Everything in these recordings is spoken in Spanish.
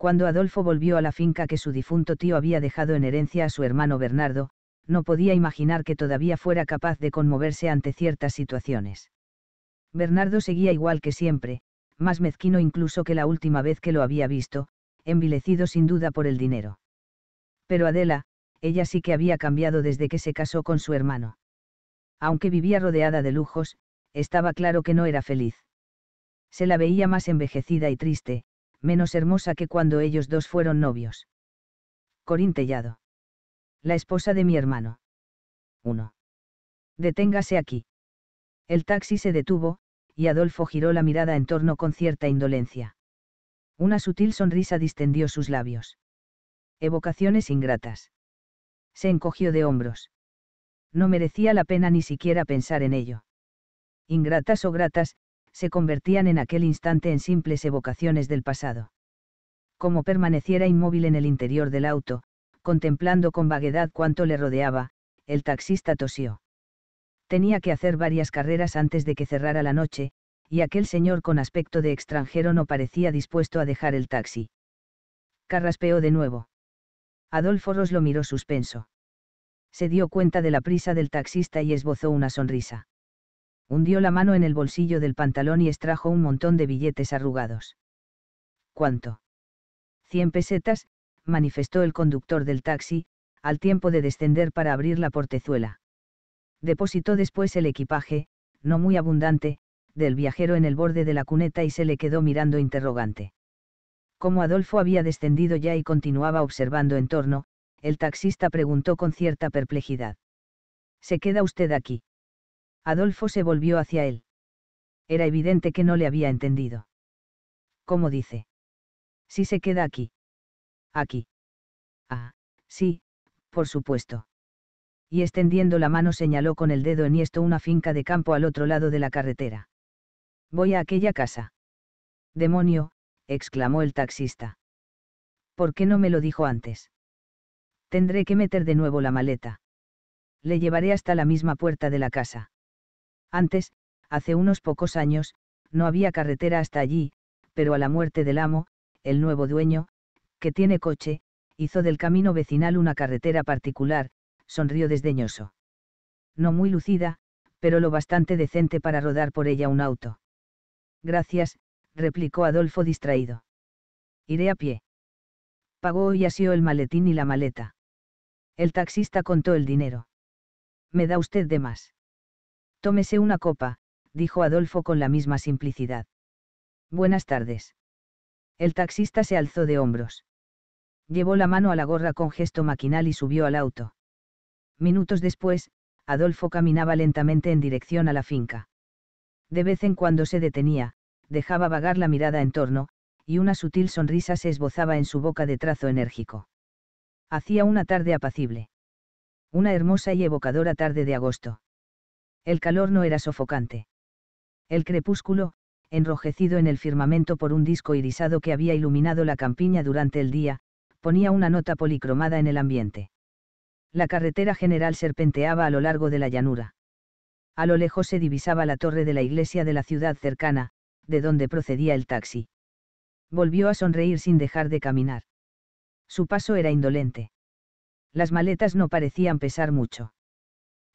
Cuando Adolfo volvió a la finca que su difunto tío había dejado en herencia a su hermano Bernardo, no podía imaginar que todavía fuera capaz de conmoverse ante ciertas situaciones. Bernardo seguía igual que siempre, más mezquino incluso que la última vez que lo había visto, envilecido sin duda por el dinero. Pero Adela, ella sí que había cambiado desde que se casó con su hermano. Aunque vivía rodeada de lujos, estaba claro que no era feliz. Se la veía más envejecida y triste, menos hermosa que cuando ellos dos fueron novios. corintellado La esposa de mi hermano. 1. Deténgase aquí. El taxi se detuvo, y Adolfo giró la mirada en torno con cierta indolencia. Una sutil sonrisa distendió sus labios. Evocaciones ingratas. Se encogió de hombros. No merecía la pena ni siquiera pensar en ello. Ingratas o gratas, se convertían en aquel instante en simples evocaciones del pasado. Como permaneciera inmóvil en el interior del auto, contemplando con vaguedad cuanto le rodeaba, el taxista tosió. Tenía que hacer varias carreras antes de que cerrara la noche, y aquel señor con aspecto de extranjero no parecía dispuesto a dejar el taxi. Carraspeó de nuevo. Adolfo Ross lo miró suspenso. Se dio cuenta de la prisa del taxista y esbozó una sonrisa. Hundió la mano en el bolsillo del pantalón y extrajo un montón de billetes arrugados. ¿Cuánto? Cien pesetas, manifestó el conductor del taxi, al tiempo de descender para abrir la portezuela. Depositó después el equipaje, no muy abundante, del viajero en el borde de la cuneta y se le quedó mirando interrogante. Como Adolfo había descendido ya y continuaba observando en torno, el taxista preguntó con cierta perplejidad. ¿Se queda usted aquí? Adolfo se volvió hacia él. Era evidente que no le había entendido. ¿Cómo dice? Si se queda aquí. Aquí. Ah, sí, por supuesto. Y extendiendo la mano señaló con el dedo enhiesto una finca de campo al otro lado de la carretera. Voy a aquella casa. Demonio, exclamó el taxista. ¿Por qué no me lo dijo antes? Tendré que meter de nuevo la maleta. Le llevaré hasta la misma puerta de la casa. Antes, hace unos pocos años, no había carretera hasta allí, pero a la muerte del amo, el nuevo dueño, que tiene coche, hizo del camino vecinal una carretera particular, sonrió desdeñoso. No muy lucida, pero lo bastante decente para rodar por ella un auto. Gracias, replicó Adolfo distraído. Iré a pie. Pagó y asió el maletín y la maleta. El taxista contó el dinero. Me da usted de más. Tómese una copa, dijo Adolfo con la misma simplicidad. Buenas tardes. El taxista se alzó de hombros. Llevó la mano a la gorra con gesto maquinal y subió al auto. Minutos después, Adolfo caminaba lentamente en dirección a la finca. De vez en cuando se detenía, dejaba vagar la mirada en torno, y una sutil sonrisa se esbozaba en su boca de trazo enérgico. Hacía una tarde apacible. Una hermosa y evocadora tarde de agosto. El calor no era sofocante. El crepúsculo, enrojecido en el firmamento por un disco irisado que había iluminado la campiña durante el día, ponía una nota policromada en el ambiente. La carretera general serpenteaba a lo largo de la llanura. A lo lejos se divisaba la torre de la iglesia de la ciudad cercana, de donde procedía el taxi. Volvió a sonreír sin dejar de caminar. Su paso era indolente. Las maletas no parecían pesar mucho.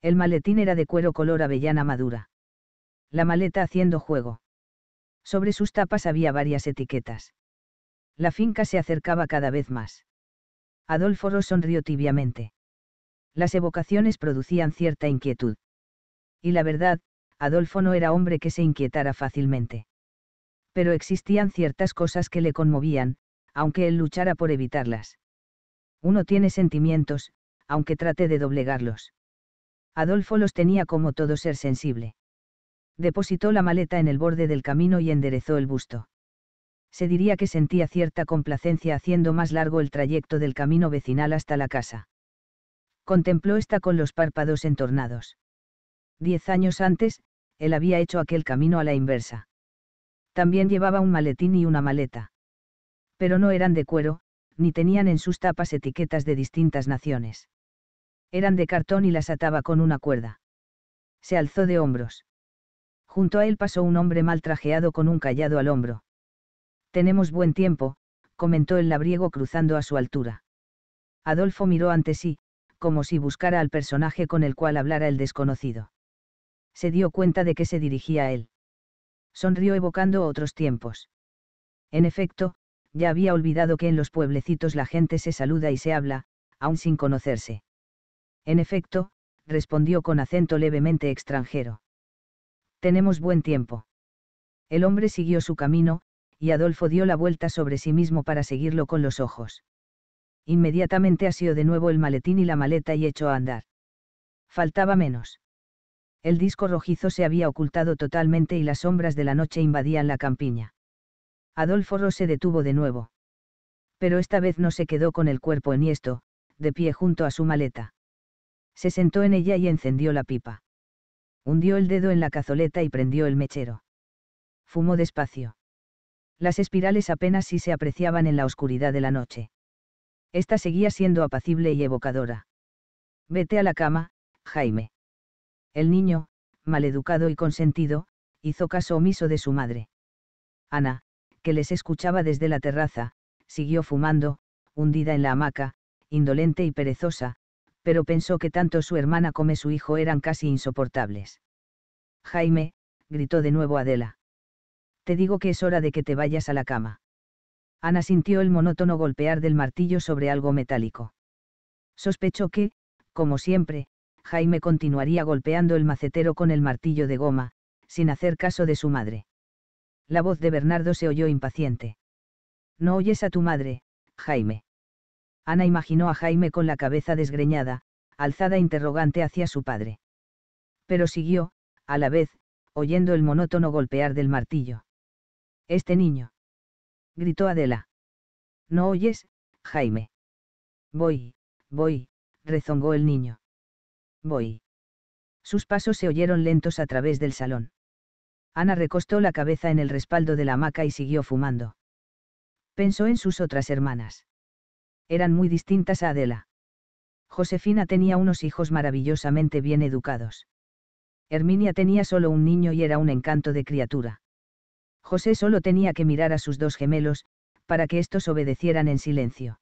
El maletín era de cuero color avellana madura. La maleta haciendo juego. Sobre sus tapas había varias etiquetas. La finca se acercaba cada vez más. Adolfo sonrió tibiamente. Las evocaciones producían cierta inquietud. Y la verdad, Adolfo no era hombre que se inquietara fácilmente. Pero existían ciertas cosas que le conmovían, aunque él luchara por evitarlas. Uno tiene sentimientos, aunque trate de doblegarlos. Adolfo los tenía como todo ser sensible. Depositó la maleta en el borde del camino y enderezó el busto. Se diría que sentía cierta complacencia haciendo más largo el trayecto del camino vecinal hasta la casa. Contempló esta con los párpados entornados. Diez años antes, él había hecho aquel camino a la inversa. También llevaba un maletín y una maleta. Pero no eran de cuero, ni tenían en sus tapas etiquetas de distintas naciones. Eran de cartón y las ataba con una cuerda. Se alzó de hombros. Junto a él pasó un hombre mal trajeado con un callado al hombro. Tenemos buen tiempo, comentó el labriego cruzando a su altura. Adolfo miró ante sí, como si buscara al personaje con el cual hablara el desconocido. Se dio cuenta de que se dirigía a él. Sonrió evocando otros tiempos. En efecto, ya había olvidado que en los pueblecitos la gente se saluda y se habla, aun sin conocerse. En efecto, respondió con acento levemente extranjero. Tenemos buen tiempo. El hombre siguió su camino, y Adolfo dio la vuelta sobre sí mismo para seguirlo con los ojos. Inmediatamente asió de nuevo el maletín y la maleta y echó a andar. Faltaba menos. El disco rojizo se había ocultado totalmente y las sombras de la noche invadían la campiña. Adolfo Ross se detuvo de nuevo. Pero esta vez no se quedó con el cuerpo enhiesto, de pie junto a su maleta se sentó en ella y encendió la pipa. Hundió el dedo en la cazoleta y prendió el mechero. Fumó despacio. Las espirales apenas si sí se apreciaban en la oscuridad de la noche. Esta seguía siendo apacible y evocadora. Vete a la cama, Jaime. El niño, maleducado y consentido, hizo caso omiso de su madre. Ana, que les escuchaba desde la terraza, siguió fumando, hundida en la hamaca, indolente y perezosa, pero pensó que tanto su hermana como su hijo eran casi insoportables. Jaime, gritó de nuevo Adela. Te digo que es hora de que te vayas a la cama. Ana sintió el monótono golpear del martillo sobre algo metálico. Sospechó que, como siempre, Jaime continuaría golpeando el macetero con el martillo de goma, sin hacer caso de su madre. La voz de Bernardo se oyó impaciente. No oyes a tu madre, Jaime. Ana imaginó a Jaime con la cabeza desgreñada, alzada e interrogante hacia su padre. Pero siguió, a la vez, oyendo el monótono golpear del martillo. Este niño. Gritó Adela. ¿No oyes, Jaime? Voy, voy, rezongó el niño. Voy. Sus pasos se oyeron lentos a través del salón. Ana recostó la cabeza en el respaldo de la hamaca y siguió fumando. Pensó en sus otras hermanas eran muy distintas a Adela. Josefina tenía unos hijos maravillosamente bien educados. Herminia tenía solo un niño y era un encanto de criatura. José solo tenía que mirar a sus dos gemelos, para que éstos obedecieran en silencio.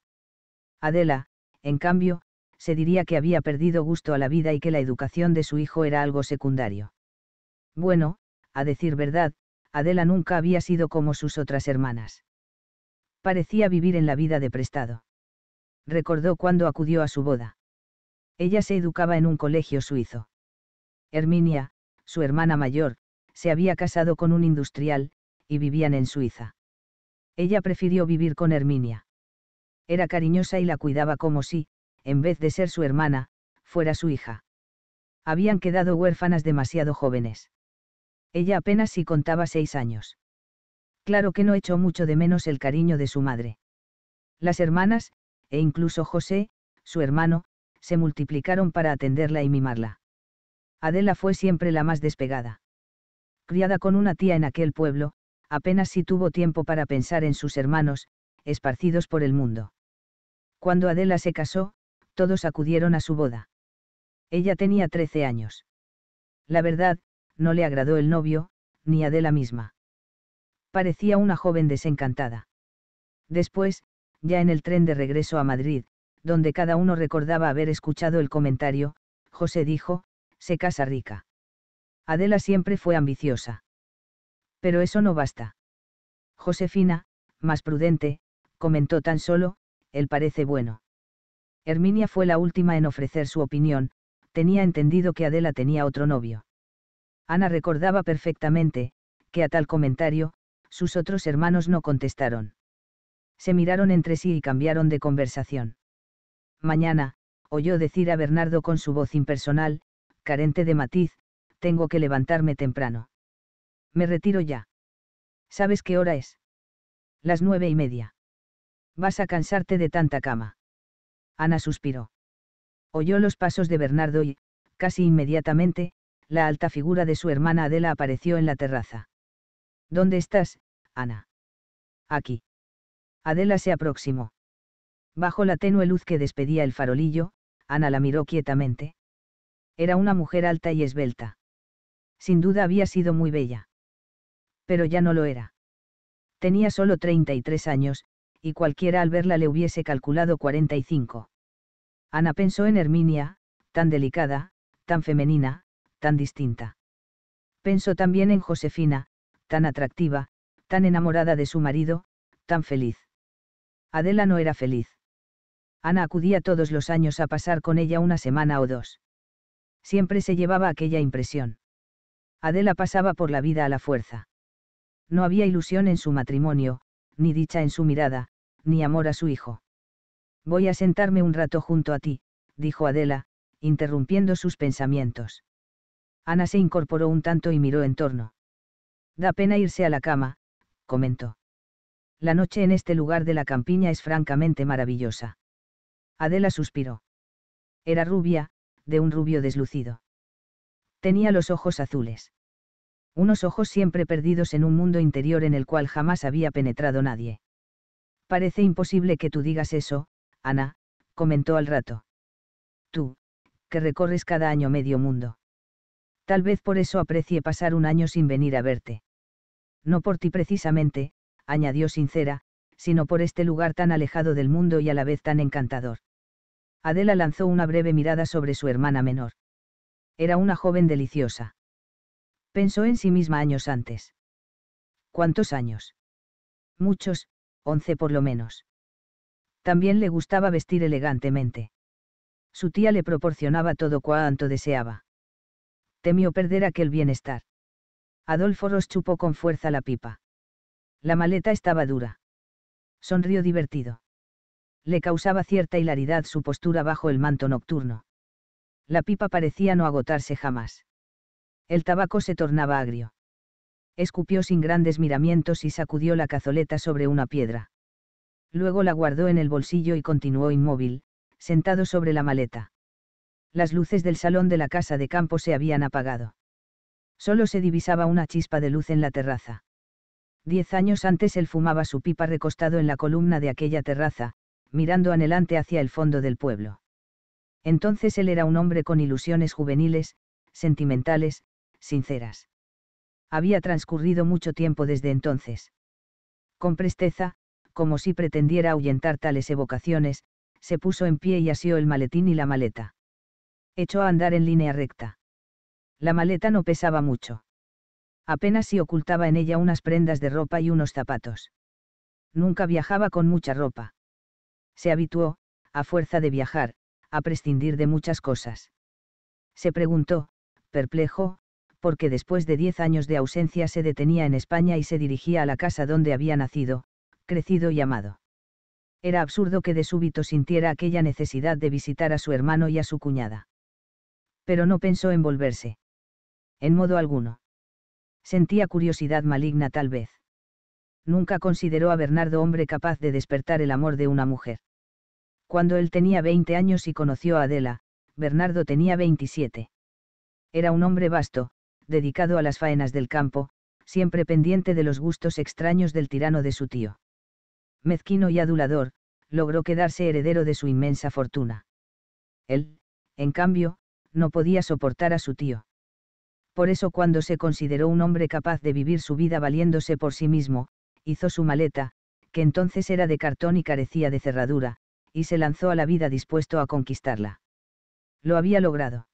Adela, en cambio, se diría que había perdido gusto a la vida y que la educación de su hijo era algo secundario. Bueno, a decir verdad, Adela nunca había sido como sus otras hermanas. Parecía vivir en la vida de prestado. Recordó cuando acudió a su boda. Ella se educaba en un colegio suizo. Herminia, su hermana mayor, se había casado con un industrial, y vivían en Suiza. Ella prefirió vivir con Herminia. Era cariñosa y la cuidaba como si, en vez de ser su hermana, fuera su hija. Habían quedado huérfanas demasiado jóvenes. Ella apenas si contaba seis años. Claro que no echó mucho de menos el cariño de su madre. Las hermanas, e incluso José, su hermano, se multiplicaron para atenderla y mimarla. Adela fue siempre la más despegada. Criada con una tía en aquel pueblo, apenas si tuvo tiempo para pensar en sus hermanos, esparcidos por el mundo. Cuando Adela se casó, todos acudieron a su boda. Ella tenía 13 años. La verdad, no le agradó el novio, ni Adela misma. Parecía una joven desencantada. Después, ya en el tren de regreso a Madrid, donde cada uno recordaba haber escuchado el comentario, José dijo, se casa rica. Adela siempre fue ambiciosa. Pero eso no basta. Josefina, más prudente, comentó tan solo, él parece bueno. Herminia fue la última en ofrecer su opinión, tenía entendido que Adela tenía otro novio. Ana recordaba perfectamente, que a tal comentario, sus otros hermanos no contestaron se miraron entre sí y cambiaron de conversación. Mañana, oyó decir a Bernardo con su voz impersonal, carente de matiz, tengo que levantarme temprano. Me retiro ya. ¿Sabes qué hora es? Las nueve y media. Vas a cansarte de tanta cama. Ana suspiró. Oyó los pasos de Bernardo y, casi inmediatamente, la alta figura de su hermana Adela apareció en la terraza. ¿Dónde estás, Ana? Aquí. Adela se aproximó. Bajo la tenue luz que despedía el farolillo, Ana la miró quietamente. Era una mujer alta y esbelta. Sin duda había sido muy bella. Pero ya no lo era. Tenía solo 33 años, y cualquiera al verla le hubiese calculado 45. Ana pensó en Herminia, tan delicada, tan femenina, tan distinta. Pensó también en Josefina, tan atractiva, tan enamorada de su marido, tan feliz. Adela no era feliz. Ana acudía todos los años a pasar con ella una semana o dos. Siempre se llevaba aquella impresión. Adela pasaba por la vida a la fuerza. No había ilusión en su matrimonio, ni dicha en su mirada, ni amor a su hijo. Voy a sentarme un rato junto a ti, dijo Adela, interrumpiendo sus pensamientos. Ana se incorporó un tanto y miró en torno. Da pena irse a la cama, comentó. La noche en este lugar de la campiña es francamente maravillosa. Adela suspiró. Era rubia, de un rubio deslucido. Tenía los ojos azules. Unos ojos siempre perdidos en un mundo interior en el cual jamás había penetrado nadie. Parece imposible que tú digas eso, Ana, comentó al rato. Tú, que recorres cada año medio mundo. Tal vez por eso aprecie pasar un año sin venir a verte. No por ti precisamente, añadió sincera, sino por este lugar tan alejado del mundo y a la vez tan encantador. Adela lanzó una breve mirada sobre su hermana menor. Era una joven deliciosa. Pensó en sí misma años antes. ¿Cuántos años? Muchos, once por lo menos. También le gustaba vestir elegantemente. Su tía le proporcionaba todo cuanto deseaba. Temió perder aquel bienestar. Adolfo Ross con fuerza la pipa. La maleta estaba dura. Sonrió divertido. Le causaba cierta hilaridad su postura bajo el manto nocturno. La pipa parecía no agotarse jamás. El tabaco se tornaba agrio. Escupió sin grandes miramientos y sacudió la cazoleta sobre una piedra. Luego la guardó en el bolsillo y continuó inmóvil, sentado sobre la maleta. Las luces del salón de la casa de campo se habían apagado. Solo se divisaba una chispa de luz en la terraza. Diez años antes él fumaba su pipa recostado en la columna de aquella terraza, mirando anhelante hacia el fondo del pueblo. Entonces él era un hombre con ilusiones juveniles, sentimentales, sinceras. Había transcurrido mucho tiempo desde entonces. Con presteza, como si pretendiera ahuyentar tales evocaciones, se puso en pie y asió el maletín y la maleta. Echó a andar en línea recta. La maleta no pesaba mucho apenas si ocultaba en ella unas prendas de ropa y unos zapatos. Nunca viajaba con mucha ropa. Se habituó, a fuerza de viajar, a prescindir de muchas cosas. Se preguntó, perplejo, porque después de diez años de ausencia se detenía en España y se dirigía a la casa donde había nacido, crecido y amado. Era absurdo que de súbito sintiera aquella necesidad de visitar a su hermano y a su cuñada. Pero no pensó en volverse. En modo alguno Sentía curiosidad maligna tal vez. Nunca consideró a Bernardo hombre capaz de despertar el amor de una mujer. Cuando él tenía 20 años y conoció a Adela, Bernardo tenía 27. Era un hombre vasto, dedicado a las faenas del campo, siempre pendiente de los gustos extraños del tirano de su tío. Mezquino y adulador, logró quedarse heredero de su inmensa fortuna. Él, en cambio, no podía soportar a su tío por eso cuando se consideró un hombre capaz de vivir su vida valiéndose por sí mismo, hizo su maleta, que entonces era de cartón y carecía de cerradura, y se lanzó a la vida dispuesto a conquistarla. Lo había logrado.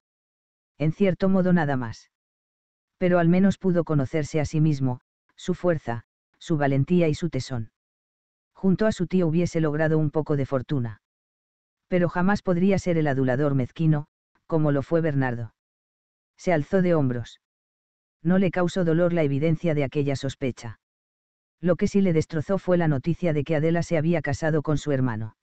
En cierto modo nada más. Pero al menos pudo conocerse a sí mismo, su fuerza, su valentía y su tesón. Junto a su tío hubiese logrado un poco de fortuna. Pero jamás podría ser el adulador mezquino, como lo fue Bernardo se alzó de hombros. No le causó dolor la evidencia de aquella sospecha. Lo que sí le destrozó fue la noticia de que Adela se había casado con su hermano.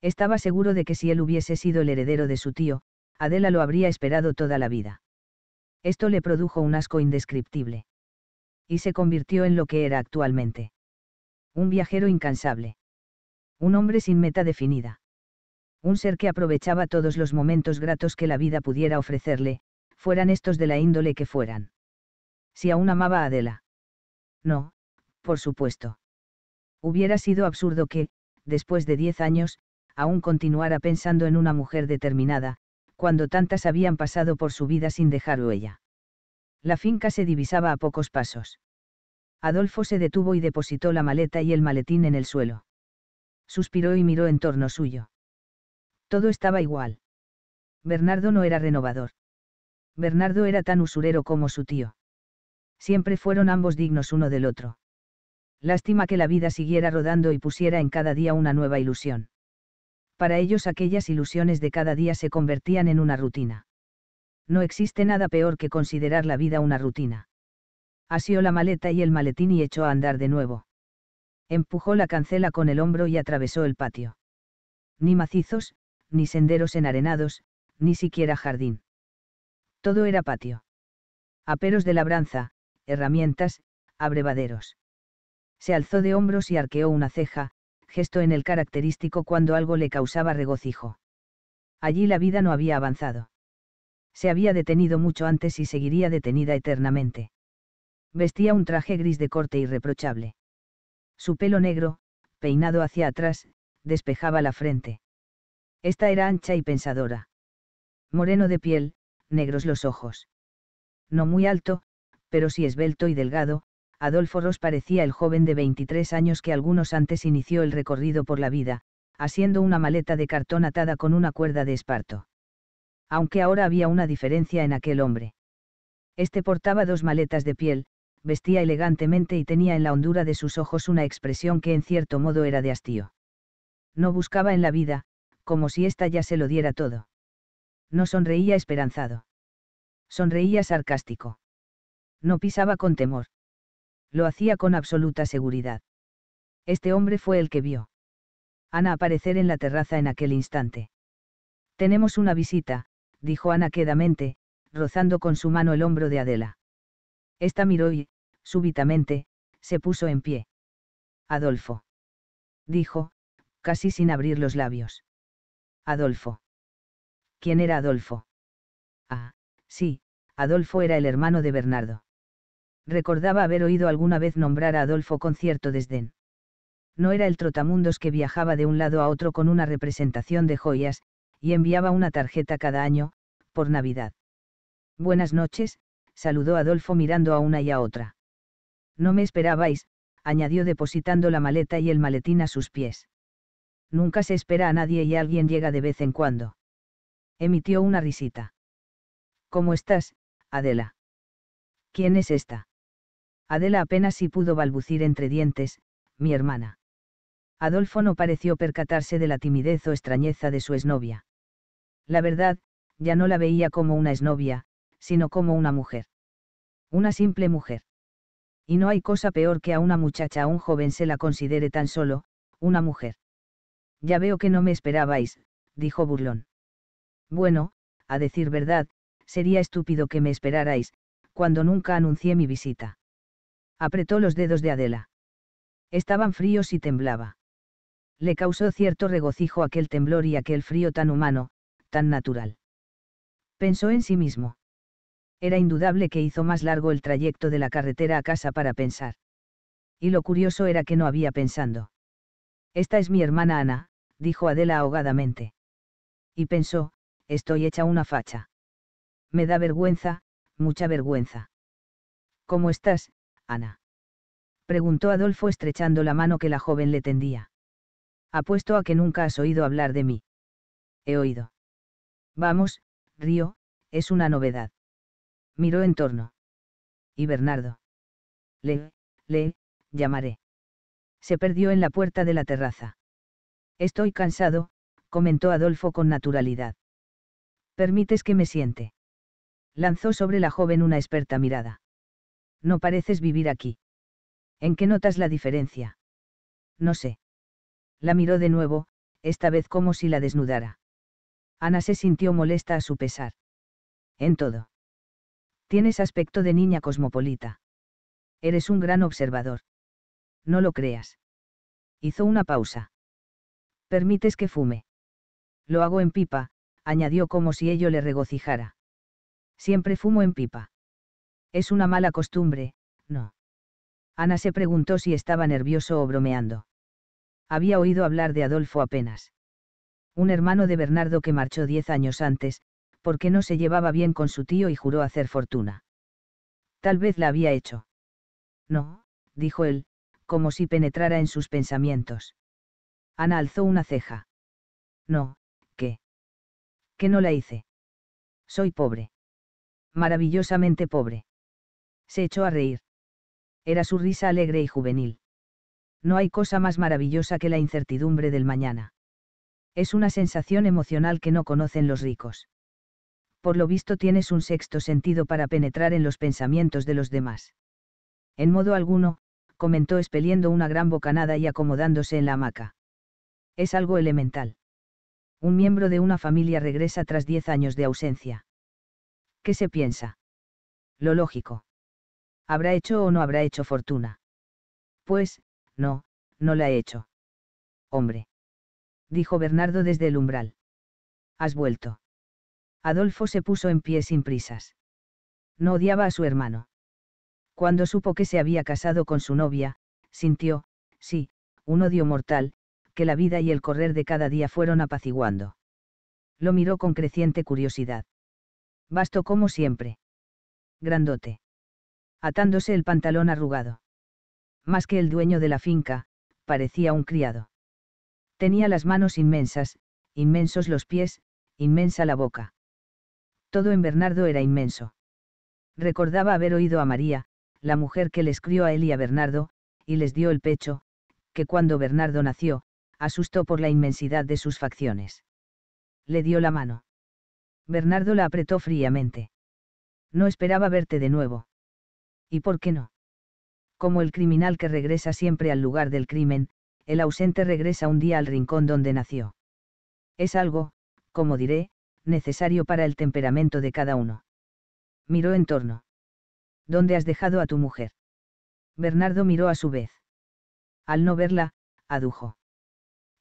Estaba seguro de que si él hubiese sido el heredero de su tío, Adela lo habría esperado toda la vida. Esto le produjo un asco indescriptible. Y se convirtió en lo que era actualmente. Un viajero incansable. Un hombre sin meta definida. Un ser que aprovechaba todos los momentos gratos que la vida pudiera ofrecerle, fueran estos de la índole que fueran. Si aún amaba a Adela. No, por supuesto. Hubiera sido absurdo que, después de diez años, aún continuara pensando en una mujer determinada, cuando tantas habían pasado por su vida sin dejarlo ella. La finca se divisaba a pocos pasos. Adolfo se detuvo y depositó la maleta y el maletín en el suelo. Suspiró y miró en torno suyo. Todo estaba igual. Bernardo no era renovador. Bernardo era tan usurero como su tío. Siempre fueron ambos dignos uno del otro. Lástima que la vida siguiera rodando y pusiera en cada día una nueva ilusión. Para ellos aquellas ilusiones de cada día se convertían en una rutina. No existe nada peor que considerar la vida una rutina. Asió la maleta y el maletín y echó a andar de nuevo. Empujó la cancela con el hombro y atravesó el patio. Ni macizos, ni senderos enarenados, ni siquiera jardín. Todo era patio. Aperos de labranza, herramientas, abrevaderos. Se alzó de hombros y arqueó una ceja, gesto en el característico cuando algo le causaba regocijo. Allí la vida no había avanzado. Se había detenido mucho antes y seguiría detenida eternamente. Vestía un traje gris de corte irreprochable. Su pelo negro, peinado hacia atrás, despejaba la frente. Esta era ancha y pensadora. Moreno de piel, negros los ojos. No muy alto, pero sí esbelto y delgado, Adolfo Ross parecía el joven de 23 años que algunos antes inició el recorrido por la vida, haciendo una maleta de cartón atada con una cuerda de esparto. Aunque ahora había una diferencia en aquel hombre. Este portaba dos maletas de piel, vestía elegantemente y tenía en la hondura de sus ojos una expresión que en cierto modo era de hastío. No buscaba en la vida, como si ésta ya se lo diera todo. No sonreía esperanzado. Sonreía sarcástico. No pisaba con temor. Lo hacía con absoluta seguridad. Este hombre fue el que vio. Ana aparecer en la terraza en aquel instante. Tenemos una visita, dijo Ana quedamente, rozando con su mano el hombro de Adela. Esta miró y, súbitamente, se puso en pie. Adolfo. Dijo, casi sin abrir los labios. Adolfo. ¿Quién era Adolfo? Ah, sí, Adolfo era el hermano de Bernardo. Recordaba haber oído alguna vez nombrar a Adolfo con cierto desdén. No era el trotamundos que viajaba de un lado a otro con una representación de joyas, y enviaba una tarjeta cada año, por Navidad. Buenas noches, saludó Adolfo mirando a una y a otra. No me esperabais, añadió depositando la maleta y el maletín a sus pies. Nunca se espera a nadie y alguien llega de vez en cuando. Emitió una risita. ¿Cómo estás, Adela? ¿Quién es esta? Adela apenas si pudo balbucir entre dientes, mi hermana. Adolfo no pareció percatarse de la timidez o extrañeza de su esnovia. La verdad, ya no la veía como una esnovia, sino como una mujer. Una simple mujer. Y no hay cosa peor que a una muchacha o un joven se la considere tan solo, una mujer. Ya veo que no me esperabais, dijo burlón. Bueno, a decir verdad, sería estúpido que me esperarais, cuando nunca anuncié mi visita. Apretó los dedos de Adela. Estaban fríos y temblaba. Le causó cierto regocijo aquel temblor y aquel frío tan humano, tan natural. Pensó en sí mismo. Era indudable que hizo más largo el trayecto de la carretera a casa para pensar. Y lo curioso era que no había pensando. Esta es mi hermana Ana, dijo Adela ahogadamente. Y pensó, estoy hecha una facha. Me da vergüenza, mucha vergüenza. ¿Cómo estás, Ana? preguntó Adolfo estrechando la mano que la joven le tendía. Apuesto a que nunca has oído hablar de mí. He oído. Vamos, Río, es una novedad. Miró en torno. Y Bernardo. Le, le, llamaré. Se perdió en la puerta de la terraza. Estoy cansado, comentó Adolfo con naturalidad. Permites que me siente. Lanzó sobre la joven una experta mirada. No pareces vivir aquí. ¿En qué notas la diferencia? No sé. La miró de nuevo, esta vez como si la desnudara. Ana se sintió molesta a su pesar. En todo. Tienes aspecto de niña cosmopolita. Eres un gran observador. No lo creas. Hizo una pausa. Permites que fume. Lo hago en pipa, añadió como si ello le regocijara. Siempre fumo en pipa. Es una mala costumbre, ¿no? Ana se preguntó si estaba nervioso o bromeando. Había oído hablar de Adolfo apenas. Un hermano de Bernardo que marchó diez años antes, porque no se llevaba bien con su tío y juró hacer fortuna. Tal vez la había hecho. No, dijo él, como si penetrara en sus pensamientos. Ana alzó una ceja. No, no la hice. Soy pobre. Maravillosamente pobre. Se echó a reír. Era su risa alegre y juvenil. No hay cosa más maravillosa que la incertidumbre del mañana. Es una sensación emocional que no conocen los ricos. Por lo visto tienes un sexto sentido para penetrar en los pensamientos de los demás. En modo alguno, comentó expeliendo una gran bocanada y acomodándose en la hamaca. Es algo elemental un miembro de una familia regresa tras diez años de ausencia. ¿Qué se piensa? Lo lógico. ¿Habrá hecho o no habrá hecho fortuna? Pues, no, no la he hecho. Hombre. Dijo Bernardo desde el umbral. Has vuelto. Adolfo se puso en pie sin prisas. No odiaba a su hermano. Cuando supo que se había casado con su novia, sintió, sí, un odio mortal, que la vida y el correr de cada día fueron apaciguando. Lo miró con creciente curiosidad. Vasto como siempre. Grandote. Atándose el pantalón arrugado. Más que el dueño de la finca, parecía un criado. Tenía las manos inmensas, inmensos los pies, inmensa la boca. Todo en Bernardo era inmenso. Recordaba haber oído a María, la mujer que les crió a él y a Bernardo, y les dio el pecho, que cuando Bernardo nació, asustó por la inmensidad de sus facciones. Le dio la mano. Bernardo la apretó fríamente. No esperaba verte de nuevo. ¿Y por qué no? Como el criminal que regresa siempre al lugar del crimen, el ausente regresa un día al rincón donde nació. Es algo, como diré, necesario para el temperamento de cada uno. Miró en torno. ¿Dónde has dejado a tu mujer? Bernardo miró a su vez. Al no verla, adujo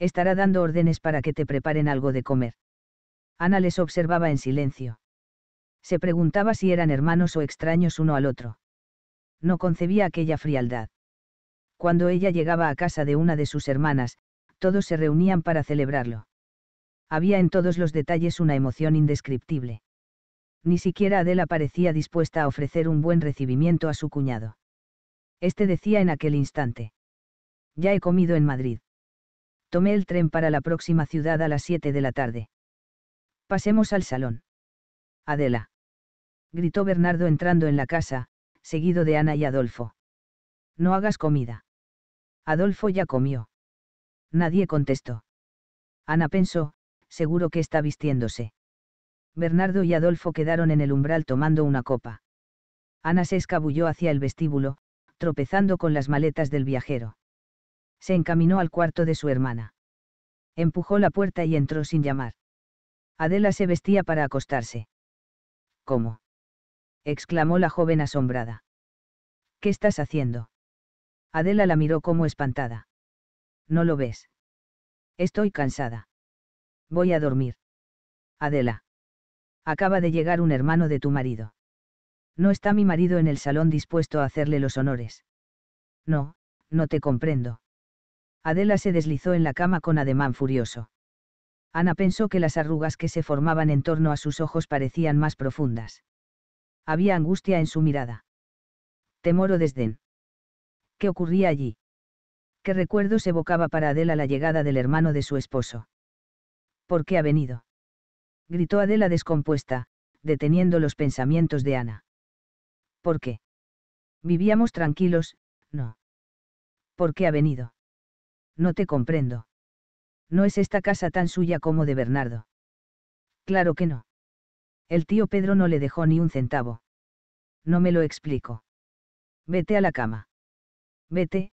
estará dando órdenes para que te preparen algo de comer. Ana les observaba en silencio. Se preguntaba si eran hermanos o extraños uno al otro. No concebía aquella frialdad. Cuando ella llegaba a casa de una de sus hermanas, todos se reunían para celebrarlo. Había en todos los detalles una emoción indescriptible. Ni siquiera Adela parecía dispuesta a ofrecer un buen recibimiento a su cuñado. Este decía en aquel instante. Ya he comido en Madrid. Tomé el tren para la próxima ciudad a las 7 de la tarde. Pasemos al salón. Adela. Gritó Bernardo entrando en la casa, seguido de Ana y Adolfo. No hagas comida. Adolfo ya comió. Nadie contestó. Ana pensó, seguro que está vistiéndose. Bernardo y Adolfo quedaron en el umbral tomando una copa. Ana se escabulló hacia el vestíbulo, tropezando con las maletas del viajero se encaminó al cuarto de su hermana. Empujó la puerta y entró sin llamar. Adela se vestía para acostarse. ¿Cómo? exclamó la joven asombrada. ¿Qué estás haciendo? Adela la miró como espantada. ¿No lo ves? Estoy cansada. Voy a dormir. Adela. Acaba de llegar un hermano de tu marido. No está mi marido en el salón dispuesto a hacerle los honores. No, no te comprendo. Adela se deslizó en la cama con ademán furioso. Ana pensó que las arrugas que se formaban en torno a sus ojos parecían más profundas. Había angustia en su mirada. Temor o desdén. ¿Qué ocurría allí? ¿Qué recuerdos evocaba para Adela la llegada del hermano de su esposo? ¿Por qué ha venido? Gritó Adela descompuesta, deteniendo los pensamientos de Ana. ¿Por qué? Vivíamos tranquilos, no. ¿Por qué ha venido? No te comprendo. No es esta casa tan suya como de Bernardo. Claro que no. El tío Pedro no le dejó ni un centavo. No me lo explico. Vete a la cama. Vete,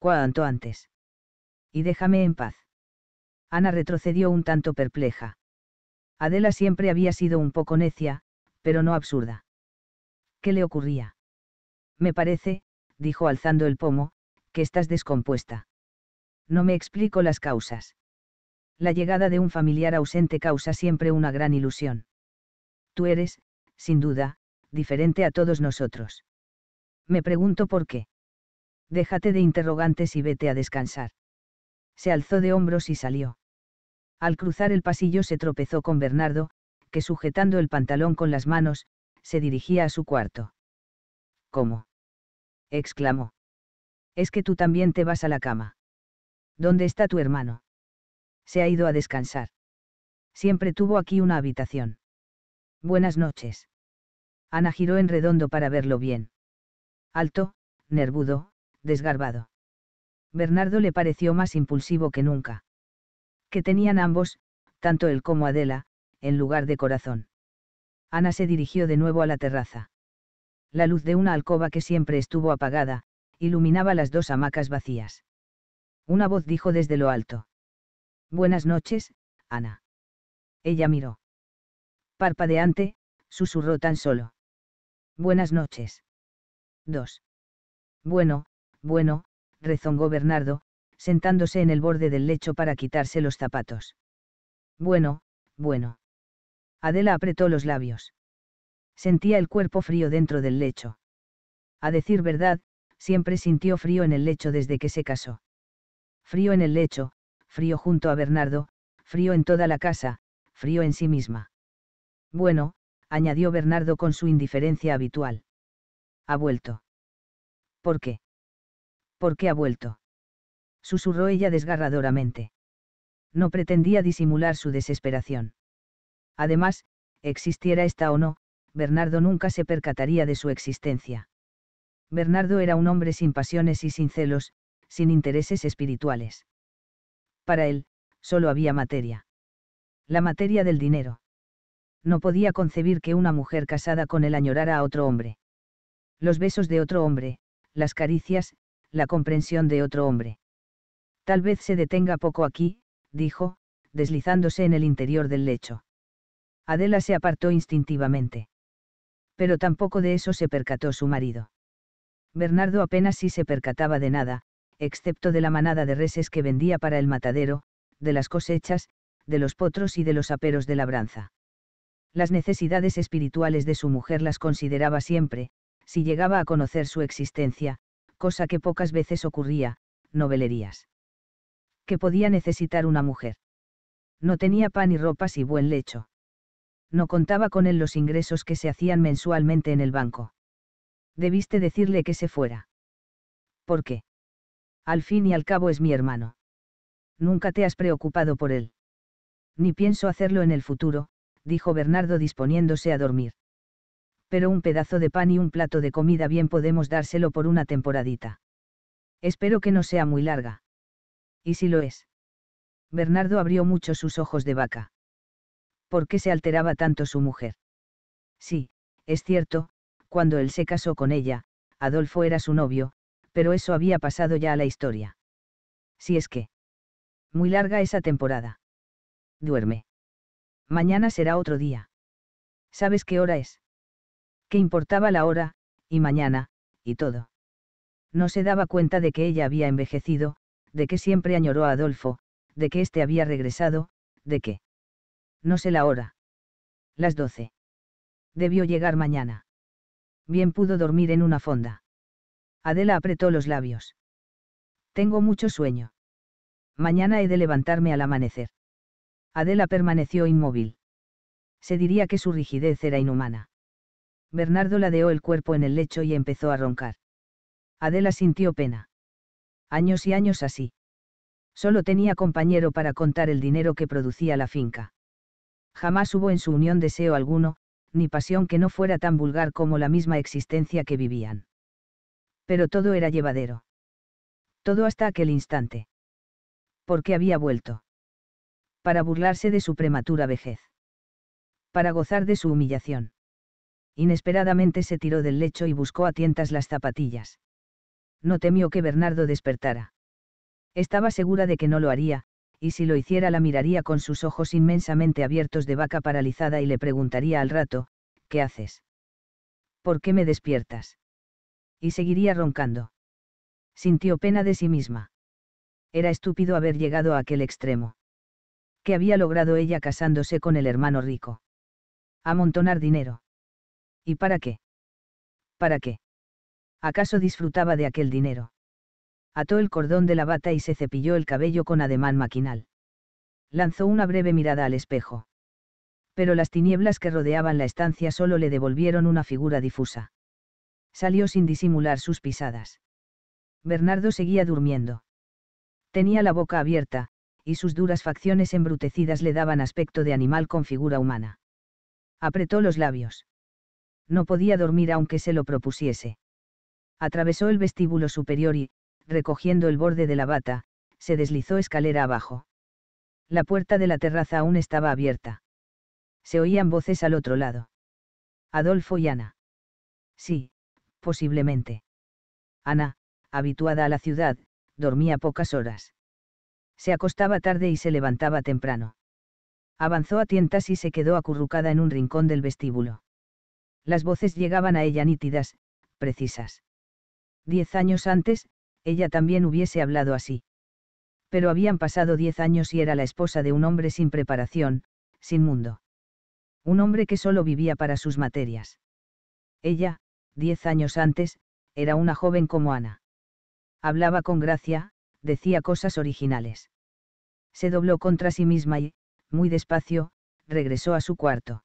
cuanto antes. Y déjame en paz. Ana retrocedió un tanto perpleja. Adela siempre había sido un poco necia, pero no absurda. ¿Qué le ocurría? Me parece, dijo alzando el pomo, que estás descompuesta. No me explico las causas. La llegada de un familiar ausente causa siempre una gran ilusión. Tú eres, sin duda, diferente a todos nosotros. Me pregunto por qué. Déjate de interrogantes y vete a descansar. Se alzó de hombros y salió. Al cruzar el pasillo se tropezó con Bernardo, que sujetando el pantalón con las manos, se dirigía a su cuarto. ¿Cómo? exclamó. Es que tú también te vas a la cama. ¿Dónde está tu hermano? Se ha ido a descansar. Siempre tuvo aquí una habitación. Buenas noches. Ana giró en redondo para verlo bien. Alto, nervudo, desgarbado. Bernardo le pareció más impulsivo que nunca. Que tenían ambos, tanto él como Adela, en lugar de corazón. Ana se dirigió de nuevo a la terraza. La luz de una alcoba que siempre estuvo apagada, iluminaba las dos hamacas vacías. Una voz dijo desde lo alto. Buenas noches, Ana. Ella miró. Parpadeante, susurró tan solo. Buenas noches. 2. Bueno, bueno, rezongó Bernardo, sentándose en el borde del lecho para quitarse los zapatos. Bueno, bueno. Adela apretó los labios. Sentía el cuerpo frío dentro del lecho. A decir verdad, siempre sintió frío en el lecho desde que se casó frío en el lecho, frío junto a Bernardo, frío en toda la casa, frío en sí misma. Bueno, añadió Bernardo con su indiferencia habitual. Ha vuelto. ¿Por qué? ¿Por qué ha vuelto? susurró ella desgarradoramente. No pretendía disimular su desesperación. Además, existiera esta o no, Bernardo nunca se percataría de su existencia. Bernardo era un hombre sin pasiones y sin celos, sin intereses espirituales. Para él, solo había materia. La materia del dinero. No podía concebir que una mujer casada con él añorara a otro hombre. Los besos de otro hombre, las caricias, la comprensión de otro hombre. Tal vez se detenga poco aquí, dijo, deslizándose en el interior del lecho. Adela se apartó instintivamente. Pero tampoco de eso se percató su marido. Bernardo apenas sí se percataba de nada, excepto de la manada de reses que vendía para el matadero, de las cosechas, de los potros y de los aperos de labranza. Las necesidades espirituales de su mujer las consideraba siempre, si llegaba a conocer su existencia, cosa que pocas veces ocurría, novelerías. ¿Qué podía necesitar una mujer? No tenía pan y ropas y buen lecho. No contaba con él los ingresos que se hacían mensualmente en el banco. Debiste decirle que se fuera. ¿Por qué? Al fin y al cabo es mi hermano. Nunca te has preocupado por él. Ni pienso hacerlo en el futuro, dijo Bernardo disponiéndose a dormir. Pero un pedazo de pan y un plato de comida bien podemos dárselo por una temporadita. Espero que no sea muy larga. ¿Y si lo es? Bernardo abrió mucho sus ojos de vaca. ¿Por qué se alteraba tanto su mujer? Sí, es cierto, cuando él se casó con ella, Adolfo era su novio, pero eso había pasado ya a la historia. Si es que. Muy larga esa temporada. Duerme. Mañana será otro día. ¿Sabes qué hora es? ¿Qué importaba la hora, y mañana, y todo? No se daba cuenta de que ella había envejecido, de que siempre añoró a Adolfo, de que éste había regresado, de que. No sé la hora. Las doce. Debió llegar mañana. Bien pudo dormir en una fonda. Adela apretó los labios. Tengo mucho sueño. Mañana he de levantarme al amanecer. Adela permaneció inmóvil. Se diría que su rigidez era inhumana. Bernardo ladeó el cuerpo en el lecho y empezó a roncar. Adela sintió pena. Años y años así. Solo tenía compañero para contar el dinero que producía la finca. Jamás hubo en su unión deseo alguno, ni pasión que no fuera tan vulgar como la misma existencia que vivían. Pero todo era llevadero. Todo hasta aquel instante. Porque había vuelto. Para burlarse de su prematura vejez. Para gozar de su humillación. Inesperadamente se tiró del lecho y buscó a tientas las zapatillas. No temió que Bernardo despertara. Estaba segura de que no lo haría, y si lo hiciera la miraría con sus ojos inmensamente abiertos de vaca paralizada y le preguntaría al rato, ¿qué haces? ¿Por qué me despiertas? y seguiría roncando. Sintió pena de sí misma. Era estúpido haber llegado a aquel extremo. ¿Qué había logrado ella casándose con el hermano rico? Amontonar dinero. ¿Y para qué? ¿Para qué? ¿Acaso disfrutaba de aquel dinero? Ató el cordón de la bata y se cepilló el cabello con ademán maquinal. Lanzó una breve mirada al espejo. Pero las tinieblas que rodeaban la estancia solo le devolvieron una figura difusa salió sin disimular sus pisadas. Bernardo seguía durmiendo. Tenía la boca abierta, y sus duras facciones embrutecidas le daban aspecto de animal con figura humana. Apretó los labios. No podía dormir aunque se lo propusiese. Atravesó el vestíbulo superior y, recogiendo el borde de la bata, se deslizó escalera abajo. La puerta de la terraza aún estaba abierta. Se oían voces al otro lado. Adolfo y Ana. Sí, posiblemente. Ana, habituada a la ciudad, dormía pocas horas. Se acostaba tarde y se levantaba temprano. Avanzó a tientas y se quedó acurrucada en un rincón del vestíbulo. Las voces llegaban a ella nítidas, precisas. Diez años antes, ella también hubiese hablado así. Pero habían pasado diez años y era la esposa de un hombre sin preparación, sin mundo. Un hombre que solo vivía para sus materias. Ella, diez años antes, era una joven como Ana. Hablaba con gracia, decía cosas originales. Se dobló contra sí misma y, muy despacio, regresó a su cuarto.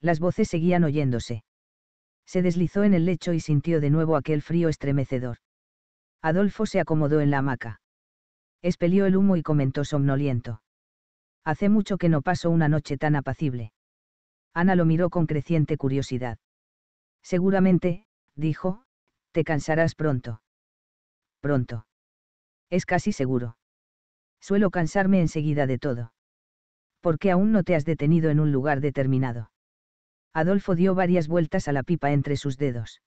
Las voces seguían oyéndose. Se deslizó en el lecho y sintió de nuevo aquel frío estremecedor. Adolfo se acomodó en la hamaca. Espelió el humo y comentó somnoliento. Hace mucho que no paso una noche tan apacible. Ana lo miró con creciente curiosidad. Seguramente, dijo, te cansarás pronto. Pronto. Es casi seguro. Suelo cansarme enseguida de todo. Porque aún no te has detenido en un lugar determinado? Adolfo dio varias vueltas a la pipa entre sus dedos.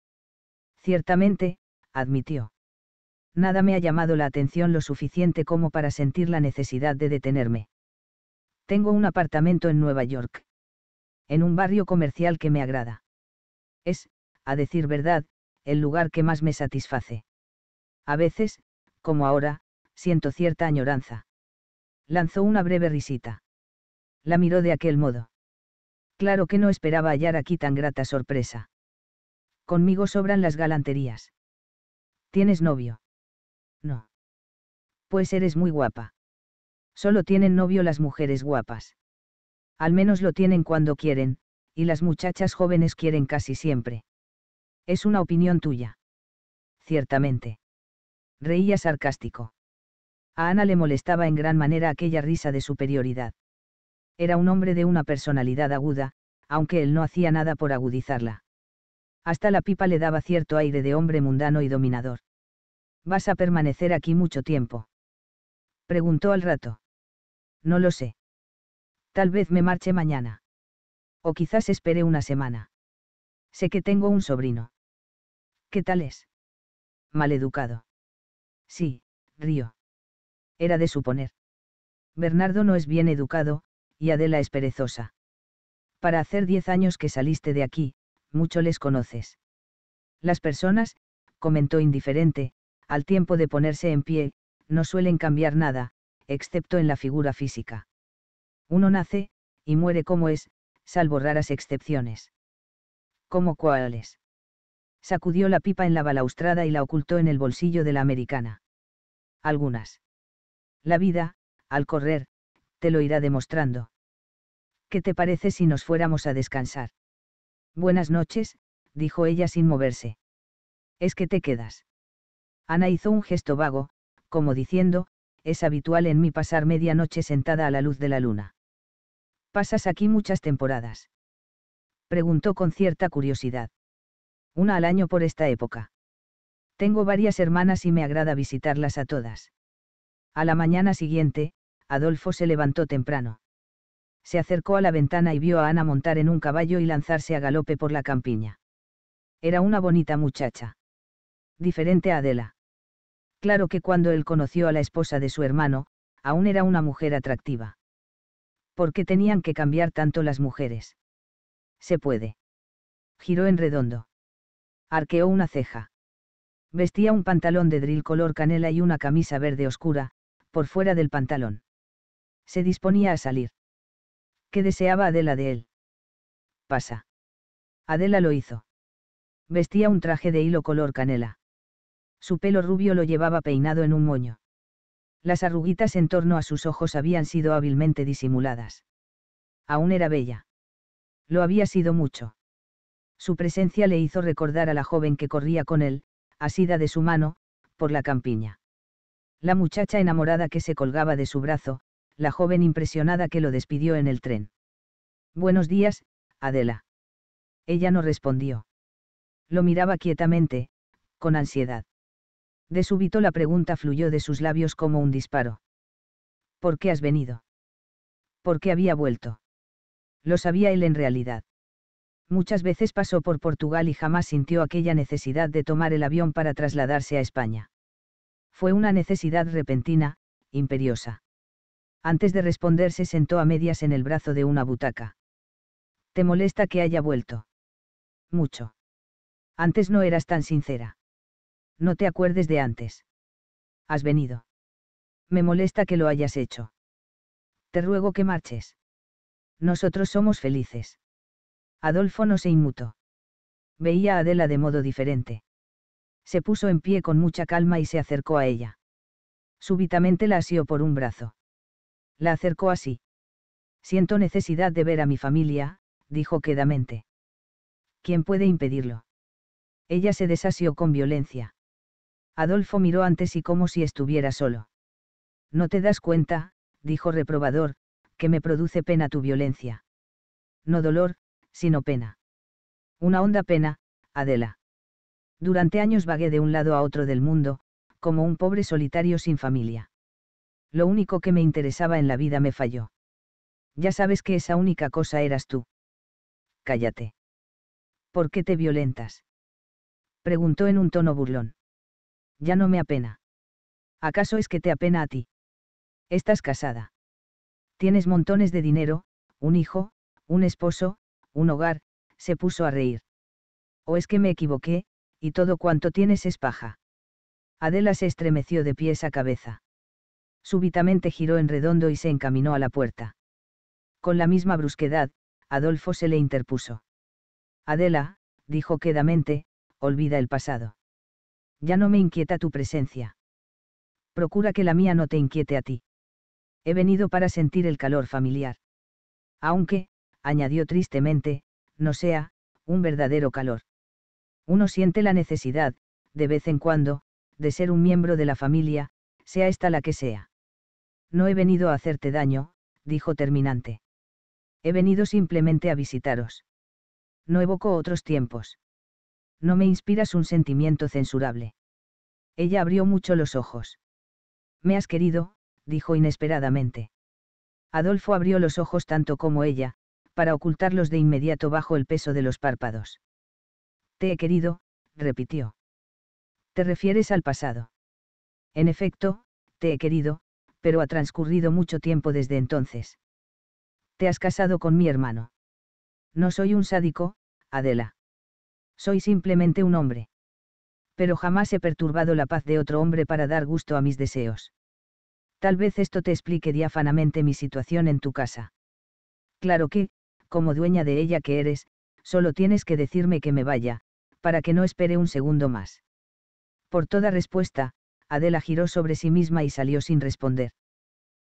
Ciertamente, admitió. Nada me ha llamado la atención lo suficiente como para sentir la necesidad de detenerme. Tengo un apartamento en Nueva York. En un barrio comercial que me agrada. Es, a decir verdad, el lugar que más me satisface. A veces, como ahora, siento cierta añoranza. Lanzó una breve risita. La miró de aquel modo. Claro que no esperaba hallar aquí tan grata sorpresa. Conmigo sobran las galanterías. ¿Tienes novio? No. Pues eres muy guapa. Solo tienen novio las mujeres guapas. Al menos lo tienen cuando quieren, y las muchachas jóvenes quieren casi siempre. Es una opinión tuya. Ciertamente. Reía sarcástico. A Ana le molestaba en gran manera aquella risa de superioridad. Era un hombre de una personalidad aguda, aunque él no hacía nada por agudizarla. Hasta la pipa le daba cierto aire de hombre mundano y dominador. ¿Vas a permanecer aquí mucho tiempo? Preguntó al rato. No lo sé. Tal vez me marche mañana. O quizás espere una semana. Sé que tengo un sobrino. ¿Qué tal es? Maleducado. Sí, río. Era de suponer. Bernardo no es bien educado, y Adela es perezosa. Para hacer diez años que saliste de aquí, mucho les conoces. Las personas, comentó indiferente, al tiempo de ponerse en pie, no suelen cambiar nada, excepto en la figura física. Uno nace, y muere como es, salvo raras excepciones. ¿Cómo cuáles? Sacudió la pipa en la balaustrada y la ocultó en el bolsillo de la americana. Algunas. La vida, al correr, te lo irá demostrando. ¿Qué te parece si nos fuéramos a descansar? Buenas noches, dijo ella sin moverse. Es que te quedas. Ana hizo un gesto vago, como diciendo, es habitual en mí pasar media noche sentada a la luz de la luna. ¿Pasas aquí muchas temporadas? Preguntó con cierta curiosidad. Una al año por esta época. Tengo varias hermanas y me agrada visitarlas a todas. A la mañana siguiente, Adolfo se levantó temprano. Se acercó a la ventana y vio a Ana montar en un caballo y lanzarse a galope por la campiña. Era una bonita muchacha. Diferente a Adela. Claro que cuando él conoció a la esposa de su hermano, aún era una mujer atractiva. ¿Por qué tenían que cambiar tanto las mujeres? Se puede. Giró en redondo. Arqueó una ceja. Vestía un pantalón de drill color canela y una camisa verde oscura, por fuera del pantalón. Se disponía a salir. ¿Qué deseaba Adela de él? Pasa. Adela lo hizo. Vestía un traje de hilo color canela. Su pelo rubio lo llevaba peinado en un moño. Las arruguitas en torno a sus ojos habían sido hábilmente disimuladas. Aún era bella. Lo había sido mucho. Su presencia le hizo recordar a la joven que corría con él, asida de su mano, por la campiña. La muchacha enamorada que se colgaba de su brazo, la joven impresionada que lo despidió en el tren. Buenos días, Adela. Ella no respondió. Lo miraba quietamente, con ansiedad. De súbito la pregunta fluyó de sus labios como un disparo. ¿Por qué has venido? ¿Por qué había vuelto? Lo sabía él en realidad. Muchas veces pasó por Portugal y jamás sintió aquella necesidad de tomar el avión para trasladarse a España. Fue una necesidad repentina, imperiosa. Antes de responder se sentó a medias en el brazo de una butaca. ¿Te molesta que haya vuelto? Mucho. Antes no eras tan sincera no te acuerdes de antes. Has venido. Me molesta que lo hayas hecho. Te ruego que marches. Nosotros somos felices. Adolfo no se inmutó. Veía a Adela de modo diferente. Se puso en pie con mucha calma y se acercó a ella. Súbitamente la asió por un brazo. La acercó así. Siento necesidad de ver a mi familia, dijo quedamente. ¿Quién puede impedirlo? Ella se desasió con violencia. Adolfo miró antes y como si estuviera solo. No te das cuenta, dijo reprobador, que me produce pena tu violencia. No dolor, sino pena. Una honda pena, Adela. Durante años vagué de un lado a otro del mundo, como un pobre solitario sin familia. Lo único que me interesaba en la vida me falló. Ya sabes que esa única cosa eras tú. Cállate. ¿Por qué te violentas? Preguntó en un tono burlón. Ya no me apena. ¿Acaso es que te apena a ti? Estás casada. Tienes montones de dinero, un hijo, un esposo, un hogar, se puso a reír. ¿O es que me equivoqué, y todo cuanto tienes es paja? Adela se estremeció de pies a cabeza. Súbitamente giró en redondo y se encaminó a la puerta. Con la misma brusquedad, Adolfo se le interpuso. Adela, dijo quedamente, olvida el pasado ya no me inquieta tu presencia. Procura que la mía no te inquiete a ti. He venido para sentir el calor familiar. Aunque, añadió tristemente, no sea, un verdadero calor. Uno siente la necesidad, de vez en cuando, de ser un miembro de la familia, sea esta la que sea. No he venido a hacerte daño, dijo terminante. He venido simplemente a visitaros. No evoco otros tiempos no me inspiras un sentimiento censurable. Ella abrió mucho los ojos. Me has querido, dijo inesperadamente. Adolfo abrió los ojos tanto como ella, para ocultarlos de inmediato bajo el peso de los párpados. Te he querido, repitió. Te refieres al pasado. En efecto, te he querido, pero ha transcurrido mucho tiempo desde entonces. Te has casado con mi hermano. No soy un sádico, Adela. Soy simplemente un hombre. Pero jamás he perturbado la paz de otro hombre para dar gusto a mis deseos. Tal vez esto te explique diáfanamente mi situación en tu casa. Claro que, como dueña de ella que eres, solo tienes que decirme que me vaya, para que no espere un segundo más. Por toda respuesta, Adela giró sobre sí misma y salió sin responder.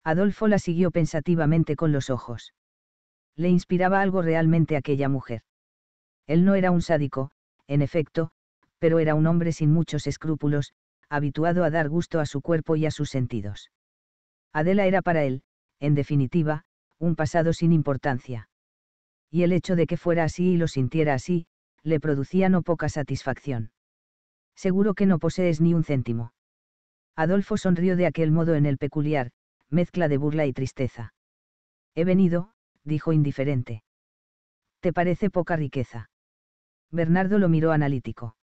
Adolfo la siguió pensativamente con los ojos. Le inspiraba algo realmente aquella mujer. Él no era un sádico, en efecto, pero era un hombre sin muchos escrúpulos, habituado a dar gusto a su cuerpo y a sus sentidos. Adela era para él, en definitiva, un pasado sin importancia. Y el hecho de que fuera así y lo sintiera así, le producía no poca satisfacción. Seguro que no posees ni un céntimo. Adolfo sonrió de aquel modo en el peculiar, mezcla de burla y tristeza. He venido, dijo indiferente. ¿Te parece poca riqueza? Bernardo lo miró analítico.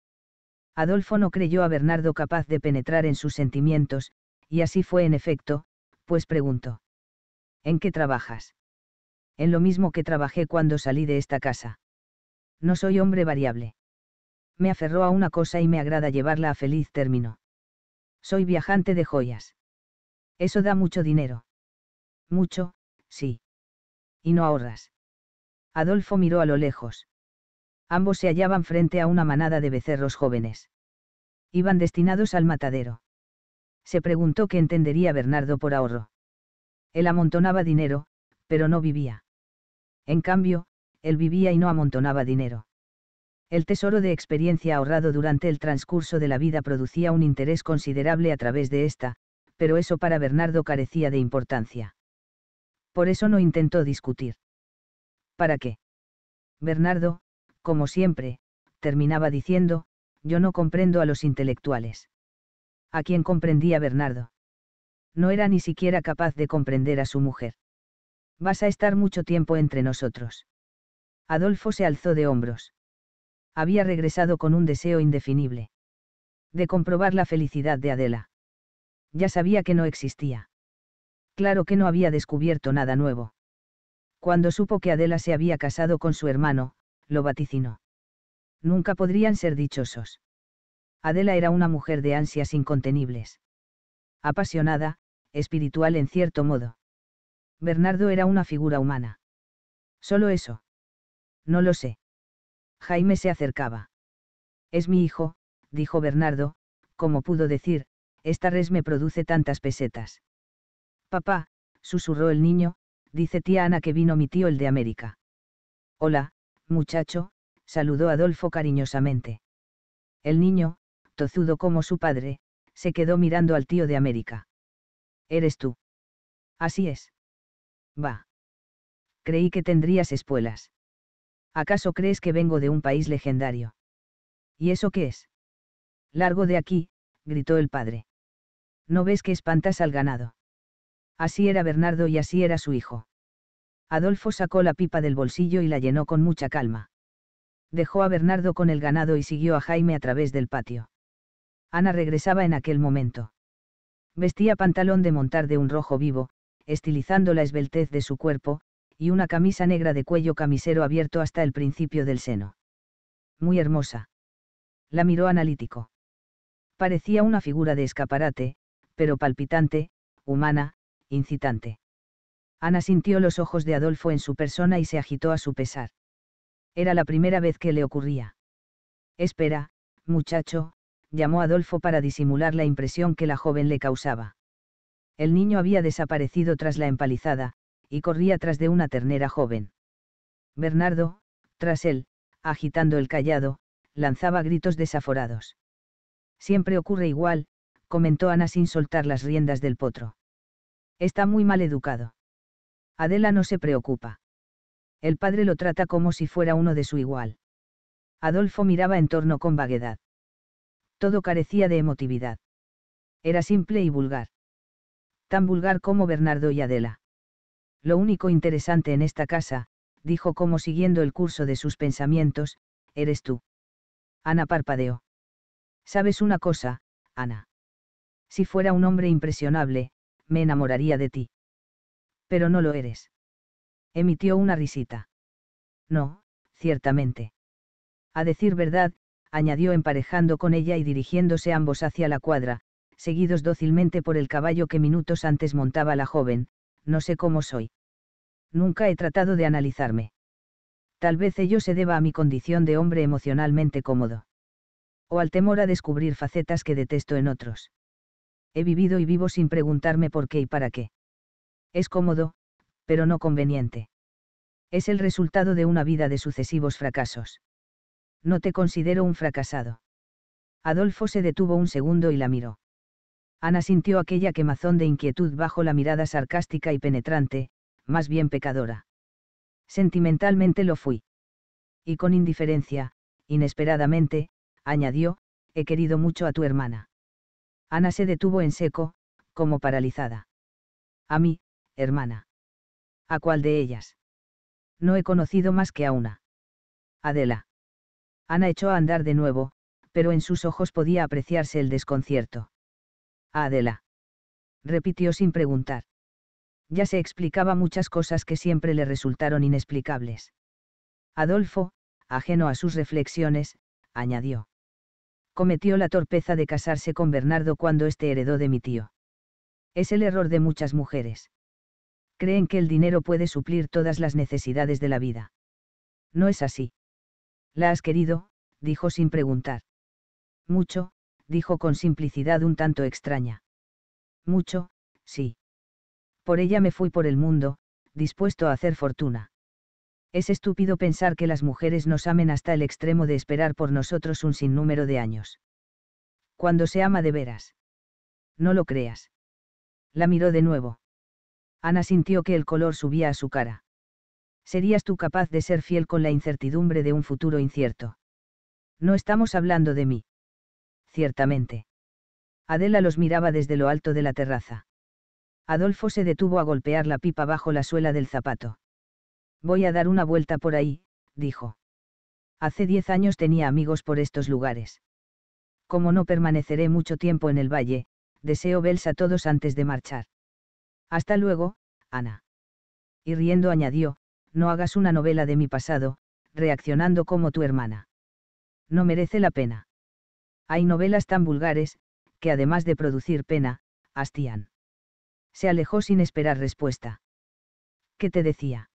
Adolfo no creyó a Bernardo capaz de penetrar en sus sentimientos, y así fue en efecto, pues preguntó. ¿En qué trabajas? En lo mismo que trabajé cuando salí de esta casa. No soy hombre variable. Me aferró a una cosa y me agrada llevarla a feliz término. Soy viajante de joyas. Eso da mucho dinero. Mucho, sí. Y no ahorras. Adolfo miró a lo lejos. Ambos se hallaban frente a una manada de becerros jóvenes. Iban destinados al matadero. Se preguntó qué entendería Bernardo por ahorro. Él amontonaba dinero, pero no vivía. En cambio, él vivía y no amontonaba dinero. El tesoro de experiencia ahorrado durante el transcurso de la vida producía un interés considerable a través de esta, pero eso para Bernardo carecía de importancia. Por eso no intentó discutir. ¿Para qué? Bernardo, como siempre, terminaba diciendo, yo no comprendo a los intelectuales. A quién comprendía Bernardo. No era ni siquiera capaz de comprender a su mujer. Vas a estar mucho tiempo entre nosotros. Adolfo se alzó de hombros. Había regresado con un deseo indefinible. De comprobar la felicidad de Adela. Ya sabía que no existía. Claro que no había descubierto nada nuevo. Cuando supo que Adela se había casado con su hermano, lo vaticinó. Nunca podrían ser dichosos. Adela era una mujer de ansias incontenibles. Apasionada, espiritual en cierto modo. Bernardo era una figura humana. Solo eso. No lo sé. Jaime se acercaba. Es mi hijo, dijo Bernardo, como pudo decir, esta res me produce tantas pesetas. Papá, susurró el niño, dice tía Ana que vino mi tío el de América. Hola, Muchacho, saludó Adolfo cariñosamente. El niño, tozudo como su padre, se quedó mirando al tío de América. Eres tú. Así es. Va. Creí que tendrías espuelas. ¿Acaso crees que vengo de un país legendario? ¿Y eso qué es? Largo de aquí, gritó el padre. ¿No ves que espantas al ganado? Así era Bernardo y así era su hijo. Adolfo sacó la pipa del bolsillo y la llenó con mucha calma. Dejó a Bernardo con el ganado y siguió a Jaime a través del patio. Ana regresaba en aquel momento. Vestía pantalón de montar de un rojo vivo, estilizando la esbeltez de su cuerpo, y una camisa negra de cuello camisero abierto hasta el principio del seno. Muy hermosa. La miró analítico. Parecía una figura de escaparate, pero palpitante, humana, incitante. Ana sintió los ojos de Adolfo en su persona y se agitó a su pesar. Era la primera vez que le ocurría. Espera, muchacho, llamó Adolfo para disimular la impresión que la joven le causaba. El niño había desaparecido tras la empalizada, y corría tras de una ternera joven. Bernardo, tras él, agitando el callado, lanzaba gritos desaforados. Siempre ocurre igual, comentó Ana sin soltar las riendas del potro. Está muy mal educado. Adela no se preocupa. El padre lo trata como si fuera uno de su igual. Adolfo miraba en torno con vaguedad. Todo carecía de emotividad. Era simple y vulgar. Tan vulgar como Bernardo y Adela. Lo único interesante en esta casa, dijo como siguiendo el curso de sus pensamientos, eres tú. Ana parpadeó. ¿Sabes una cosa, Ana? Si fuera un hombre impresionable, me enamoraría de ti. Pero no lo eres. Emitió una risita. No, ciertamente. A decir verdad, añadió emparejando con ella y dirigiéndose ambos hacia la cuadra, seguidos dócilmente por el caballo que minutos antes montaba la joven, no sé cómo soy. Nunca he tratado de analizarme. Tal vez ello se deba a mi condición de hombre emocionalmente cómodo. O al temor a descubrir facetas que detesto en otros. He vivido y vivo sin preguntarme por qué y para qué. Es cómodo, pero no conveniente. Es el resultado de una vida de sucesivos fracasos. No te considero un fracasado. Adolfo se detuvo un segundo y la miró. Ana sintió aquella quemazón de inquietud bajo la mirada sarcástica y penetrante, más bien pecadora. Sentimentalmente lo fui. Y con indiferencia, inesperadamente, añadió, he querido mucho a tu hermana. Ana se detuvo en seco, como paralizada. A mí, hermana. ¿A cuál de ellas? No he conocido más que a una. Adela. Ana echó a andar de nuevo, pero en sus ojos podía apreciarse el desconcierto. Adela. Repitió sin preguntar. Ya se explicaba muchas cosas que siempre le resultaron inexplicables. Adolfo, ajeno a sus reflexiones, añadió. Cometió la torpeza de casarse con Bernardo cuando este heredó de mi tío. Es el error de muchas mujeres creen que el dinero puede suplir todas las necesidades de la vida. No es así. La has querido, dijo sin preguntar. Mucho, dijo con simplicidad un tanto extraña. Mucho, sí. Por ella me fui por el mundo, dispuesto a hacer fortuna. Es estúpido pensar que las mujeres nos amen hasta el extremo de esperar por nosotros un sinnúmero de años. Cuando se ama de veras. No lo creas. La miró de nuevo. Ana sintió que el color subía a su cara. ¿Serías tú capaz de ser fiel con la incertidumbre de un futuro incierto? No estamos hablando de mí. Ciertamente. Adela los miraba desde lo alto de la terraza. Adolfo se detuvo a golpear la pipa bajo la suela del zapato. Voy a dar una vuelta por ahí, dijo. Hace diez años tenía amigos por estos lugares. Como no permaneceré mucho tiempo en el valle, deseo Bels a todos antes de marchar. Hasta luego, Ana. Y riendo añadió, no hagas una novela de mi pasado, reaccionando como tu hermana. No merece la pena. Hay novelas tan vulgares, que además de producir pena, hastían. Se alejó sin esperar respuesta. ¿Qué te decía?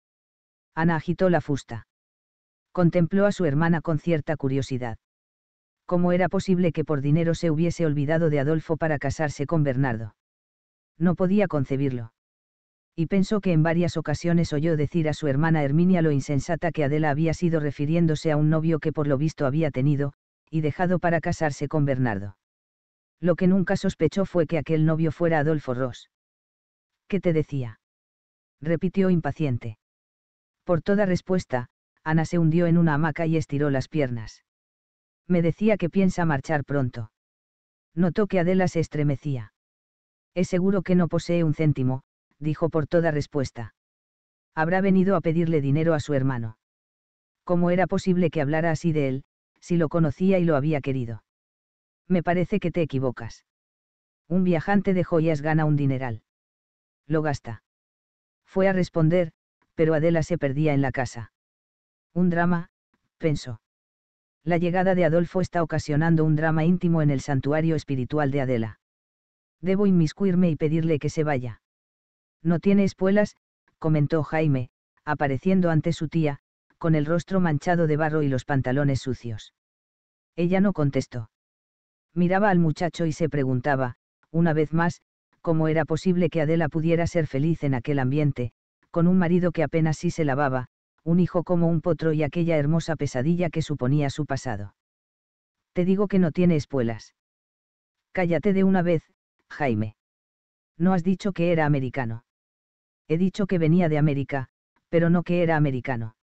Ana agitó la fusta. Contempló a su hermana con cierta curiosidad. ¿Cómo era posible que por dinero se hubiese olvidado de Adolfo para casarse con Bernardo? no podía concebirlo. Y pensó que en varias ocasiones oyó decir a su hermana Herminia lo insensata que Adela había sido refiriéndose a un novio que por lo visto había tenido, y dejado para casarse con Bernardo. Lo que nunca sospechó fue que aquel novio fuera Adolfo Ross. ¿Qué te decía? repitió impaciente. Por toda respuesta, Ana se hundió en una hamaca y estiró las piernas. Me decía que piensa marchar pronto. Notó que Adela se estremecía. Es seguro que no posee un céntimo, dijo por toda respuesta. Habrá venido a pedirle dinero a su hermano. ¿Cómo era posible que hablara así de él, si lo conocía y lo había querido? Me parece que te equivocas. Un viajante de joyas gana un dineral. Lo gasta. Fue a responder, pero Adela se perdía en la casa. Un drama, pensó. La llegada de Adolfo está ocasionando un drama íntimo en el santuario espiritual de Adela. Debo inmiscuirme y pedirle que se vaya. No tiene espuelas, comentó Jaime, apareciendo ante su tía, con el rostro manchado de barro y los pantalones sucios. Ella no contestó. Miraba al muchacho y se preguntaba, una vez más, cómo era posible que Adela pudiera ser feliz en aquel ambiente, con un marido que apenas sí se lavaba, un hijo como un potro y aquella hermosa pesadilla que suponía su pasado. Te digo que no tiene espuelas. Cállate de una vez, Jaime. No has dicho que era americano. He dicho que venía de América, pero no que era americano.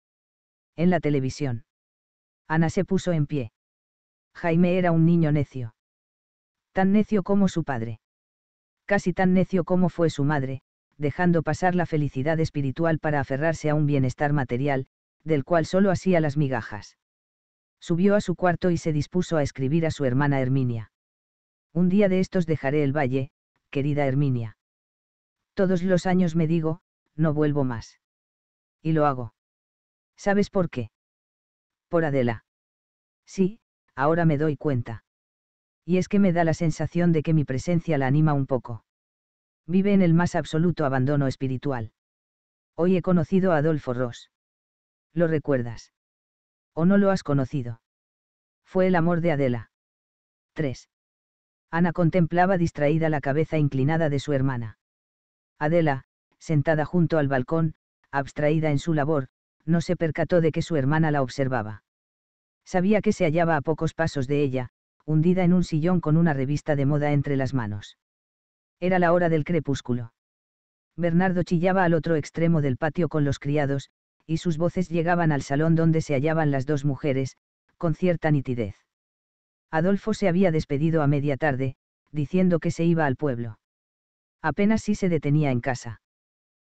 En la televisión. Ana se puso en pie. Jaime era un niño necio. Tan necio como su padre. Casi tan necio como fue su madre, dejando pasar la felicidad espiritual para aferrarse a un bienestar material, del cual solo hacía las migajas. Subió a su cuarto y se dispuso a escribir a su hermana Herminia. Un día de estos dejaré el valle, querida Herminia. Todos los años me digo, no vuelvo más. Y lo hago. ¿Sabes por qué? Por Adela. Sí, ahora me doy cuenta. Y es que me da la sensación de que mi presencia la anima un poco. Vive en el más absoluto abandono espiritual. Hoy he conocido a Adolfo Ross. ¿Lo recuerdas? ¿O no lo has conocido? Fue el amor de Adela. 3. Ana contemplaba distraída la cabeza inclinada de su hermana. Adela, sentada junto al balcón, abstraída en su labor, no se percató de que su hermana la observaba. Sabía que se hallaba a pocos pasos de ella, hundida en un sillón con una revista de moda entre las manos. Era la hora del crepúsculo. Bernardo chillaba al otro extremo del patio con los criados, y sus voces llegaban al salón donde se hallaban las dos mujeres, con cierta nitidez. Adolfo se había despedido a media tarde, diciendo que se iba al pueblo. Apenas sí se detenía en casa.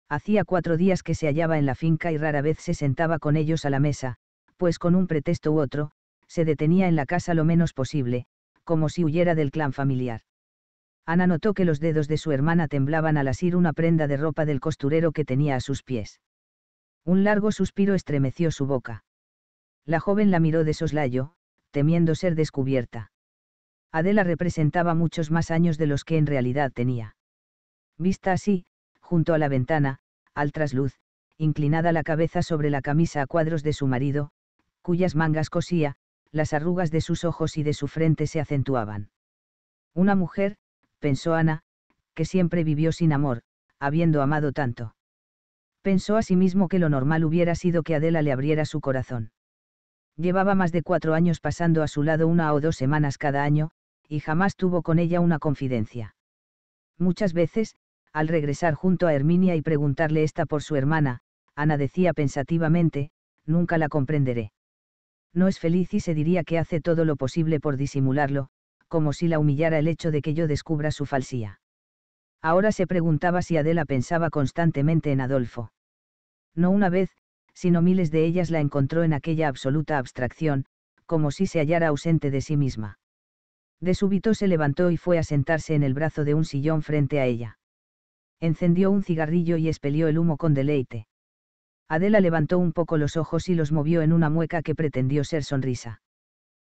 Hacía cuatro días que se hallaba en la finca y rara vez se sentaba con ellos a la mesa, pues con un pretexto u otro, se detenía en la casa lo menos posible, como si huyera del clan familiar. Ana notó que los dedos de su hermana temblaban al asir una prenda de ropa del costurero que tenía a sus pies. Un largo suspiro estremeció su boca. La joven la miró de soslayo, temiendo ser descubierta. Adela representaba muchos más años de los que en realidad tenía. Vista así, junto a la ventana, al trasluz, inclinada la cabeza sobre la camisa a cuadros de su marido, cuyas mangas cosía, las arrugas de sus ojos y de su frente se acentuaban. Una mujer, pensó Ana, que siempre vivió sin amor, habiendo amado tanto. Pensó a sí mismo que lo normal hubiera sido que Adela le abriera su corazón. Llevaba más de cuatro años pasando a su lado una o dos semanas cada año, y jamás tuvo con ella una confidencia. Muchas veces, al regresar junto a Herminia y preguntarle esta por su hermana, Ana decía pensativamente, nunca la comprenderé. No es feliz y se diría que hace todo lo posible por disimularlo, como si la humillara el hecho de que yo descubra su falsía. Ahora se preguntaba si Adela pensaba constantemente en Adolfo. No una vez, sino miles de ellas la encontró en aquella absoluta abstracción, como si se hallara ausente de sí misma. De súbito se levantó y fue a sentarse en el brazo de un sillón frente a ella. Encendió un cigarrillo y espelió el humo con deleite. Adela levantó un poco los ojos y los movió en una mueca que pretendió ser sonrisa.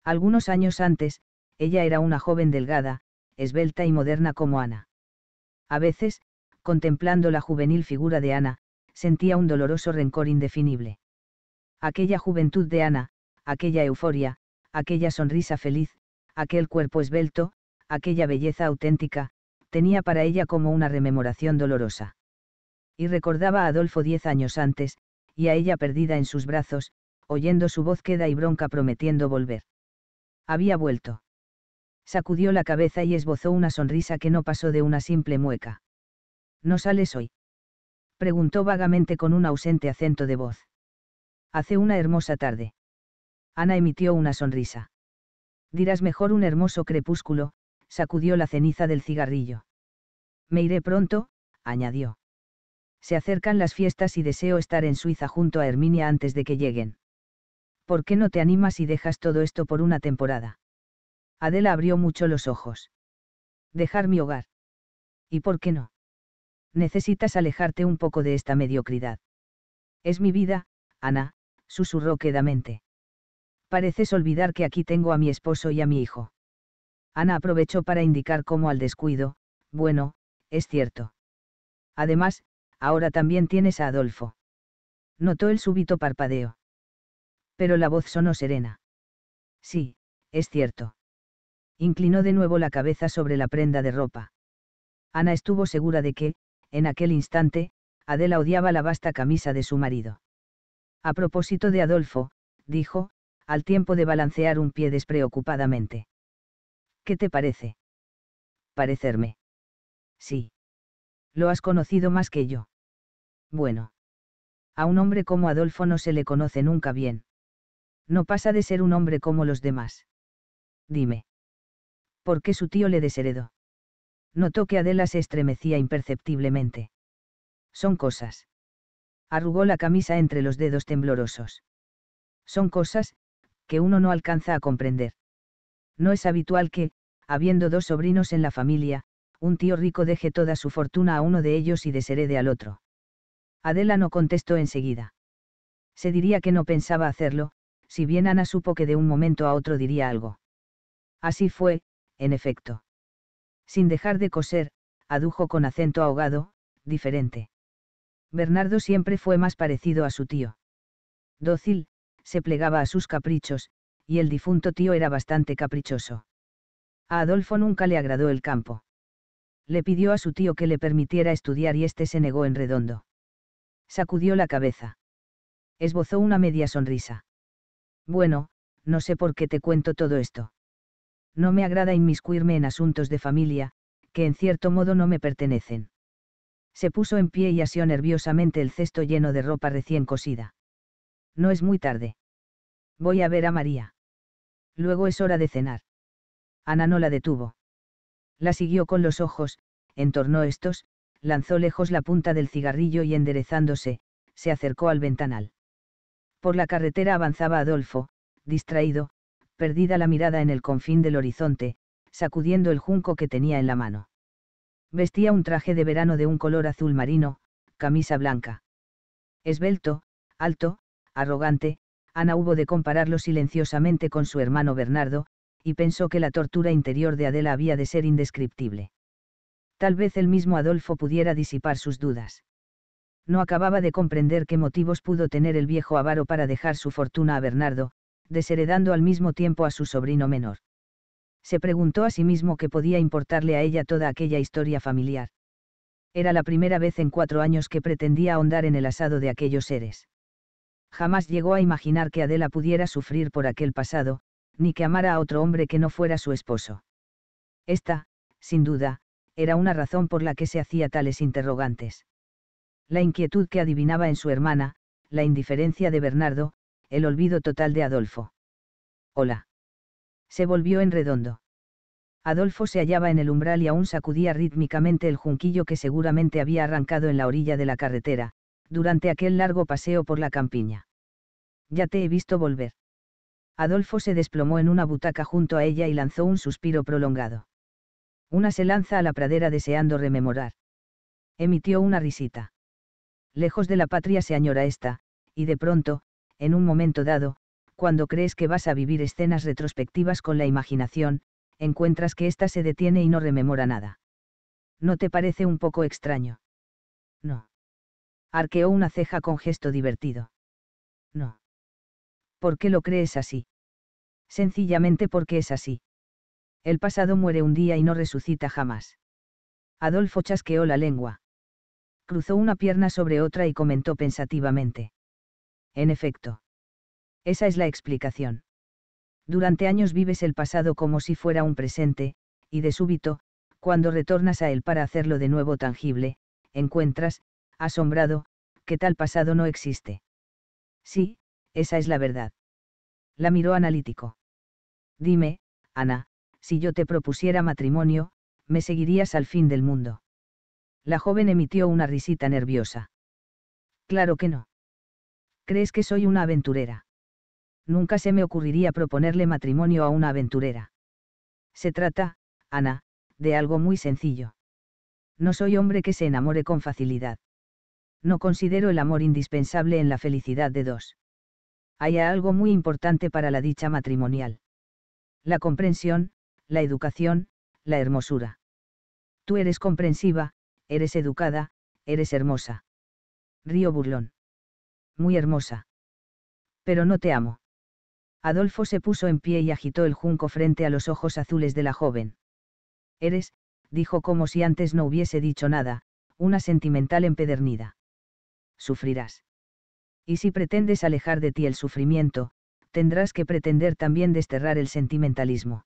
Algunos años antes, ella era una joven delgada, esbelta y moderna como Ana. A veces, contemplando la juvenil figura de Ana, sentía un doloroso rencor indefinible. Aquella juventud de Ana, aquella euforia, aquella sonrisa feliz, aquel cuerpo esbelto, aquella belleza auténtica, tenía para ella como una rememoración dolorosa. Y recordaba a Adolfo diez años antes, y a ella perdida en sus brazos, oyendo su voz queda y bronca prometiendo volver. Había vuelto. Sacudió la cabeza y esbozó una sonrisa que no pasó de una simple mueca. No sales hoy preguntó vagamente con un ausente acento de voz. Hace una hermosa tarde. Ana emitió una sonrisa. Dirás mejor un hermoso crepúsculo, sacudió la ceniza del cigarrillo. Me iré pronto, añadió. Se acercan las fiestas y deseo estar en Suiza junto a Herminia antes de que lleguen. ¿Por qué no te animas y dejas todo esto por una temporada? Adela abrió mucho los ojos. Dejar mi hogar. ¿Y por qué no? necesitas alejarte un poco de esta mediocridad. Es mi vida, Ana, susurró quedamente. Pareces olvidar que aquí tengo a mi esposo y a mi hijo. Ana aprovechó para indicar cómo al descuido, bueno, es cierto. Además, ahora también tienes a Adolfo. Notó el súbito parpadeo. Pero la voz sonó serena. Sí, es cierto. Inclinó de nuevo la cabeza sobre la prenda de ropa. Ana estuvo segura de que, en aquel instante, Adela odiaba la vasta camisa de su marido. A propósito de Adolfo, dijo, al tiempo de balancear un pie despreocupadamente. ¿Qué te parece? Parecerme. Sí. Lo has conocido más que yo. Bueno. A un hombre como Adolfo no se le conoce nunca bien. No pasa de ser un hombre como los demás. Dime. ¿Por qué su tío le desheredó? Notó que Adela se estremecía imperceptiblemente. Son cosas. Arrugó la camisa entre los dedos temblorosos. Son cosas, que uno no alcanza a comprender. No es habitual que, habiendo dos sobrinos en la familia, un tío rico deje toda su fortuna a uno de ellos y desherede al otro. Adela no contestó enseguida. Se diría que no pensaba hacerlo, si bien Ana supo que de un momento a otro diría algo. Así fue, en efecto. Sin dejar de coser, adujo con acento ahogado, diferente. Bernardo siempre fue más parecido a su tío. Dócil, se plegaba a sus caprichos, y el difunto tío era bastante caprichoso. A Adolfo nunca le agradó el campo. Le pidió a su tío que le permitiera estudiar y éste se negó en redondo. Sacudió la cabeza. Esbozó una media sonrisa. Bueno, no sé por qué te cuento todo esto no me agrada inmiscuirme en asuntos de familia, que en cierto modo no me pertenecen. Se puso en pie y asió nerviosamente el cesto lleno de ropa recién cosida. No es muy tarde. Voy a ver a María. Luego es hora de cenar. Ana no la detuvo. La siguió con los ojos, entornó estos, lanzó lejos la punta del cigarrillo y enderezándose, se acercó al ventanal. Por la carretera avanzaba Adolfo, distraído, perdida la mirada en el confín del horizonte, sacudiendo el junco que tenía en la mano. Vestía un traje de verano de un color azul marino, camisa blanca. Esbelto, alto, arrogante, Ana hubo de compararlo silenciosamente con su hermano Bernardo, y pensó que la tortura interior de Adela había de ser indescriptible. Tal vez el mismo Adolfo pudiera disipar sus dudas. No acababa de comprender qué motivos pudo tener el viejo avaro para dejar su fortuna a Bernardo, desheredando al mismo tiempo a su sobrino menor. Se preguntó a sí mismo qué podía importarle a ella toda aquella historia familiar. Era la primera vez en cuatro años que pretendía ahondar en el asado de aquellos seres. Jamás llegó a imaginar que Adela pudiera sufrir por aquel pasado, ni que amara a otro hombre que no fuera su esposo. Esta, sin duda, era una razón por la que se hacía tales interrogantes. La inquietud que adivinaba en su hermana, la indiferencia de Bernardo, el olvido total de Adolfo. Hola. Se volvió en redondo. Adolfo se hallaba en el umbral y aún sacudía rítmicamente el junquillo que seguramente había arrancado en la orilla de la carretera, durante aquel largo paseo por la campiña. Ya te he visto volver. Adolfo se desplomó en una butaca junto a ella y lanzó un suspiro prolongado. Una se lanza a la pradera deseando rememorar. Emitió una risita. Lejos de la patria se añora esta, y de pronto, en un momento dado, cuando crees que vas a vivir escenas retrospectivas con la imaginación, encuentras que ésta se detiene y no rememora nada. ¿No te parece un poco extraño? No. Arqueó una ceja con gesto divertido. No. ¿Por qué lo crees así? Sencillamente porque es así. El pasado muere un día y no resucita jamás. Adolfo chasqueó la lengua. Cruzó una pierna sobre otra y comentó pensativamente. En efecto. Esa es la explicación. Durante años vives el pasado como si fuera un presente, y de súbito, cuando retornas a él para hacerlo de nuevo tangible, encuentras, asombrado, que tal pasado no existe. Sí, esa es la verdad. La miró analítico. Dime, Ana, si yo te propusiera matrimonio, me seguirías al fin del mundo. La joven emitió una risita nerviosa. Claro que no. ¿Crees que soy una aventurera? Nunca se me ocurriría proponerle matrimonio a una aventurera. Se trata, Ana, de algo muy sencillo. No soy hombre que se enamore con facilidad. No considero el amor indispensable en la felicidad de dos. Hay algo muy importante para la dicha matrimonial. La comprensión, la educación, la hermosura. Tú eres comprensiva, eres educada, eres hermosa. Río burlón muy hermosa. Pero no te amo. Adolfo se puso en pie y agitó el junco frente a los ojos azules de la joven. Eres, dijo como si antes no hubiese dicho nada, una sentimental empedernida. Sufrirás. Y si pretendes alejar de ti el sufrimiento, tendrás que pretender también desterrar el sentimentalismo.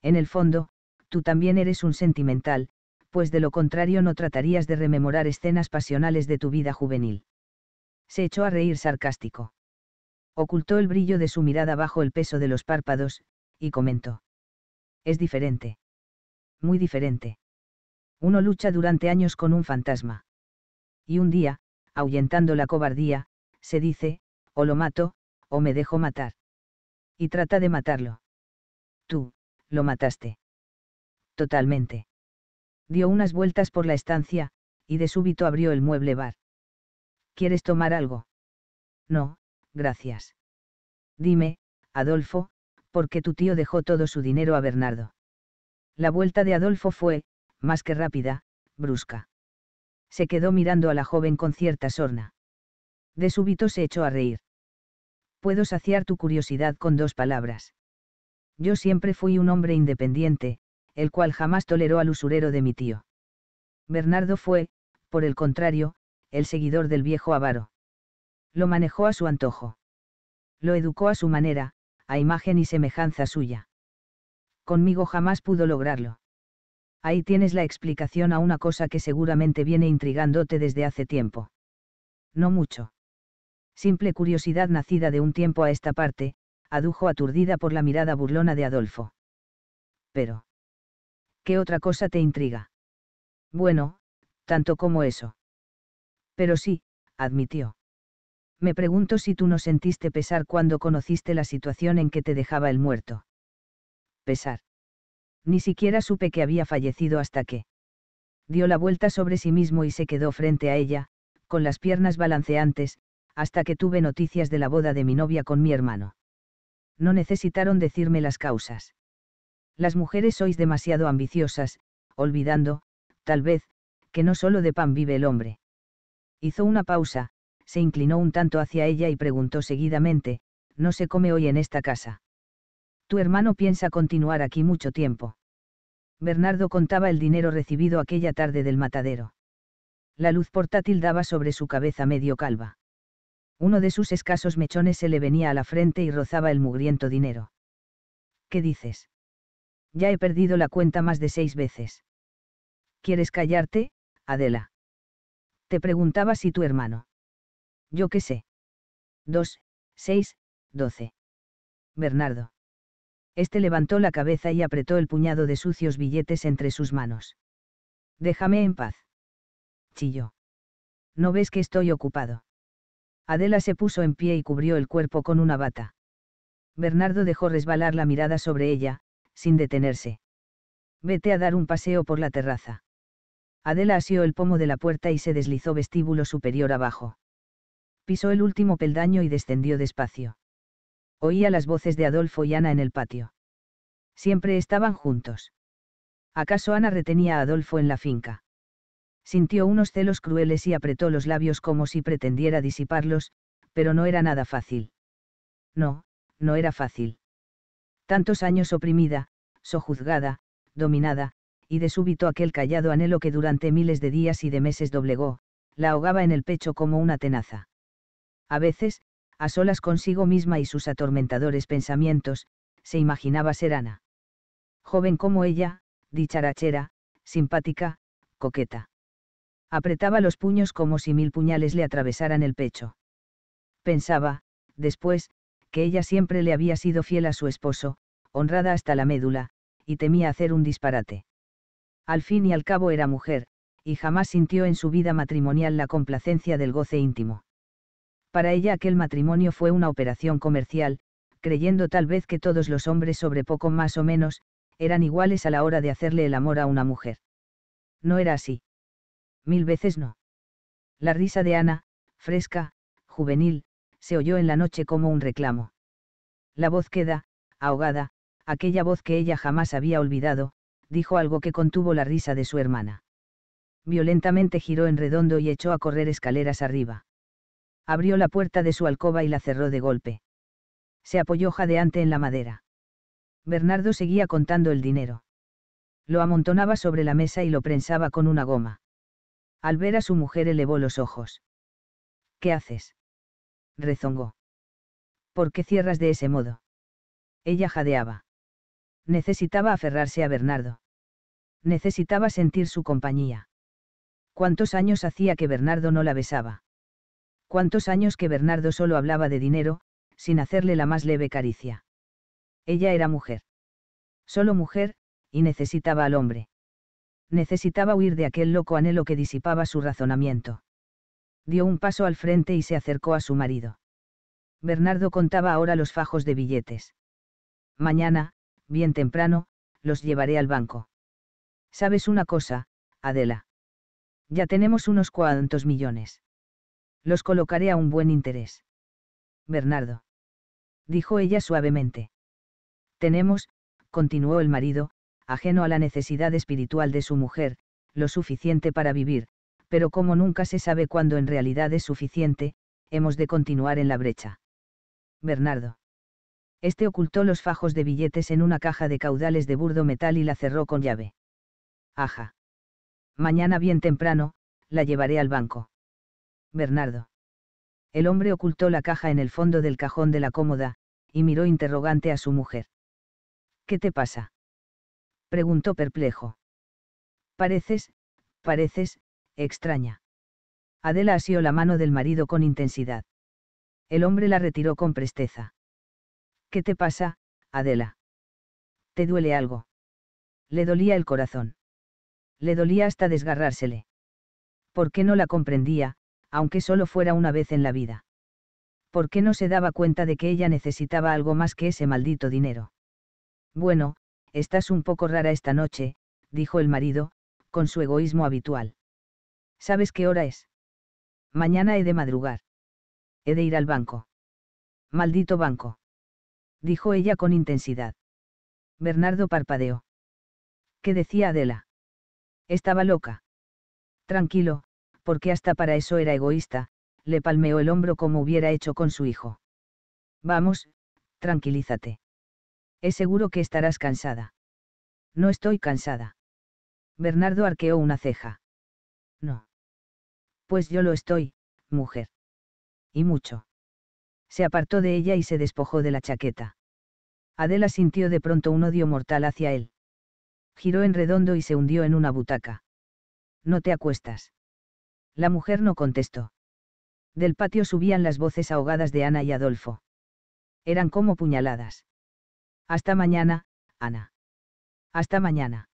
En el fondo, tú también eres un sentimental, pues de lo contrario no tratarías de rememorar escenas pasionales de tu vida juvenil se echó a reír sarcástico. Ocultó el brillo de su mirada bajo el peso de los párpados, y comentó. Es diferente. Muy diferente. Uno lucha durante años con un fantasma. Y un día, ahuyentando la cobardía, se dice, o lo mato, o me dejo matar. Y trata de matarlo. Tú, lo mataste. Totalmente. Dio unas vueltas por la estancia, y de súbito abrió el mueble bar. ¿quieres tomar algo? No, gracias. Dime, Adolfo, ¿por qué tu tío dejó todo su dinero a Bernardo? La vuelta de Adolfo fue, más que rápida, brusca. Se quedó mirando a la joven con cierta sorna. De súbito se echó a reír. Puedo saciar tu curiosidad con dos palabras. Yo siempre fui un hombre independiente, el cual jamás toleró al usurero de mi tío. Bernardo fue, por el contrario, el seguidor del viejo avaro. Lo manejó a su antojo. Lo educó a su manera, a imagen y semejanza suya. Conmigo jamás pudo lograrlo. Ahí tienes la explicación a una cosa que seguramente viene intrigándote desde hace tiempo. No mucho. Simple curiosidad nacida de un tiempo a esta parte, adujo aturdida por la mirada burlona de Adolfo. Pero. ¿Qué otra cosa te intriga? Bueno, tanto como eso. Pero sí, admitió. Me pregunto si tú no sentiste pesar cuando conociste la situación en que te dejaba el muerto. Pesar. Ni siquiera supe que había fallecido hasta que. Dio la vuelta sobre sí mismo y se quedó frente a ella, con las piernas balanceantes, hasta que tuve noticias de la boda de mi novia con mi hermano. No necesitaron decirme las causas. Las mujeres sois demasiado ambiciosas, olvidando, tal vez, que no solo de pan vive el hombre. Hizo una pausa, se inclinó un tanto hacia ella y preguntó seguidamente, ¿no se come hoy en esta casa? Tu hermano piensa continuar aquí mucho tiempo. Bernardo contaba el dinero recibido aquella tarde del matadero. La luz portátil daba sobre su cabeza medio calva. Uno de sus escasos mechones se le venía a la frente y rozaba el mugriento dinero. ¿Qué dices? Ya he perdido la cuenta más de seis veces. ¿Quieres callarte, Adela? Te preguntaba si tu hermano. Yo qué sé. 2, 6, 12. Bernardo. Este levantó la cabeza y apretó el puñado de sucios billetes entre sus manos. Déjame en paz. Chilló. ¿No ves que estoy ocupado? Adela se puso en pie y cubrió el cuerpo con una bata. Bernardo dejó resbalar la mirada sobre ella, sin detenerse. Vete a dar un paseo por la terraza. Adela asió el pomo de la puerta y se deslizó vestíbulo superior abajo. Pisó el último peldaño y descendió despacio. Oía las voces de Adolfo y Ana en el patio. Siempre estaban juntos. ¿Acaso Ana retenía a Adolfo en la finca? Sintió unos celos crueles y apretó los labios como si pretendiera disiparlos, pero no era nada fácil. No, no era fácil. Tantos años oprimida, sojuzgada, dominada, y de súbito aquel callado anhelo que durante miles de días y de meses doblegó, la ahogaba en el pecho como una tenaza. A veces, a solas consigo misma y sus atormentadores pensamientos, se imaginaba ser Ana. Joven como ella, dicharachera, simpática, coqueta. Apretaba los puños como si mil puñales le atravesaran el pecho. Pensaba, después, que ella siempre le había sido fiel a su esposo, honrada hasta la médula, y temía hacer un disparate al fin y al cabo era mujer, y jamás sintió en su vida matrimonial la complacencia del goce íntimo. Para ella aquel matrimonio fue una operación comercial, creyendo tal vez que todos los hombres sobre poco más o menos, eran iguales a la hora de hacerle el amor a una mujer. No era así. Mil veces no. La risa de Ana, fresca, juvenil, se oyó en la noche como un reclamo. La voz queda, ahogada, aquella voz que ella jamás había olvidado, dijo algo que contuvo la risa de su hermana. Violentamente giró en redondo y echó a correr escaleras arriba. Abrió la puerta de su alcoba y la cerró de golpe. Se apoyó jadeante en la madera. Bernardo seguía contando el dinero. Lo amontonaba sobre la mesa y lo prensaba con una goma. Al ver a su mujer elevó los ojos. ¿Qué haces? rezongó. ¿Por qué cierras de ese modo? Ella jadeaba necesitaba aferrarse a Bernardo. Necesitaba sentir su compañía. ¿Cuántos años hacía que Bernardo no la besaba? ¿Cuántos años que Bernardo solo hablaba de dinero, sin hacerle la más leve caricia? Ella era mujer. Solo mujer, y necesitaba al hombre. Necesitaba huir de aquel loco anhelo que disipaba su razonamiento. Dio un paso al frente y se acercó a su marido. Bernardo contaba ahora los fajos de billetes. Mañana, bien temprano, los llevaré al banco. ¿Sabes una cosa, Adela? Ya tenemos unos cuantos millones. Los colocaré a un buen interés. Bernardo. Dijo ella suavemente. Tenemos, continuó el marido, ajeno a la necesidad espiritual de su mujer, lo suficiente para vivir, pero como nunca se sabe cuándo en realidad es suficiente, hemos de continuar en la brecha. Bernardo. Este ocultó los fajos de billetes en una caja de caudales de burdo metal y la cerró con llave. Aja. Mañana bien temprano, la llevaré al banco. Bernardo. El hombre ocultó la caja en el fondo del cajón de la cómoda, y miró interrogante a su mujer. ¿Qué te pasa? preguntó perplejo. Pareces, pareces, extraña. Adela asió la mano del marido con intensidad. El hombre la retiró con presteza. ¿Qué te pasa, Adela? ¿Te duele algo? Le dolía el corazón. Le dolía hasta desgarrársele. ¿Por qué no la comprendía, aunque solo fuera una vez en la vida? ¿Por qué no se daba cuenta de que ella necesitaba algo más que ese maldito dinero? Bueno, estás un poco rara esta noche, dijo el marido, con su egoísmo habitual. ¿Sabes qué hora es? Mañana he de madrugar. He de ir al banco. Maldito banco dijo ella con intensidad. Bernardo parpadeó. ¿Qué decía Adela? Estaba loca. Tranquilo, porque hasta para eso era egoísta, le palmeó el hombro como hubiera hecho con su hijo. Vamos, tranquilízate. Es seguro que estarás cansada. No estoy cansada. Bernardo arqueó una ceja. No. Pues yo lo estoy, mujer. Y mucho se apartó de ella y se despojó de la chaqueta. Adela sintió de pronto un odio mortal hacia él. Giró en redondo y se hundió en una butaca. No te acuestas. La mujer no contestó. Del patio subían las voces ahogadas de Ana y Adolfo. Eran como puñaladas. Hasta mañana, Ana. Hasta mañana.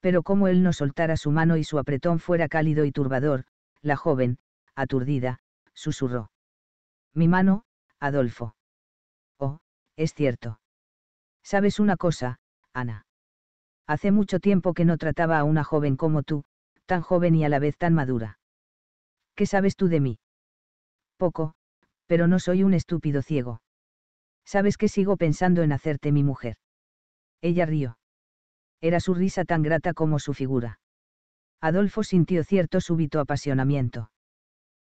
Pero como él no soltara su mano y su apretón fuera cálido y turbador, la joven, aturdida, susurró. Mi mano, Adolfo. Oh, es cierto. ¿Sabes una cosa, Ana? Hace mucho tiempo que no trataba a una joven como tú, tan joven y a la vez tan madura. ¿Qué sabes tú de mí? Poco, pero no soy un estúpido ciego. Sabes que sigo pensando en hacerte mi mujer. Ella rió. Era su risa tan grata como su figura. Adolfo sintió cierto súbito apasionamiento.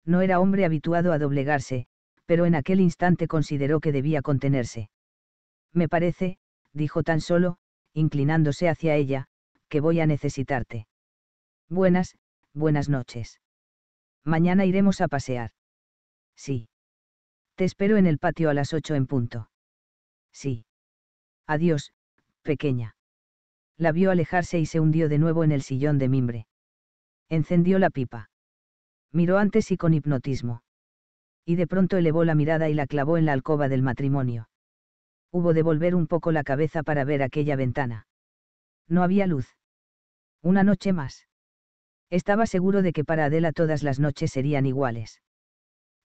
No era hombre habituado a doblegarse, pero en aquel instante consideró que debía contenerse. Me parece, dijo tan solo, inclinándose hacia ella, que voy a necesitarte. Buenas, buenas noches. Mañana iremos a pasear. Sí. Te espero en el patio a las ocho en punto. Sí. Adiós, pequeña. La vio alejarse y se hundió de nuevo en el sillón de mimbre. Encendió la pipa. Miró antes y con hipnotismo y de pronto elevó la mirada y la clavó en la alcoba del matrimonio. Hubo de volver un poco la cabeza para ver aquella ventana. No había luz. Una noche más. Estaba seguro de que para Adela todas las noches serían iguales.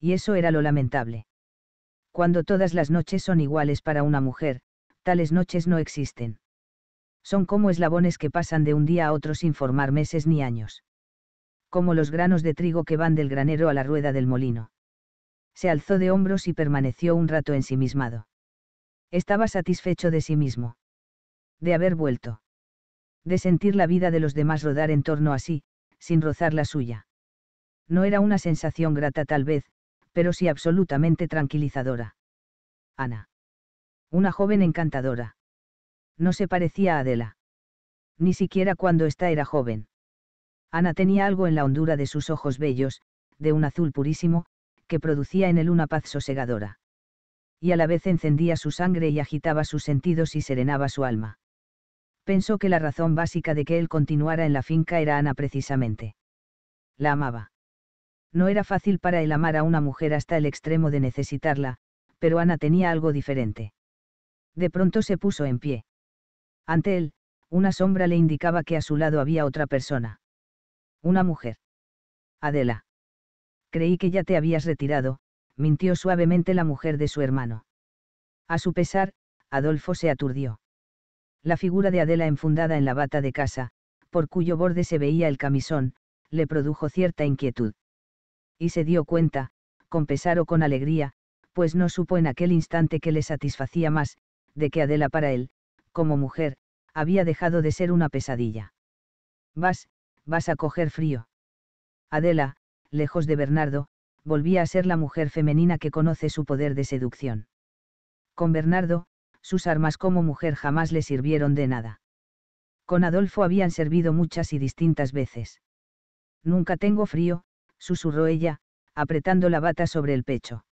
Y eso era lo lamentable. Cuando todas las noches son iguales para una mujer, tales noches no existen. Son como eslabones que pasan de un día a otro sin formar meses ni años. Como los granos de trigo que van del granero a la rueda del molino se alzó de hombros y permaneció un rato ensimismado. Estaba satisfecho de sí mismo. De haber vuelto. De sentir la vida de los demás rodar en torno a sí, sin rozar la suya. No era una sensación grata tal vez, pero sí absolutamente tranquilizadora. Ana. Una joven encantadora. No se parecía a Adela. Ni siquiera cuando ésta era joven. Ana tenía algo en la hondura de sus ojos bellos, de un azul purísimo, que producía en él una paz sosegadora. Y a la vez encendía su sangre y agitaba sus sentidos y serenaba su alma. Pensó que la razón básica de que él continuara en la finca era Ana precisamente. La amaba. No era fácil para él amar a una mujer hasta el extremo de necesitarla, pero Ana tenía algo diferente. De pronto se puso en pie. Ante él, una sombra le indicaba que a su lado había otra persona. Una mujer. Adela. Creí que ya te habías retirado, mintió suavemente la mujer de su hermano. A su pesar, Adolfo se aturdió. La figura de Adela enfundada en la bata de casa, por cuyo borde se veía el camisón, le produjo cierta inquietud. Y se dio cuenta, con pesar o con alegría, pues no supo en aquel instante que le satisfacía más, de que Adela para él, como mujer, había dejado de ser una pesadilla. Vas, vas a coger frío. Adela, lejos de Bernardo, volvía a ser la mujer femenina que conoce su poder de seducción. Con Bernardo, sus armas como mujer jamás le sirvieron de nada. Con Adolfo habían servido muchas y distintas veces. Nunca tengo frío, susurró ella, apretando la bata sobre el pecho.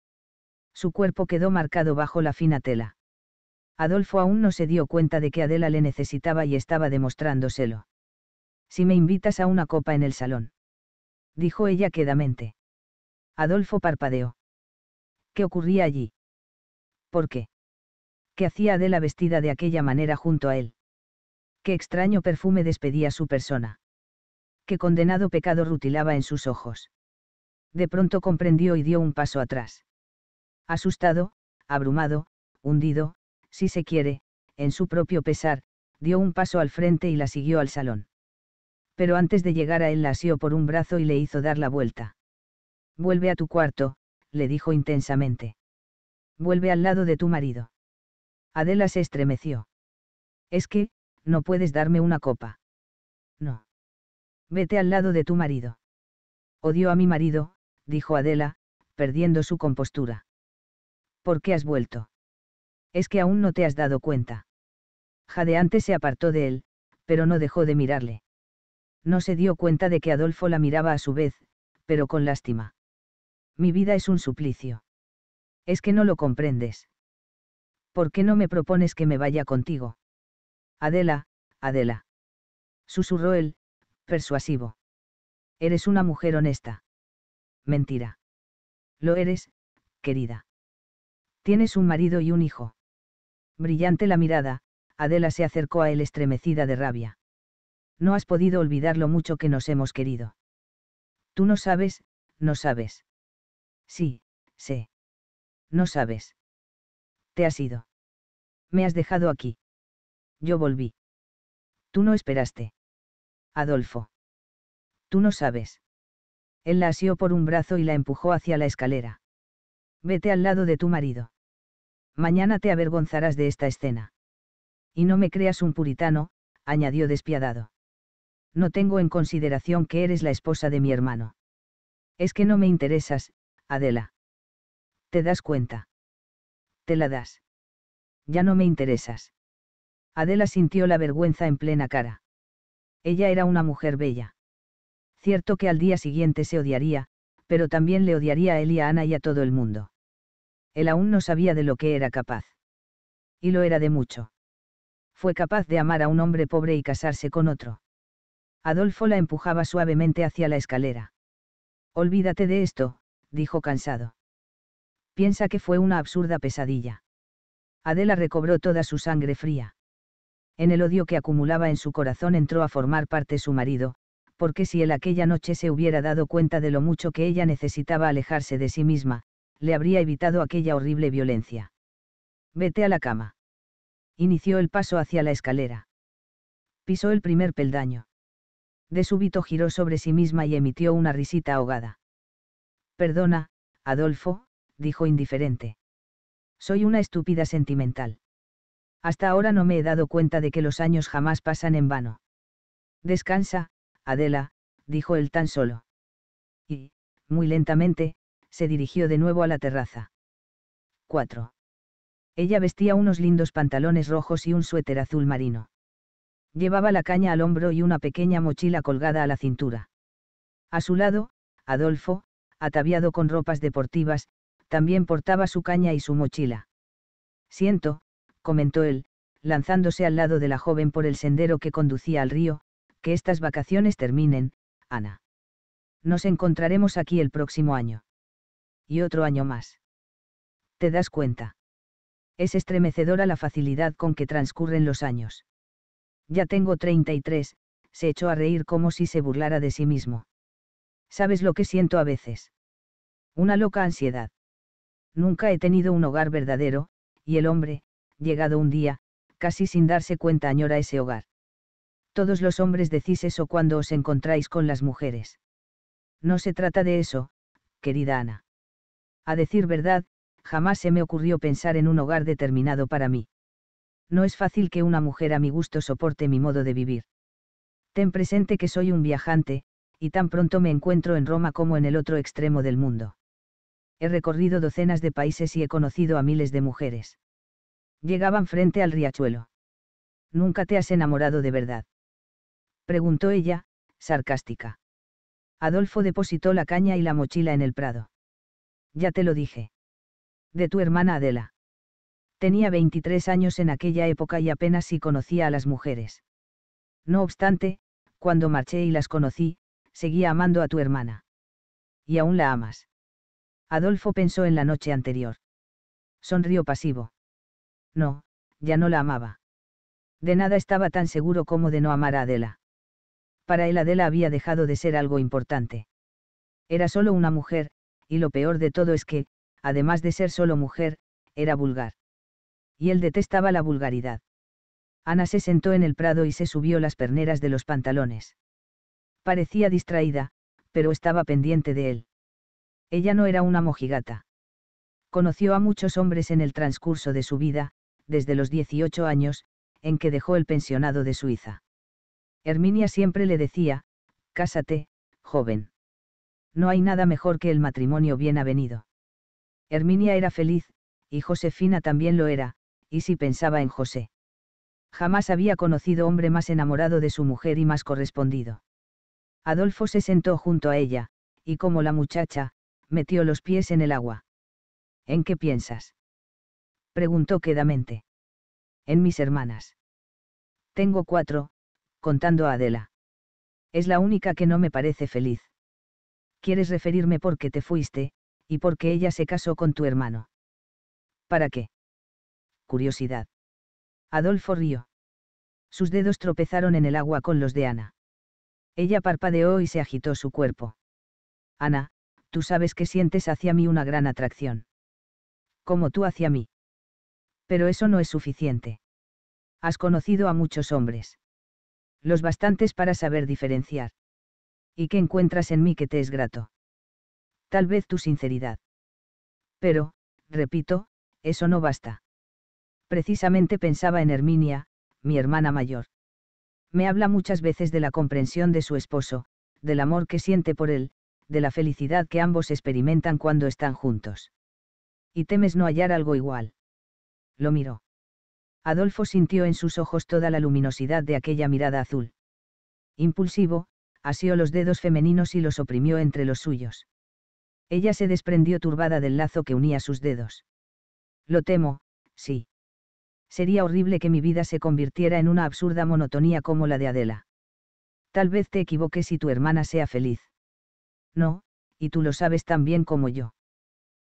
Su cuerpo quedó marcado bajo la fina tela. Adolfo aún no se dio cuenta de que Adela le necesitaba y estaba demostrándoselo. Si me invitas a una copa en el salón dijo ella quedamente. Adolfo parpadeó. ¿Qué ocurría allí? ¿Por qué? ¿Qué hacía Adela vestida de aquella manera junto a él? ¿Qué extraño perfume despedía su persona? ¿Qué condenado pecado rutilaba en sus ojos? De pronto comprendió y dio un paso atrás. Asustado, abrumado, hundido, si se quiere, en su propio pesar, dio un paso al frente y la siguió al salón pero antes de llegar a él la asió por un brazo y le hizo dar la vuelta. Vuelve a tu cuarto, le dijo intensamente. Vuelve al lado de tu marido. Adela se estremeció. Es que, no puedes darme una copa. No. Vete al lado de tu marido. Odio a mi marido, dijo Adela, perdiendo su compostura. ¿Por qué has vuelto? Es que aún no te has dado cuenta. Jadeante se apartó de él, pero no dejó de mirarle no se dio cuenta de que Adolfo la miraba a su vez, pero con lástima. Mi vida es un suplicio. Es que no lo comprendes. ¿Por qué no me propones que me vaya contigo? Adela, Adela. Susurró él, persuasivo. Eres una mujer honesta. Mentira. Lo eres, querida. Tienes un marido y un hijo. Brillante la mirada, Adela se acercó a él estremecida de rabia. No has podido olvidar lo mucho que nos hemos querido. Tú no sabes, no sabes. Sí, sé. No sabes. Te has ido. Me has dejado aquí. Yo volví. Tú no esperaste. Adolfo. Tú no sabes. Él la asió por un brazo y la empujó hacia la escalera. Vete al lado de tu marido. Mañana te avergonzarás de esta escena. Y no me creas un puritano, añadió despiadado no tengo en consideración que eres la esposa de mi hermano. Es que no me interesas, Adela. ¿Te das cuenta? Te la das. Ya no me interesas. Adela sintió la vergüenza en plena cara. Ella era una mujer bella. Cierto que al día siguiente se odiaría, pero también le odiaría a él y a Ana y a todo el mundo. Él aún no sabía de lo que era capaz. Y lo era de mucho. Fue capaz de amar a un hombre pobre y casarse con otro. Adolfo la empujaba suavemente hacia la escalera. Olvídate de esto, dijo cansado. Piensa que fue una absurda pesadilla. Adela recobró toda su sangre fría. En el odio que acumulaba en su corazón entró a formar parte su marido, porque si él aquella noche se hubiera dado cuenta de lo mucho que ella necesitaba alejarse de sí misma, le habría evitado aquella horrible violencia. Vete a la cama. Inició el paso hacia la escalera. Pisó el primer peldaño. De súbito giró sobre sí misma y emitió una risita ahogada. Perdona, Adolfo, dijo indiferente. Soy una estúpida sentimental. Hasta ahora no me he dado cuenta de que los años jamás pasan en vano. Descansa, Adela, dijo él tan solo. Y, muy lentamente, se dirigió de nuevo a la terraza. 4. Ella vestía unos lindos pantalones rojos y un suéter azul marino. Llevaba la caña al hombro y una pequeña mochila colgada a la cintura. A su lado, Adolfo, ataviado con ropas deportivas, también portaba su caña y su mochila. Siento, comentó él, lanzándose al lado de la joven por el sendero que conducía al río, que estas vacaciones terminen, Ana. Nos encontraremos aquí el próximo año. Y otro año más. ¿Te das cuenta? Es estremecedora la facilidad con que transcurren los años. Ya tengo 33, se echó a reír como si se burlara de sí mismo. ¿Sabes lo que siento a veces? Una loca ansiedad. Nunca he tenido un hogar verdadero, y el hombre, llegado un día, casi sin darse cuenta añora ese hogar. Todos los hombres decís eso cuando os encontráis con las mujeres. No se trata de eso, querida Ana. A decir verdad, jamás se me ocurrió pensar en un hogar determinado para mí. No es fácil que una mujer a mi gusto soporte mi modo de vivir. Ten presente que soy un viajante, y tan pronto me encuentro en Roma como en el otro extremo del mundo. He recorrido docenas de países y he conocido a miles de mujeres. Llegaban frente al riachuelo. ¿Nunca te has enamorado de verdad? Preguntó ella, sarcástica. Adolfo depositó la caña y la mochila en el prado. Ya te lo dije. De tu hermana Adela. Tenía 23 años en aquella época y apenas si conocía a las mujeres. No obstante, cuando marché y las conocí, seguía amando a tu hermana. Y aún la amas. Adolfo pensó en la noche anterior. Sonrió pasivo. No, ya no la amaba. De nada estaba tan seguro como de no amar a Adela. Para él Adela había dejado de ser algo importante. Era solo una mujer, y lo peor de todo es que, además de ser solo mujer, era vulgar y él detestaba la vulgaridad. Ana se sentó en el prado y se subió las perneras de los pantalones. Parecía distraída, pero estaba pendiente de él. Ella no era una mojigata. Conoció a muchos hombres en el transcurso de su vida, desde los 18 años, en que dejó el pensionado de Suiza. Herminia siempre le decía, Cásate, joven. No hay nada mejor que el matrimonio bien avenido. Herminia era feliz, y Josefina también lo era, y si pensaba en José. Jamás había conocido hombre más enamorado de su mujer y más correspondido. Adolfo se sentó junto a ella, y como la muchacha, metió los pies en el agua. ¿En qué piensas? preguntó quedamente. En mis hermanas. Tengo cuatro, contando a Adela. Es la única que no me parece feliz. Quieres referirme por qué te fuiste, y porque ella se casó con tu hermano. ¿Para qué? curiosidad. Adolfo rió. Sus dedos tropezaron en el agua con los de Ana. Ella parpadeó y se agitó su cuerpo. Ana, tú sabes que sientes hacia mí una gran atracción. Como tú hacia mí. Pero eso no es suficiente. Has conocido a muchos hombres. Los bastantes para saber diferenciar. ¿Y qué encuentras en mí que te es grato? Tal vez tu sinceridad. Pero, repito, eso no basta. Precisamente pensaba en Herminia, mi hermana mayor. Me habla muchas veces de la comprensión de su esposo, del amor que siente por él, de la felicidad que ambos experimentan cuando están juntos. Y temes no hallar algo igual. Lo miró. Adolfo sintió en sus ojos toda la luminosidad de aquella mirada azul. Impulsivo, asió los dedos femeninos y los oprimió entre los suyos. Ella se desprendió turbada del lazo que unía sus dedos. Lo temo, sí sería horrible que mi vida se convirtiera en una absurda monotonía como la de Adela. Tal vez te equivoques y tu hermana sea feliz. No, y tú lo sabes tan bien como yo.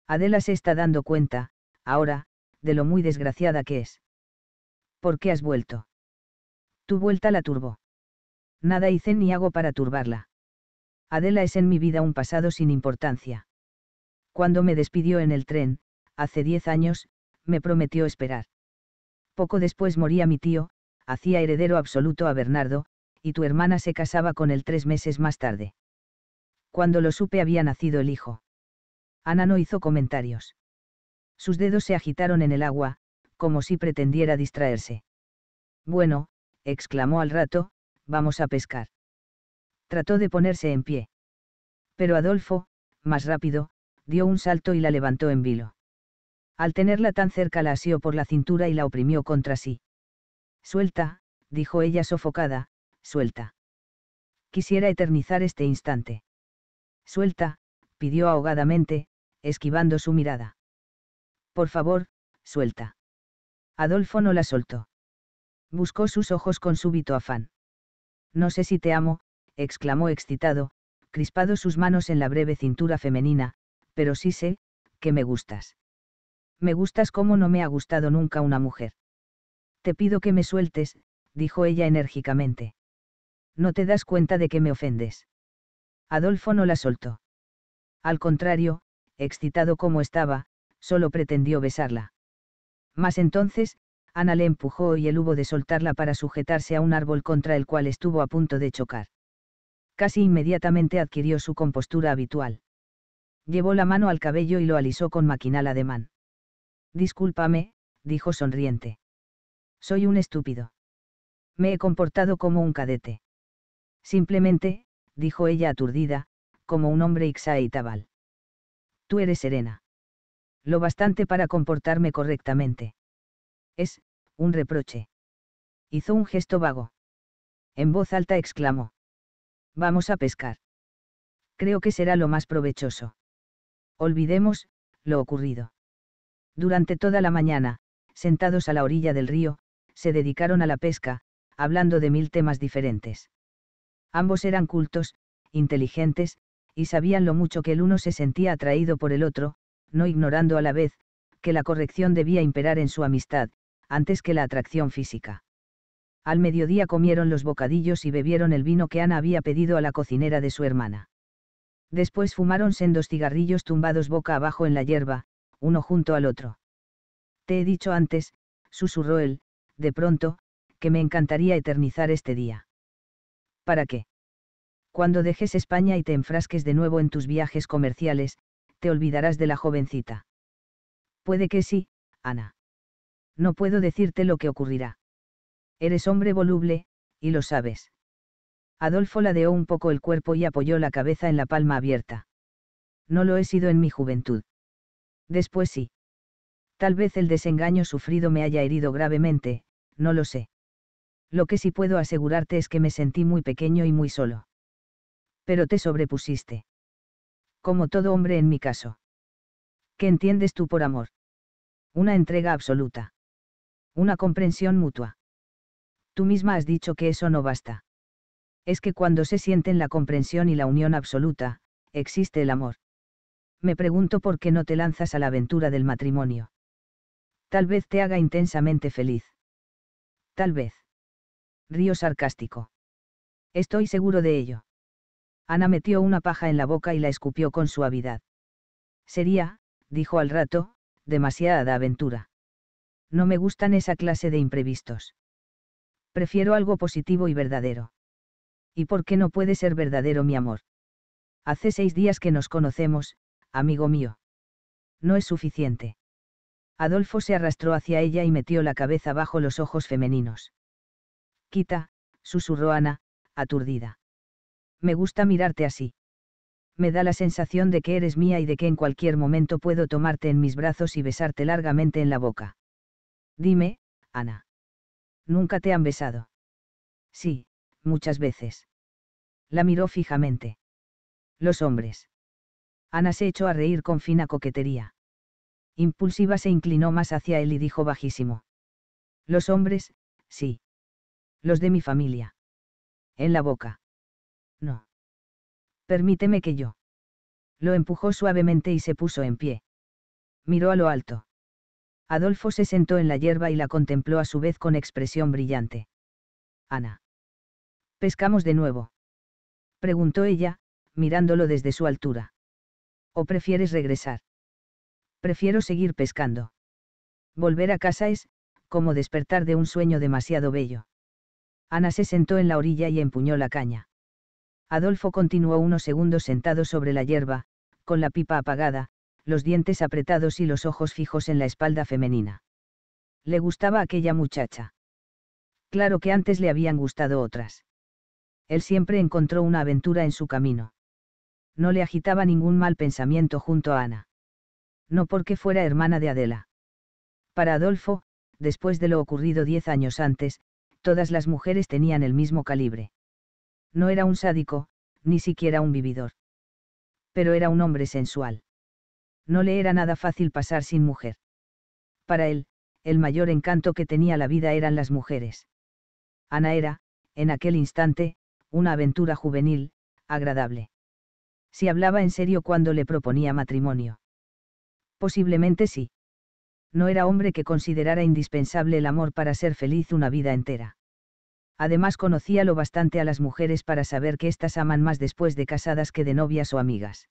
Adela se está dando cuenta, ahora, de lo muy desgraciada que es. ¿Por qué has vuelto? Tu vuelta la turbó. Nada hice ni hago para turbarla. Adela es en mi vida un pasado sin importancia. Cuando me despidió en el tren, hace diez años, me prometió esperar. Poco después moría mi tío, hacía heredero absoluto a Bernardo, y tu hermana se casaba con él tres meses más tarde. Cuando lo supe había nacido el hijo. Ana no hizo comentarios. Sus dedos se agitaron en el agua, como si pretendiera distraerse. Bueno, exclamó al rato, vamos a pescar. Trató de ponerse en pie. Pero Adolfo, más rápido, dio un salto y la levantó en vilo. Al tenerla tan cerca la asió por la cintura y la oprimió contra sí. Suelta, dijo ella sofocada, suelta. Quisiera eternizar este instante. Suelta, pidió ahogadamente, esquivando su mirada. Por favor, suelta. Adolfo no la soltó. Buscó sus ojos con súbito afán. No sé si te amo, exclamó excitado, crispado sus manos en la breve cintura femenina, pero sí sé, que me gustas. Me gustas como no me ha gustado nunca una mujer. Te pido que me sueltes, dijo ella enérgicamente. No te das cuenta de que me ofendes. Adolfo no la soltó. Al contrario, excitado como estaba, solo pretendió besarla. Mas entonces, Ana le empujó y él hubo de soltarla para sujetarse a un árbol contra el cual estuvo a punto de chocar. Casi inmediatamente adquirió su compostura habitual. Llevó la mano al cabello y lo alisó con maquinal ademán. Discúlpame, dijo sonriente. Soy un estúpido. Me he comportado como un cadete. Simplemente, dijo ella aturdida, como un hombre Ixaí-Tabal. Tú eres serena. Lo bastante para comportarme correctamente. Es, un reproche. Hizo un gesto vago. En voz alta exclamó. Vamos a pescar. Creo que será lo más provechoso. Olvidemos, lo ocurrido. Durante toda la mañana, sentados a la orilla del río, se dedicaron a la pesca, hablando de mil temas diferentes. Ambos eran cultos, inteligentes, y sabían lo mucho que el uno se sentía atraído por el otro, no ignorando a la vez, que la corrección debía imperar en su amistad, antes que la atracción física. Al mediodía comieron los bocadillos y bebieron el vino que Ana había pedido a la cocinera de su hermana. Después fumaron sendos cigarrillos tumbados boca abajo en la hierba, uno junto al otro. Te he dicho antes, susurró él, de pronto, que me encantaría eternizar este día. ¿Para qué? Cuando dejes España y te enfrasques de nuevo en tus viajes comerciales, te olvidarás de la jovencita. Puede que sí, Ana. No puedo decirte lo que ocurrirá. Eres hombre voluble, y lo sabes. Adolfo ladeó un poco el cuerpo y apoyó la cabeza en la palma abierta. No lo he sido en mi juventud. Después sí. Tal vez el desengaño sufrido me haya herido gravemente, no lo sé. Lo que sí puedo asegurarte es que me sentí muy pequeño y muy solo. Pero te sobrepusiste. Como todo hombre en mi caso. ¿Qué entiendes tú por amor? Una entrega absoluta. Una comprensión mutua. Tú misma has dicho que eso no basta. Es que cuando se sienten la comprensión y la unión absoluta, existe el amor me pregunto por qué no te lanzas a la aventura del matrimonio. Tal vez te haga intensamente feliz. Tal vez. Río sarcástico. Estoy seguro de ello. Ana metió una paja en la boca y la escupió con suavidad. Sería, dijo al rato, demasiada aventura. No me gustan esa clase de imprevistos. Prefiero algo positivo y verdadero. ¿Y por qué no puede ser verdadero mi amor? Hace seis días que nos conocemos, amigo mío. No es suficiente. Adolfo se arrastró hacia ella y metió la cabeza bajo los ojos femeninos. Quita, susurró Ana, aturdida. Me gusta mirarte así. Me da la sensación de que eres mía y de que en cualquier momento puedo tomarte en mis brazos y besarte largamente en la boca. Dime, Ana. ¿Nunca te han besado? Sí, muchas veces. La miró fijamente. Los hombres. Ana se echó a reír con fina coquetería. Impulsiva se inclinó más hacia él y dijo bajísimo. Los hombres, sí. Los de mi familia. En la boca. No. Permíteme que yo. Lo empujó suavemente y se puso en pie. Miró a lo alto. Adolfo se sentó en la hierba y la contempló a su vez con expresión brillante. Ana. ¿Pescamos de nuevo? Preguntó ella, mirándolo desde su altura. ¿O prefieres regresar? Prefiero seguir pescando. Volver a casa es, como despertar de un sueño demasiado bello. Ana se sentó en la orilla y empuñó la caña. Adolfo continuó unos segundos sentado sobre la hierba, con la pipa apagada, los dientes apretados y los ojos fijos en la espalda femenina. Le gustaba aquella muchacha. Claro que antes le habían gustado otras. Él siempre encontró una aventura en su camino no le agitaba ningún mal pensamiento junto a Ana. No porque fuera hermana de Adela. Para Adolfo, después de lo ocurrido diez años antes, todas las mujeres tenían el mismo calibre. No era un sádico, ni siquiera un vividor. Pero era un hombre sensual. No le era nada fácil pasar sin mujer. Para él, el mayor encanto que tenía la vida eran las mujeres. Ana era, en aquel instante, una aventura juvenil, agradable si hablaba en serio cuando le proponía matrimonio. Posiblemente sí. No era hombre que considerara indispensable el amor para ser feliz una vida entera. Además conocía lo bastante a las mujeres para saber que éstas aman más después de casadas que de novias o amigas.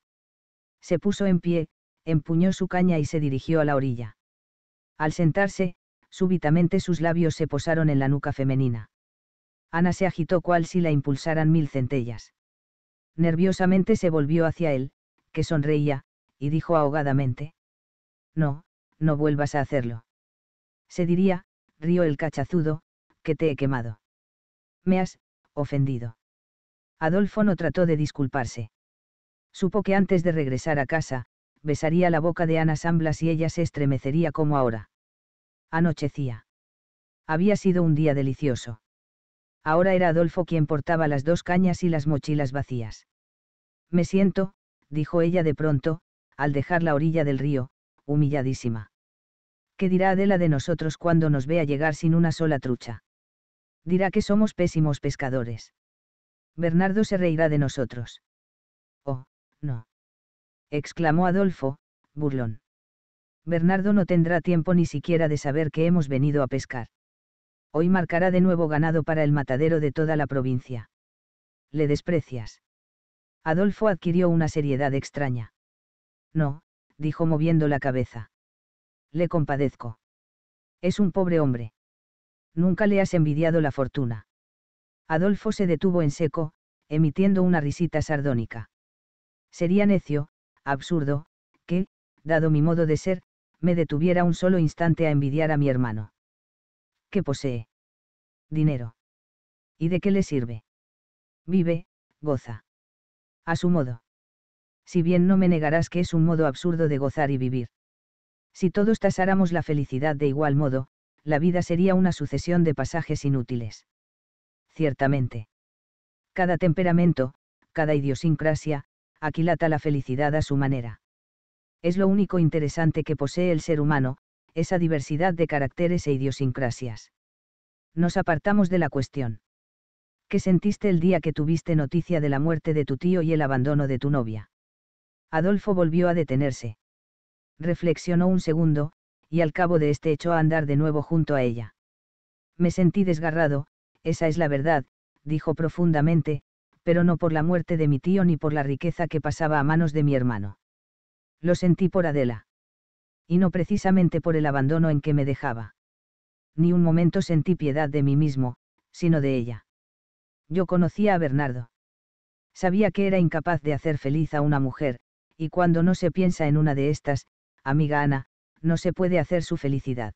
Se puso en pie, empuñó su caña y se dirigió a la orilla. Al sentarse, súbitamente sus labios se posaron en la nuca femenina. Ana se agitó cual si la impulsaran mil centellas. Nerviosamente se volvió hacia él, que sonreía, y dijo ahogadamente. No, no vuelvas a hacerlo. Se diría, río el cachazudo, que te he quemado. Me has, ofendido. Adolfo no trató de disculparse. Supo que antes de regresar a casa, besaría la boca de Ana Samblas y ella se estremecería como ahora. Anochecía. Había sido un día delicioso ahora era Adolfo quien portaba las dos cañas y las mochilas vacías. Me siento, dijo ella de pronto, al dejar la orilla del río, humilladísima. ¿Qué dirá Adela de nosotros cuando nos vea llegar sin una sola trucha? Dirá que somos pésimos pescadores. Bernardo se reirá de nosotros. Oh, no. exclamó Adolfo, burlón. Bernardo no tendrá tiempo ni siquiera de saber que hemos venido a pescar hoy marcará de nuevo ganado para el matadero de toda la provincia. Le desprecias. Adolfo adquirió una seriedad extraña. No, dijo moviendo la cabeza. Le compadezco. Es un pobre hombre. Nunca le has envidiado la fortuna. Adolfo se detuvo en seco, emitiendo una risita sardónica. Sería necio, absurdo, que, dado mi modo de ser, me detuviera un solo instante a envidiar a mi hermano que posee dinero. ¿Y de qué le sirve? Vive, goza. A su modo. Si bien no me negarás que es un modo absurdo de gozar y vivir. Si todos tasáramos la felicidad de igual modo, la vida sería una sucesión de pasajes inútiles. Ciertamente. Cada temperamento, cada idiosincrasia, aquilata la felicidad a su manera. Es lo único interesante que posee el ser humano, esa diversidad de caracteres e idiosincrasias. Nos apartamos de la cuestión. ¿Qué sentiste el día que tuviste noticia de la muerte de tu tío y el abandono de tu novia? Adolfo volvió a detenerse. Reflexionó un segundo, y al cabo de este echó a andar de nuevo junto a ella. Me sentí desgarrado, esa es la verdad, dijo profundamente, pero no por la muerte de mi tío ni por la riqueza que pasaba a manos de mi hermano. Lo sentí por Adela y no precisamente por el abandono en que me dejaba. Ni un momento sentí piedad de mí mismo, sino de ella. Yo conocía a Bernardo. Sabía que era incapaz de hacer feliz a una mujer, y cuando no se piensa en una de estas, amiga Ana, no se puede hacer su felicidad.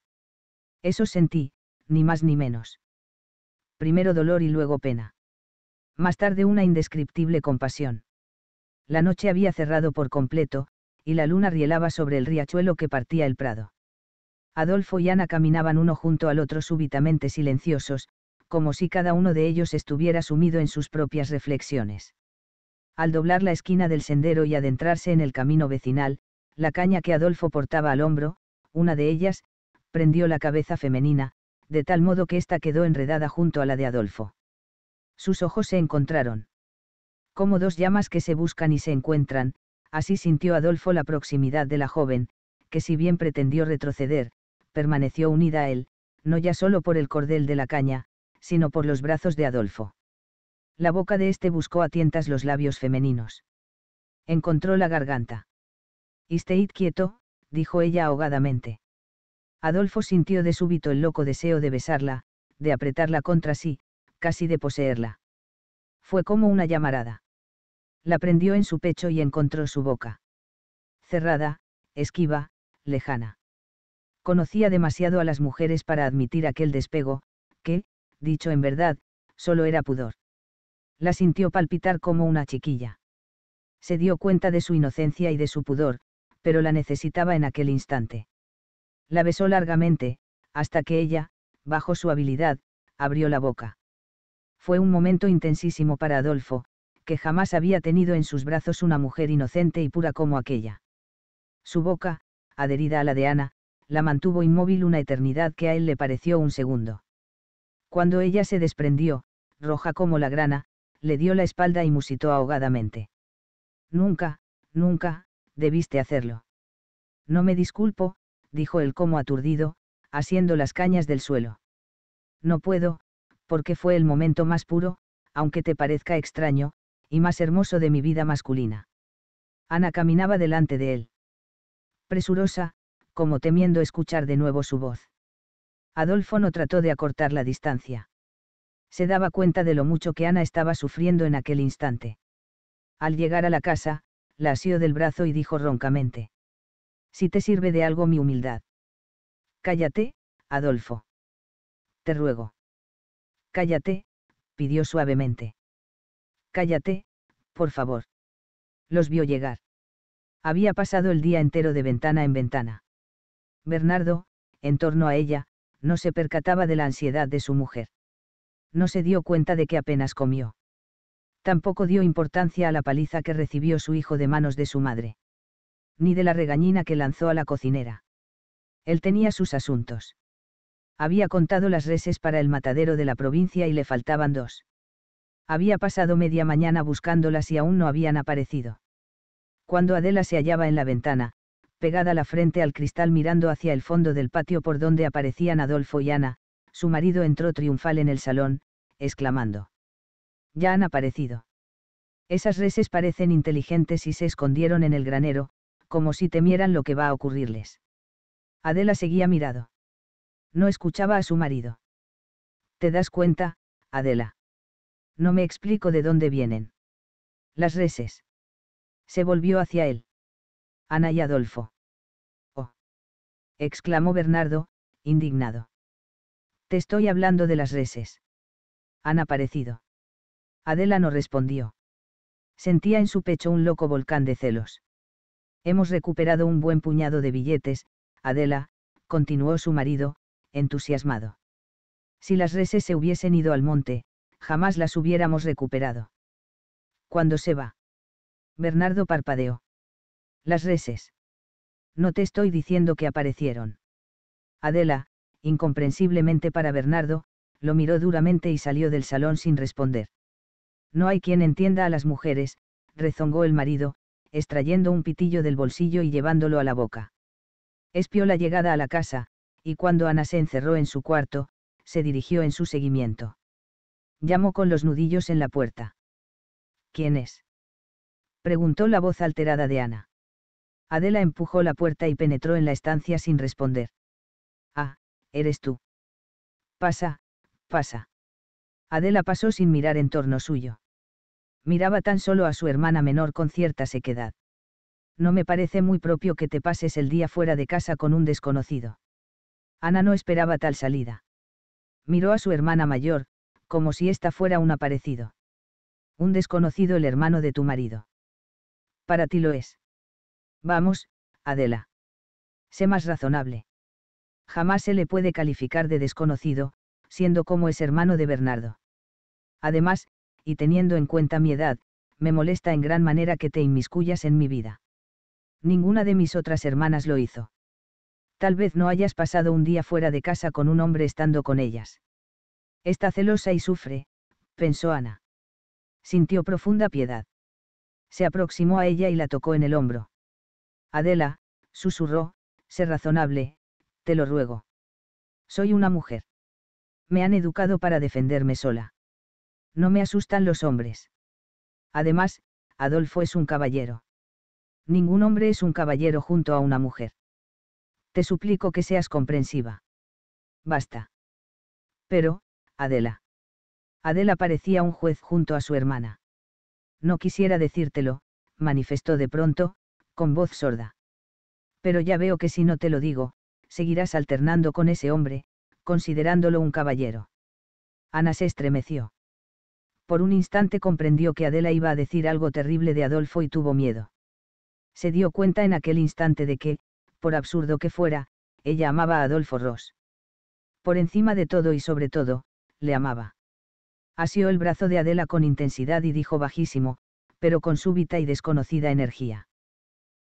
Eso sentí, ni más ni menos. Primero dolor y luego pena. Más tarde una indescriptible compasión. La noche había cerrado por completo, y la luna rielaba sobre el riachuelo que partía el prado. Adolfo y Ana caminaban uno junto al otro súbitamente silenciosos, como si cada uno de ellos estuviera sumido en sus propias reflexiones. Al doblar la esquina del sendero y adentrarse en el camino vecinal, la caña que Adolfo portaba al hombro, una de ellas, prendió la cabeza femenina, de tal modo que ésta quedó enredada junto a la de Adolfo. Sus ojos se encontraron. Como dos llamas que se buscan y se encuentran, Así sintió Adolfo la proximidad de la joven, que si bien pretendió retroceder, permaneció unida a él, no ya solo por el cordel de la caña, sino por los brazos de Adolfo. La boca de este buscó a tientas los labios femeninos. Encontró la garganta. Isteid quieto, dijo ella ahogadamente. Adolfo sintió de súbito el loco deseo de besarla, de apretarla contra sí, casi de poseerla. Fue como una llamarada la prendió en su pecho y encontró su boca. Cerrada, esquiva, lejana. Conocía demasiado a las mujeres para admitir aquel despego, que, dicho en verdad, solo era pudor. La sintió palpitar como una chiquilla. Se dio cuenta de su inocencia y de su pudor, pero la necesitaba en aquel instante. La besó largamente, hasta que ella, bajo su habilidad, abrió la boca. Fue un momento intensísimo para Adolfo, que jamás había tenido en sus brazos una mujer inocente y pura como aquella. Su boca, adherida a la de Ana, la mantuvo inmóvil una eternidad que a él le pareció un segundo. Cuando ella se desprendió, roja como la grana, le dio la espalda y musitó ahogadamente. Nunca, nunca, debiste hacerlo. No me disculpo, dijo él como aturdido, asiendo las cañas del suelo. No puedo, porque fue el momento más puro, aunque te parezca extraño, y más hermoso de mi vida masculina. Ana caminaba delante de él. Presurosa, como temiendo escuchar de nuevo su voz. Adolfo no trató de acortar la distancia. Se daba cuenta de lo mucho que Ana estaba sufriendo en aquel instante. Al llegar a la casa, la asió del brazo y dijo roncamente. Si te sirve de algo mi humildad. Cállate, Adolfo. Te ruego. Cállate, pidió suavemente. Cállate, por favor. Los vio llegar. Había pasado el día entero de ventana en ventana. Bernardo, en torno a ella, no se percataba de la ansiedad de su mujer. No se dio cuenta de que apenas comió. Tampoco dio importancia a la paliza que recibió su hijo de manos de su madre. Ni de la regañina que lanzó a la cocinera. Él tenía sus asuntos. Había contado las reses para el matadero de la provincia y le faltaban dos había pasado media mañana buscándolas y aún no habían aparecido. Cuando Adela se hallaba en la ventana, pegada la frente al cristal mirando hacia el fondo del patio por donde aparecían Adolfo y Ana, su marido entró triunfal en el salón, exclamando. Ya han aparecido. Esas reses parecen inteligentes y se escondieron en el granero, como si temieran lo que va a ocurrirles. Adela seguía mirado. No escuchaba a su marido. ¿Te das cuenta, Adela? No me explico de dónde vienen. Las reses. Se volvió hacia él. Ana y Adolfo. Oh. exclamó Bernardo, indignado. Te estoy hablando de las reses. Han aparecido. Adela no respondió. Sentía en su pecho un loco volcán de celos. Hemos recuperado un buen puñado de billetes, Adela, continuó su marido, entusiasmado. Si las reses se hubiesen ido al monte, jamás las hubiéramos recuperado. Cuando se va? Bernardo parpadeó. Las reses. No te estoy diciendo que aparecieron. Adela, incomprensiblemente para Bernardo, lo miró duramente y salió del salón sin responder. No hay quien entienda a las mujeres, rezongó el marido, extrayendo un pitillo del bolsillo y llevándolo a la boca. Espió la llegada a la casa, y cuando Ana se encerró en su cuarto, se dirigió en su seguimiento llamó con los nudillos en la puerta. ¿Quién es? preguntó la voz alterada de Ana. Adela empujó la puerta y penetró en la estancia sin responder. Ah, eres tú. Pasa, pasa. Adela pasó sin mirar en torno suyo. Miraba tan solo a su hermana menor con cierta sequedad. No me parece muy propio que te pases el día fuera de casa con un desconocido. Ana no esperaba tal salida. Miró a su hermana mayor, como si ésta fuera un aparecido. Un desconocido el hermano de tu marido. Para ti lo es. Vamos, Adela. Sé más razonable. Jamás se le puede calificar de desconocido, siendo como es hermano de Bernardo. Además, y teniendo en cuenta mi edad, me molesta en gran manera que te inmiscuyas en mi vida. Ninguna de mis otras hermanas lo hizo. Tal vez no hayas pasado un día fuera de casa con un hombre estando con ellas. Está celosa y sufre, pensó Ana. Sintió profunda piedad. Se aproximó a ella y la tocó en el hombro. Adela, susurró, sé razonable, te lo ruego. Soy una mujer. Me han educado para defenderme sola. No me asustan los hombres. Además, Adolfo es un caballero. Ningún hombre es un caballero junto a una mujer. Te suplico que seas comprensiva. Basta. Pero, Adela. Adela parecía un juez junto a su hermana. No quisiera decírtelo, manifestó de pronto, con voz sorda. Pero ya veo que si no te lo digo, seguirás alternando con ese hombre, considerándolo un caballero. Ana se estremeció. Por un instante comprendió que Adela iba a decir algo terrible de Adolfo y tuvo miedo. Se dio cuenta en aquel instante de que, por absurdo que fuera, ella amaba a Adolfo Ross. Por encima de todo y sobre todo, le amaba. Asió el brazo de Adela con intensidad y dijo bajísimo, pero con súbita y desconocida energía.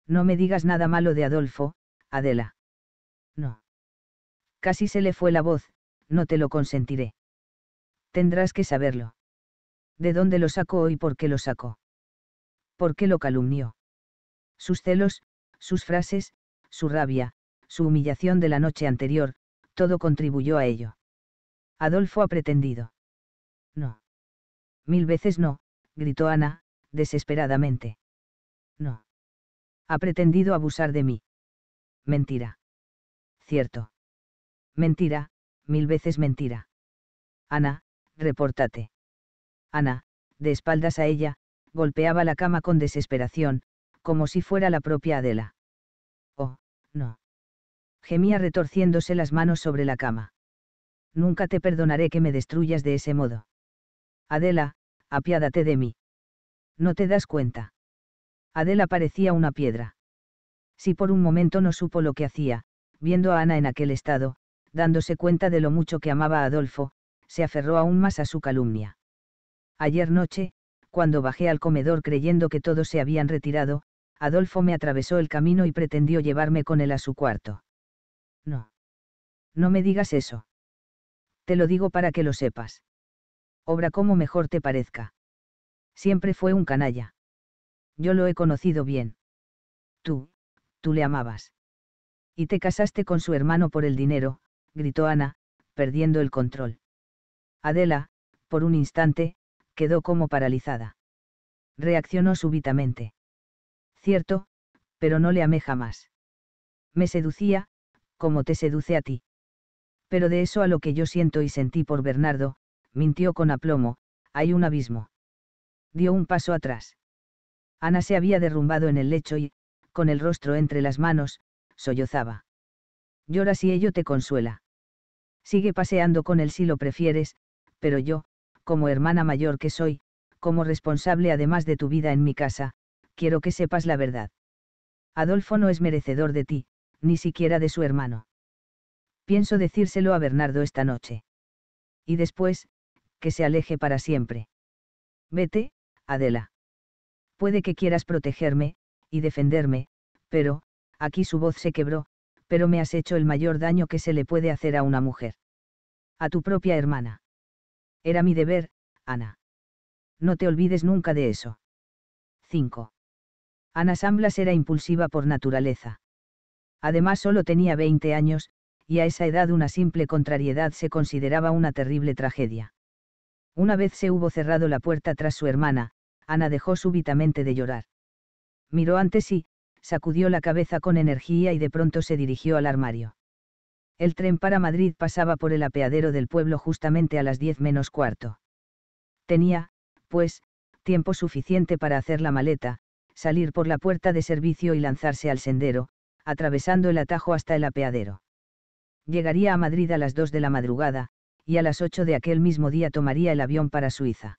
No me digas nada malo de Adolfo, Adela. No. Casi se le fue la voz, no te lo consentiré. Tendrás que saberlo. ¿De dónde lo sacó y por qué lo sacó? ¿Por qué lo calumnió? Sus celos, sus frases, su rabia, su humillación de la noche anterior, todo contribuyó a ello. Adolfo ha pretendido. No. Mil veces no, gritó Ana, desesperadamente. No. Ha pretendido abusar de mí. Mentira. Cierto. Mentira, mil veces mentira. Ana, repórtate. Ana, de espaldas a ella, golpeaba la cama con desesperación, como si fuera la propia Adela. Oh, no. Gemía retorciéndose las manos sobre la cama nunca te perdonaré que me destruyas de ese modo. Adela, apiádate de mí. No te das cuenta. Adela parecía una piedra. Si por un momento no supo lo que hacía, viendo a Ana en aquel estado, dándose cuenta de lo mucho que amaba a Adolfo, se aferró aún más a su calumnia. Ayer noche, cuando bajé al comedor creyendo que todos se habían retirado, Adolfo me atravesó el camino y pretendió llevarme con él a su cuarto. No. No me digas eso te lo digo para que lo sepas. Obra como mejor te parezca. Siempre fue un canalla. Yo lo he conocido bien. Tú, tú le amabas. Y te casaste con su hermano por el dinero, gritó Ana, perdiendo el control. Adela, por un instante, quedó como paralizada. Reaccionó súbitamente. Cierto, pero no le amé jamás. Me seducía, como te seduce a ti. Pero de eso a lo que yo siento y sentí por Bernardo, mintió con aplomo, hay un abismo. Dio un paso atrás. Ana se había derrumbado en el lecho y, con el rostro entre las manos, sollozaba. Llora si ello te consuela. Sigue paseando con él si lo prefieres, pero yo, como hermana mayor que soy, como responsable además de tu vida en mi casa, quiero que sepas la verdad. Adolfo no es merecedor de ti, ni siquiera de su hermano. Pienso decírselo a Bernardo esta noche. Y después, que se aleje para siempre. Vete, Adela. Puede que quieras protegerme, y defenderme, pero, aquí su voz se quebró, pero me has hecho el mayor daño que se le puede hacer a una mujer. A tu propia hermana. Era mi deber, Ana. No te olvides nunca de eso. 5. Ana Samblas era impulsiva por naturaleza. Además solo tenía 20 años, y a esa edad una simple contrariedad se consideraba una terrible tragedia. Una vez se hubo cerrado la puerta tras su hermana, Ana dejó súbitamente de llorar. Miró ante sí, sacudió la cabeza con energía y de pronto se dirigió al armario. El tren para Madrid pasaba por el apeadero del pueblo justamente a las diez menos cuarto. Tenía, pues, tiempo suficiente para hacer la maleta, salir por la puerta de servicio y lanzarse al sendero, atravesando el atajo hasta el apeadero. Llegaría a Madrid a las 2 de la madrugada, y a las 8 de aquel mismo día tomaría el avión para Suiza.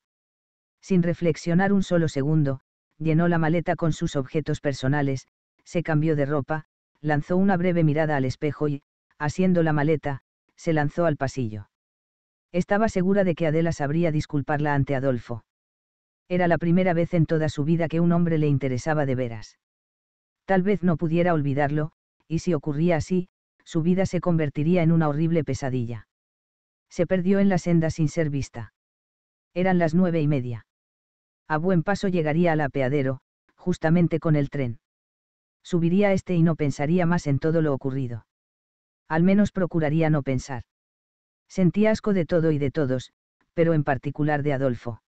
Sin reflexionar un solo segundo, llenó la maleta con sus objetos personales, se cambió de ropa, lanzó una breve mirada al espejo y, asiendo la maleta, se lanzó al pasillo. Estaba segura de que Adela sabría disculparla ante Adolfo. Era la primera vez en toda su vida que un hombre le interesaba de veras. Tal vez no pudiera olvidarlo, y si ocurría así, su vida se convertiría en una horrible pesadilla. Se perdió en la senda sin ser vista. Eran las nueve y media. A buen paso llegaría al apeadero, justamente con el tren. Subiría este y no pensaría más en todo lo ocurrido. Al menos procuraría no pensar. Sentía asco de todo y de todos, pero en particular de Adolfo.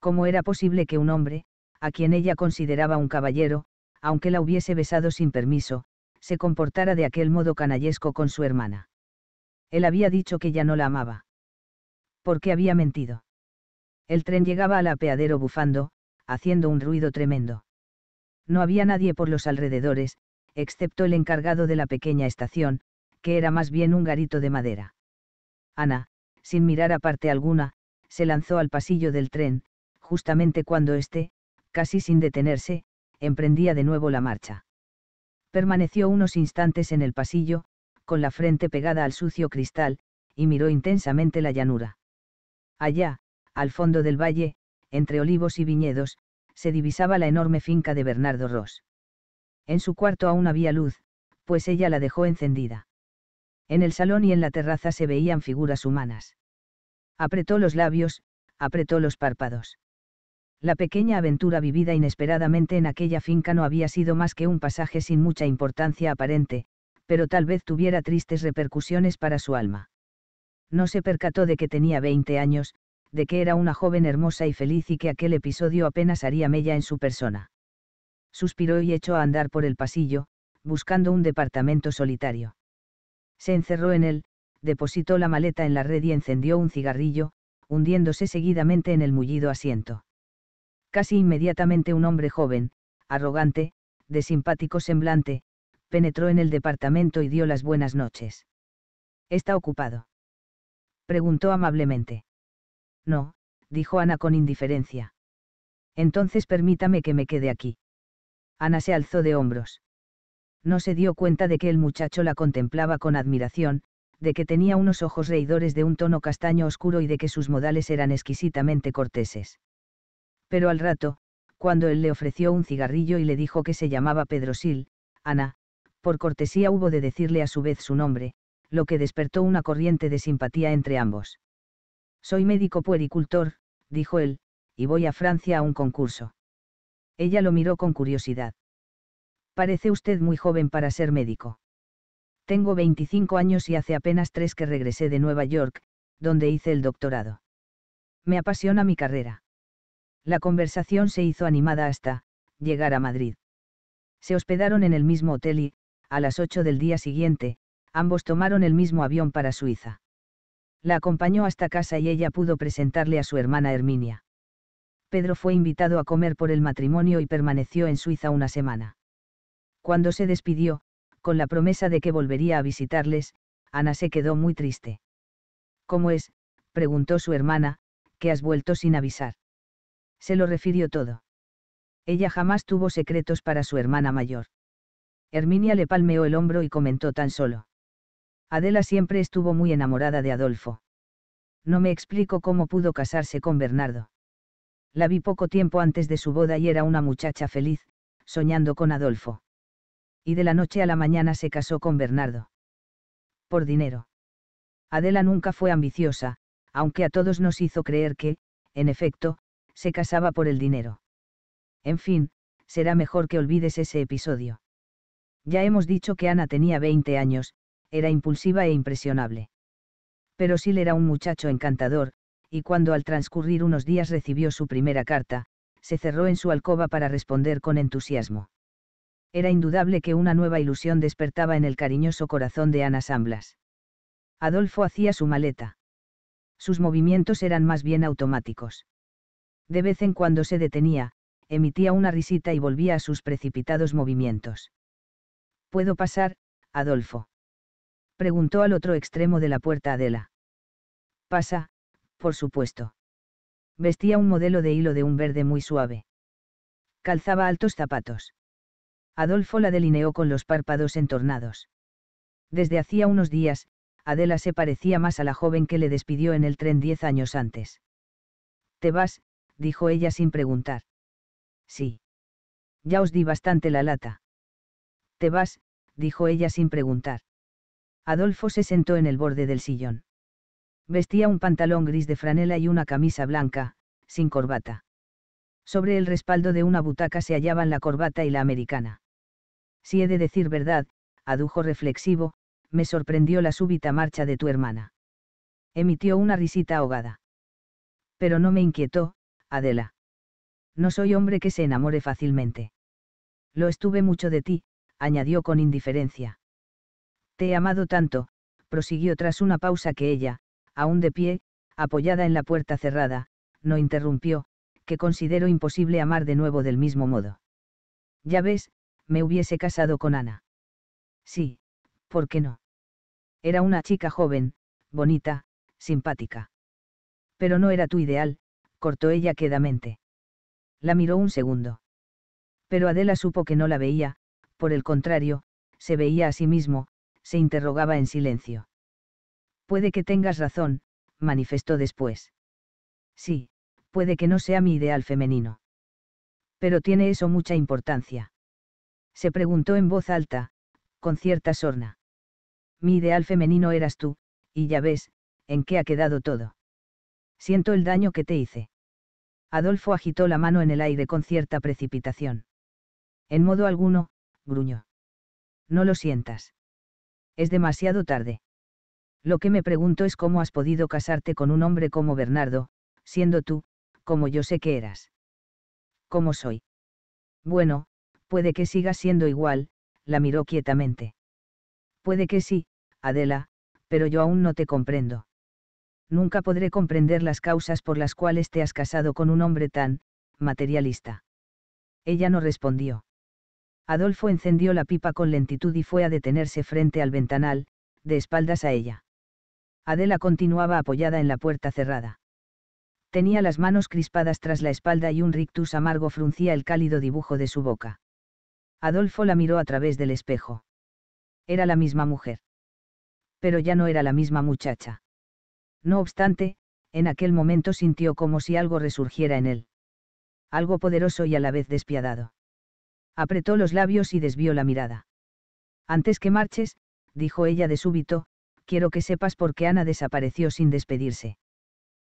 ¿Cómo era posible que un hombre, a quien ella consideraba un caballero, aunque la hubiese besado sin permiso, se comportara de aquel modo canallesco con su hermana. Él había dicho que ya no la amaba. Porque había mentido? El tren llegaba al apeadero bufando, haciendo un ruido tremendo. No había nadie por los alrededores, excepto el encargado de la pequeña estación, que era más bien un garito de madera. Ana, sin mirar a parte alguna, se lanzó al pasillo del tren, justamente cuando éste, casi sin detenerse, emprendía de nuevo la marcha. Permaneció unos instantes en el pasillo, con la frente pegada al sucio cristal, y miró intensamente la llanura. Allá, al fondo del valle, entre olivos y viñedos, se divisaba la enorme finca de Bernardo Ross. En su cuarto aún había luz, pues ella la dejó encendida. En el salón y en la terraza se veían figuras humanas. Apretó los labios, apretó los párpados la pequeña aventura vivida inesperadamente en aquella finca no había sido más que un pasaje sin mucha importancia aparente, pero tal vez tuviera tristes repercusiones para su alma. No se percató de que tenía 20 años, de que era una joven hermosa y feliz y que aquel episodio apenas haría mella en su persona. Suspiró y echó a andar por el pasillo, buscando un departamento solitario. Se encerró en él, depositó la maleta en la red y encendió un cigarrillo, hundiéndose seguidamente en el mullido asiento casi inmediatamente un hombre joven, arrogante, de simpático semblante, penetró en el departamento y dio las buenas noches. ¿Está ocupado? preguntó amablemente. No, dijo Ana con indiferencia. Entonces permítame que me quede aquí. Ana se alzó de hombros. No se dio cuenta de que el muchacho la contemplaba con admiración, de que tenía unos ojos reidores de un tono castaño oscuro y de que sus modales eran exquisitamente corteses pero al rato, cuando él le ofreció un cigarrillo y le dijo que se llamaba Pedro Sil, Ana, por cortesía hubo de decirle a su vez su nombre, lo que despertó una corriente de simpatía entre ambos. Soy médico puericultor, dijo él, y voy a Francia a un concurso. Ella lo miró con curiosidad. Parece usted muy joven para ser médico. Tengo 25 años y hace apenas tres que regresé de Nueva York, donde hice el doctorado. Me apasiona mi carrera. La conversación se hizo animada hasta, llegar a Madrid. Se hospedaron en el mismo hotel y, a las 8 del día siguiente, ambos tomaron el mismo avión para Suiza. La acompañó hasta casa y ella pudo presentarle a su hermana Herminia. Pedro fue invitado a comer por el matrimonio y permaneció en Suiza una semana. Cuando se despidió, con la promesa de que volvería a visitarles, Ana se quedó muy triste. ¿Cómo es? preguntó su hermana, que has vuelto sin avisar. Se lo refirió todo. Ella jamás tuvo secretos para su hermana mayor. Herminia le palmeó el hombro y comentó tan solo. Adela siempre estuvo muy enamorada de Adolfo. No me explico cómo pudo casarse con Bernardo. La vi poco tiempo antes de su boda y era una muchacha feliz, soñando con Adolfo. Y de la noche a la mañana se casó con Bernardo. Por dinero. Adela nunca fue ambiciosa, aunque a todos nos hizo creer que, en efecto, se casaba por el dinero. En fin, será mejor que olvides ese episodio. Ya hemos dicho que Ana tenía 20 años, era impulsiva e impresionable. Pero Sil era un muchacho encantador, y cuando al transcurrir unos días recibió su primera carta, se cerró en su alcoba para responder con entusiasmo. Era indudable que una nueva ilusión despertaba en el cariñoso corazón de Ana Samblas. Adolfo hacía su maleta. Sus movimientos eran más bien automáticos de vez en cuando se detenía, emitía una risita y volvía a sus precipitados movimientos. ¿Puedo pasar, Adolfo? preguntó al otro extremo de la puerta Adela. Pasa, por supuesto. Vestía un modelo de hilo de un verde muy suave. Calzaba altos zapatos. Adolfo la delineó con los párpados entornados. Desde hacía unos días, Adela se parecía más a la joven que le despidió en el tren diez años antes. Te vas, dijo ella sin preguntar. Sí. Ya os di bastante la lata. Te vas, dijo ella sin preguntar. Adolfo se sentó en el borde del sillón. Vestía un pantalón gris de franela y una camisa blanca, sin corbata. Sobre el respaldo de una butaca se hallaban la corbata y la americana. Si he de decir verdad, adujo reflexivo, me sorprendió la súbita marcha de tu hermana. Emitió una risita ahogada. Pero no me inquietó, Adela. No soy hombre que se enamore fácilmente. Lo estuve mucho de ti, añadió con indiferencia. Te he amado tanto, prosiguió tras una pausa que ella, aún de pie, apoyada en la puerta cerrada, no interrumpió, que considero imposible amar de nuevo del mismo modo. Ya ves, me hubiese casado con Ana. Sí, ¿por qué no? Era una chica joven, bonita, simpática. Pero no era tu ideal, cortó ella quedamente. La miró un segundo. Pero Adela supo que no la veía, por el contrario, se veía a sí mismo, se interrogaba en silencio. Puede que tengas razón, manifestó después. Sí, puede que no sea mi ideal femenino. Pero tiene eso mucha importancia. Se preguntó en voz alta, con cierta sorna. Mi ideal femenino eras tú, y ya ves, en qué ha quedado todo. Siento el daño que te hice. Adolfo agitó la mano en el aire con cierta precipitación. En modo alguno, gruñó. No lo sientas. Es demasiado tarde. Lo que me pregunto es cómo has podido casarte con un hombre como Bernardo, siendo tú, como yo sé que eras. ¿Cómo soy? Bueno, puede que sigas siendo igual, la miró quietamente. Puede que sí, Adela, pero yo aún no te comprendo nunca podré comprender las causas por las cuales te has casado con un hombre tan, materialista. Ella no respondió. Adolfo encendió la pipa con lentitud y fue a detenerse frente al ventanal, de espaldas a ella. Adela continuaba apoyada en la puerta cerrada. Tenía las manos crispadas tras la espalda y un rictus amargo fruncía el cálido dibujo de su boca. Adolfo la miró a través del espejo. Era la misma mujer. Pero ya no era la misma muchacha. No obstante, en aquel momento sintió como si algo resurgiera en él. Algo poderoso y a la vez despiadado. Apretó los labios y desvió la mirada. Antes que marches, dijo ella de súbito, quiero que sepas por qué Ana desapareció sin despedirse.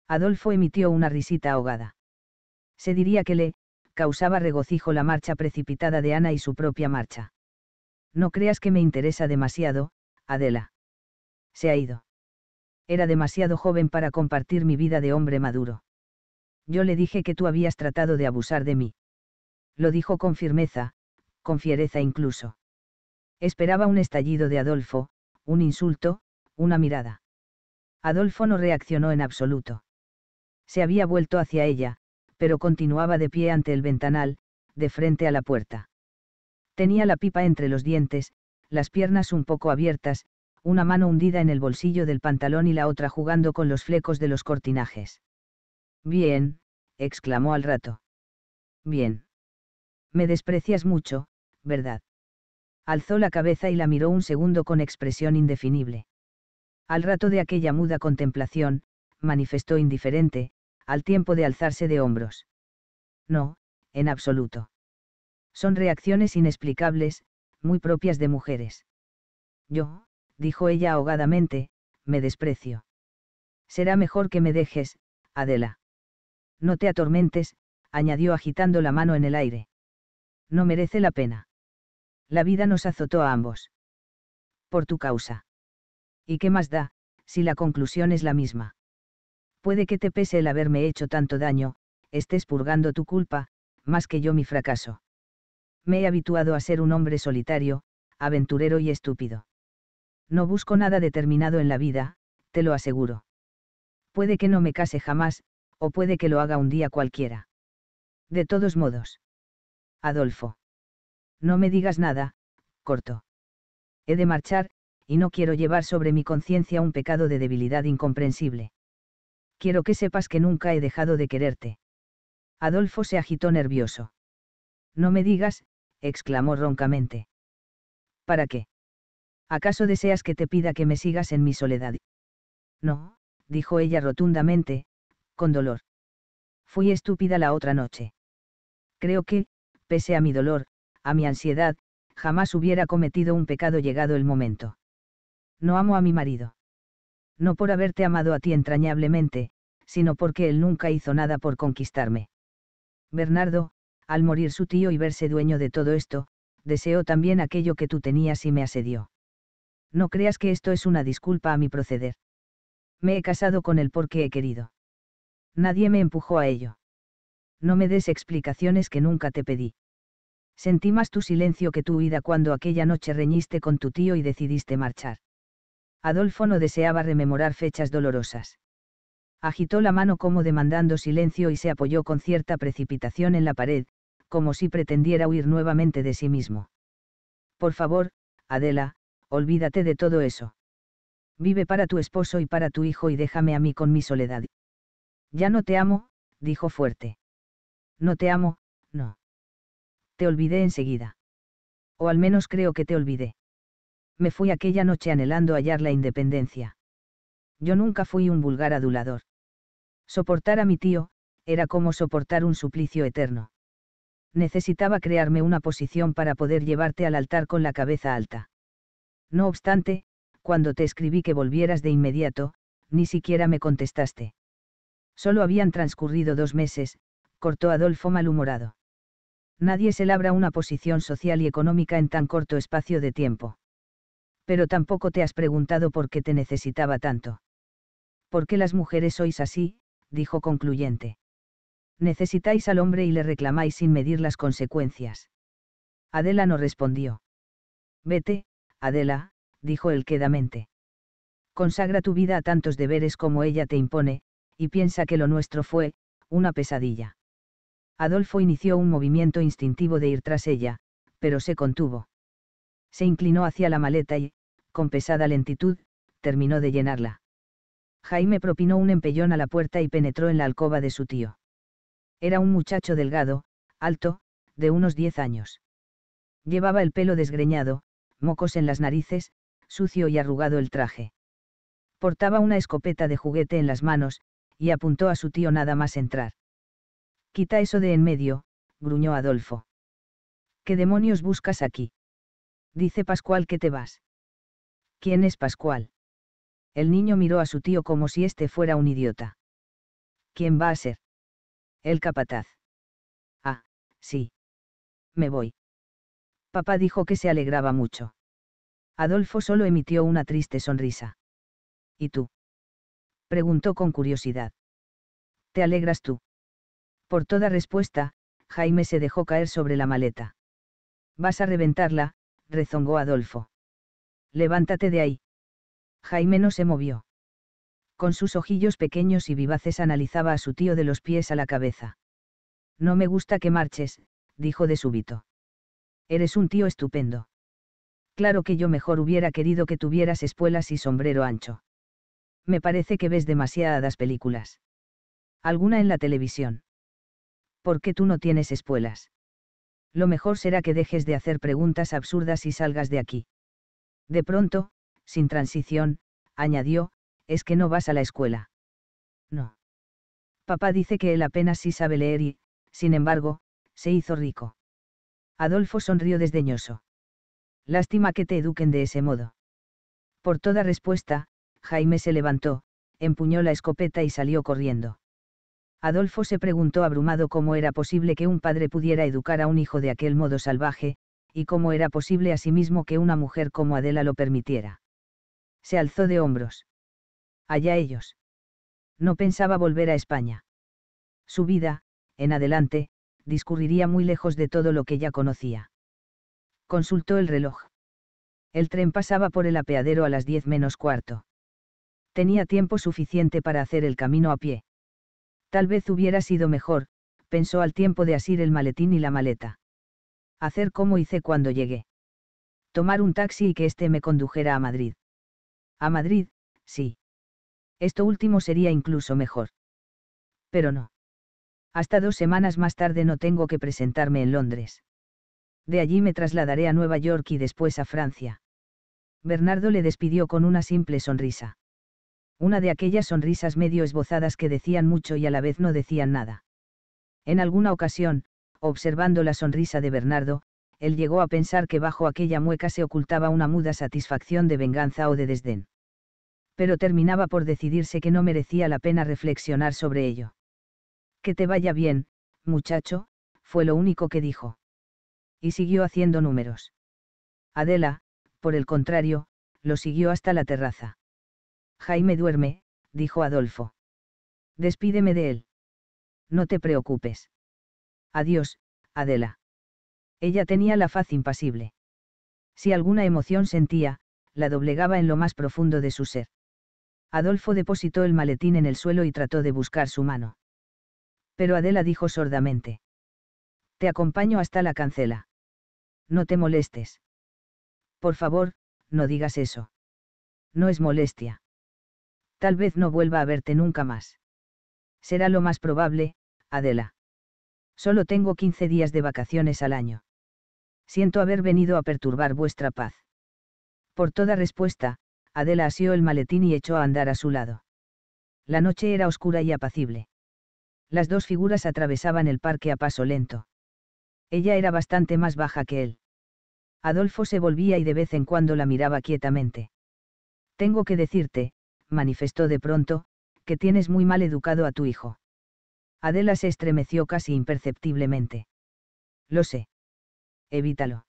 Adolfo emitió una risita ahogada. Se diría que le, causaba regocijo la marcha precipitada de Ana y su propia marcha. No creas que me interesa demasiado, Adela. Se ha ido era demasiado joven para compartir mi vida de hombre maduro. Yo le dije que tú habías tratado de abusar de mí. Lo dijo con firmeza, con fiereza incluso. Esperaba un estallido de Adolfo, un insulto, una mirada. Adolfo no reaccionó en absoluto. Se había vuelto hacia ella, pero continuaba de pie ante el ventanal, de frente a la puerta. Tenía la pipa entre los dientes, las piernas un poco abiertas, una mano hundida en el bolsillo del pantalón y la otra jugando con los flecos de los cortinajes. Bien, exclamó al rato. Bien. Me desprecias mucho, ¿verdad? Alzó la cabeza y la miró un segundo con expresión indefinible. Al rato de aquella muda contemplación, manifestó indiferente, al tiempo de alzarse de hombros. No, en absoluto. Son reacciones inexplicables, muy propias de mujeres. Yo, dijo ella ahogadamente, me desprecio. Será mejor que me dejes, Adela. No te atormentes, añadió agitando la mano en el aire. No merece la pena. La vida nos azotó a ambos. Por tu causa. ¿Y qué más da, si la conclusión es la misma? Puede que te pese el haberme hecho tanto daño, estés purgando tu culpa, más que yo mi fracaso. Me he habituado a ser un hombre solitario, aventurero y estúpido. No busco nada determinado en la vida, te lo aseguro. Puede que no me case jamás, o puede que lo haga un día cualquiera. De todos modos. Adolfo. No me digas nada, corto. He de marchar, y no quiero llevar sobre mi conciencia un pecado de debilidad incomprensible. Quiero que sepas que nunca he dejado de quererte. Adolfo se agitó nervioso. No me digas, exclamó roncamente. ¿Para qué? ¿acaso deseas que te pida que me sigas en mi soledad? No, dijo ella rotundamente, con dolor. Fui estúpida la otra noche. Creo que, pese a mi dolor, a mi ansiedad, jamás hubiera cometido un pecado llegado el momento. No amo a mi marido. No por haberte amado a ti entrañablemente, sino porque él nunca hizo nada por conquistarme. Bernardo, al morir su tío y verse dueño de todo esto, deseó también aquello que tú tenías y me asedió. No creas que esto es una disculpa a mi proceder. Me he casado con él porque he querido. Nadie me empujó a ello. No me des explicaciones que nunca te pedí. Sentí más tu silencio que tu huida cuando aquella noche reñiste con tu tío y decidiste marchar. Adolfo no deseaba rememorar fechas dolorosas. Agitó la mano como demandando silencio y se apoyó con cierta precipitación en la pared, como si pretendiera huir nuevamente de sí mismo. Por favor, Adela, olvídate de todo eso. Vive para tu esposo y para tu hijo y déjame a mí con mi soledad. Ya no te amo, dijo fuerte. No te amo, no. Te olvidé enseguida. O al menos creo que te olvidé. Me fui aquella noche anhelando hallar la independencia. Yo nunca fui un vulgar adulador. Soportar a mi tío, era como soportar un suplicio eterno necesitaba crearme una posición para poder llevarte al altar con la cabeza alta. No obstante, cuando te escribí que volvieras de inmediato, ni siquiera me contestaste. Solo habían transcurrido dos meses, cortó Adolfo malhumorado. Nadie se labra una posición social y económica en tan corto espacio de tiempo. Pero tampoco te has preguntado por qué te necesitaba tanto. ¿Por qué las mujeres sois así? dijo concluyente. Necesitáis al hombre y le reclamáis sin medir las consecuencias. Adela no respondió. Vete, Adela, dijo él quedamente. Consagra tu vida a tantos deberes como ella te impone, y piensa que lo nuestro fue, una pesadilla. Adolfo inició un movimiento instintivo de ir tras ella, pero se contuvo. Se inclinó hacia la maleta y, con pesada lentitud, terminó de llenarla. Jaime propinó un empellón a la puerta y penetró en la alcoba de su tío. Era un muchacho delgado, alto, de unos diez años. Llevaba el pelo desgreñado, mocos en las narices, sucio y arrugado el traje. Portaba una escopeta de juguete en las manos, y apuntó a su tío nada más entrar. Quita eso de en medio, gruñó Adolfo. ¿Qué demonios buscas aquí? Dice Pascual que te vas. ¿Quién es Pascual? El niño miró a su tío como si este fuera un idiota. ¿Quién va a ser? El capataz. Ah, sí. Me voy. Papá dijo que se alegraba mucho. Adolfo solo emitió una triste sonrisa. ¿Y tú? preguntó con curiosidad. ¿Te alegras tú? Por toda respuesta, Jaime se dejó caer sobre la maleta. Vas a reventarla, rezongó Adolfo. Levántate de ahí. Jaime no se movió. Con sus ojillos pequeños y vivaces analizaba a su tío de los pies a la cabeza. No me gusta que marches, dijo de súbito. Eres un tío estupendo. Claro que yo mejor hubiera querido que tuvieras espuelas y sombrero ancho. Me parece que ves demasiadas películas. Alguna en la televisión. ¿Por qué tú no tienes espuelas? Lo mejor será que dejes de hacer preguntas absurdas y salgas de aquí. De pronto, sin transición, añadió, es que no vas a la escuela. No. Papá dice que él apenas sí sabe leer y, sin embargo, se hizo rico. Adolfo sonrió desdeñoso. Lástima que te eduquen de ese modo. Por toda respuesta, Jaime se levantó, empuñó la escopeta y salió corriendo. Adolfo se preguntó abrumado cómo era posible que un padre pudiera educar a un hijo de aquel modo salvaje, y cómo era posible asimismo que una mujer como Adela lo permitiera. Se alzó de hombros. Allá ellos. No pensaba volver a España. Su vida, en adelante, discurriría muy lejos de todo lo que ya conocía. Consultó el reloj. El tren pasaba por el apeadero a las diez menos cuarto. Tenía tiempo suficiente para hacer el camino a pie. Tal vez hubiera sido mejor, pensó al tiempo de asir el maletín y la maleta. Hacer como hice cuando llegué. Tomar un taxi y que éste me condujera a Madrid. A Madrid, sí. Esto último sería incluso mejor. Pero no. Hasta dos semanas más tarde no tengo que presentarme en Londres. De allí me trasladaré a Nueva York y después a Francia. Bernardo le despidió con una simple sonrisa. Una de aquellas sonrisas medio esbozadas que decían mucho y a la vez no decían nada. En alguna ocasión, observando la sonrisa de Bernardo, él llegó a pensar que bajo aquella mueca se ocultaba una muda satisfacción de venganza o de desdén. Pero terminaba por decidirse que no merecía la pena reflexionar sobre ello. Que te vaya bien, muchacho, fue lo único que dijo. Y siguió haciendo números. Adela, por el contrario, lo siguió hasta la terraza. Jaime duerme, dijo Adolfo. Despídeme de él. No te preocupes. Adiós, Adela. Ella tenía la faz impasible. Si alguna emoción sentía, la doblegaba en lo más profundo de su ser. Adolfo depositó el maletín en el suelo y trató de buscar su mano pero Adela dijo sordamente. Te acompaño hasta la cancela. No te molestes. Por favor, no digas eso. No es molestia. Tal vez no vuelva a verte nunca más. Será lo más probable, Adela. Solo tengo 15 días de vacaciones al año. Siento haber venido a perturbar vuestra paz. Por toda respuesta, Adela asió el maletín y echó a andar a su lado. La noche era oscura y apacible. Las dos figuras atravesaban el parque a paso lento. Ella era bastante más baja que él. Adolfo se volvía y de vez en cuando la miraba quietamente. Tengo que decirte, manifestó de pronto, que tienes muy mal educado a tu hijo. Adela se estremeció casi imperceptiblemente. Lo sé. Evítalo.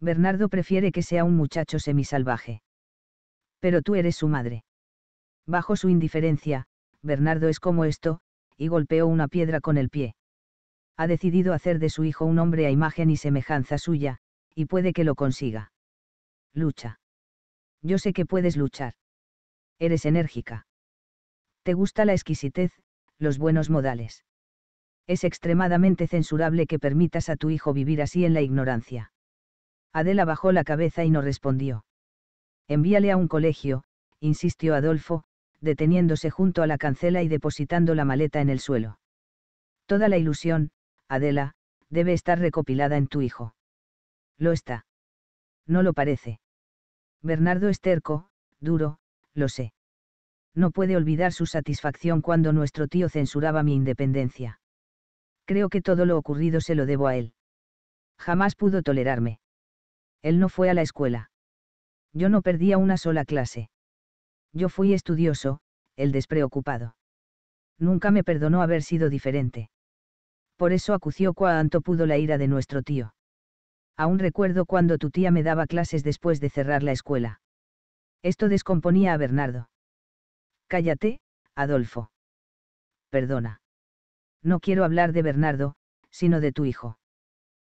Bernardo prefiere que sea un muchacho semisalvaje. Pero tú eres su madre. Bajo su indiferencia, Bernardo es como esto, y golpeó una piedra con el pie. Ha decidido hacer de su hijo un hombre a imagen y semejanza suya, y puede que lo consiga. Lucha. Yo sé que puedes luchar. Eres enérgica. Te gusta la exquisitez, los buenos modales. Es extremadamente censurable que permitas a tu hijo vivir así en la ignorancia. Adela bajó la cabeza y no respondió. Envíale a un colegio, insistió Adolfo, deteniéndose junto a la cancela y depositando la maleta en el suelo. Toda la ilusión, Adela, debe estar recopilada en tu hijo. Lo está. No lo parece. Bernardo es terco, duro, lo sé. No puede olvidar su satisfacción cuando nuestro tío censuraba mi independencia. Creo que todo lo ocurrido se lo debo a él. Jamás pudo tolerarme. Él no fue a la escuela. Yo no perdía una sola clase. Yo fui estudioso, el despreocupado. Nunca me perdonó haber sido diferente. Por eso acució cuanto pudo la ira de nuestro tío. Aún recuerdo cuando tu tía me daba clases después de cerrar la escuela. Esto descomponía a Bernardo. Cállate, Adolfo. Perdona. No quiero hablar de Bernardo, sino de tu hijo.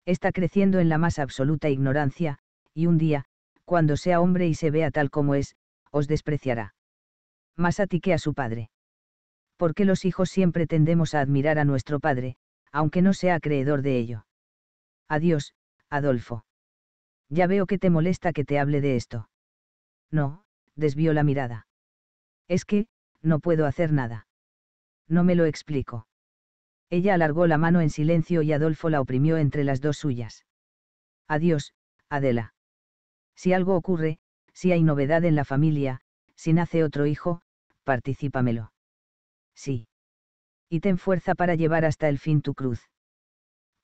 Está creciendo en la más absoluta ignorancia, y un día, cuando sea hombre y se vea tal como es, os despreciará. Más a ti que a su padre. Porque los hijos siempre tendemos a admirar a nuestro padre, aunque no sea creedor de ello. Adiós, Adolfo. Ya veo que te molesta que te hable de esto. No, desvió la mirada. Es que, no puedo hacer nada. No me lo explico. Ella alargó la mano en silencio y Adolfo la oprimió entre las dos suyas. Adiós, Adela. Si algo ocurre, si hay novedad en la familia, si nace otro hijo, participamelo. Sí. Y ten fuerza para llevar hasta el fin tu cruz.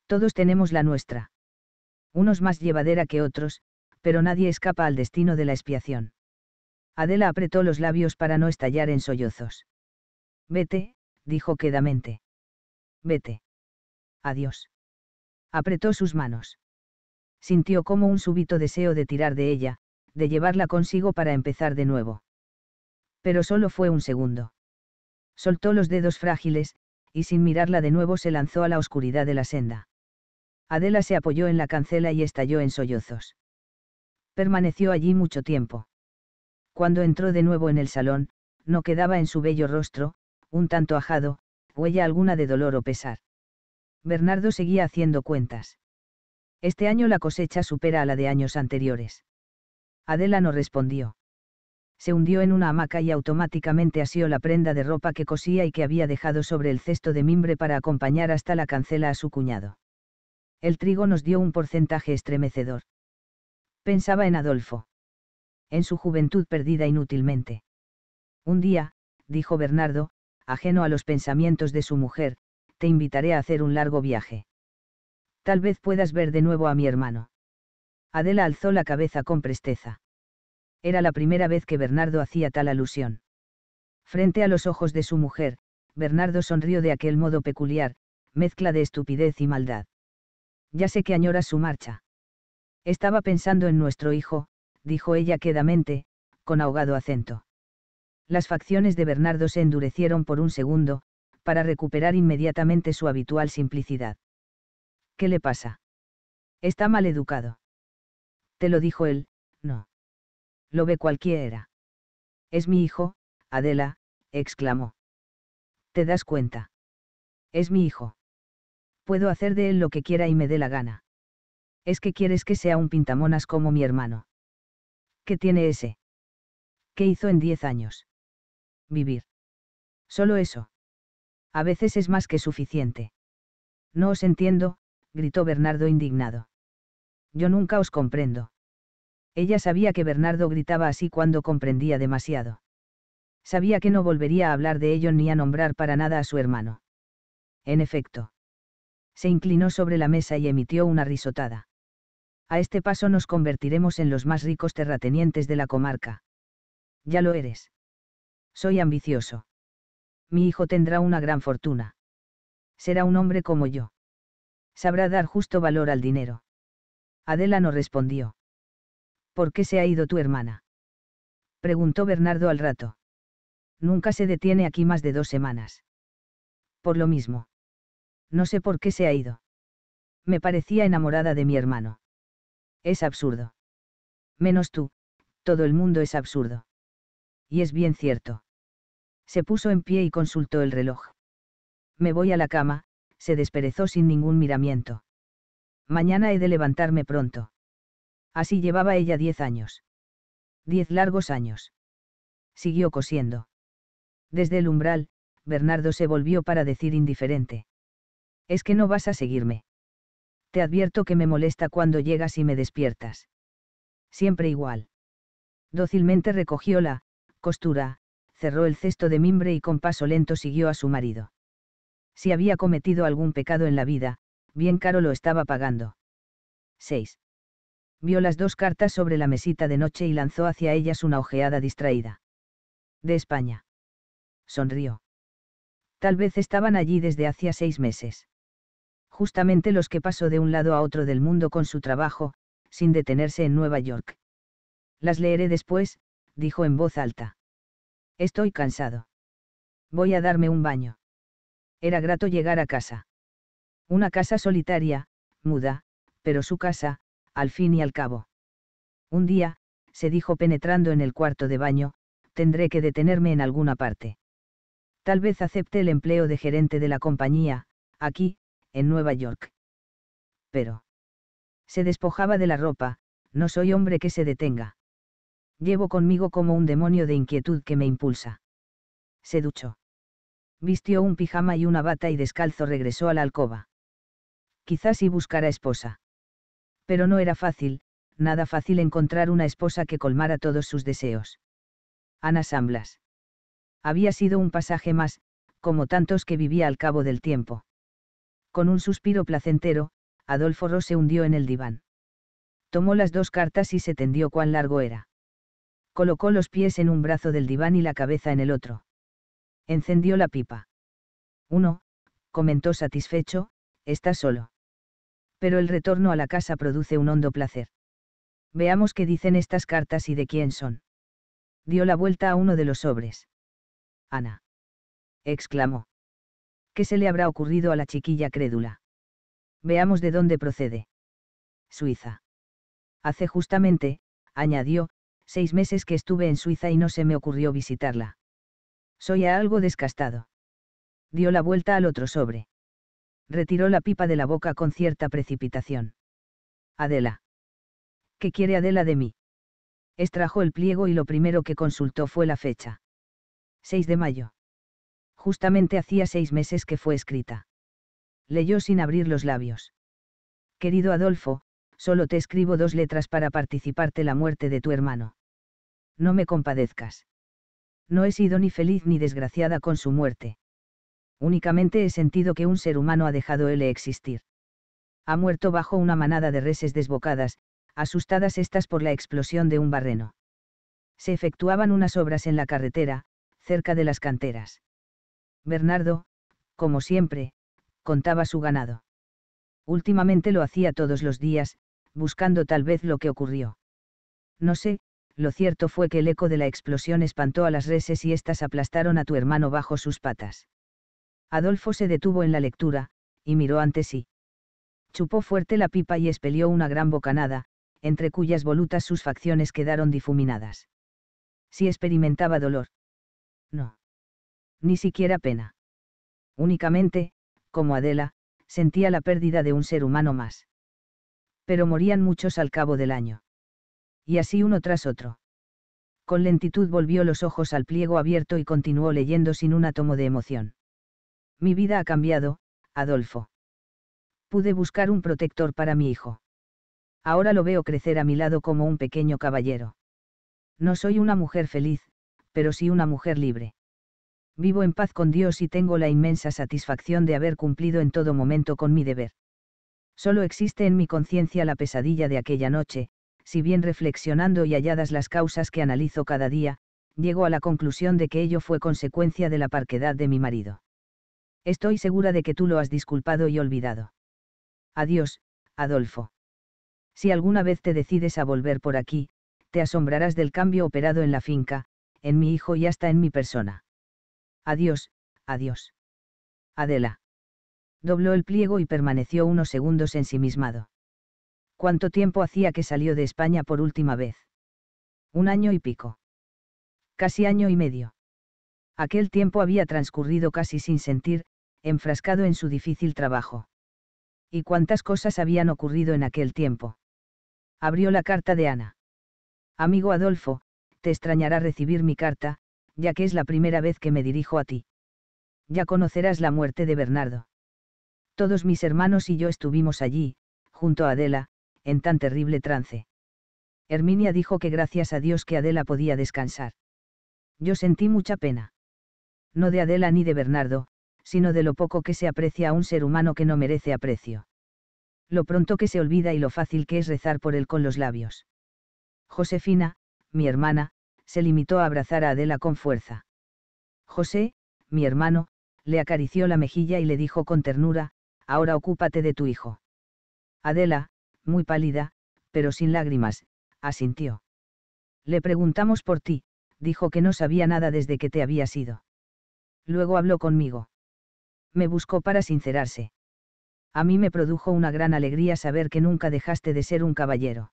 Todos tenemos la nuestra. Unos más llevadera que otros, pero nadie escapa al destino de la expiación. Adela apretó los labios para no estallar en sollozos. Vete, dijo quedamente. Vete. Adiós. Apretó sus manos. Sintió como un súbito deseo de tirar de ella, de llevarla consigo para empezar de nuevo. Pero solo fue un segundo. Soltó los dedos frágiles, y sin mirarla de nuevo se lanzó a la oscuridad de la senda. Adela se apoyó en la cancela y estalló en sollozos. Permaneció allí mucho tiempo. Cuando entró de nuevo en el salón, no quedaba en su bello rostro, un tanto ajado, huella alguna de dolor o pesar. Bernardo seguía haciendo cuentas. Este año la cosecha supera a la de años anteriores. Adela no respondió. Se hundió en una hamaca y automáticamente asió la prenda de ropa que cosía y que había dejado sobre el cesto de mimbre para acompañar hasta la cancela a su cuñado. El trigo nos dio un porcentaje estremecedor. Pensaba en Adolfo. En su juventud perdida inútilmente. Un día, dijo Bernardo, ajeno a los pensamientos de su mujer, te invitaré a hacer un largo viaje. Tal vez puedas ver de nuevo a mi hermano. Adela alzó la cabeza con presteza. Era la primera vez que Bernardo hacía tal alusión. Frente a los ojos de su mujer, Bernardo sonrió de aquel modo peculiar, mezcla de estupidez y maldad. Ya sé que añoras su marcha. Estaba pensando en nuestro hijo, dijo ella quedamente, con ahogado acento. Las facciones de Bernardo se endurecieron por un segundo, para recuperar inmediatamente su habitual simplicidad. ¿Qué le pasa? Está mal educado te lo dijo él, no. Lo ve cualquiera. Es mi hijo, Adela, exclamó. ¿Te das cuenta? Es mi hijo. Puedo hacer de él lo que quiera y me dé la gana. Es que quieres que sea un pintamonas como mi hermano. ¿Qué tiene ese? ¿Qué hizo en diez años? Vivir. Solo eso. A veces es más que suficiente. No os entiendo, gritó Bernardo indignado yo nunca os comprendo. Ella sabía que Bernardo gritaba así cuando comprendía demasiado. Sabía que no volvería a hablar de ello ni a nombrar para nada a su hermano. En efecto. Se inclinó sobre la mesa y emitió una risotada. A este paso nos convertiremos en los más ricos terratenientes de la comarca. Ya lo eres. Soy ambicioso. Mi hijo tendrá una gran fortuna. Será un hombre como yo. Sabrá dar justo valor al dinero Adela no respondió. ¿Por qué se ha ido tu hermana? Preguntó Bernardo al rato. Nunca se detiene aquí más de dos semanas. Por lo mismo. No sé por qué se ha ido. Me parecía enamorada de mi hermano. Es absurdo. Menos tú, todo el mundo es absurdo. Y es bien cierto. Se puso en pie y consultó el reloj. Me voy a la cama, se desperezó sin ningún miramiento. Mañana he de levantarme pronto. Así llevaba ella diez años. Diez largos años. Siguió cosiendo. Desde el umbral, Bernardo se volvió para decir indiferente. Es que no vas a seguirme. Te advierto que me molesta cuando llegas y me despiertas. Siempre igual. Dócilmente recogió la costura, cerró el cesto de mimbre y con paso lento siguió a su marido. Si había cometido algún pecado en la vida, bien caro lo estaba pagando. 6. Vio las dos cartas sobre la mesita de noche y lanzó hacia ellas una ojeada distraída. De España. Sonrió. Tal vez estaban allí desde hacía seis meses. Justamente los que pasó de un lado a otro del mundo con su trabajo, sin detenerse en Nueva York. Las leeré después, dijo en voz alta. Estoy cansado. Voy a darme un baño. Era grato llegar a casa. Una casa solitaria, muda, pero su casa, al fin y al cabo. Un día, se dijo penetrando en el cuarto de baño, tendré que detenerme en alguna parte. Tal vez acepte el empleo de gerente de la compañía, aquí, en Nueva York. Pero. Se despojaba de la ropa, no soy hombre que se detenga. Llevo conmigo como un demonio de inquietud que me impulsa. Se duchó. Vistió un pijama y una bata y descalzo regresó a la alcoba quizás y buscara esposa. Pero no era fácil, nada fácil encontrar una esposa que colmara todos sus deseos. Ana Samblas. Había sido un pasaje más, como tantos que vivía al cabo del tiempo. Con un suspiro placentero, Adolfo Rose se hundió en el diván. Tomó las dos cartas y se tendió cuán largo era. Colocó los pies en un brazo del diván y la cabeza en el otro. Encendió la pipa. Uno, comentó satisfecho, está solo pero el retorno a la casa produce un hondo placer. Veamos qué dicen estas cartas y de quién son. Dio la vuelta a uno de los sobres. Ana. exclamó. ¿Qué se le habrá ocurrido a la chiquilla crédula? Veamos de dónde procede. Suiza. Hace justamente, añadió, seis meses que estuve en Suiza y no se me ocurrió visitarla. Soy algo descastado. Dio la vuelta al otro sobre retiró la pipa de la boca con cierta precipitación. Adela. ¿Qué quiere Adela de mí? Extrajo el pliego y lo primero que consultó fue la fecha. 6 de mayo. Justamente hacía seis meses que fue escrita. Leyó sin abrir los labios. Querido Adolfo, solo te escribo dos letras para participarte la muerte de tu hermano. No me compadezcas. No he sido ni feliz ni desgraciada con su muerte. Únicamente he sentido que un ser humano ha dejado él existir. Ha muerto bajo una manada de reses desbocadas, asustadas estas por la explosión de un barreno. Se efectuaban unas obras en la carretera, cerca de las canteras. Bernardo, como siempre, contaba su ganado. Últimamente lo hacía todos los días, buscando tal vez lo que ocurrió. No sé, lo cierto fue que el eco de la explosión espantó a las reses y éstas aplastaron a tu hermano bajo sus patas. Adolfo se detuvo en la lectura, y miró ante sí. Chupó fuerte la pipa y espelió una gran bocanada, entre cuyas volutas sus facciones quedaron difuminadas. Si experimentaba dolor. No. Ni siquiera pena. Únicamente, como Adela, sentía la pérdida de un ser humano más. Pero morían muchos al cabo del año. Y así uno tras otro. Con lentitud volvió los ojos al pliego abierto y continuó leyendo sin un átomo de emoción. Mi vida ha cambiado, Adolfo. Pude buscar un protector para mi hijo. Ahora lo veo crecer a mi lado como un pequeño caballero. No soy una mujer feliz, pero sí una mujer libre. Vivo en paz con Dios y tengo la inmensa satisfacción de haber cumplido en todo momento con mi deber. Solo existe en mi conciencia la pesadilla de aquella noche, si bien reflexionando y halladas las causas que analizo cada día, llego a la conclusión de que ello fue consecuencia de la parquedad de mi marido. Estoy segura de que tú lo has disculpado y olvidado. Adiós, Adolfo. Si alguna vez te decides a volver por aquí, te asombrarás del cambio operado en la finca, en mi hijo y hasta en mi persona. Adiós, adiós. Adela. Dobló el pliego y permaneció unos segundos ensimismado. ¿Cuánto tiempo hacía que salió de España por última vez? Un año y pico. Casi año y medio. Aquel tiempo había transcurrido casi sin sentir, enfrascado en su difícil trabajo. Y cuántas cosas habían ocurrido en aquel tiempo. Abrió la carta de Ana. Amigo Adolfo, te extrañará recibir mi carta, ya que es la primera vez que me dirijo a ti. Ya conocerás la muerte de Bernardo. Todos mis hermanos y yo estuvimos allí, junto a Adela, en tan terrible trance. Herminia dijo que gracias a Dios que Adela podía descansar. Yo sentí mucha pena. No de Adela ni de Bernardo, sino de lo poco que se aprecia a un ser humano que no merece aprecio. Lo pronto que se olvida y lo fácil que es rezar por él con los labios. Josefina, mi hermana, se limitó a abrazar a Adela con fuerza. José, mi hermano, le acarició la mejilla y le dijo con ternura, ahora ocúpate de tu hijo. Adela, muy pálida, pero sin lágrimas, asintió. Le preguntamos por ti, dijo que no sabía nada desde que te había sido. Luego habló conmigo me buscó para sincerarse. A mí me produjo una gran alegría saber que nunca dejaste de ser un caballero.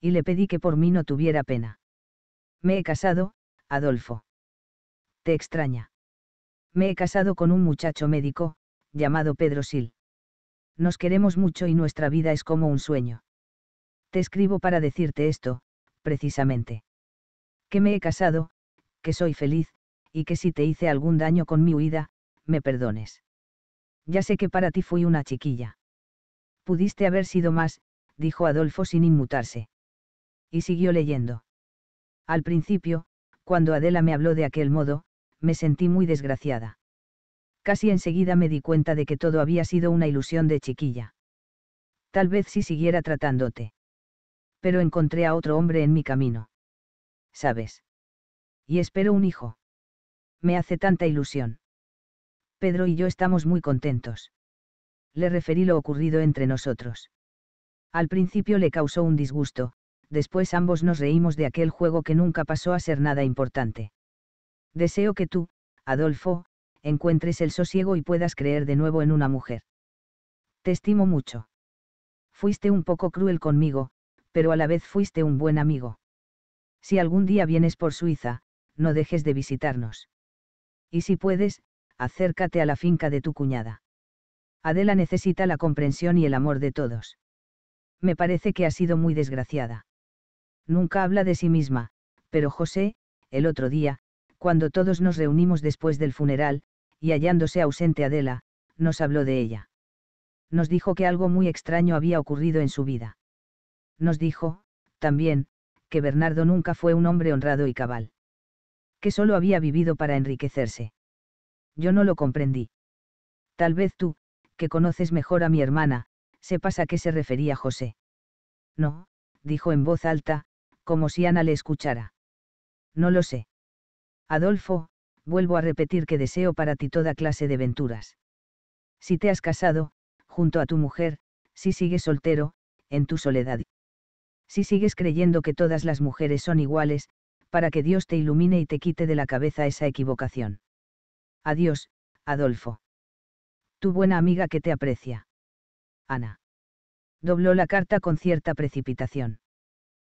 Y le pedí que por mí no tuviera pena. Me he casado, Adolfo. Te extraña. Me he casado con un muchacho médico, llamado Pedro Sil. Nos queremos mucho y nuestra vida es como un sueño. Te escribo para decirte esto, precisamente. Que me he casado, que soy feliz, y que si te hice algún daño con mi huida, me perdones. Ya sé que para ti fui una chiquilla. Pudiste haber sido más, dijo Adolfo sin inmutarse. Y siguió leyendo. Al principio, cuando Adela me habló de aquel modo, me sentí muy desgraciada. Casi enseguida me di cuenta de que todo había sido una ilusión de chiquilla. Tal vez si siguiera tratándote. Pero encontré a otro hombre en mi camino. ¿Sabes? Y espero un hijo. Me hace tanta ilusión. Pedro y yo estamos muy contentos. Le referí lo ocurrido entre nosotros. Al principio le causó un disgusto, después ambos nos reímos de aquel juego que nunca pasó a ser nada importante. Deseo que tú, Adolfo, encuentres el sosiego y puedas creer de nuevo en una mujer. Te estimo mucho. Fuiste un poco cruel conmigo, pero a la vez fuiste un buen amigo. Si algún día vienes por Suiza, no dejes de visitarnos. Y si puedes, acércate a la finca de tu cuñada. Adela necesita la comprensión y el amor de todos. Me parece que ha sido muy desgraciada. Nunca habla de sí misma, pero José, el otro día, cuando todos nos reunimos después del funeral, y hallándose ausente Adela, nos habló de ella. Nos dijo que algo muy extraño había ocurrido en su vida. Nos dijo, también, que Bernardo nunca fue un hombre honrado y cabal. Que solo había vivido para enriquecerse yo no lo comprendí. Tal vez tú, que conoces mejor a mi hermana, sepas a qué se refería José. No, dijo en voz alta, como si Ana le escuchara. No lo sé. Adolfo, vuelvo a repetir que deseo para ti toda clase de venturas. Si te has casado, junto a tu mujer, si sigues soltero, en tu soledad. Si sigues creyendo que todas las mujeres son iguales, para que Dios te ilumine y te quite de la cabeza esa equivocación. Adiós, Adolfo. Tu buena amiga que te aprecia. Ana. Dobló la carta con cierta precipitación.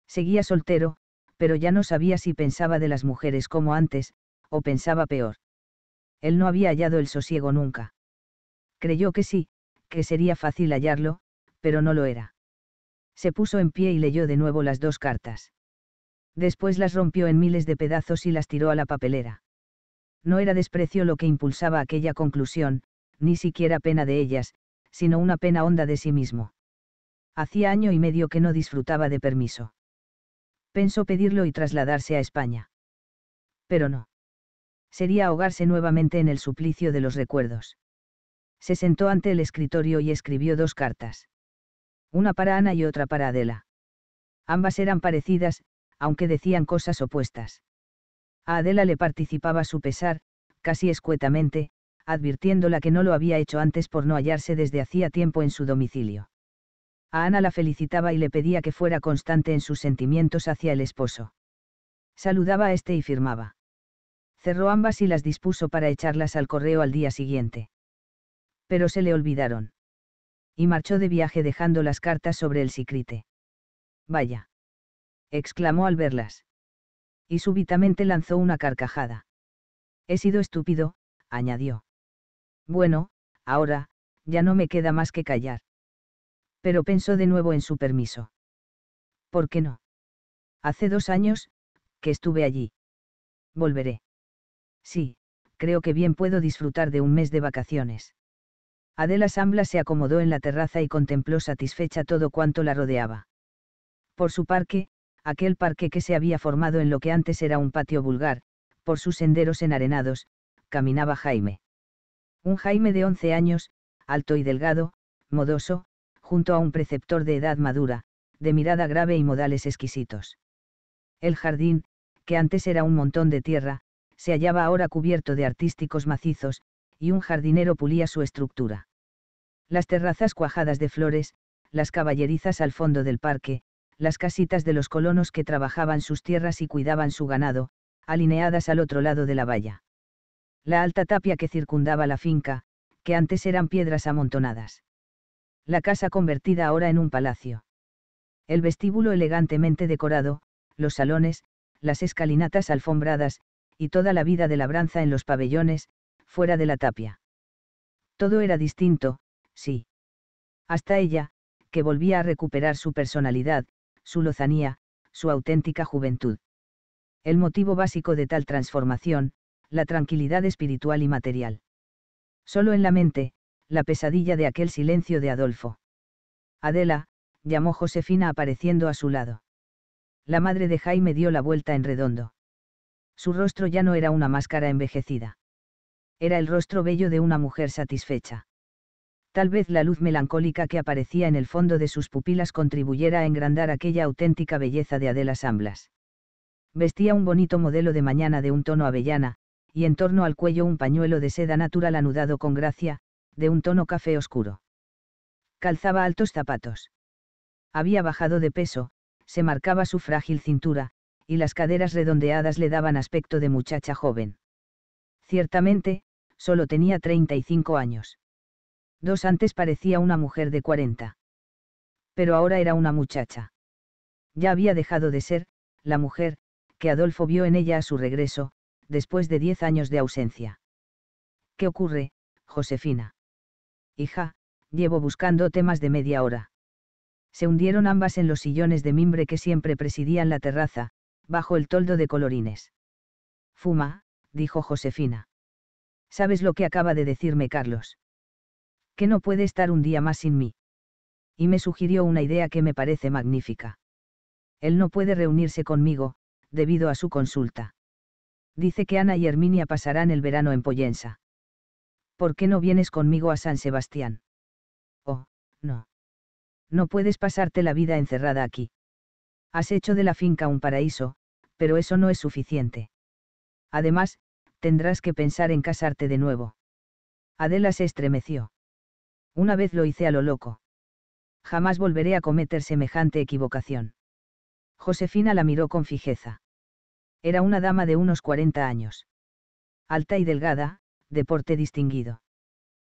Seguía soltero, pero ya no sabía si pensaba de las mujeres como antes, o pensaba peor. Él no había hallado el sosiego nunca. Creyó que sí, que sería fácil hallarlo, pero no lo era. Se puso en pie y leyó de nuevo las dos cartas. Después las rompió en miles de pedazos y las tiró a la papelera. No era desprecio lo que impulsaba aquella conclusión, ni siquiera pena de ellas, sino una pena honda de sí mismo. Hacía año y medio que no disfrutaba de permiso. Pensó pedirlo y trasladarse a España. Pero no. Sería ahogarse nuevamente en el suplicio de los recuerdos. Se sentó ante el escritorio y escribió dos cartas. Una para Ana y otra para Adela. Ambas eran parecidas, aunque decían cosas opuestas. A Adela le participaba su pesar, casi escuetamente, advirtiéndola que no lo había hecho antes por no hallarse desde hacía tiempo en su domicilio. A Ana la felicitaba y le pedía que fuera constante en sus sentimientos hacia el esposo. Saludaba a este y firmaba. Cerró ambas y las dispuso para echarlas al correo al día siguiente. Pero se le olvidaron. Y marchó de viaje dejando las cartas sobre el sicrite. Vaya. exclamó al verlas y súbitamente lanzó una carcajada. He sido estúpido, añadió. Bueno, ahora, ya no me queda más que callar. Pero pensó de nuevo en su permiso. ¿Por qué no? Hace dos años, que estuve allí. Volveré. Sí, creo que bien puedo disfrutar de un mes de vacaciones. Adela Sambla se acomodó en la terraza y contempló satisfecha todo cuanto la rodeaba. Por su parque, aquel parque que se había formado en lo que antes era un patio vulgar, por sus senderos enarenados, caminaba Jaime. Un Jaime de once años, alto y delgado, modoso, junto a un preceptor de edad madura, de mirada grave y modales exquisitos. El jardín, que antes era un montón de tierra, se hallaba ahora cubierto de artísticos macizos, y un jardinero pulía su estructura. Las terrazas cuajadas de flores, las caballerizas al fondo del parque, las casitas de los colonos que trabajaban sus tierras y cuidaban su ganado, alineadas al otro lado de la valla. La alta tapia que circundaba la finca, que antes eran piedras amontonadas. La casa convertida ahora en un palacio. El vestíbulo elegantemente decorado, los salones, las escalinatas alfombradas, y toda la vida de labranza en los pabellones, fuera de la tapia. Todo era distinto, sí. Hasta ella, que volvía a recuperar su personalidad, su lozanía, su auténtica juventud. El motivo básico de tal transformación, la tranquilidad espiritual y material. Solo en la mente, la pesadilla de aquel silencio de Adolfo. Adela, llamó Josefina apareciendo a su lado. La madre de Jaime dio la vuelta en redondo. Su rostro ya no era una máscara envejecida. Era el rostro bello de una mujer satisfecha. Tal vez la luz melancólica que aparecía en el fondo de sus pupilas contribuyera a engrandar aquella auténtica belleza de Adela Samblas. Vestía un bonito modelo de mañana de un tono avellana, y en torno al cuello un pañuelo de seda natural anudado con gracia, de un tono café oscuro. Calzaba altos zapatos. Había bajado de peso, se marcaba su frágil cintura, y las caderas redondeadas le daban aspecto de muchacha joven. Ciertamente, solo tenía 35 años. Dos antes parecía una mujer de cuarenta. Pero ahora era una muchacha. Ya había dejado de ser, la mujer, que Adolfo vio en ella a su regreso, después de diez años de ausencia. ¿Qué ocurre, Josefina? Hija, llevo buscando temas de media hora. Se hundieron ambas en los sillones de mimbre que siempre presidían la terraza, bajo el toldo de colorines. Fuma, dijo Josefina. ¿Sabes lo que acaba de decirme Carlos? que no puede estar un día más sin mí. Y me sugirió una idea que me parece magnífica. Él no puede reunirse conmigo, debido a su consulta. Dice que Ana y Herminia pasarán el verano en Poyensa. ¿Por qué no vienes conmigo a San Sebastián? Oh, no. No puedes pasarte la vida encerrada aquí. Has hecho de la finca un paraíso, pero eso no es suficiente. Además, tendrás que pensar en casarte de nuevo. Adela se estremeció. Una vez lo hice a lo loco. Jamás volveré a cometer semejante equivocación. Josefina la miró con fijeza. Era una dama de unos 40 años. Alta y delgada, de porte distinguido.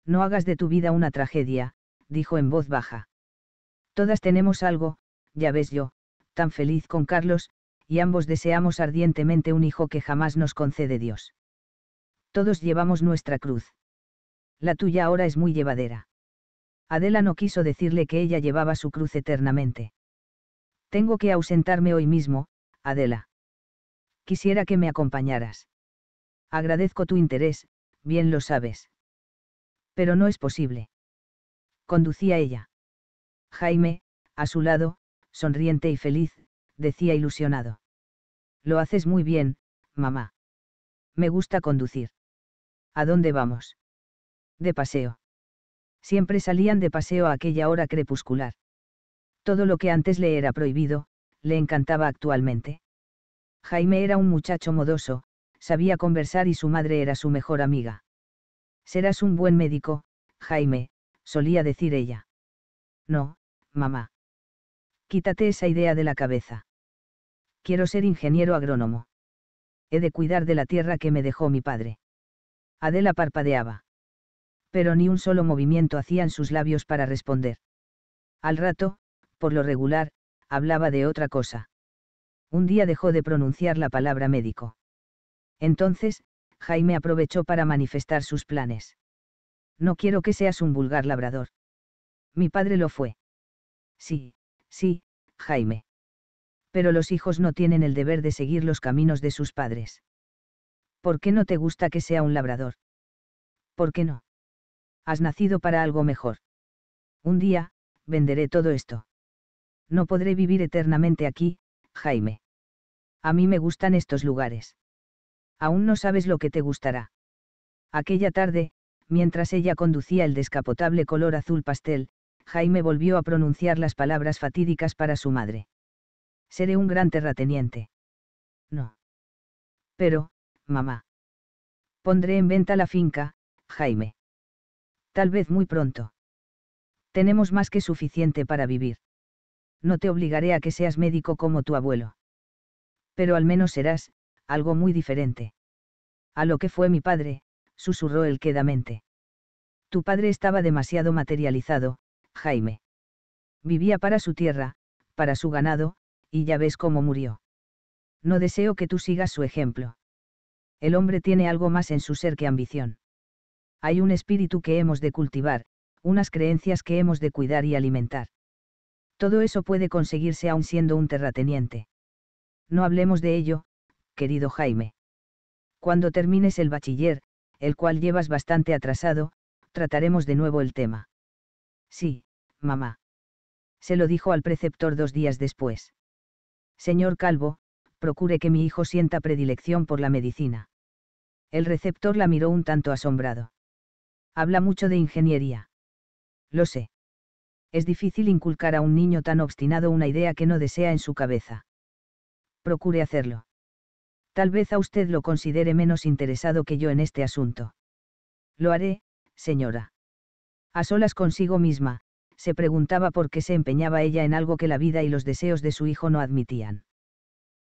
No hagas de tu vida una tragedia, dijo en voz baja. Todas tenemos algo, ya ves yo, tan feliz con Carlos, y ambos deseamos ardientemente un hijo que jamás nos concede Dios. Todos llevamos nuestra cruz. La tuya ahora es muy llevadera. Adela no quiso decirle que ella llevaba su cruz eternamente. Tengo que ausentarme hoy mismo, Adela. Quisiera que me acompañaras. Agradezco tu interés, bien lo sabes. Pero no es posible. Conducía ella. Jaime, a su lado, sonriente y feliz, decía ilusionado. Lo haces muy bien, mamá. Me gusta conducir. ¿A dónde vamos? De paseo siempre salían de paseo a aquella hora crepuscular. Todo lo que antes le era prohibido, le encantaba actualmente. Jaime era un muchacho modoso, sabía conversar y su madre era su mejor amiga. Serás un buen médico, Jaime, solía decir ella. No, mamá. Quítate esa idea de la cabeza. Quiero ser ingeniero agrónomo. He de cuidar de la tierra que me dejó mi padre. Adela parpadeaba pero ni un solo movimiento hacían sus labios para responder. Al rato, por lo regular, hablaba de otra cosa. Un día dejó de pronunciar la palabra médico. Entonces, Jaime aprovechó para manifestar sus planes. No quiero que seas un vulgar labrador. Mi padre lo fue. Sí, sí, Jaime. Pero los hijos no tienen el deber de seguir los caminos de sus padres. ¿Por qué no te gusta que sea un labrador? ¿Por qué no? Has nacido para algo mejor. Un día, venderé todo esto. No podré vivir eternamente aquí, Jaime. A mí me gustan estos lugares. Aún no sabes lo que te gustará. Aquella tarde, mientras ella conducía el descapotable color azul pastel, Jaime volvió a pronunciar las palabras fatídicas para su madre. Seré un gran terrateniente. No. Pero, mamá. Pondré en venta la finca, Jaime. Tal vez muy pronto. Tenemos más que suficiente para vivir. No te obligaré a que seas médico como tu abuelo. Pero al menos serás, algo muy diferente. A lo que fue mi padre, susurró él quedamente. Tu padre estaba demasiado materializado, Jaime. Vivía para su tierra, para su ganado, y ya ves cómo murió. No deseo que tú sigas su ejemplo. El hombre tiene algo más en su ser que ambición hay un espíritu que hemos de cultivar, unas creencias que hemos de cuidar y alimentar. Todo eso puede conseguirse aún siendo un terrateniente. No hablemos de ello, querido Jaime. Cuando termines el bachiller, el cual llevas bastante atrasado, trataremos de nuevo el tema. Sí, mamá. Se lo dijo al preceptor dos días después. Señor Calvo, procure que mi hijo sienta predilección por la medicina. El receptor la miró un tanto asombrado. Habla mucho de ingeniería. Lo sé. Es difícil inculcar a un niño tan obstinado una idea que no desea en su cabeza. Procure hacerlo. Tal vez a usted lo considere menos interesado que yo en este asunto. Lo haré, señora. A solas consigo misma, se preguntaba por qué se empeñaba ella en algo que la vida y los deseos de su hijo no admitían.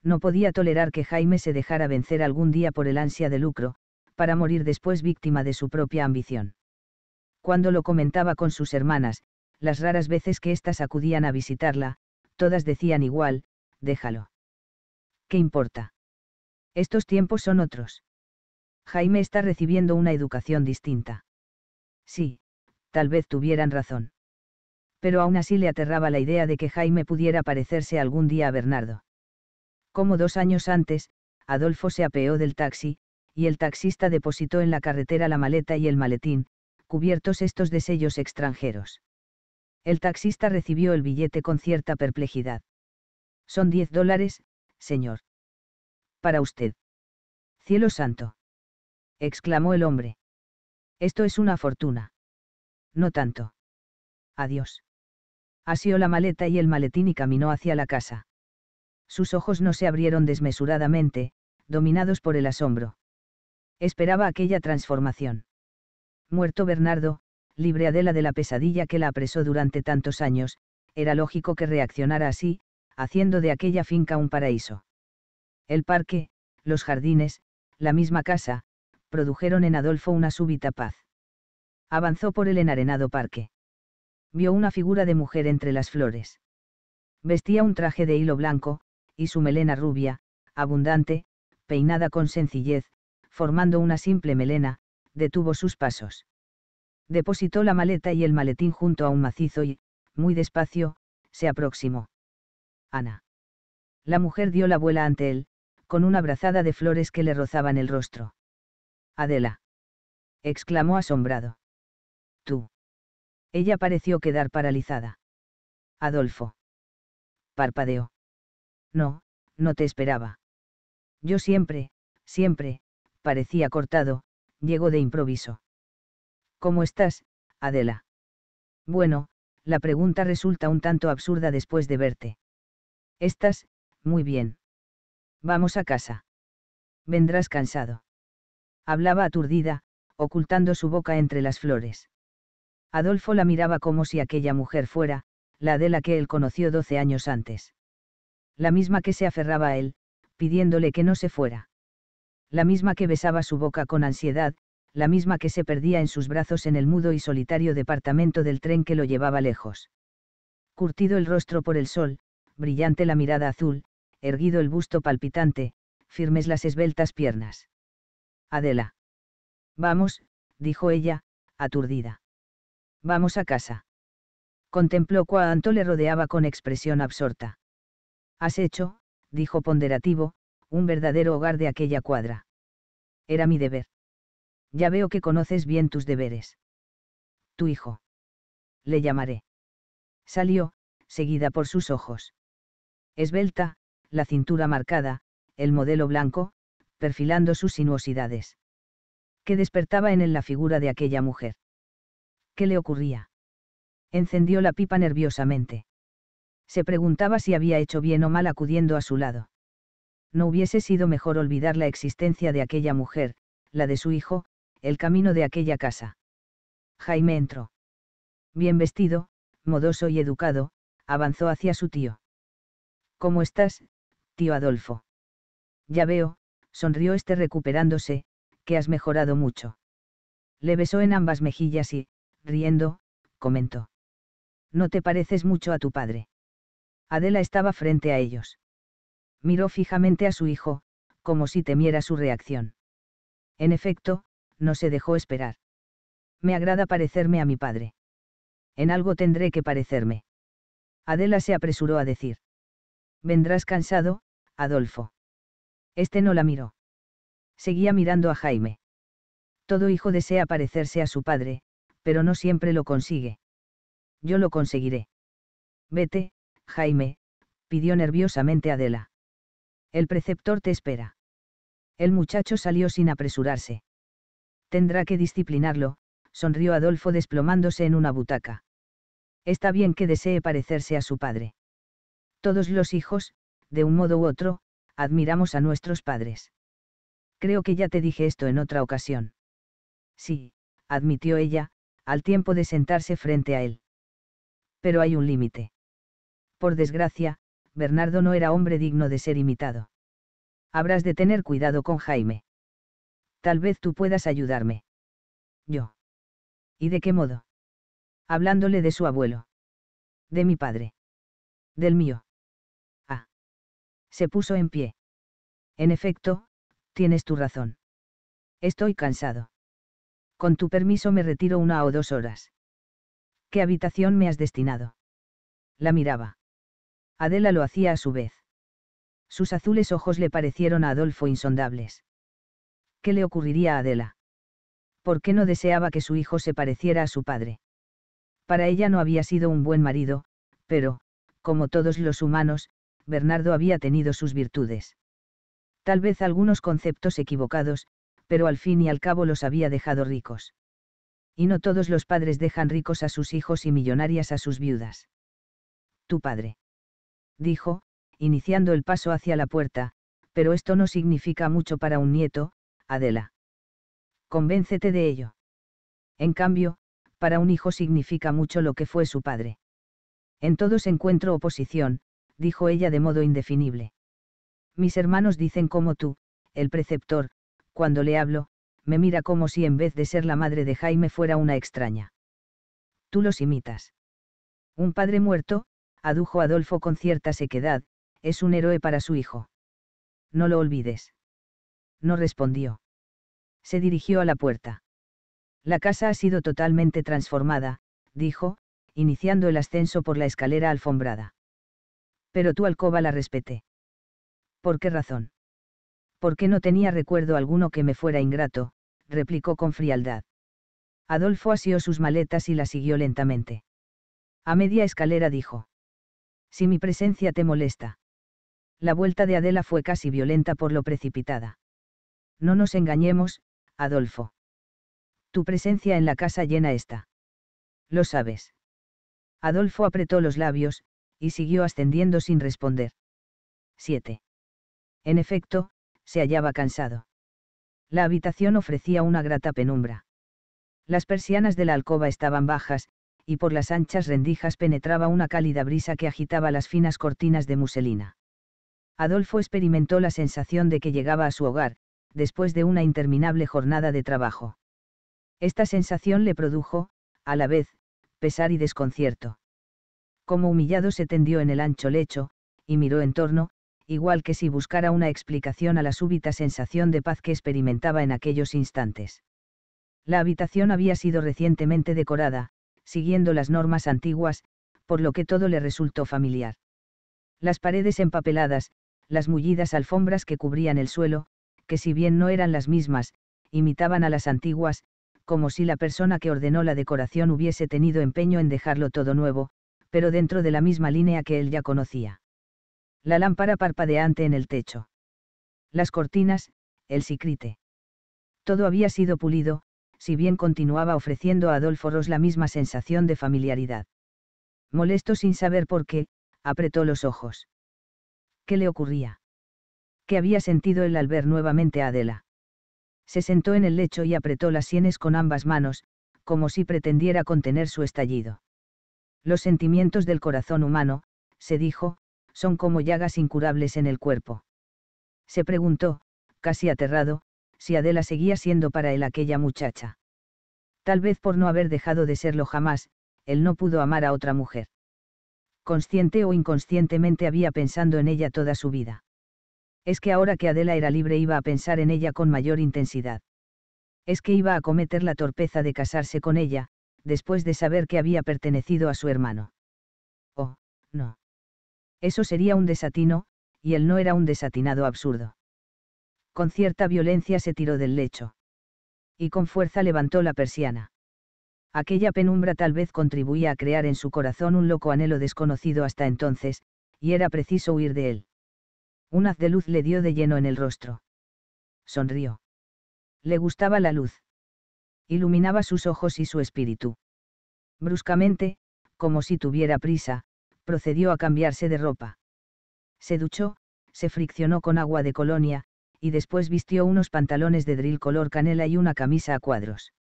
No podía tolerar que Jaime se dejara vencer algún día por el ansia de lucro, para morir después víctima de su propia ambición cuando lo comentaba con sus hermanas, las raras veces que éstas acudían a visitarla, todas decían igual, déjalo. ¿Qué importa? Estos tiempos son otros. Jaime está recibiendo una educación distinta. Sí, tal vez tuvieran razón. Pero aún así le aterraba la idea de que Jaime pudiera parecerse algún día a Bernardo. Como dos años antes, Adolfo se apeó del taxi, y el taxista depositó en la carretera la maleta y el maletín, cubiertos estos de sellos extranjeros. El taxista recibió el billete con cierta perplejidad. Son diez dólares, señor. Para usted. Cielo santo. exclamó el hombre. Esto es una fortuna. No tanto. Adiós. Asió la maleta y el maletín y caminó hacia la casa. Sus ojos no se abrieron desmesuradamente, dominados por el asombro. Esperaba aquella transformación. Muerto Bernardo, libre Adela de la pesadilla que la apresó durante tantos años, era lógico que reaccionara así, haciendo de aquella finca un paraíso. El parque, los jardines, la misma casa, produjeron en Adolfo una súbita paz. Avanzó por el enarenado parque. Vio una figura de mujer entre las flores. Vestía un traje de hilo blanco, y su melena rubia, abundante, peinada con sencillez, formando una simple melena, detuvo sus pasos. Depositó la maleta y el maletín junto a un macizo y, muy despacio, se aproximó. Ana. La mujer dio la vuela ante él, con una abrazada de flores que le rozaban el rostro. Adela. exclamó asombrado. Tú. Ella pareció quedar paralizada. Adolfo. Parpadeó. No, no te esperaba. Yo siempre, siempre, parecía cortado, llegó de improviso. ¿Cómo estás, Adela? Bueno, la pregunta resulta un tanto absurda después de verte. Estás, muy bien. Vamos a casa. Vendrás cansado. Hablaba aturdida, ocultando su boca entre las flores. Adolfo la miraba como si aquella mujer fuera, la Adela que él conoció doce años antes. La misma que se aferraba a él, pidiéndole que no se fuera la misma que besaba su boca con ansiedad, la misma que se perdía en sus brazos en el mudo y solitario departamento del tren que lo llevaba lejos. Curtido el rostro por el sol, brillante la mirada azul, erguido el busto palpitante, firmes las esbeltas piernas. Adela. Vamos, dijo ella, aturdida. Vamos a casa. Contempló cuánto le rodeaba con expresión absorta. Has hecho, dijo ponderativo, un verdadero hogar de aquella cuadra. Era mi deber. Ya veo que conoces bien tus deberes. Tu hijo. Le llamaré. Salió, seguida por sus ojos. Esbelta, la cintura marcada, el modelo blanco, perfilando sus sinuosidades. ¿Qué despertaba en él la figura de aquella mujer. ¿Qué le ocurría? Encendió la pipa nerviosamente. Se preguntaba si había hecho bien o mal acudiendo a su lado. ¿no hubiese sido mejor olvidar la existencia de aquella mujer, la de su hijo, el camino de aquella casa? Jaime entró. Bien vestido, modoso y educado, avanzó hacia su tío. ¿Cómo estás, tío Adolfo? Ya veo, sonrió este recuperándose, que has mejorado mucho. Le besó en ambas mejillas y, riendo, comentó. No te pareces mucho a tu padre. Adela estaba frente a ellos miró fijamente a su hijo, como si temiera su reacción. En efecto, no se dejó esperar. Me agrada parecerme a mi padre. En algo tendré que parecerme. Adela se apresuró a decir. Vendrás cansado, Adolfo. Este no la miró. Seguía mirando a Jaime. Todo hijo desea parecerse a su padre, pero no siempre lo consigue. Yo lo conseguiré. Vete, Jaime, pidió nerviosamente Adela. El preceptor te espera. El muchacho salió sin apresurarse. Tendrá que disciplinarlo, sonrió Adolfo desplomándose en una butaca. Está bien que desee parecerse a su padre. Todos los hijos, de un modo u otro, admiramos a nuestros padres. Creo que ya te dije esto en otra ocasión. Sí, admitió ella, al tiempo de sentarse frente a él. Pero hay un límite. Por desgracia, Bernardo no era hombre digno de ser imitado. Habrás de tener cuidado con Jaime. Tal vez tú puedas ayudarme. Yo. ¿Y de qué modo? Hablándole de su abuelo. De mi padre. Del mío. Ah. Se puso en pie. En efecto, tienes tu razón. Estoy cansado. Con tu permiso me retiro una o dos horas. ¿Qué habitación me has destinado? La miraba. Adela lo hacía a su vez. Sus azules ojos le parecieron a Adolfo insondables. ¿Qué le ocurriría a Adela? ¿Por qué no deseaba que su hijo se pareciera a su padre? Para ella no había sido un buen marido, pero, como todos los humanos, Bernardo había tenido sus virtudes. Tal vez algunos conceptos equivocados, pero al fin y al cabo los había dejado ricos. Y no todos los padres dejan ricos a sus hijos y millonarias a sus viudas. Tu padre dijo, iniciando el paso hacia la puerta, pero esto no significa mucho para un nieto, Adela. Convéncete de ello. En cambio, para un hijo significa mucho lo que fue su padre. En todos encuentro oposición, dijo ella de modo indefinible. Mis hermanos dicen como tú, el preceptor, cuando le hablo, me mira como si en vez de ser la madre de Jaime fuera una extraña. Tú los imitas. Un padre muerto, adujo Adolfo con cierta sequedad, es un héroe para su hijo. No lo olvides. No respondió. Se dirigió a la puerta. La casa ha sido totalmente transformada, dijo, iniciando el ascenso por la escalera alfombrada. Pero tu alcoba la respeté. ¿Por qué razón? Porque no tenía recuerdo alguno que me fuera ingrato, replicó con frialdad. Adolfo asió sus maletas y la siguió lentamente. A media escalera dijo si mi presencia te molesta. La vuelta de Adela fue casi violenta por lo precipitada. No nos engañemos, Adolfo. Tu presencia en la casa llena está. Lo sabes. Adolfo apretó los labios, y siguió ascendiendo sin responder. 7. En efecto, se hallaba cansado. La habitación ofrecía una grata penumbra. Las persianas de la alcoba estaban bajas, y por las anchas rendijas penetraba una cálida brisa que agitaba las finas cortinas de muselina. Adolfo experimentó la sensación de que llegaba a su hogar, después de una interminable jornada de trabajo. Esta sensación le produjo, a la vez, pesar y desconcierto. Como humillado se tendió en el ancho lecho, y miró en torno, igual que si buscara una explicación a la súbita sensación de paz que experimentaba en aquellos instantes. La habitación había sido recientemente decorada, siguiendo las normas antiguas, por lo que todo le resultó familiar. Las paredes empapeladas, las mullidas alfombras que cubrían el suelo, que si bien no eran las mismas, imitaban a las antiguas, como si la persona que ordenó la decoración hubiese tenido empeño en dejarlo todo nuevo, pero dentro de la misma línea que él ya conocía. La lámpara parpadeante en el techo. Las cortinas, el sicrite. Todo había sido pulido, si bien continuaba ofreciendo a Adolfo Ross la misma sensación de familiaridad. Molesto sin saber por qué, apretó los ojos. ¿Qué le ocurría? ¿Qué había sentido él al ver nuevamente a Adela? Se sentó en el lecho y apretó las sienes con ambas manos, como si pretendiera contener su estallido. Los sentimientos del corazón humano, se dijo, son como llagas incurables en el cuerpo. Se preguntó, casi aterrado, si Adela seguía siendo para él aquella muchacha. Tal vez por no haber dejado de serlo jamás, él no pudo amar a otra mujer. Consciente o inconscientemente había pensado en ella toda su vida. Es que ahora que Adela era libre iba a pensar en ella con mayor intensidad. Es que iba a cometer la torpeza de casarse con ella, después de saber que había pertenecido a su hermano. Oh, no. Eso sería un desatino, y él no era un desatinado absurdo con cierta violencia se tiró del lecho. Y con fuerza levantó la persiana. Aquella penumbra tal vez contribuía a crear en su corazón un loco anhelo desconocido hasta entonces, y era preciso huir de él. Un haz de luz le dio de lleno en el rostro. Sonrió. Le gustaba la luz. Iluminaba sus ojos y su espíritu. Bruscamente, como si tuviera prisa, procedió a cambiarse de ropa. Se duchó, se friccionó con agua de colonia, y después vistió unos pantalones de drill color canela y una camisa a cuadros.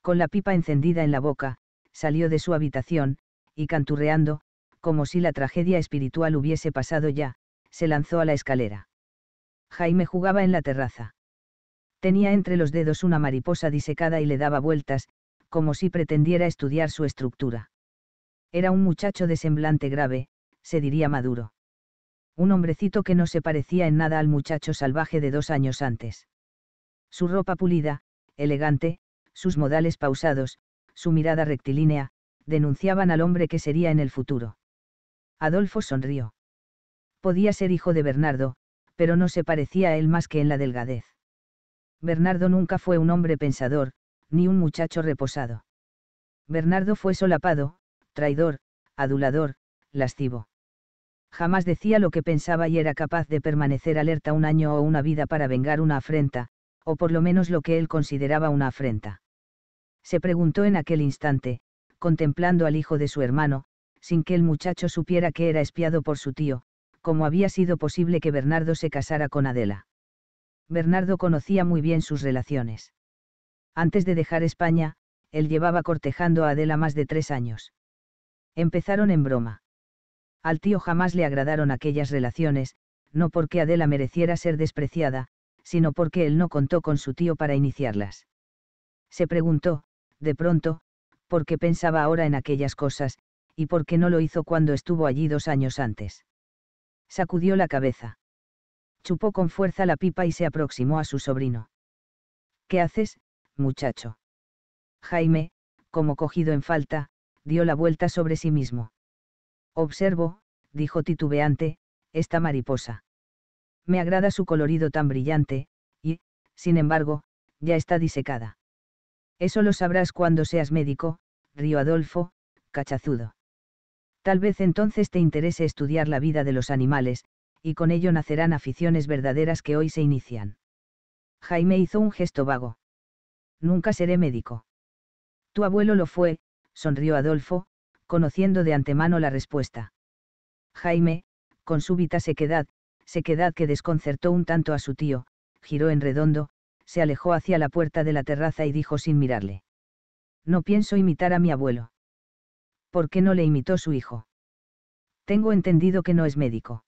Con la pipa encendida en la boca, salió de su habitación, y canturreando, como si la tragedia espiritual hubiese pasado ya, se lanzó a la escalera. Jaime jugaba en la terraza. Tenía entre los dedos una mariposa disecada y le daba vueltas, como si pretendiera estudiar su estructura. Era un muchacho de semblante grave, se diría maduro un hombrecito que no se parecía en nada al muchacho salvaje de dos años antes. Su ropa pulida, elegante, sus modales pausados, su mirada rectilínea, denunciaban al hombre que sería en el futuro. Adolfo sonrió. Podía ser hijo de Bernardo, pero no se parecía a él más que en la delgadez. Bernardo nunca fue un hombre pensador, ni un muchacho reposado. Bernardo fue solapado, traidor, adulador, lascivo. Jamás decía lo que pensaba y era capaz de permanecer alerta un año o una vida para vengar una afrenta, o por lo menos lo que él consideraba una afrenta. Se preguntó en aquel instante, contemplando al hijo de su hermano, sin que el muchacho supiera que era espiado por su tío, cómo había sido posible que Bernardo se casara con Adela. Bernardo conocía muy bien sus relaciones. Antes de dejar España, él llevaba cortejando a Adela más de tres años. Empezaron en broma. Al tío jamás le agradaron aquellas relaciones, no porque Adela mereciera ser despreciada, sino porque él no contó con su tío para iniciarlas. Se preguntó, de pronto, por qué pensaba ahora en aquellas cosas, y por qué no lo hizo cuando estuvo allí dos años antes. Sacudió la cabeza. Chupó con fuerza la pipa y se aproximó a su sobrino. ¿Qué haces, muchacho? Jaime, como cogido en falta, dio la vuelta sobre sí mismo. Observo, dijo titubeante, esta mariposa. Me agrada su colorido tan brillante, y, sin embargo, ya está disecada. Eso lo sabrás cuando seas médico, río Adolfo, cachazudo. Tal vez entonces te interese estudiar la vida de los animales, y con ello nacerán aficiones verdaderas que hoy se inician. Jaime hizo un gesto vago. Nunca seré médico. Tu abuelo lo fue, sonrió Adolfo, conociendo de antemano la respuesta. Jaime, con súbita sequedad, sequedad que desconcertó un tanto a su tío, giró en redondo, se alejó hacia la puerta de la terraza y dijo sin mirarle. No pienso imitar a mi abuelo. ¿Por qué no le imitó su hijo? Tengo entendido que no es médico.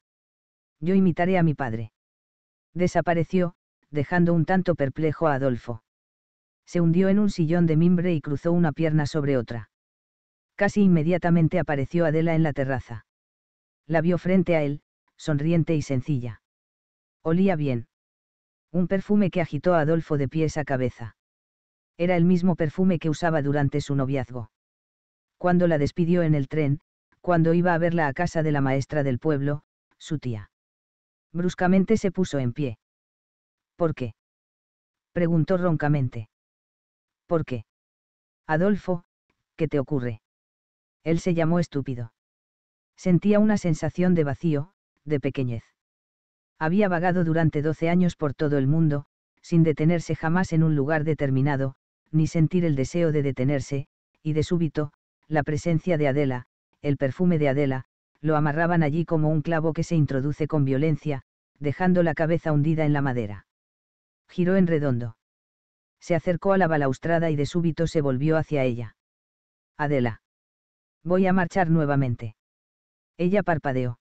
Yo imitaré a mi padre. Desapareció, dejando un tanto perplejo a Adolfo. Se hundió en un sillón de mimbre y cruzó una pierna sobre otra. Casi inmediatamente apareció Adela en la terraza. La vio frente a él, sonriente y sencilla. Olía bien. Un perfume que agitó a Adolfo de pies a cabeza. Era el mismo perfume que usaba durante su noviazgo. Cuando la despidió en el tren, cuando iba a verla a casa de la maestra del pueblo, su tía. Bruscamente se puso en pie. ¿Por qué? preguntó roncamente. ¿Por qué? Adolfo, ¿qué te ocurre? Él se llamó estúpido. Sentía una sensación de vacío, de pequeñez. Había vagado durante doce años por todo el mundo, sin detenerse jamás en un lugar determinado, ni sentir el deseo de detenerse, y de súbito, la presencia de Adela, el perfume de Adela, lo amarraban allí como un clavo que se introduce con violencia, dejando la cabeza hundida en la madera. Giró en redondo. Se acercó a la balaustrada y de súbito se volvió hacia ella. Adela. Voy a marchar nuevamente. Ella parpadeó.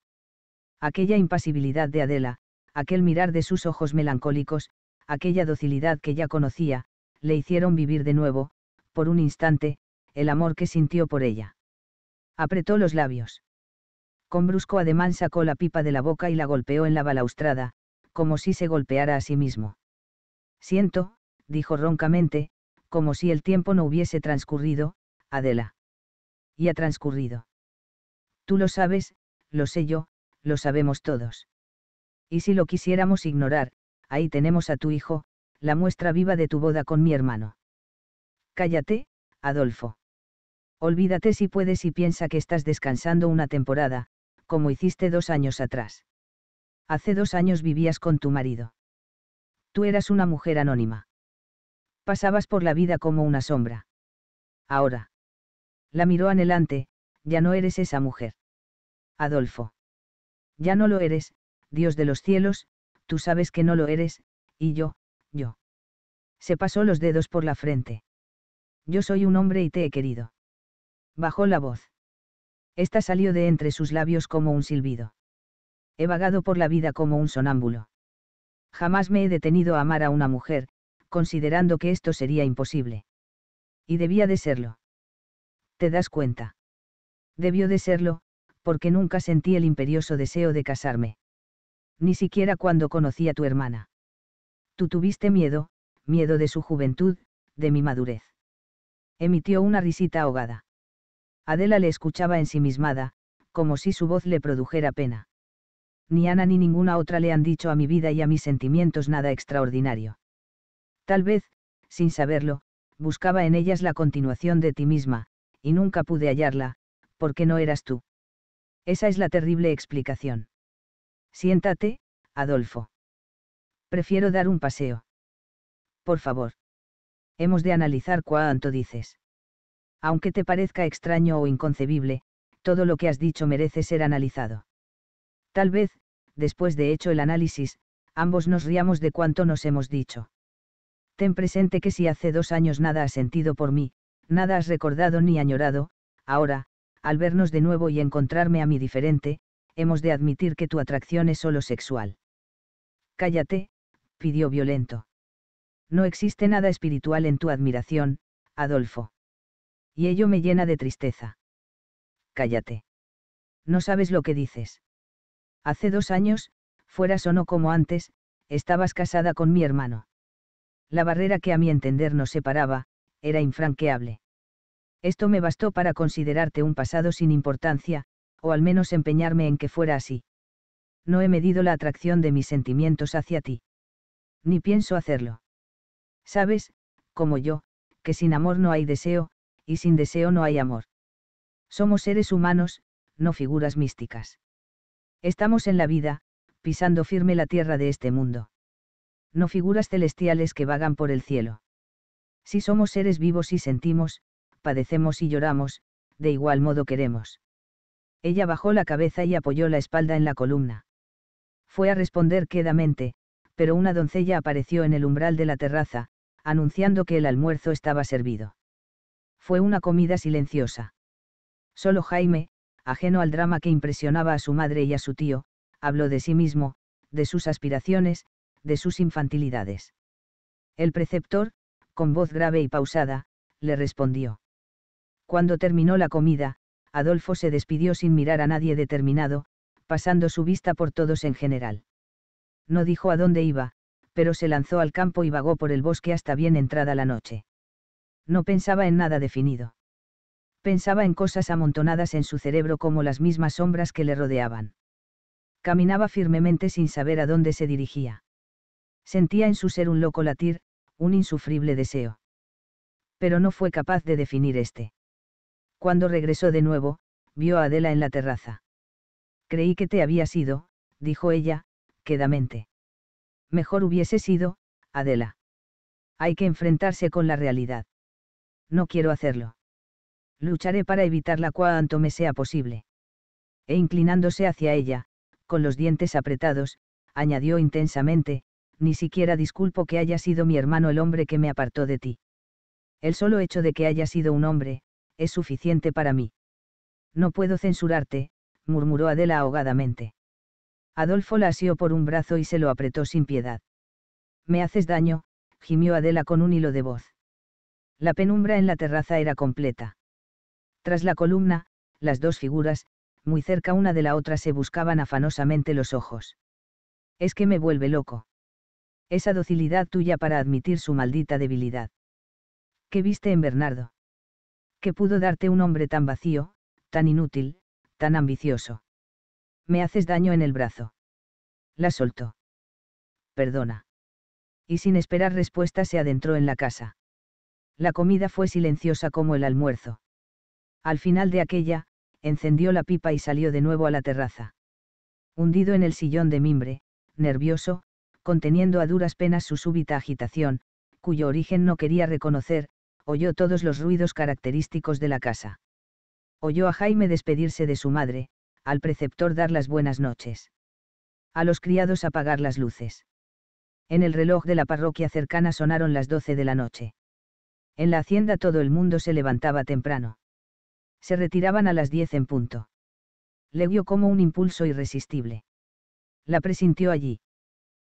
Aquella impasibilidad de Adela, aquel mirar de sus ojos melancólicos, aquella docilidad que ya conocía, le hicieron vivir de nuevo, por un instante, el amor que sintió por ella. Apretó los labios. Con brusco ademán sacó la pipa de la boca y la golpeó en la balaustrada, como si se golpeara a sí mismo. Siento, dijo roncamente, como si el tiempo no hubiese transcurrido, Adela y ha transcurrido. Tú lo sabes, lo sé yo, lo sabemos todos. Y si lo quisiéramos ignorar, ahí tenemos a tu hijo, la muestra viva de tu boda con mi hermano. Cállate, Adolfo. Olvídate si puedes y piensa que estás descansando una temporada, como hiciste dos años atrás. Hace dos años vivías con tu marido. Tú eras una mujer anónima. Pasabas por la vida como una sombra. Ahora la miró anhelante, ya no eres esa mujer. Adolfo. Ya no lo eres, Dios de los cielos, tú sabes que no lo eres, y yo, yo. Se pasó los dedos por la frente. Yo soy un hombre y te he querido. Bajó la voz. Esta salió de entre sus labios como un silbido. He vagado por la vida como un sonámbulo. Jamás me he detenido a amar a una mujer, considerando que esto sería imposible. Y debía de serlo. ¿Te das cuenta? Debió de serlo, porque nunca sentí el imperioso deseo de casarme. Ni siquiera cuando conocí a tu hermana. Tú tuviste miedo, miedo de su juventud, de mi madurez. Emitió una risita ahogada. Adela le escuchaba ensimismada, como si su voz le produjera pena. Ni Ana ni ninguna otra le han dicho a mi vida y a mis sentimientos nada extraordinario. Tal vez, sin saberlo, buscaba en ellas la continuación de ti misma, y nunca pude hallarla, porque no eras tú. Esa es la terrible explicación. Siéntate, Adolfo. Prefiero dar un paseo. Por favor. Hemos de analizar cuánto dices. Aunque te parezca extraño o inconcebible, todo lo que has dicho merece ser analizado. Tal vez, después de hecho el análisis, ambos nos riamos de cuánto nos hemos dicho. Ten presente que si hace dos años nada ha sentido por mí, Nada has recordado ni añorado, ahora, al vernos de nuevo y encontrarme a mí diferente, hemos de admitir que tu atracción es solo sexual. Cállate, pidió violento. No existe nada espiritual en tu admiración, Adolfo. Y ello me llena de tristeza. Cállate. No sabes lo que dices. Hace dos años, fueras o no como antes, estabas casada con mi hermano. La barrera que a mi entender nos separaba, era infranqueable. Esto me bastó para considerarte un pasado sin importancia, o al menos empeñarme en que fuera así. No he medido la atracción de mis sentimientos hacia ti. Ni pienso hacerlo. Sabes, como yo, que sin amor no hay deseo, y sin deseo no hay amor. Somos seres humanos, no figuras místicas. Estamos en la vida, pisando firme la tierra de este mundo. No figuras celestiales que vagan por el cielo. Si somos seres vivos y sentimos, padecemos y lloramos, de igual modo queremos. Ella bajó la cabeza y apoyó la espalda en la columna. Fue a responder quedamente, pero una doncella apareció en el umbral de la terraza, anunciando que el almuerzo estaba servido. Fue una comida silenciosa. Solo Jaime, ajeno al drama que impresionaba a su madre y a su tío, habló de sí mismo, de sus aspiraciones, de sus infantilidades. El preceptor, con voz grave y pausada, le respondió. Cuando terminó la comida, Adolfo se despidió sin mirar a nadie determinado, pasando su vista por todos en general. No dijo a dónde iba, pero se lanzó al campo y vagó por el bosque hasta bien entrada la noche. No pensaba en nada definido. Pensaba en cosas amontonadas en su cerebro como las mismas sombras que le rodeaban. Caminaba firmemente sin saber a dónde se dirigía. Sentía en su ser un loco latir, un insufrible deseo. Pero no fue capaz de definir este. Cuando regresó de nuevo, vio a Adela en la terraza. Creí que te había sido, dijo ella, quedamente. Mejor hubiese sido, Adela. Hay que enfrentarse con la realidad. No quiero hacerlo. Lucharé para evitarla cuanto me sea posible. E inclinándose hacia ella, con los dientes apretados, añadió intensamente, ni siquiera disculpo que haya sido mi hermano el hombre que me apartó de ti. El solo hecho de que haya sido un hombre, es suficiente para mí. No puedo censurarte, murmuró Adela ahogadamente. Adolfo la asió por un brazo y se lo apretó sin piedad. Me haces daño, gimió Adela con un hilo de voz. La penumbra en la terraza era completa. Tras la columna, las dos figuras, muy cerca una de la otra, se buscaban afanosamente los ojos. Es que me vuelve loco esa docilidad tuya para admitir su maldita debilidad. ¿Qué viste en Bernardo? ¿Qué pudo darte un hombre tan vacío, tan inútil, tan ambicioso? Me haces daño en el brazo. La soltó. Perdona. Y sin esperar respuesta se adentró en la casa. La comida fue silenciosa como el almuerzo. Al final de aquella, encendió la pipa y salió de nuevo a la terraza. Hundido en el sillón de mimbre, nervioso, conteniendo a duras penas su súbita agitación, cuyo origen no quería reconocer, oyó todos los ruidos característicos de la casa. Oyó a Jaime despedirse de su madre, al preceptor dar las buenas noches. A los criados apagar las luces. En el reloj de la parroquia cercana sonaron las doce de la noche. En la hacienda todo el mundo se levantaba temprano. Se retiraban a las diez en punto. Le vio como un impulso irresistible. La presintió allí.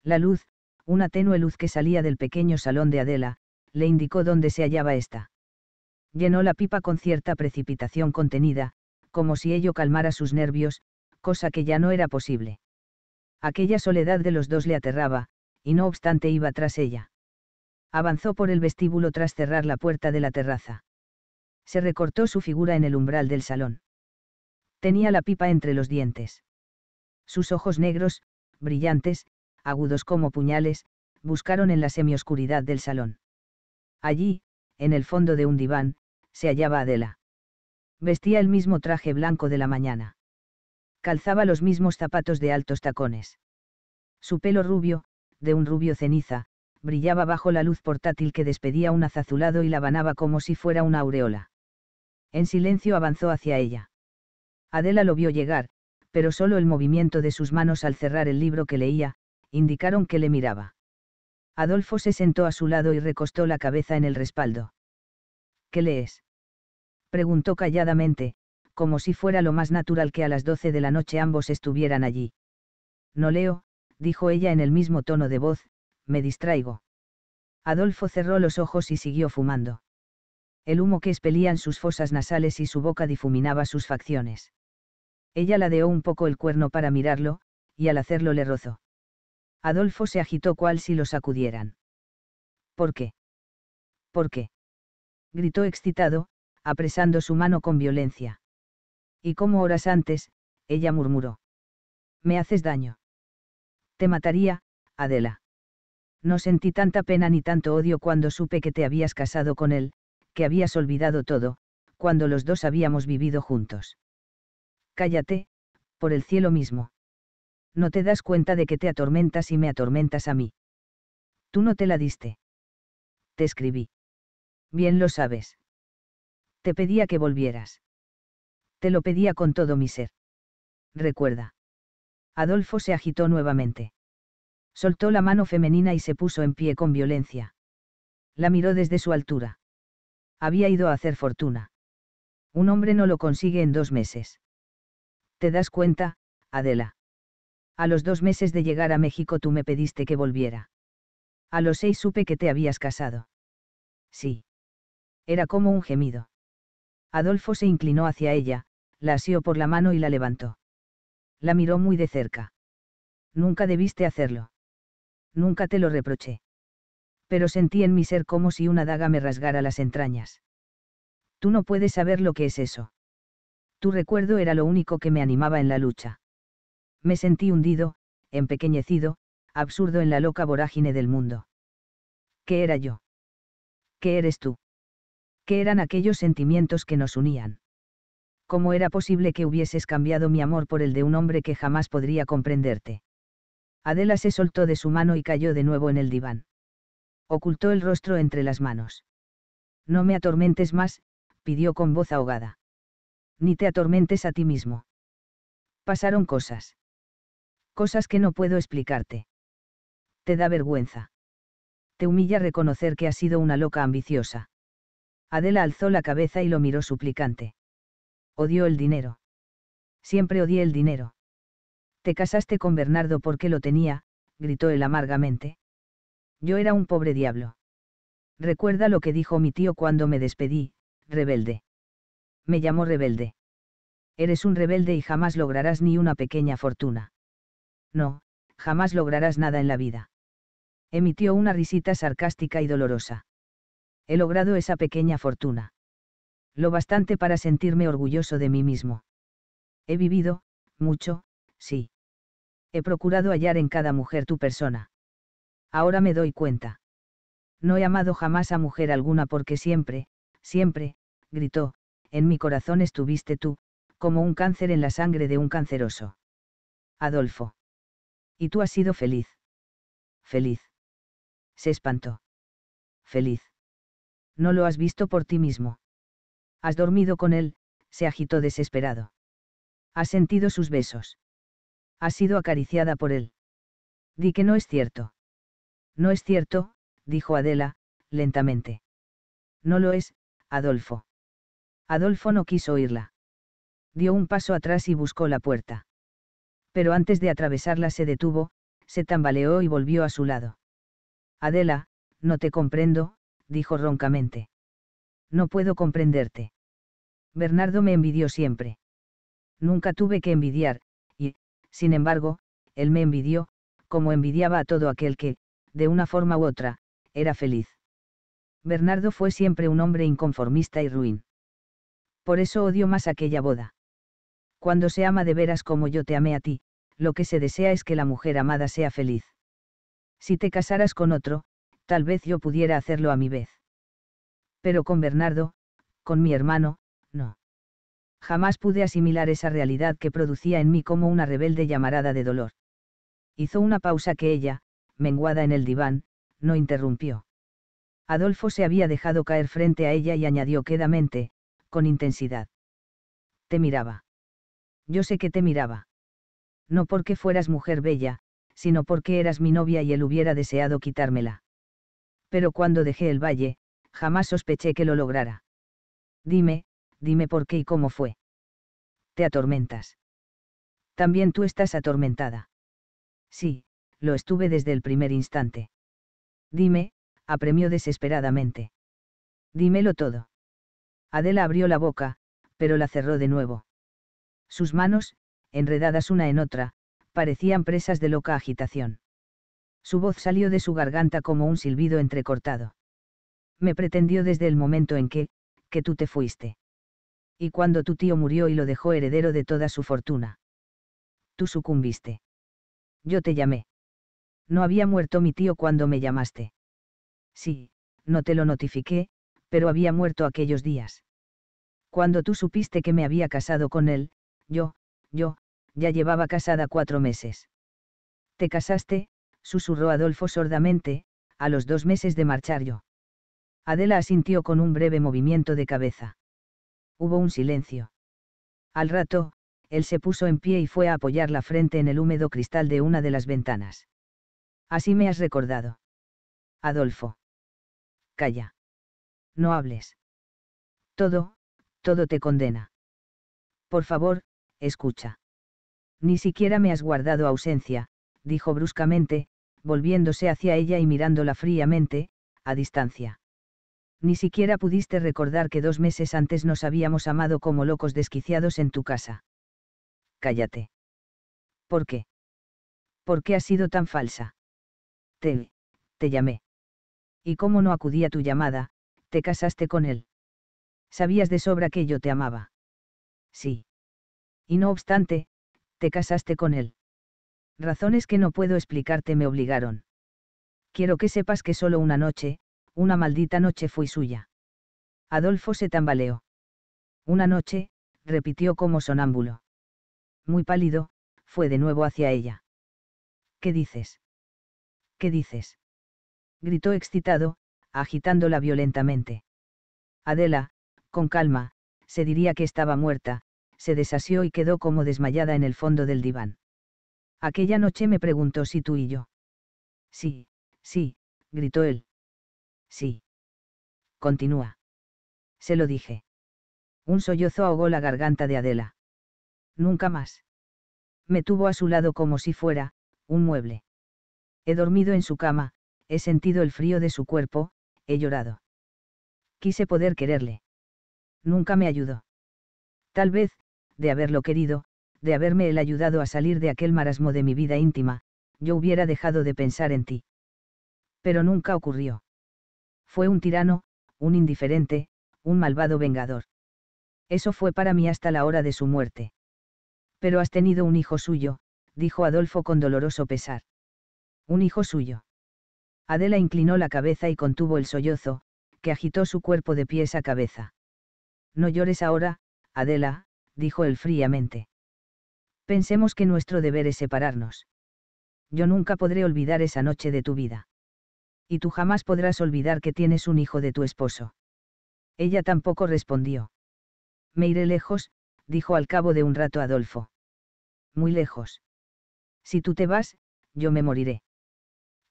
La luz, una tenue luz que salía del pequeño salón de Adela, le indicó dónde se hallaba ésta. Llenó la pipa con cierta precipitación contenida, como si ello calmara sus nervios, cosa que ya no era posible. Aquella soledad de los dos le aterraba, y no obstante iba tras ella. Avanzó por el vestíbulo tras cerrar la puerta de la terraza. Se recortó su figura en el umbral del salón. Tenía la pipa entre los dientes. Sus ojos negros, brillantes, agudos como puñales, buscaron en la semioscuridad del salón. Allí, en el fondo de un diván, se hallaba Adela. Vestía el mismo traje blanco de la mañana. Calzaba los mismos zapatos de altos tacones. Su pelo rubio, de un rubio ceniza, brillaba bajo la luz portátil que despedía un azazulado y la banaba como si fuera una aureola. En silencio avanzó hacia ella. Adela lo vio llegar, pero solo el movimiento de sus manos al cerrar el libro que leía, indicaron que le miraba. Adolfo se sentó a su lado y recostó la cabeza en el respaldo. ¿Qué lees? preguntó calladamente, como si fuera lo más natural que a las doce de la noche ambos estuvieran allí. No leo, dijo ella en el mismo tono de voz, me distraigo. Adolfo cerró los ojos y siguió fumando. El humo que expelían sus fosas nasales y su boca difuminaba sus facciones. Ella ladeó un poco el cuerno para mirarlo, y al hacerlo le rozó. Adolfo se agitó cual si lo sacudieran. ¿Por qué? ¿Por qué? gritó excitado, apresando su mano con violencia. Y como horas antes, ella murmuró. Me haces daño. Te mataría, Adela. No sentí tanta pena ni tanto odio cuando supe que te habías casado con él, que habías olvidado todo, cuando los dos habíamos vivido juntos. Cállate, por el cielo mismo no te das cuenta de que te atormentas y me atormentas a mí. Tú no te la diste. Te escribí. Bien lo sabes. Te pedía que volvieras. Te lo pedía con todo mi ser. Recuerda. Adolfo se agitó nuevamente. Soltó la mano femenina y se puso en pie con violencia. La miró desde su altura. Había ido a hacer fortuna. Un hombre no lo consigue en dos meses. ¿Te das cuenta, Adela? A los dos meses de llegar a México tú me pediste que volviera. A los seis supe que te habías casado. Sí. Era como un gemido. Adolfo se inclinó hacia ella, la asió por la mano y la levantó. La miró muy de cerca. Nunca debiste hacerlo. Nunca te lo reproché. Pero sentí en mi ser como si una daga me rasgara las entrañas. Tú no puedes saber lo que es eso. Tu recuerdo era lo único que me animaba en la lucha me sentí hundido, empequeñecido, absurdo en la loca vorágine del mundo. ¿Qué era yo? ¿Qué eres tú? ¿Qué eran aquellos sentimientos que nos unían? ¿Cómo era posible que hubieses cambiado mi amor por el de un hombre que jamás podría comprenderte? Adela se soltó de su mano y cayó de nuevo en el diván. Ocultó el rostro entre las manos. No me atormentes más, pidió con voz ahogada. Ni te atormentes a ti mismo. Pasaron cosas. Cosas que no puedo explicarte. Te da vergüenza. Te humilla reconocer que has sido una loca ambiciosa. Adela alzó la cabeza y lo miró suplicante. Odió el dinero. Siempre odié el dinero. Te casaste con Bernardo porque lo tenía, gritó él amargamente. Yo era un pobre diablo. Recuerda lo que dijo mi tío cuando me despedí, rebelde. Me llamó rebelde. Eres un rebelde y jamás lograrás ni una pequeña fortuna. No, jamás lograrás nada en la vida. Emitió una risita sarcástica y dolorosa. He logrado esa pequeña fortuna. Lo bastante para sentirme orgulloso de mí mismo. He vivido, mucho, sí. He procurado hallar en cada mujer tu persona. Ahora me doy cuenta. No he amado jamás a mujer alguna porque siempre, siempre, gritó, en mi corazón estuviste tú, como un cáncer en la sangre de un canceroso. Adolfo. Y tú has sido feliz. Feliz. Se espantó. Feliz. No lo has visto por ti mismo. Has dormido con él, se agitó desesperado. Has sentido sus besos. Has sido acariciada por él. Di que no es cierto. No es cierto, dijo Adela, lentamente. No lo es, Adolfo. Adolfo no quiso oírla. Dio un paso atrás y buscó la puerta pero antes de atravesarla se detuvo, se tambaleó y volvió a su lado. Adela, no te comprendo, dijo roncamente. No puedo comprenderte. Bernardo me envidió siempre. Nunca tuve que envidiar, y, sin embargo, él me envidió, como envidiaba a todo aquel que, de una forma u otra, era feliz. Bernardo fue siempre un hombre inconformista y ruin. Por eso odio más aquella boda. Cuando se ama de veras como yo te amé a ti, lo que se desea es que la mujer amada sea feliz. Si te casaras con otro, tal vez yo pudiera hacerlo a mi vez. Pero con Bernardo, con mi hermano, no. Jamás pude asimilar esa realidad que producía en mí como una rebelde llamarada de dolor. Hizo una pausa que ella, menguada en el diván, no interrumpió. Adolfo se había dejado caer frente a ella y añadió quedamente, con intensidad. Te miraba. Yo sé que te miraba. No porque fueras mujer bella, sino porque eras mi novia y él hubiera deseado quitármela. Pero cuando dejé el valle, jamás sospeché que lo lograra. Dime, dime por qué y cómo fue. Te atormentas. También tú estás atormentada. Sí, lo estuve desde el primer instante. Dime, apremió desesperadamente. Dímelo todo. Adela abrió la boca, pero la cerró de nuevo. Sus manos, enredadas una en otra, parecían presas de loca agitación. Su voz salió de su garganta como un silbido entrecortado. Me pretendió desde el momento en que, que tú te fuiste. Y cuando tu tío murió y lo dejó heredero de toda su fortuna. Tú sucumbiste. Yo te llamé. No había muerto mi tío cuando me llamaste. Sí, no te lo notifiqué, pero había muerto aquellos días. Cuando tú supiste que me había casado con él, yo, yo, ya llevaba casada cuatro meses. Te casaste, susurró Adolfo sordamente, a los dos meses de marchar yo. Adela asintió con un breve movimiento de cabeza. Hubo un silencio. Al rato, él se puso en pie y fue a apoyar la frente en el húmedo cristal de una de las ventanas. Así me has recordado. Adolfo. Calla. No hables. Todo, todo te condena. Por favor, escucha. Ni siquiera me has guardado ausencia, dijo bruscamente, volviéndose hacia ella y mirándola fríamente, a distancia. Ni siquiera pudiste recordar que dos meses antes nos habíamos amado como locos desquiciados en tu casa. Cállate. ¿Por qué? ¿Por qué has sido tan falsa? Te, te llamé. ¿Y cómo no acudí a tu llamada? Te casaste con él. Sabías de sobra que yo te amaba. Sí y no obstante, te casaste con él. Razones que no puedo explicarte me obligaron. Quiero que sepas que solo una noche, una maldita noche fui suya. Adolfo se tambaleó. Una noche, repitió como sonámbulo. Muy pálido, fue de nuevo hacia ella. ¿Qué dices? ¿Qué dices? gritó excitado, agitándola violentamente. Adela, con calma, se diría que estaba muerta, se desasió y quedó como desmayada en el fondo del diván. Aquella noche me preguntó si tú y yo. Sí, sí, gritó él. Sí. Continúa. Se lo dije. Un sollozo ahogó la garganta de Adela. Nunca más. Me tuvo a su lado como si fuera, un mueble. He dormido en su cama, he sentido el frío de su cuerpo, he llorado. Quise poder quererle. Nunca me ayudó. Tal vez, de haberlo querido, de haberme él ayudado a salir de aquel marasmo de mi vida íntima, yo hubiera dejado de pensar en ti. Pero nunca ocurrió. Fue un tirano, un indiferente, un malvado vengador. Eso fue para mí hasta la hora de su muerte. Pero has tenido un hijo suyo, dijo Adolfo con doloroso pesar. Un hijo suyo. Adela inclinó la cabeza y contuvo el sollozo, que agitó su cuerpo de pies a cabeza. No llores ahora, Adela, dijo él fríamente. Pensemos que nuestro deber es separarnos. Yo nunca podré olvidar esa noche de tu vida. Y tú jamás podrás olvidar que tienes un hijo de tu esposo. Ella tampoco respondió. Me iré lejos, dijo al cabo de un rato Adolfo. Muy lejos. Si tú te vas, yo me moriré.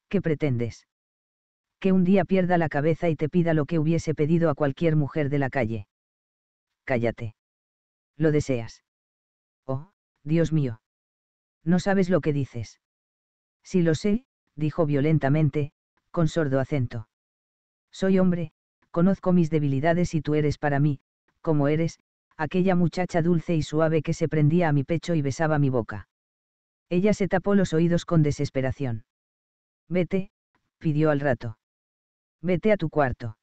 ¿Qué pretendes? Que un día pierda la cabeza y te pida lo que hubiese pedido a cualquier mujer de la calle. Cállate lo deseas. Oh, Dios mío. No sabes lo que dices. Si lo sé, dijo violentamente, con sordo acento. Soy hombre, conozco mis debilidades y tú eres para mí, como eres, aquella muchacha dulce y suave que se prendía a mi pecho y besaba mi boca. Ella se tapó los oídos con desesperación. Vete, pidió al rato. Vete a tu cuarto.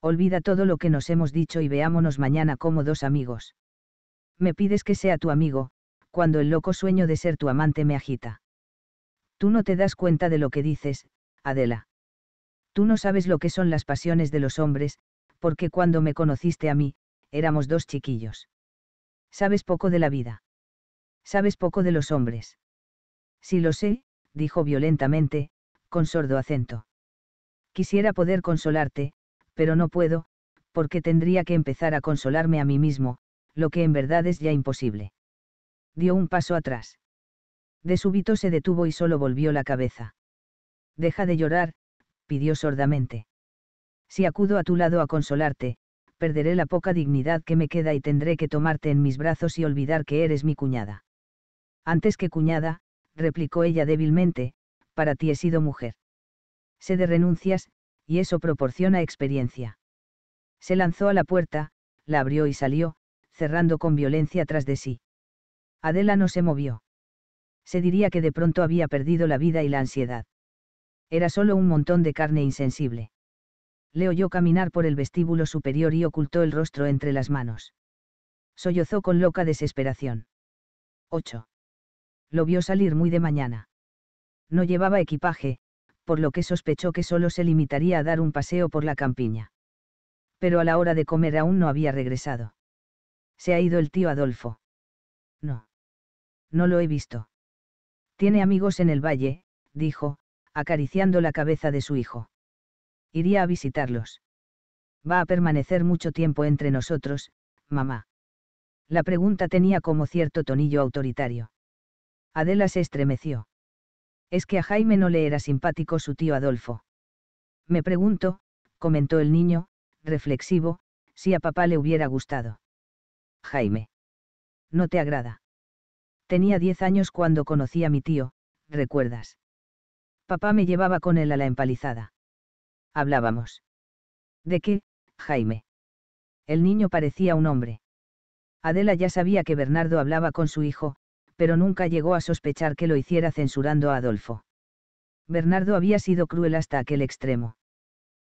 Olvida todo lo que nos hemos dicho y veámonos mañana como dos amigos me pides que sea tu amigo, cuando el loco sueño de ser tu amante me agita. Tú no te das cuenta de lo que dices, Adela. Tú no sabes lo que son las pasiones de los hombres, porque cuando me conociste a mí, éramos dos chiquillos. Sabes poco de la vida. Sabes poco de los hombres. Si lo sé, dijo violentamente, con sordo acento. Quisiera poder consolarte, pero no puedo, porque tendría que empezar a consolarme a mí mismo, lo que en verdad es ya imposible. Dio un paso atrás. De súbito se detuvo y solo volvió la cabeza. Deja de llorar, pidió sordamente. Si acudo a tu lado a consolarte, perderé la poca dignidad que me queda y tendré que tomarte en mis brazos y olvidar que eres mi cuñada. Antes que cuñada, replicó ella débilmente, para ti he sido mujer. Sé de renuncias, y eso proporciona experiencia. Se lanzó a la puerta, la abrió y salió, cerrando con violencia tras de sí. Adela no se movió. Se diría que de pronto había perdido la vida y la ansiedad. Era solo un montón de carne insensible. Le oyó caminar por el vestíbulo superior y ocultó el rostro entre las manos. Sollozó con loca desesperación. 8. Lo vio salir muy de mañana. No llevaba equipaje, por lo que sospechó que solo se limitaría a dar un paseo por la campiña. Pero a la hora de comer aún no había regresado. Se ha ido el tío Adolfo. No. No lo he visto. Tiene amigos en el valle, dijo, acariciando la cabeza de su hijo. Iría a visitarlos. Va a permanecer mucho tiempo entre nosotros, mamá. La pregunta tenía como cierto tonillo autoritario. Adela se estremeció. Es que a Jaime no le era simpático su tío Adolfo. Me pregunto, comentó el niño, reflexivo, si a papá le hubiera gustado. Jaime. No te agrada. Tenía diez años cuando conocí a mi tío, ¿recuerdas? Papá me llevaba con él a la empalizada. Hablábamos. ¿De qué, Jaime? El niño parecía un hombre. Adela ya sabía que Bernardo hablaba con su hijo, pero nunca llegó a sospechar que lo hiciera censurando a Adolfo. Bernardo había sido cruel hasta aquel extremo.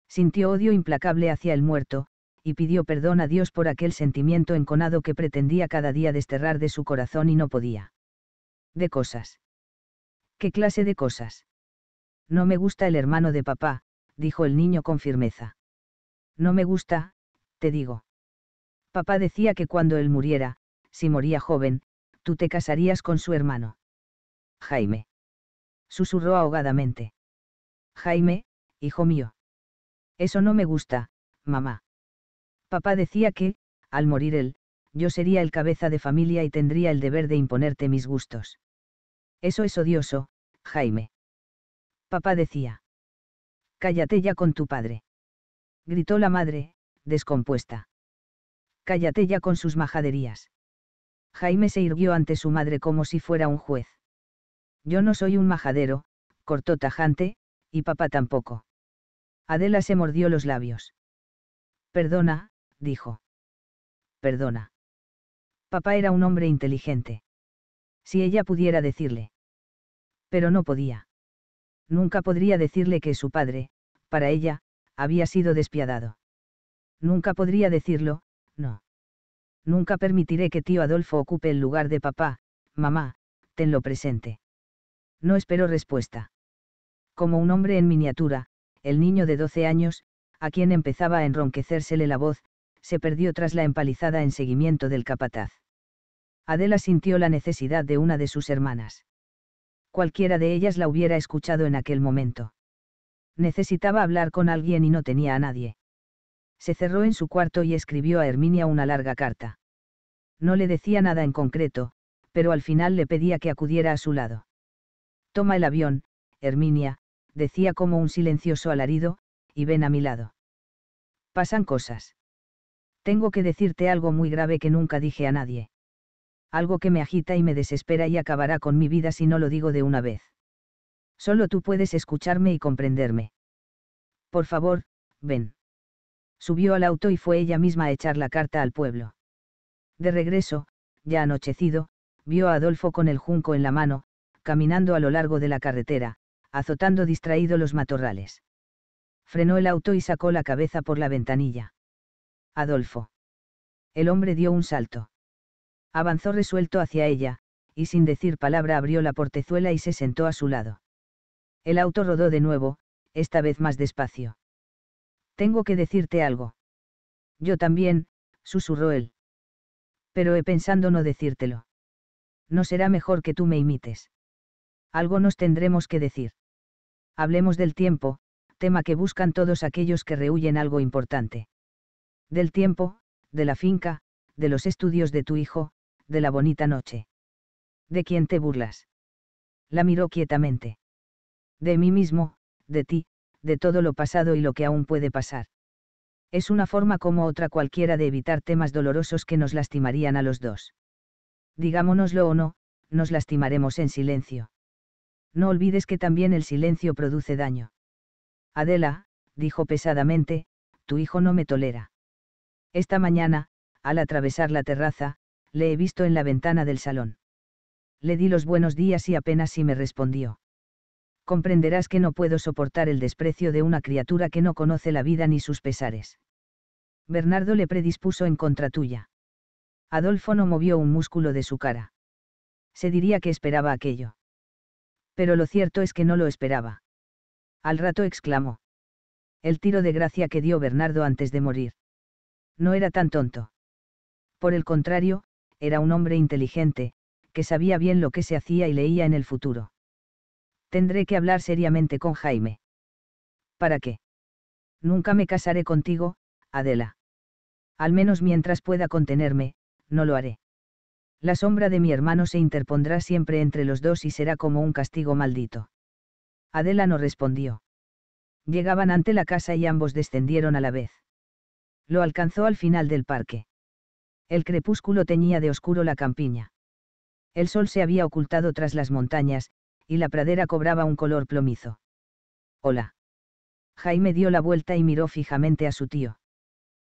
Sintió odio implacable hacia el muerto, y pidió perdón a Dios por aquel sentimiento enconado que pretendía cada día desterrar de su corazón y no podía. De cosas. ¿Qué clase de cosas? No me gusta el hermano de papá, dijo el niño con firmeza. No me gusta, te digo. Papá decía que cuando él muriera, si moría joven, tú te casarías con su hermano. Jaime. Susurró ahogadamente. Jaime, hijo mío. Eso no me gusta, mamá. Papá decía que, al morir él, yo sería el cabeza de familia y tendría el deber de imponerte mis gustos. Eso es odioso, Jaime. Papá decía. Cállate ya con tu padre. Gritó la madre, descompuesta. Cállate ya con sus majaderías. Jaime se irguió ante su madre como si fuera un juez. Yo no soy un majadero, cortó tajante, y papá tampoco. Adela se mordió los labios. Perdona, dijo. Perdona. Papá era un hombre inteligente. Si ella pudiera decirle. Pero no podía. Nunca podría decirle que su padre, para ella, había sido despiadado. Nunca podría decirlo, no. Nunca permitiré que tío Adolfo ocupe el lugar de papá, mamá, tenlo presente. No espero respuesta. Como un hombre en miniatura, el niño de 12 años, a quien empezaba a enronquecérsele la voz, se perdió tras la empalizada en seguimiento del capataz. Adela sintió la necesidad de una de sus hermanas. Cualquiera de ellas la hubiera escuchado en aquel momento. Necesitaba hablar con alguien y no tenía a nadie. Se cerró en su cuarto y escribió a Herminia una larga carta. No le decía nada en concreto, pero al final le pedía que acudiera a su lado. Toma el avión, Herminia, decía como un silencioso alarido, y ven a mi lado. Pasan cosas. Tengo que decirte algo muy grave que nunca dije a nadie. Algo que me agita y me desespera y acabará con mi vida si no lo digo de una vez. Solo tú puedes escucharme y comprenderme. Por favor, ven. Subió al auto y fue ella misma a echar la carta al pueblo. De regreso, ya anochecido, vio a Adolfo con el junco en la mano, caminando a lo largo de la carretera, azotando distraído los matorrales. Frenó el auto y sacó la cabeza por la ventanilla. Adolfo. El hombre dio un salto. Avanzó resuelto hacia ella, y sin decir palabra abrió la portezuela y se sentó a su lado. El auto rodó de nuevo, esta vez más despacio. Tengo que decirte algo. Yo también, susurró él. Pero he pensando no decírtelo. No será mejor que tú me imites. Algo nos tendremos que decir. Hablemos del tiempo, tema que buscan todos aquellos que rehuyen algo importante del tiempo, de la finca, de los estudios de tu hijo, de la bonita noche. ¿De quién te burlas? La miró quietamente. De mí mismo, de ti, de todo lo pasado y lo que aún puede pasar. Es una forma como otra cualquiera de evitar temas dolorosos que nos lastimarían a los dos. Digámonoslo o no, nos lastimaremos en silencio. No olvides que también el silencio produce daño. Adela, dijo pesadamente, tu hijo no me tolera. Esta mañana, al atravesar la terraza, le he visto en la ventana del salón. Le di los buenos días y apenas si me respondió. Comprenderás que no puedo soportar el desprecio de una criatura que no conoce la vida ni sus pesares. Bernardo le predispuso en contra tuya. Adolfo no movió un músculo de su cara. Se diría que esperaba aquello. Pero lo cierto es que no lo esperaba. Al rato exclamó. El tiro de gracia que dio Bernardo antes de morir. No era tan tonto. Por el contrario, era un hombre inteligente, que sabía bien lo que se hacía y leía en el futuro. Tendré que hablar seriamente con Jaime. ¿Para qué? Nunca me casaré contigo, Adela. Al menos mientras pueda contenerme, no lo haré. La sombra de mi hermano se interpondrá siempre entre los dos y será como un castigo maldito. Adela no respondió. Llegaban ante la casa y ambos descendieron a la vez. Lo alcanzó al final del parque. El crepúsculo teñía de oscuro la campiña. El sol se había ocultado tras las montañas, y la pradera cobraba un color plomizo. Hola. Jaime dio la vuelta y miró fijamente a su tío.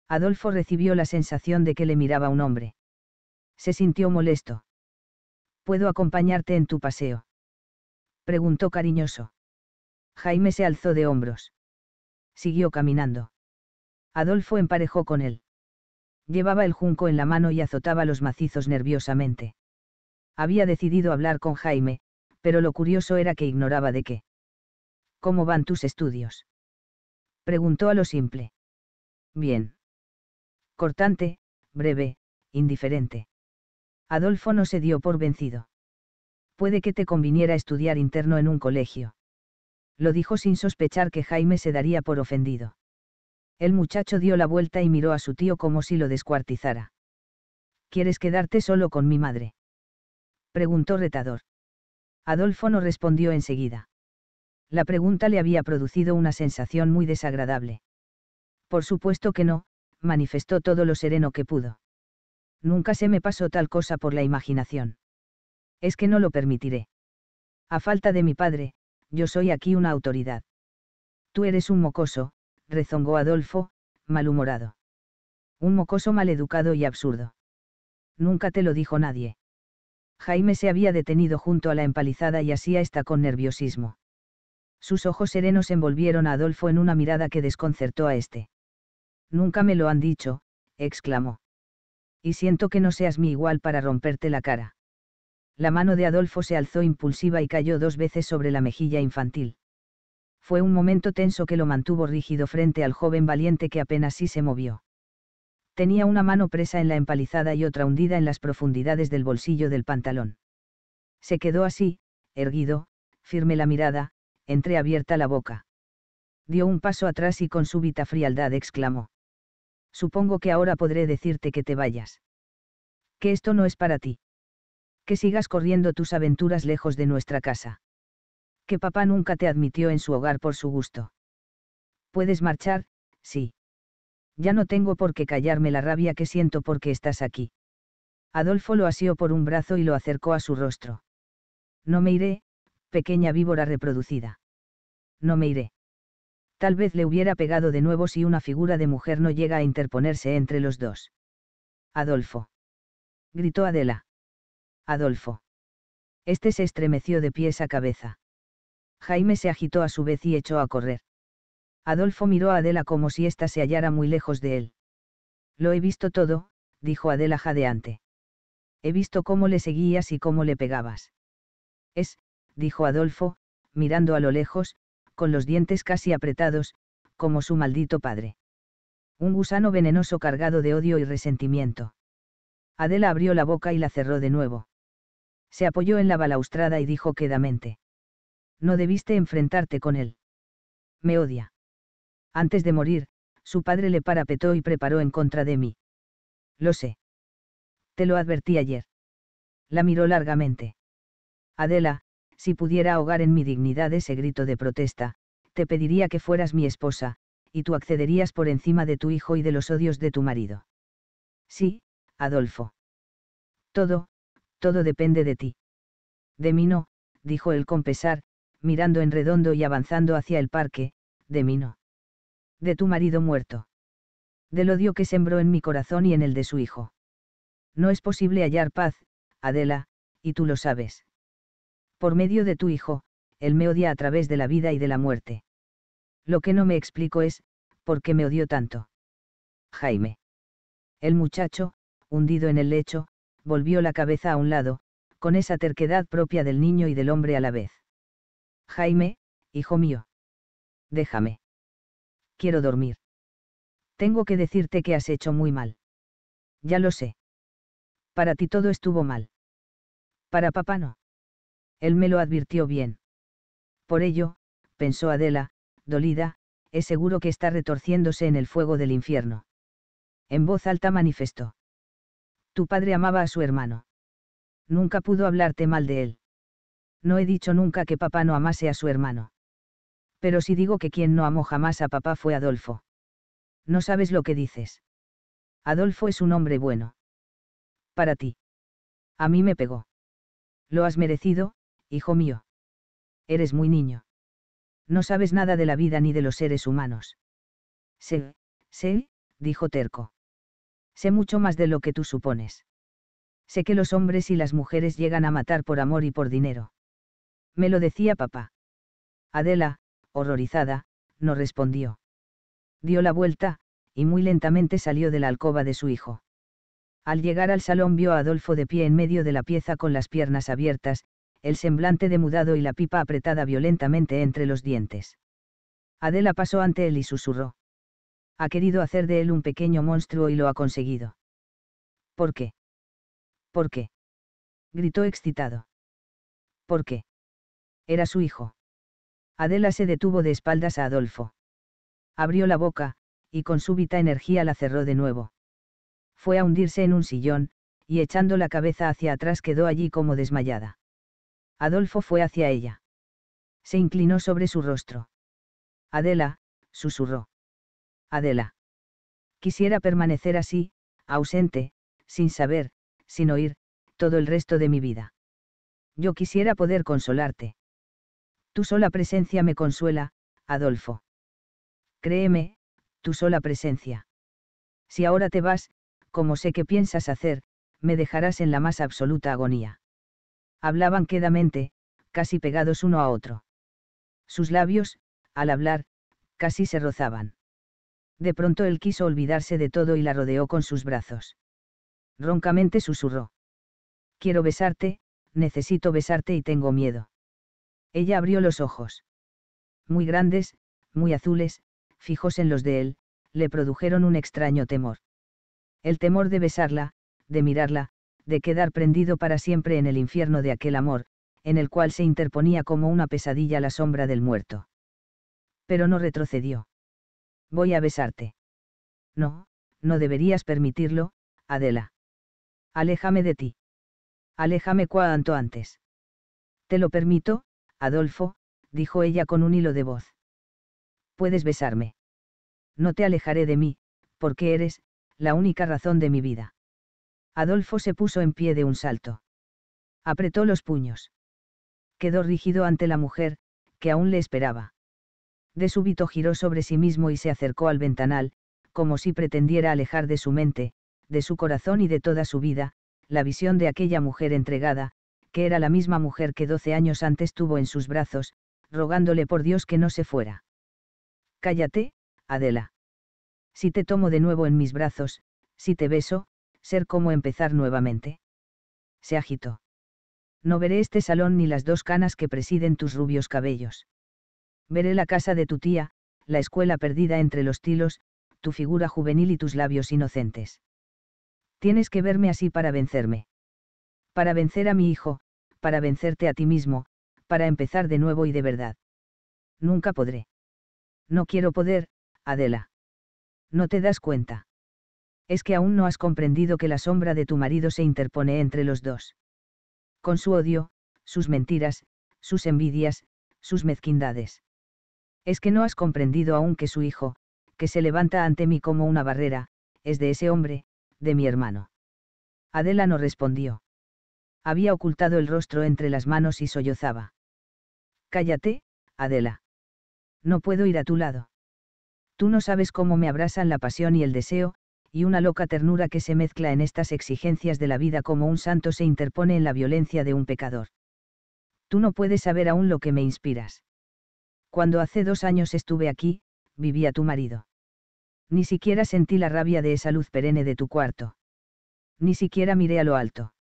Adolfo recibió la sensación de que le miraba un hombre. Se sintió molesto. ¿Puedo acompañarte en tu paseo? Preguntó cariñoso. Jaime se alzó de hombros. Siguió caminando. Adolfo emparejó con él. Llevaba el junco en la mano y azotaba los macizos nerviosamente. Había decidido hablar con Jaime, pero lo curioso era que ignoraba de qué. ¿Cómo van tus estudios? Preguntó a lo simple. Bien. Cortante, breve, indiferente. Adolfo no se dio por vencido. Puede que te conviniera estudiar interno en un colegio. Lo dijo sin sospechar que Jaime se daría por ofendido. El muchacho dio la vuelta y miró a su tío como si lo descuartizara. ¿Quieres quedarte solo con mi madre? preguntó retador. Adolfo no respondió enseguida. La pregunta le había producido una sensación muy desagradable. Por supuesto que no, manifestó todo lo sereno que pudo. Nunca se me pasó tal cosa por la imaginación. Es que no lo permitiré. A falta de mi padre, yo soy aquí una autoridad. Tú eres un mocoso, rezongó Adolfo, malhumorado. Un mocoso maleducado y absurdo. Nunca te lo dijo nadie. Jaime se había detenido junto a la empalizada y así está con nerviosismo. Sus ojos serenos envolvieron a Adolfo en una mirada que desconcertó a este. Nunca me lo han dicho, exclamó. Y siento que no seas mi igual para romperte la cara. La mano de Adolfo se alzó impulsiva y cayó dos veces sobre la mejilla infantil fue un momento tenso que lo mantuvo rígido frente al joven valiente que apenas sí se movió. Tenía una mano presa en la empalizada y otra hundida en las profundidades del bolsillo del pantalón. Se quedó así, erguido, firme la mirada, entreabierta la boca. Dio un paso atrás y con súbita frialdad exclamó. Supongo que ahora podré decirte que te vayas. Que esto no es para ti. Que sigas corriendo tus aventuras lejos de nuestra casa que papá nunca te admitió en su hogar por su gusto. Puedes marchar, sí. Ya no tengo por qué callarme la rabia que siento porque estás aquí. Adolfo lo asió por un brazo y lo acercó a su rostro. No me iré, pequeña víbora reproducida. No me iré. Tal vez le hubiera pegado de nuevo si una figura de mujer no llega a interponerse entre los dos. Adolfo. Gritó Adela. Adolfo. Este se estremeció de pies a cabeza. Jaime se agitó a su vez y echó a correr. Adolfo miró a Adela como si ésta se hallara muy lejos de él. Lo he visto todo, dijo Adela jadeante. He visto cómo le seguías y cómo le pegabas. Es, dijo Adolfo, mirando a lo lejos, con los dientes casi apretados, como su maldito padre. Un gusano venenoso cargado de odio y resentimiento. Adela abrió la boca y la cerró de nuevo. Se apoyó en la balaustrada y dijo quedamente no debiste enfrentarte con él. Me odia. Antes de morir, su padre le parapetó y preparó en contra de mí. Lo sé. Te lo advertí ayer. La miró largamente. Adela, si pudiera ahogar en mi dignidad ese grito de protesta, te pediría que fueras mi esposa, y tú accederías por encima de tu hijo y de los odios de tu marido. Sí, Adolfo. Todo, todo depende de ti. De mí no, dijo él con pesar, mirando en redondo y avanzando hacia el parque, de mí no. De tu marido muerto. Del odio que sembró en mi corazón y en el de su hijo. No es posible hallar paz, Adela, y tú lo sabes. Por medio de tu hijo, él me odia a través de la vida y de la muerte. Lo que no me explico es, ¿por qué me odió tanto? Jaime. El muchacho, hundido en el lecho, volvió la cabeza a un lado, con esa terquedad propia del niño y del hombre a la vez. Jaime, hijo mío. Déjame. Quiero dormir. Tengo que decirte que has hecho muy mal. Ya lo sé. Para ti todo estuvo mal. Para papá no. Él me lo advirtió bien. Por ello, pensó Adela, dolida, es seguro que está retorciéndose en el fuego del infierno. En voz alta manifestó. Tu padre amaba a su hermano. Nunca pudo hablarte mal de él no he dicho nunca que papá no amase a su hermano. Pero si digo que quien no amó jamás a papá fue Adolfo. No sabes lo que dices. Adolfo es un hombre bueno. Para ti. A mí me pegó. Lo has merecido, hijo mío. Eres muy niño. No sabes nada de la vida ni de los seres humanos. Sé, sé, dijo Terco. Sé mucho más de lo que tú supones. Sé que los hombres y las mujeres llegan a matar por amor y por dinero me lo decía papá. Adela, horrorizada, no respondió. Dio la vuelta, y muy lentamente salió de la alcoba de su hijo. Al llegar al salón vio a Adolfo de pie en medio de la pieza con las piernas abiertas, el semblante demudado y la pipa apretada violentamente entre los dientes. Adela pasó ante él y susurró. Ha querido hacer de él un pequeño monstruo y lo ha conseguido. ¿Por qué? ¿Por qué? gritó excitado. ¿Por qué? Era su hijo. Adela se detuvo de espaldas a Adolfo. Abrió la boca, y con súbita energía la cerró de nuevo. Fue a hundirse en un sillón, y echando la cabeza hacia atrás quedó allí como desmayada. Adolfo fue hacia ella. Se inclinó sobre su rostro. Adela, susurró. Adela. Quisiera permanecer así, ausente, sin saber, sin oír, todo el resto de mi vida. Yo quisiera poder consolarte. Tu sola presencia me consuela, Adolfo. Créeme, tu sola presencia. Si ahora te vas, como sé que piensas hacer, me dejarás en la más absoluta agonía. Hablaban quedamente, casi pegados uno a otro. Sus labios, al hablar, casi se rozaban. De pronto él quiso olvidarse de todo y la rodeó con sus brazos. Roncamente susurró. Quiero besarte, necesito besarte y tengo miedo. Ella abrió los ojos. Muy grandes, muy azules, fijos en los de él, le produjeron un extraño temor. El temor de besarla, de mirarla, de quedar prendido para siempre en el infierno de aquel amor, en el cual se interponía como una pesadilla la sombra del muerto. Pero no retrocedió. Voy a besarte. No, no deberías permitirlo, Adela. Aléjame de ti. Aléjame cuanto antes. ¿Te lo permito? Adolfo, dijo ella con un hilo de voz. Puedes besarme. No te alejaré de mí, porque eres, la única razón de mi vida. Adolfo se puso en pie de un salto. Apretó los puños. Quedó rígido ante la mujer, que aún le esperaba. De súbito giró sobre sí mismo y se acercó al ventanal, como si pretendiera alejar de su mente, de su corazón y de toda su vida, la visión de aquella mujer entregada, que era la misma mujer que doce años antes tuvo en sus brazos, rogándole por Dios que no se fuera. Cállate, Adela. Si te tomo de nuevo en mis brazos, si te beso, ser como empezar nuevamente. Se agitó. No veré este salón ni las dos canas que presiden tus rubios cabellos. Veré la casa de tu tía, la escuela perdida entre los tilos, tu figura juvenil y tus labios inocentes. Tienes que verme así para vencerme. Para vencer a mi hijo, para vencerte a ti mismo, para empezar de nuevo y de verdad. Nunca podré. No quiero poder, Adela. No te das cuenta. Es que aún no has comprendido que la sombra de tu marido se interpone entre los dos. Con su odio, sus mentiras, sus envidias, sus mezquindades. Es que no has comprendido aún que su hijo, que se levanta ante mí como una barrera, es de ese hombre, de mi hermano. Adela no respondió. Había ocultado el rostro entre las manos y sollozaba. Cállate, Adela. No puedo ir a tu lado. Tú no sabes cómo me abrasan la pasión y el deseo, y una loca ternura que se mezcla en estas exigencias de la vida como un santo se interpone en la violencia de un pecador. Tú no puedes saber aún lo que me inspiras. Cuando hace dos años estuve aquí, vivía tu marido. Ni siquiera sentí la rabia de esa luz perenne de tu cuarto. Ni siquiera miré a lo alto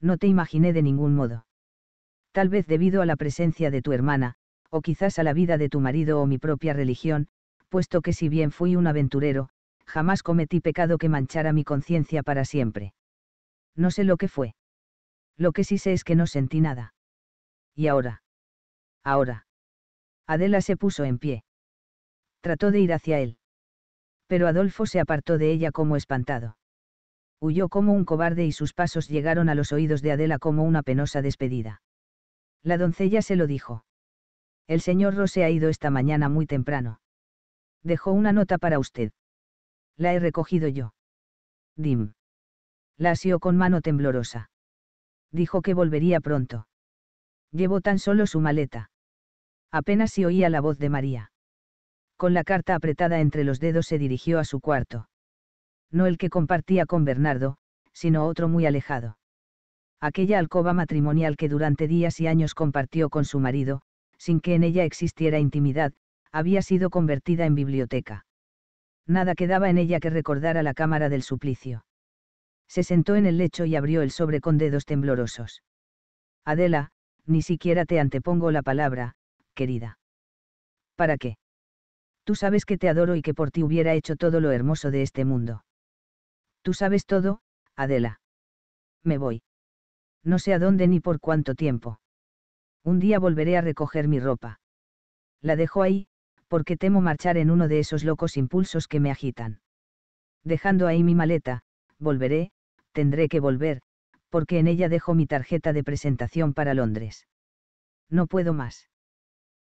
no te imaginé de ningún modo. Tal vez debido a la presencia de tu hermana, o quizás a la vida de tu marido o mi propia religión, puesto que si bien fui un aventurero, jamás cometí pecado que manchara mi conciencia para siempre. No sé lo que fue. Lo que sí sé es que no sentí nada. ¿Y ahora? Ahora. Adela se puso en pie. Trató de ir hacia él. Pero Adolfo se apartó de ella como espantado. Huyó como un cobarde y sus pasos llegaron a los oídos de Adela como una penosa despedida. La doncella se lo dijo. El señor Rose ha ido esta mañana muy temprano. Dejó una nota para usted. La he recogido yo. Dim. La asió con mano temblorosa. Dijo que volvería pronto. Llevó tan solo su maleta. Apenas se oía la voz de María. Con la carta apretada entre los dedos se dirigió a su cuarto no el que compartía con Bernardo, sino otro muy alejado. Aquella alcoba matrimonial que durante días y años compartió con su marido, sin que en ella existiera intimidad, había sido convertida en biblioteca. Nada quedaba en ella que recordara la cámara del suplicio. Se sentó en el lecho y abrió el sobre con dedos temblorosos. Adela, ni siquiera te antepongo la palabra, querida. ¿Para qué? Tú sabes que te adoro y que por ti hubiera hecho todo lo hermoso de este mundo. Tú sabes todo, Adela. Me voy. No sé a dónde ni por cuánto tiempo. Un día volveré a recoger mi ropa. La dejo ahí, porque temo marchar en uno de esos locos impulsos que me agitan. Dejando ahí mi maleta, volveré, tendré que volver, porque en ella dejo mi tarjeta de presentación para Londres. No puedo más.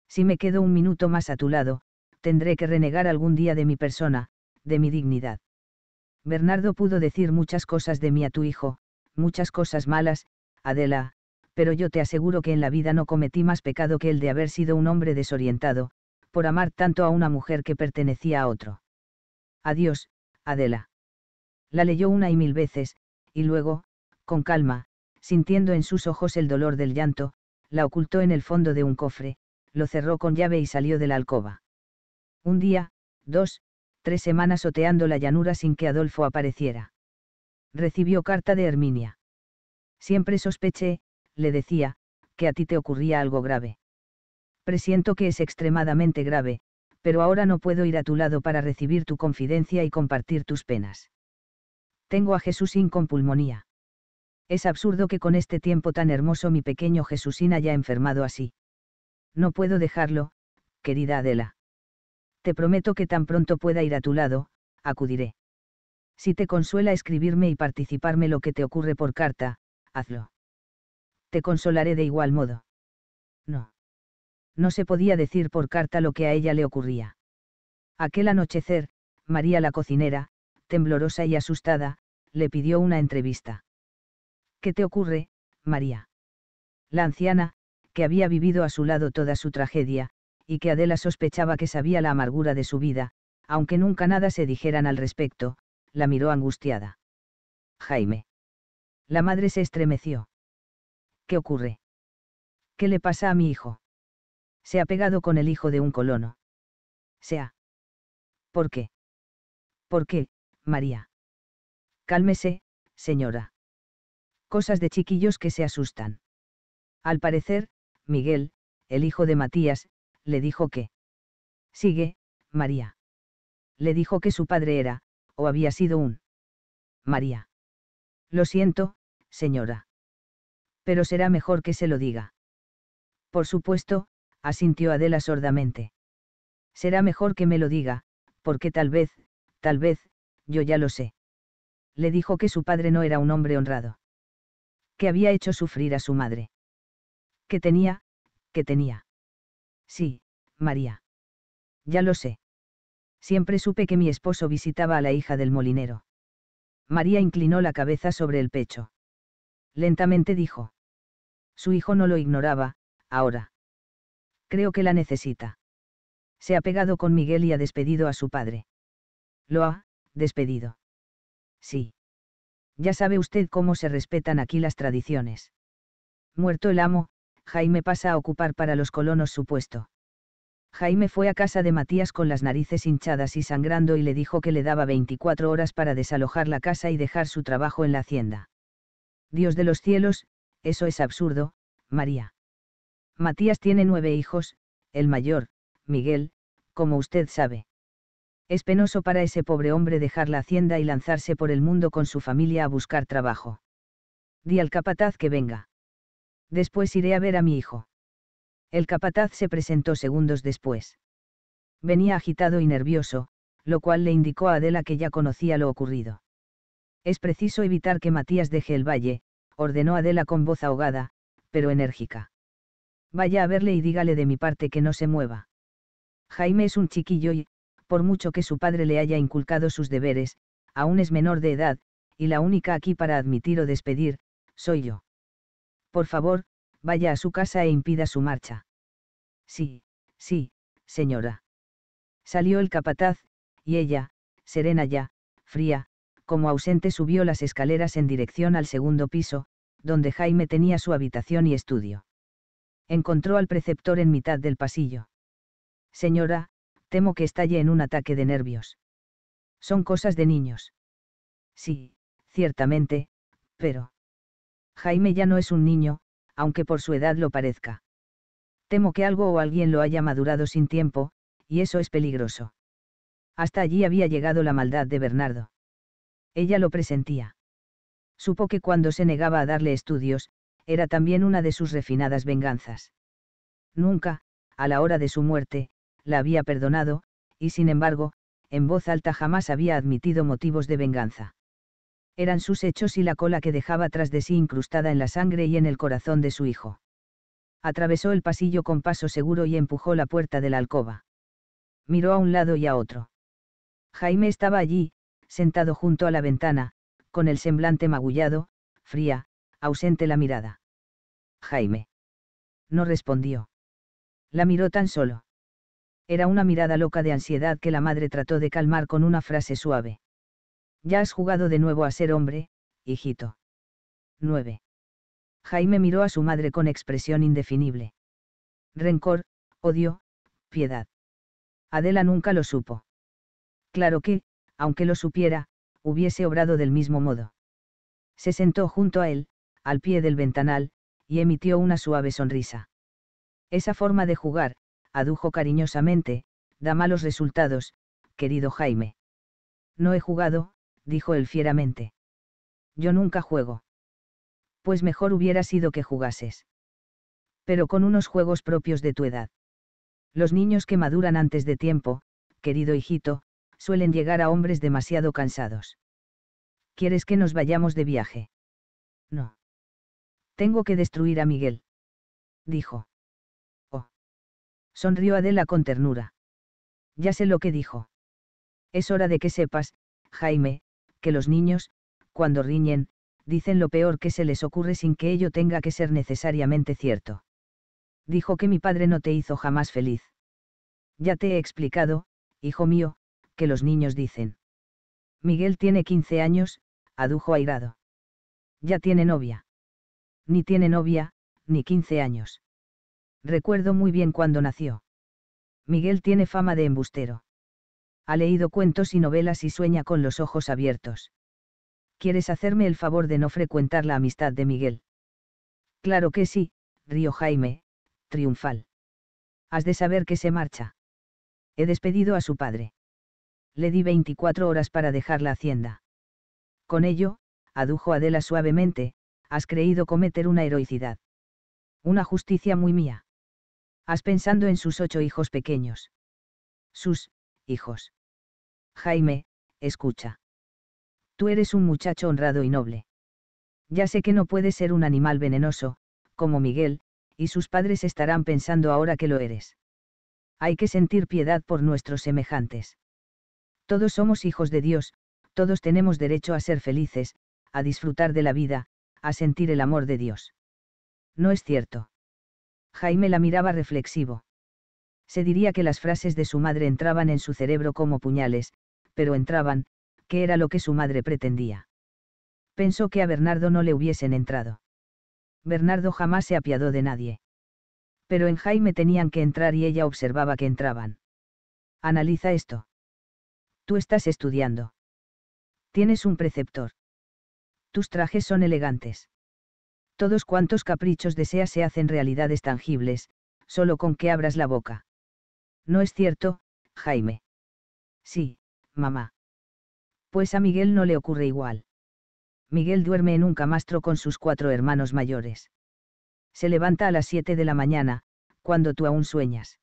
Si me quedo un minuto más a tu lado, tendré que renegar algún día de mi persona, de mi dignidad. Bernardo pudo decir muchas cosas de mí a tu hijo, muchas cosas malas, Adela, pero yo te aseguro que en la vida no cometí más pecado que el de haber sido un hombre desorientado, por amar tanto a una mujer que pertenecía a otro. Adiós, Adela. La leyó una y mil veces, y luego, con calma, sintiendo en sus ojos el dolor del llanto, la ocultó en el fondo de un cofre, lo cerró con llave y salió de la alcoba. Un día, dos, tres semanas oteando la llanura sin que Adolfo apareciera. Recibió carta de Herminia. Siempre sospeché, le decía, que a ti te ocurría algo grave. Presiento que es extremadamente grave, pero ahora no puedo ir a tu lado para recibir tu confidencia y compartir tus penas. Tengo a Jesúsín con pulmonía. Es absurdo que con este tiempo tan hermoso mi pequeño Jesúsín haya enfermado así. No puedo dejarlo, querida Adela te prometo que tan pronto pueda ir a tu lado, acudiré. Si te consuela escribirme y participarme lo que te ocurre por carta, hazlo. Te consolaré de igual modo. No. No se podía decir por carta lo que a ella le ocurría. Aquel anochecer, María la cocinera, temblorosa y asustada, le pidió una entrevista. ¿Qué te ocurre, María? La anciana, que había vivido a su lado toda su tragedia, y que Adela sospechaba que sabía la amargura de su vida, aunque nunca nada se dijeran al respecto, la miró angustiada. Jaime. La madre se estremeció. ¿Qué ocurre? ¿Qué le pasa a mi hijo? Se ha pegado con el hijo de un colono. Se ha. ¿Por qué? ¿Por qué, María? Cálmese, señora. Cosas de chiquillos que se asustan. Al parecer, Miguel, el hijo de Matías, le dijo que. Sigue, María. Le dijo que su padre era, o había sido un. María. Lo siento, señora. Pero será mejor que se lo diga. Por supuesto, asintió Adela sordamente. Será mejor que me lo diga, porque tal vez, tal vez, yo ya lo sé. Le dijo que su padre no era un hombre honrado. Que había hecho sufrir a su madre. Que tenía, que tenía. Sí, María. Ya lo sé. Siempre supe que mi esposo visitaba a la hija del molinero. María inclinó la cabeza sobre el pecho. Lentamente dijo. Su hijo no lo ignoraba, ahora. Creo que la necesita. Se ha pegado con Miguel y ha despedido a su padre. Lo ha, despedido. Sí. Ya sabe usted cómo se respetan aquí las tradiciones. Muerto el amo, Jaime pasa a ocupar para los colonos su puesto. Jaime fue a casa de Matías con las narices hinchadas y sangrando y le dijo que le daba 24 horas para desalojar la casa y dejar su trabajo en la hacienda. Dios de los cielos, eso es absurdo, María. Matías tiene nueve hijos, el mayor, Miguel, como usted sabe. Es penoso para ese pobre hombre dejar la hacienda y lanzarse por el mundo con su familia a buscar trabajo. Di al capataz que venga. Después iré a ver a mi hijo. El capataz se presentó segundos después. Venía agitado y nervioso, lo cual le indicó a Adela que ya conocía lo ocurrido. Es preciso evitar que Matías deje el valle, ordenó Adela con voz ahogada, pero enérgica. Vaya a verle y dígale de mi parte que no se mueva. Jaime es un chiquillo y, por mucho que su padre le haya inculcado sus deberes, aún es menor de edad, y la única aquí para admitir o despedir, soy yo. Por favor, vaya a su casa e impida su marcha. Sí, sí, señora. Salió el capataz, y ella, serena ya, fría, como ausente subió las escaleras en dirección al segundo piso, donde Jaime tenía su habitación y estudio. Encontró al preceptor en mitad del pasillo. Señora, temo que estalle en un ataque de nervios. Son cosas de niños. Sí, ciertamente, pero... Jaime ya no es un niño, aunque por su edad lo parezca. Temo que algo o alguien lo haya madurado sin tiempo, y eso es peligroso. Hasta allí había llegado la maldad de Bernardo. Ella lo presentía. Supo que cuando se negaba a darle estudios, era también una de sus refinadas venganzas. Nunca, a la hora de su muerte, la había perdonado, y sin embargo, en voz alta jamás había admitido motivos de venganza eran sus hechos y la cola que dejaba tras de sí incrustada en la sangre y en el corazón de su hijo. Atravesó el pasillo con paso seguro y empujó la puerta de la alcoba. Miró a un lado y a otro. Jaime estaba allí, sentado junto a la ventana, con el semblante magullado, fría, ausente la mirada. Jaime. No respondió. La miró tan solo. Era una mirada loca de ansiedad que la madre trató de calmar con una frase suave. Ya has jugado de nuevo a ser hombre, hijito. 9. Jaime miró a su madre con expresión indefinible. Rencor, odio, piedad. Adela nunca lo supo. Claro que, aunque lo supiera, hubiese obrado del mismo modo. Se sentó junto a él, al pie del ventanal, y emitió una suave sonrisa. Esa forma de jugar, adujo cariñosamente, da malos resultados, querido Jaime. No he jugado, dijo él fieramente. Yo nunca juego. Pues mejor hubiera sido que jugases. Pero con unos juegos propios de tu edad. Los niños que maduran antes de tiempo, querido hijito, suelen llegar a hombres demasiado cansados. ¿Quieres que nos vayamos de viaje? No. Tengo que destruir a Miguel. Dijo. Oh. Sonrió Adela con ternura. Ya sé lo que dijo. Es hora de que sepas, Jaime, los niños, cuando riñen, dicen lo peor que se les ocurre sin que ello tenga que ser necesariamente cierto. Dijo que mi padre no te hizo jamás feliz. Ya te he explicado, hijo mío, que los niños dicen. Miguel tiene 15 años, adujo airado. Ya tiene novia. Ni tiene novia, ni 15 años. Recuerdo muy bien cuando nació. Miguel tiene fama de embustero ha leído cuentos y novelas y sueña con los ojos abiertos. ¿Quieres hacerme el favor de no frecuentar la amistad de Miguel? Claro que sí, Río Jaime, triunfal. Has de saber que se marcha. He despedido a su padre. Le di 24 horas para dejar la hacienda. Con ello, adujo Adela suavemente, has creído cometer una heroicidad. Una justicia muy mía. Has pensando en sus ocho hijos pequeños. Sus, hijos. Jaime, escucha. Tú eres un muchacho honrado y noble. Ya sé que no puedes ser un animal venenoso, como Miguel, y sus padres estarán pensando ahora que lo eres. Hay que sentir piedad por nuestros semejantes. Todos somos hijos de Dios, todos tenemos derecho a ser felices, a disfrutar de la vida, a sentir el amor de Dios. No es cierto. Jaime la miraba reflexivo. Se diría que las frases de su madre entraban en su cerebro como puñales, pero entraban, que era lo que su madre pretendía. Pensó que a Bernardo no le hubiesen entrado. Bernardo jamás se apiadó de nadie. Pero en Jaime tenían que entrar y ella observaba que entraban. Analiza esto. Tú estás estudiando. Tienes un preceptor. Tus trajes son elegantes. Todos cuantos caprichos deseas se hacen realidades tangibles, solo con que abras la boca. No es cierto, Jaime. Sí, mamá. Pues a Miguel no le ocurre igual. Miguel duerme en un camastro con sus cuatro hermanos mayores. Se levanta a las 7 de la mañana, cuando tú aún sueñas.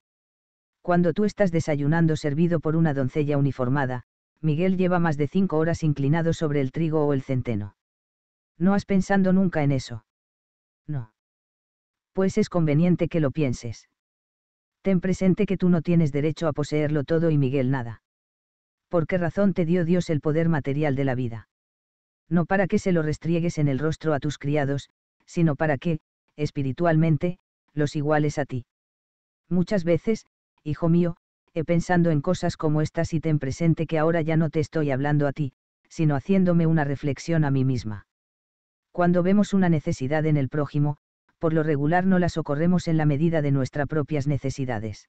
Cuando tú estás desayunando servido por una doncella uniformada, Miguel lleva más de cinco horas inclinado sobre el trigo o el centeno. ¿No has pensado nunca en eso? No. Pues es conveniente que lo pienses. Ten presente que tú no tienes derecho a poseerlo todo y Miguel nada. ¿por qué razón te dio Dios el poder material de la vida? No para que se lo restriegues en el rostro a tus criados, sino para que, espiritualmente, los iguales a ti. Muchas veces, hijo mío, he pensando en cosas como estas y ten presente que ahora ya no te estoy hablando a ti, sino haciéndome una reflexión a mí misma. Cuando vemos una necesidad en el prójimo, por lo regular no la socorremos en la medida de nuestras propias necesidades.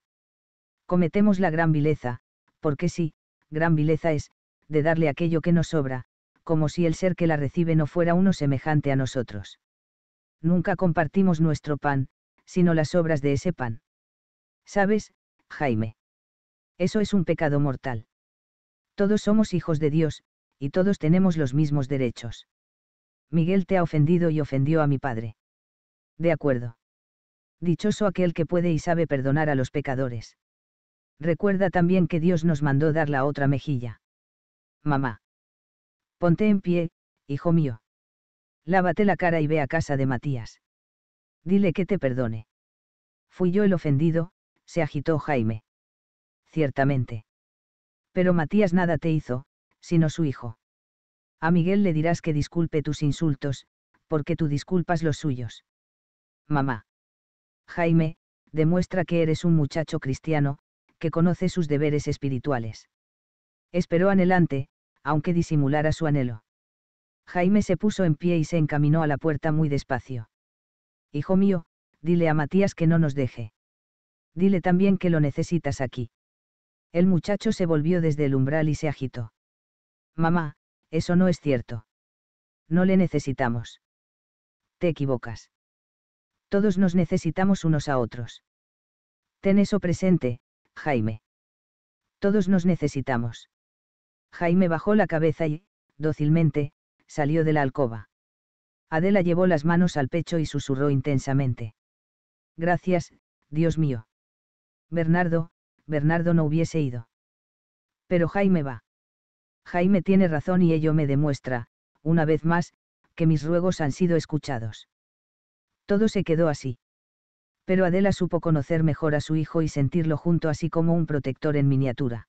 Cometemos la gran vileza, porque sí, gran vileza es, de darle aquello que nos sobra, como si el ser que la recibe no fuera uno semejante a nosotros. Nunca compartimos nuestro pan, sino las obras de ese pan. ¿Sabes, Jaime? Eso es un pecado mortal. Todos somos hijos de Dios, y todos tenemos los mismos derechos. Miguel te ha ofendido y ofendió a mi padre. De acuerdo. Dichoso aquel que puede y sabe perdonar a los pecadores. Recuerda también que Dios nos mandó dar la otra mejilla. Mamá. Ponte en pie, hijo mío. Lávate la cara y ve a casa de Matías. Dile que te perdone. Fui yo el ofendido, se agitó Jaime. Ciertamente. Pero Matías nada te hizo, sino su hijo. A Miguel le dirás que disculpe tus insultos, porque tú disculpas los suyos. Mamá. Jaime, demuestra que eres un muchacho cristiano, que conoce sus deberes espirituales. Esperó anhelante, aunque disimulara su anhelo. Jaime se puso en pie y se encaminó a la puerta muy despacio. Hijo mío, dile a Matías que no nos deje. Dile también que lo necesitas aquí. El muchacho se volvió desde el umbral y se agitó. Mamá, eso no es cierto. No le necesitamos. Te equivocas. Todos nos necesitamos unos a otros. Ten eso presente, Jaime. Todos nos necesitamos. Jaime bajó la cabeza y, dócilmente, salió de la alcoba. Adela llevó las manos al pecho y susurró intensamente. Gracias, Dios mío. Bernardo, Bernardo no hubiese ido. Pero Jaime va. Jaime tiene razón y ello me demuestra, una vez más, que mis ruegos han sido escuchados. Todo se quedó así pero Adela supo conocer mejor a su hijo y sentirlo junto así como un protector en miniatura.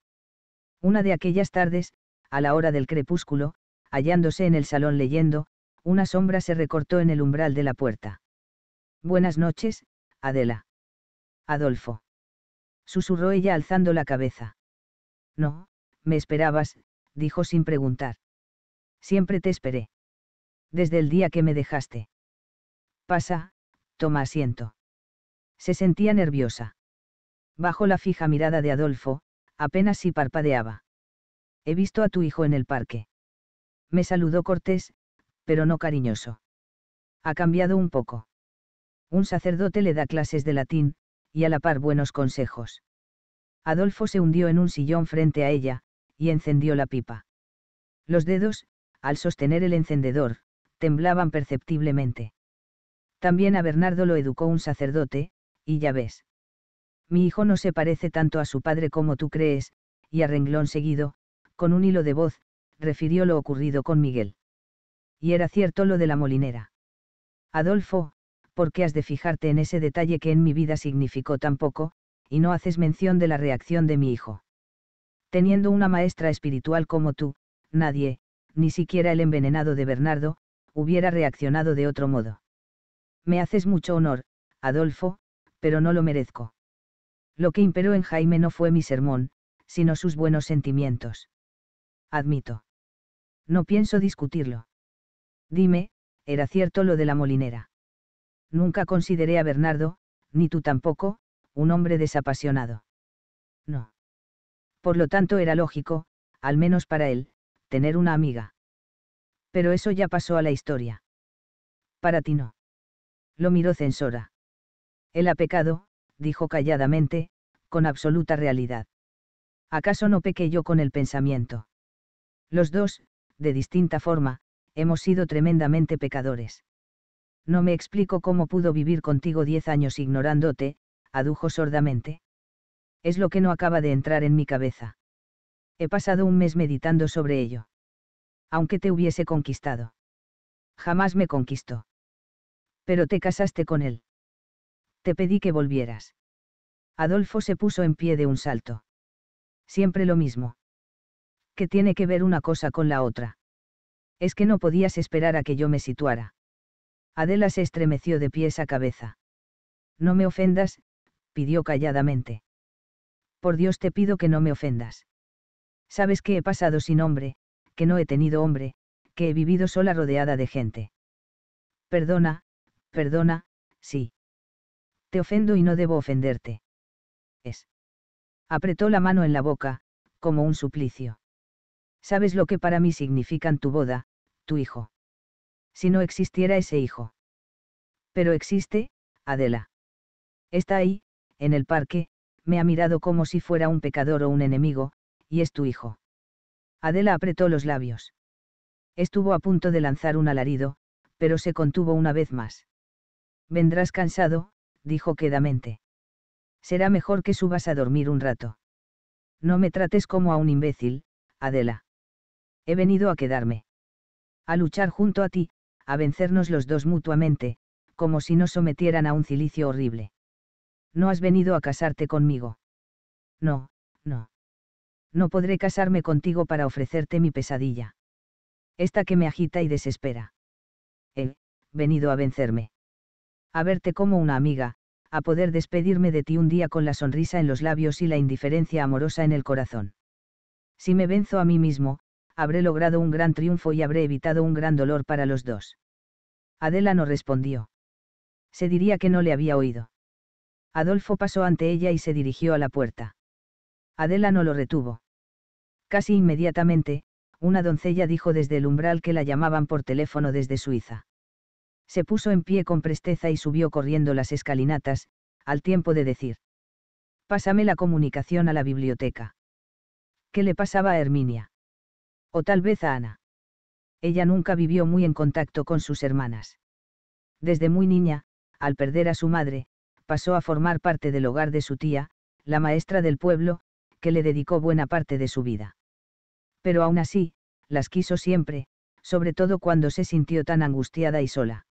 Una de aquellas tardes, a la hora del crepúsculo, hallándose en el salón leyendo, una sombra se recortó en el umbral de la puerta. Buenas noches, Adela. Adolfo. Susurró ella alzando la cabeza. No, me esperabas, dijo sin preguntar. Siempre te esperé. Desde el día que me dejaste. Pasa, toma asiento. Se sentía nerviosa. Bajo la fija mirada de Adolfo, apenas si parpadeaba. He visto a tu hijo en el parque. Me saludó cortés, pero no cariñoso. Ha cambiado un poco. Un sacerdote le da clases de latín, y a la par buenos consejos. Adolfo se hundió en un sillón frente a ella, y encendió la pipa. Los dedos, al sostener el encendedor, temblaban perceptiblemente. También a Bernardo lo educó un sacerdote, y ya ves. Mi hijo no se parece tanto a su padre como tú crees, y a renglón seguido, con un hilo de voz, refirió lo ocurrido con Miguel. Y era cierto lo de la molinera. Adolfo, ¿por qué has de fijarte en ese detalle que en mi vida significó tan poco, y no haces mención de la reacción de mi hijo? Teniendo una maestra espiritual como tú, nadie, ni siquiera el envenenado de Bernardo, hubiera reaccionado de otro modo. Me haces mucho honor, Adolfo, pero no lo merezco. Lo que imperó en Jaime no fue mi sermón, sino sus buenos sentimientos. Admito. No pienso discutirlo. Dime, era cierto lo de la molinera. Nunca consideré a Bernardo, ni tú tampoco, un hombre desapasionado. No. Por lo tanto era lógico, al menos para él, tener una amiga. Pero eso ya pasó a la historia. Para ti no. Lo miró censora. Él ha pecado, dijo calladamente, con absoluta realidad. ¿Acaso no pequé yo con el pensamiento? Los dos, de distinta forma, hemos sido tremendamente pecadores. No me explico cómo pudo vivir contigo diez años ignorándote, adujo sordamente. Es lo que no acaba de entrar en mi cabeza. He pasado un mes meditando sobre ello. Aunque te hubiese conquistado. Jamás me conquistó. Pero te casaste con él te pedí que volvieras. Adolfo se puso en pie de un salto. Siempre lo mismo. ¿Qué tiene que ver una cosa con la otra? Es que no podías esperar a que yo me situara. Adela se estremeció de pies a cabeza. No me ofendas, pidió calladamente. Por Dios te pido que no me ofendas. Sabes que he pasado sin hombre, que no he tenido hombre, que he vivido sola rodeada de gente. Perdona, perdona, sí ofendo y no debo ofenderte. Es. Apretó la mano en la boca, como un suplicio. Sabes lo que para mí significan tu boda, tu hijo. Si no existiera ese hijo. Pero existe, Adela. Está ahí, en el parque, me ha mirado como si fuera un pecador o un enemigo, y es tu hijo. Adela apretó los labios. Estuvo a punto de lanzar un alarido, pero se contuvo una vez más. Vendrás cansado, dijo quedamente. Será mejor que subas a dormir un rato. No me trates como a un imbécil, Adela. He venido a quedarme. A luchar junto a ti, a vencernos los dos mutuamente, como si nos sometieran a un cilicio horrible. No has venido a casarte conmigo. No, no. No podré casarme contigo para ofrecerte mi pesadilla. Esta que me agita y desespera. He venido a vencerme a verte como una amiga, a poder despedirme de ti un día con la sonrisa en los labios y la indiferencia amorosa en el corazón. Si me venzo a mí mismo, habré logrado un gran triunfo y habré evitado un gran dolor para los dos. Adela no respondió. Se diría que no le había oído. Adolfo pasó ante ella y se dirigió a la puerta. Adela no lo retuvo. Casi inmediatamente, una doncella dijo desde el umbral que la llamaban por teléfono desde Suiza. Se puso en pie con presteza y subió corriendo las escalinatas, al tiempo de decir. Pásame la comunicación a la biblioteca. ¿Qué le pasaba a Herminia? O tal vez a Ana. Ella nunca vivió muy en contacto con sus hermanas. Desde muy niña, al perder a su madre, pasó a formar parte del hogar de su tía, la maestra del pueblo, que le dedicó buena parte de su vida. Pero aún así, las quiso siempre, sobre todo cuando se sintió tan angustiada y sola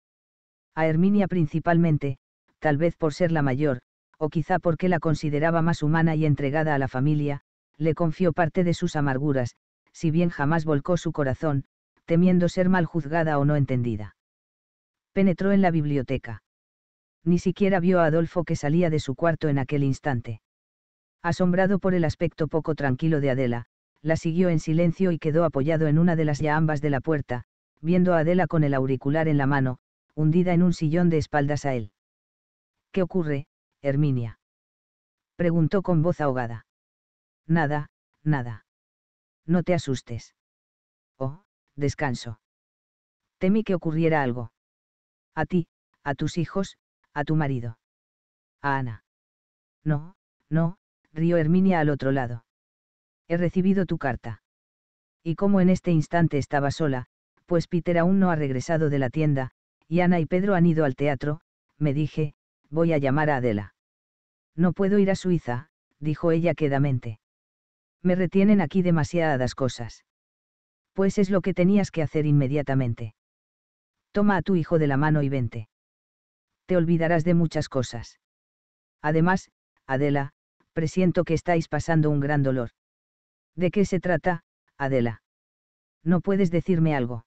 a Herminia principalmente, tal vez por ser la mayor, o quizá porque la consideraba más humana y entregada a la familia, le confió parte de sus amarguras, si bien jamás volcó su corazón, temiendo ser mal juzgada o no entendida. Penetró en la biblioteca. Ni siquiera vio a Adolfo que salía de su cuarto en aquel instante. Asombrado por el aspecto poco tranquilo de Adela, la siguió en silencio y quedó apoyado en una de las ya de la puerta, viendo a Adela con el auricular en la mano, hundida en un sillón de espaldas a él. ¿Qué ocurre, Herminia? preguntó con voz ahogada. Nada, nada. No te asustes. Oh, descanso. Temí que ocurriera algo. A ti, a tus hijos, a tu marido. A Ana. No, no, rió Herminia al otro lado. He recibido tu carta. Y como en este instante estaba sola, pues Peter aún no ha regresado de la tienda, y Ana y Pedro han ido al teatro, me dije, voy a llamar a Adela. No puedo ir a Suiza, dijo ella quedamente. Me retienen aquí demasiadas cosas. Pues es lo que tenías que hacer inmediatamente. Toma a tu hijo de la mano y vente. Te olvidarás de muchas cosas. Además, Adela, presiento que estáis pasando un gran dolor. ¿De qué se trata, Adela? No puedes decirme algo.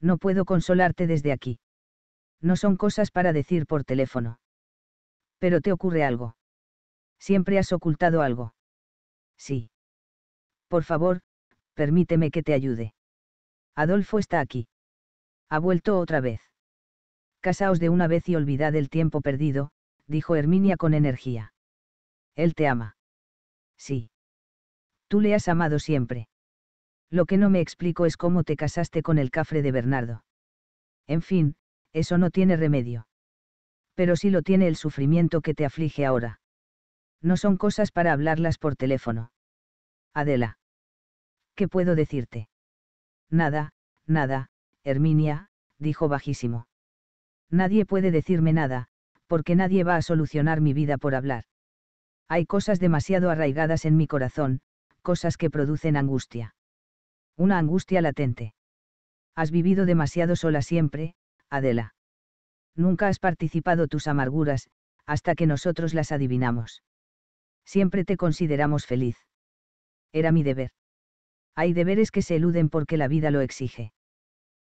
No puedo consolarte desde aquí no son cosas para decir por teléfono. Pero te ocurre algo. Siempre has ocultado algo. Sí. Por favor, permíteme que te ayude. Adolfo está aquí. Ha vuelto otra vez. Casaos de una vez y olvidad el tiempo perdido, dijo Herminia con energía. Él te ama. Sí. Tú le has amado siempre. Lo que no me explico es cómo te casaste con el cafre de Bernardo. En fin, eso no tiene remedio. Pero sí lo tiene el sufrimiento que te aflige ahora. No son cosas para hablarlas por teléfono. Adela. ¿Qué puedo decirte? Nada, nada, Herminia, dijo bajísimo. Nadie puede decirme nada, porque nadie va a solucionar mi vida por hablar. Hay cosas demasiado arraigadas en mi corazón, cosas que producen angustia. Una angustia latente. Has vivido demasiado sola siempre, Adela. Nunca has participado tus amarguras, hasta que nosotros las adivinamos. Siempre te consideramos feliz. Era mi deber. Hay deberes que se eluden porque la vida lo exige.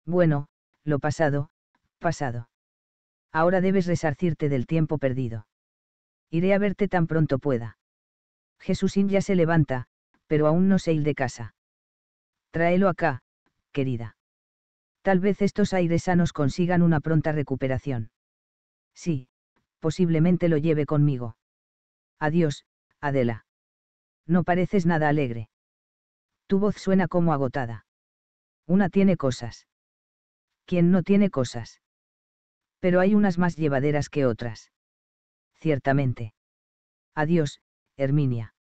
Bueno, lo pasado, pasado. Ahora debes resarcirte del tiempo perdido. Iré a verte tan pronto pueda. Jesúsín ya se levanta, pero aún no sé ir de casa. Tráelo acá, querida. Tal vez estos aires sanos consigan una pronta recuperación. Sí, posiblemente lo lleve conmigo. Adiós, Adela. No pareces nada alegre. Tu voz suena como agotada. Una tiene cosas. ¿Quién no tiene cosas? Pero hay unas más llevaderas que otras. Ciertamente. Adiós, Herminia.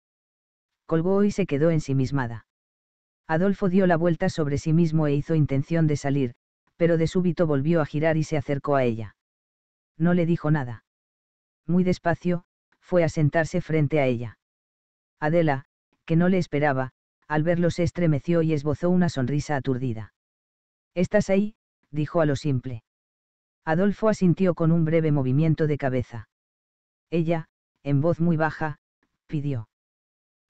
Colgó y se quedó ensimismada. Adolfo dio la vuelta sobre sí mismo e hizo intención de salir, pero de súbito volvió a girar y se acercó a ella. No le dijo nada. Muy despacio, fue a sentarse frente a ella. Adela, que no le esperaba, al verlo se estremeció y esbozó una sonrisa aturdida. ¿Estás ahí? dijo a lo simple. Adolfo asintió con un breve movimiento de cabeza. Ella, en voz muy baja, pidió.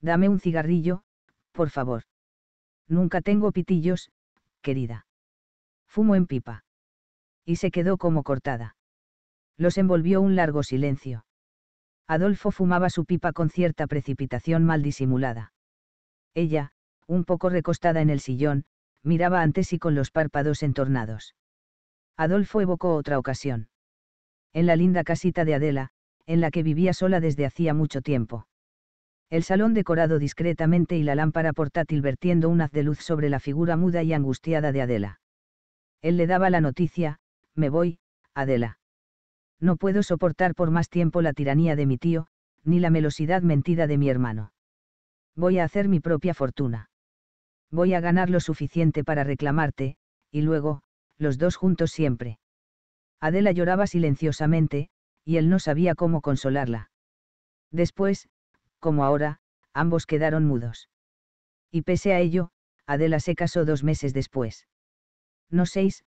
Dame un cigarrillo, por favor. Nunca tengo pitillos, querida. Fumo en pipa. Y se quedó como cortada. Los envolvió un largo silencio. Adolfo fumaba su pipa con cierta precipitación mal disimulada. Ella, un poco recostada en el sillón, miraba antes y con los párpados entornados. Adolfo evocó otra ocasión. En la linda casita de Adela, en la que vivía sola desde hacía mucho tiempo el salón decorado discretamente y la lámpara portátil vertiendo un haz de luz sobre la figura muda y angustiada de Adela. Él le daba la noticia, me voy, Adela. No puedo soportar por más tiempo la tiranía de mi tío, ni la melosidad mentida de mi hermano. Voy a hacer mi propia fortuna. Voy a ganar lo suficiente para reclamarte, y luego, los dos juntos siempre. Adela lloraba silenciosamente, y él no sabía cómo consolarla. Después, como ahora, ambos quedaron mudos. Y pese a ello, Adela se casó dos meses después. No seis,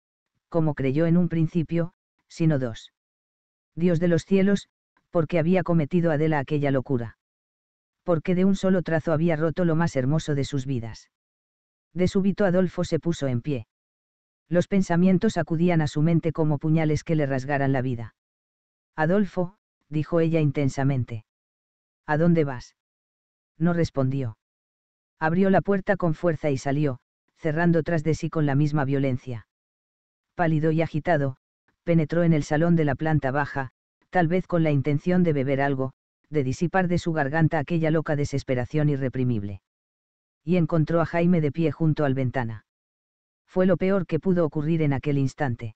como creyó en un principio, sino dos. Dios de los cielos, porque había cometido Adela aquella locura. Porque de un solo trazo había roto lo más hermoso de sus vidas. De súbito Adolfo se puso en pie. Los pensamientos acudían a su mente como puñales que le rasgaran la vida. Adolfo, dijo ella intensamente. ¿A dónde vas? No respondió. Abrió la puerta con fuerza y salió, cerrando tras de sí con la misma violencia. Pálido y agitado, penetró en el salón de la planta baja, tal vez con la intención de beber algo, de disipar de su garganta aquella loca desesperación irreprimible. Y encontró a Jaime de pie junto al ventana. Fue lo peor que pudo ocurrir en aquel instante.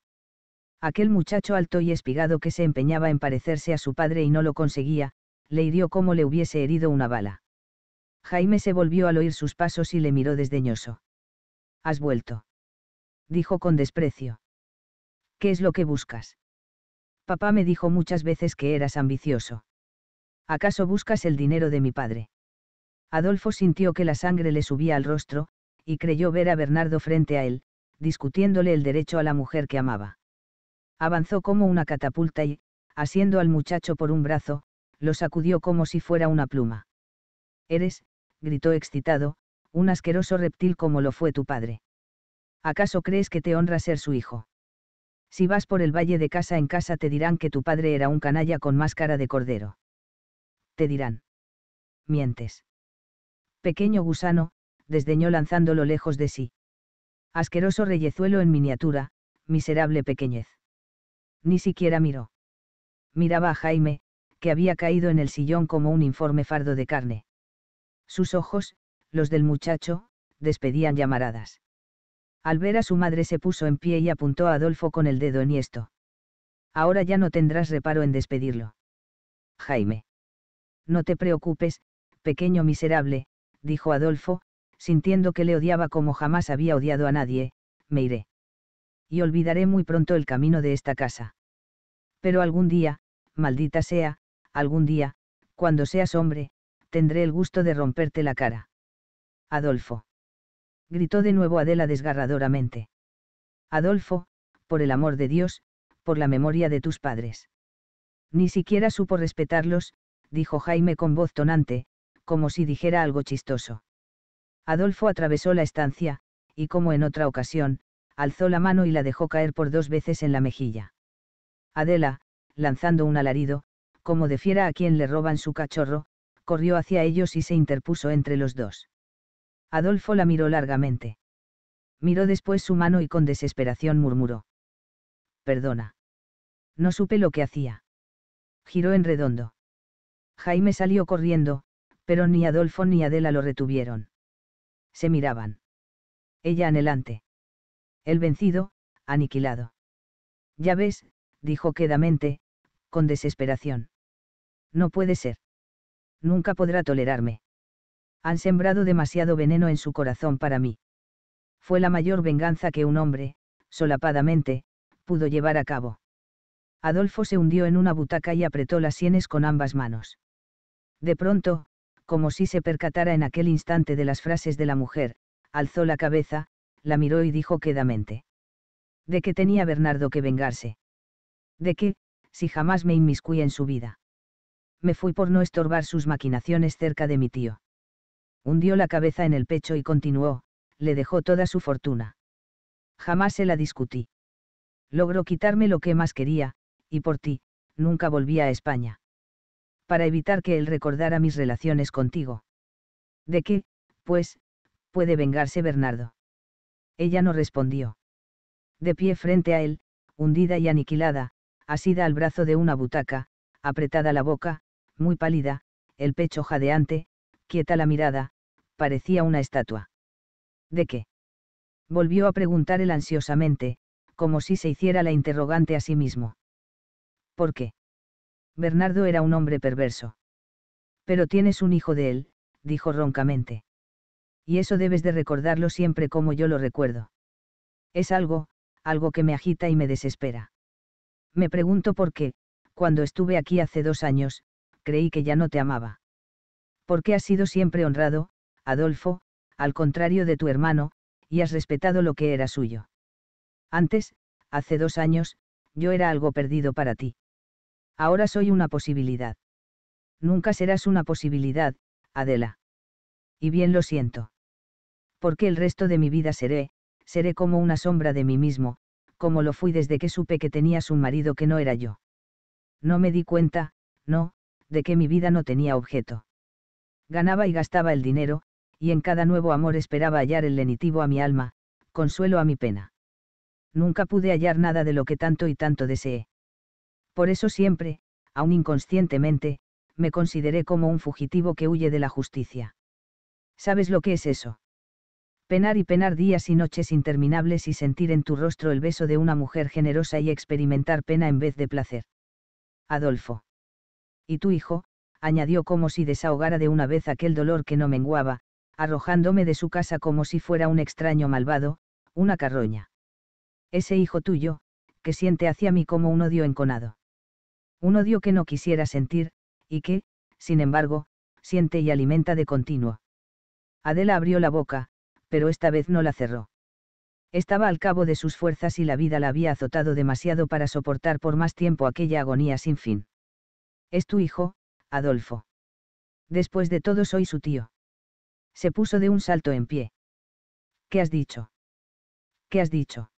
Aquel muchacho alto y espigado que se empeñaba en parecerse a su padre y no lo conseguía, le hirió como le hubiese herido una bala. Jaime se volvió al oír sus pasos y le miró desdeñoso. Has vuelto. Dijo con desprecio. ¿Qué es lo que buscas? Papá me dijo muchas veces que eras ambicioso. ¿Acaso buscas el dinero de mi padre? Adolfo sintió que la sangre le subía al rostro, y creyó ver a Bernardo frente a él, discutiéndole el derecho a la mujer que amaba. Avanzó como una catapulta y, asiendo al muchacho por un brazo, lo sacudió como si fuera una pluma. Eres, gritó excitado, un asqueroso reptil como lo fue tu padre. ¿Acaso crees que te honra ser su hijo? Si vas por el valle de casa en casa te dirán que tu padre era un canalla con máscara de cordero. Te dirán. Mientes. Pequeño gusano, desdeñó lanzándolo lejos de sí. Asqueroso reyezuelo en miniatura, miserable pequeñez. Ni siquiera miró. Miraba a Jaime, que había caído en el sillón como un informe fardo de carne. Sus ojos, los del muchacho, despedían llamaradas. Al ver a su madre se puso en pie y apuntó a Adolfo con el dedo enhiesto. Ahora ya no tendrás reparo en despedirlo. Jaime. No te preocupes, pequeño miserable, dijo Adolfo, sintiendo que le odiaba como jamás había odiado a nadie, me iré. Y olvidaré muy pronto el camino de esta casa. Pero algún día, maldita sea, algún día, cuando seas hombre, tendré el gusto de romperte la cara. Adolfo. Gritó de nuevo Adela desgarradoramente. Adolfo, por el amor de Dios, por la memoria de tus padres. Ni siquiera supo respetarlos, dijo Jaime con voz tonante, como si dijera algo chistoso. Adolfo atravesó la estancia, y como en otra ocasión, alzó la mano y la dejó caer por dos veces en la mejilla. Adela, lanzando un alarido, como de fiera a quien le roban su cachorro, corrió hacia ellos y se interpuso entre los dos. Adolfo la miró largamente. Miró después su mano y con desesperación murmuró. Perdona. No supe lo que hacía. Giró en redondo. Jaime salió corriendo, pero ni Adolfo ni Adela lo retuvieron. Se miraban. Ella anhelante. El vencido, aniquilado. Ya ves, dijo quedamente, con desesperación. No puede ser. Nunca podrá tolerarme. Han sembrado demasiado veneno en su corazón para mí. Fue la mayor venganza que un hombre, solapadamente, pudo llevar a cabo. Adolfo se hundió en una butaca y apretó las sienes con ambas manos. De pronto, como si se percatara en aquel instante de las frases de la mujer, alzó la cabeza, la miró y dijo quedamente. ¿De qué tenía Bernardo que vengarse? ¿De qué, si jamás me inmiscuí en su vida? me fui por no estorbar sus maquinaciones cerca de mi tío. Hundió la cabeza en el pecho y continuó, le dejó toda su fortuna. Jamás se la discutí. Logró quitarme lo que más quería, y por ti, nunca volví a España. Para evitar que él recordara mis relaciones contigo. ¿De qué, pues, puede vengarse Bernardo? Ella no respondió. De pie frente a él, hundida y aniquilada, asida al brazo de una butaca, apretada la boca, muy pálida, el pecho jadeante, quieta la mirada, parecía una estatua. ¿De qué? Volvió a preguntar él ansiosamente, como si se hiciera la interrogante a sí mismo. ¿Por qué? Bernardo era un hombre perverso. Pero tienes un hijo de él, dijo roncamente. Y eso debes de recordarlo siempre como yo lo recuerdo. Es algo, algo que me agita y me desespera. Me pregunto por qué, cuando estuve aquí hace dos años, creí que ya no te amaba. Porque has sido siempre honrado, Adolfo, al contrario de tu hermano, y has respetado lo que era suyo. Antes, hace dos años, yo era algo perdido para ti. Ahora soy una posibilidad. Nunca serás una posibilidad, Adela. Y bien lo siento. Porque el resto de mi vida seré, seré como una sombra de mí mismo, como lo fui desde que supe que tenías un marido que no era yo. No me di cuenta, no, de que mi vida no tenía objeto. Ganaba y gastaba el dinero, y en cada nuevo amor esperaba hallar el lenitivo a mi alma, consuelo a mi pena. Nunca pude hallar nada de lo que tanto y tanto deseé. Por eso siempre, aun inconscientemente, me consideré como un fugitivo que huye de la justicia. ¿Sabes lo que es eso? Penar y penar días y noches interminables y sentir en tu rostro el beso de una mujer generosa y experimentar pena en vez de placer. Adolfo y tu hijo, añadió como si desahogara de una vez aquel dolor que no menguaba, arrojándome de su casa como si fuera un extraño malvado, una carroña. Ese hijo tuyo, que siente hacia mí como un odio enconado. Un odio que no quisiera sentir, y que, sin embargo, siente y alimenta de continuo. Adela abrió la boca, pero esta vez no la cerró. Estaba al cabo de sus fuerzas y la vida la había azotado demasiado para soportar por más tiempo aquella agonía sin fin. Es tu hijo, Adolfo. Después de todo soy su tío. Se puso de un salto en pie. ¿Qué has dicho? ¿Qué has dicho?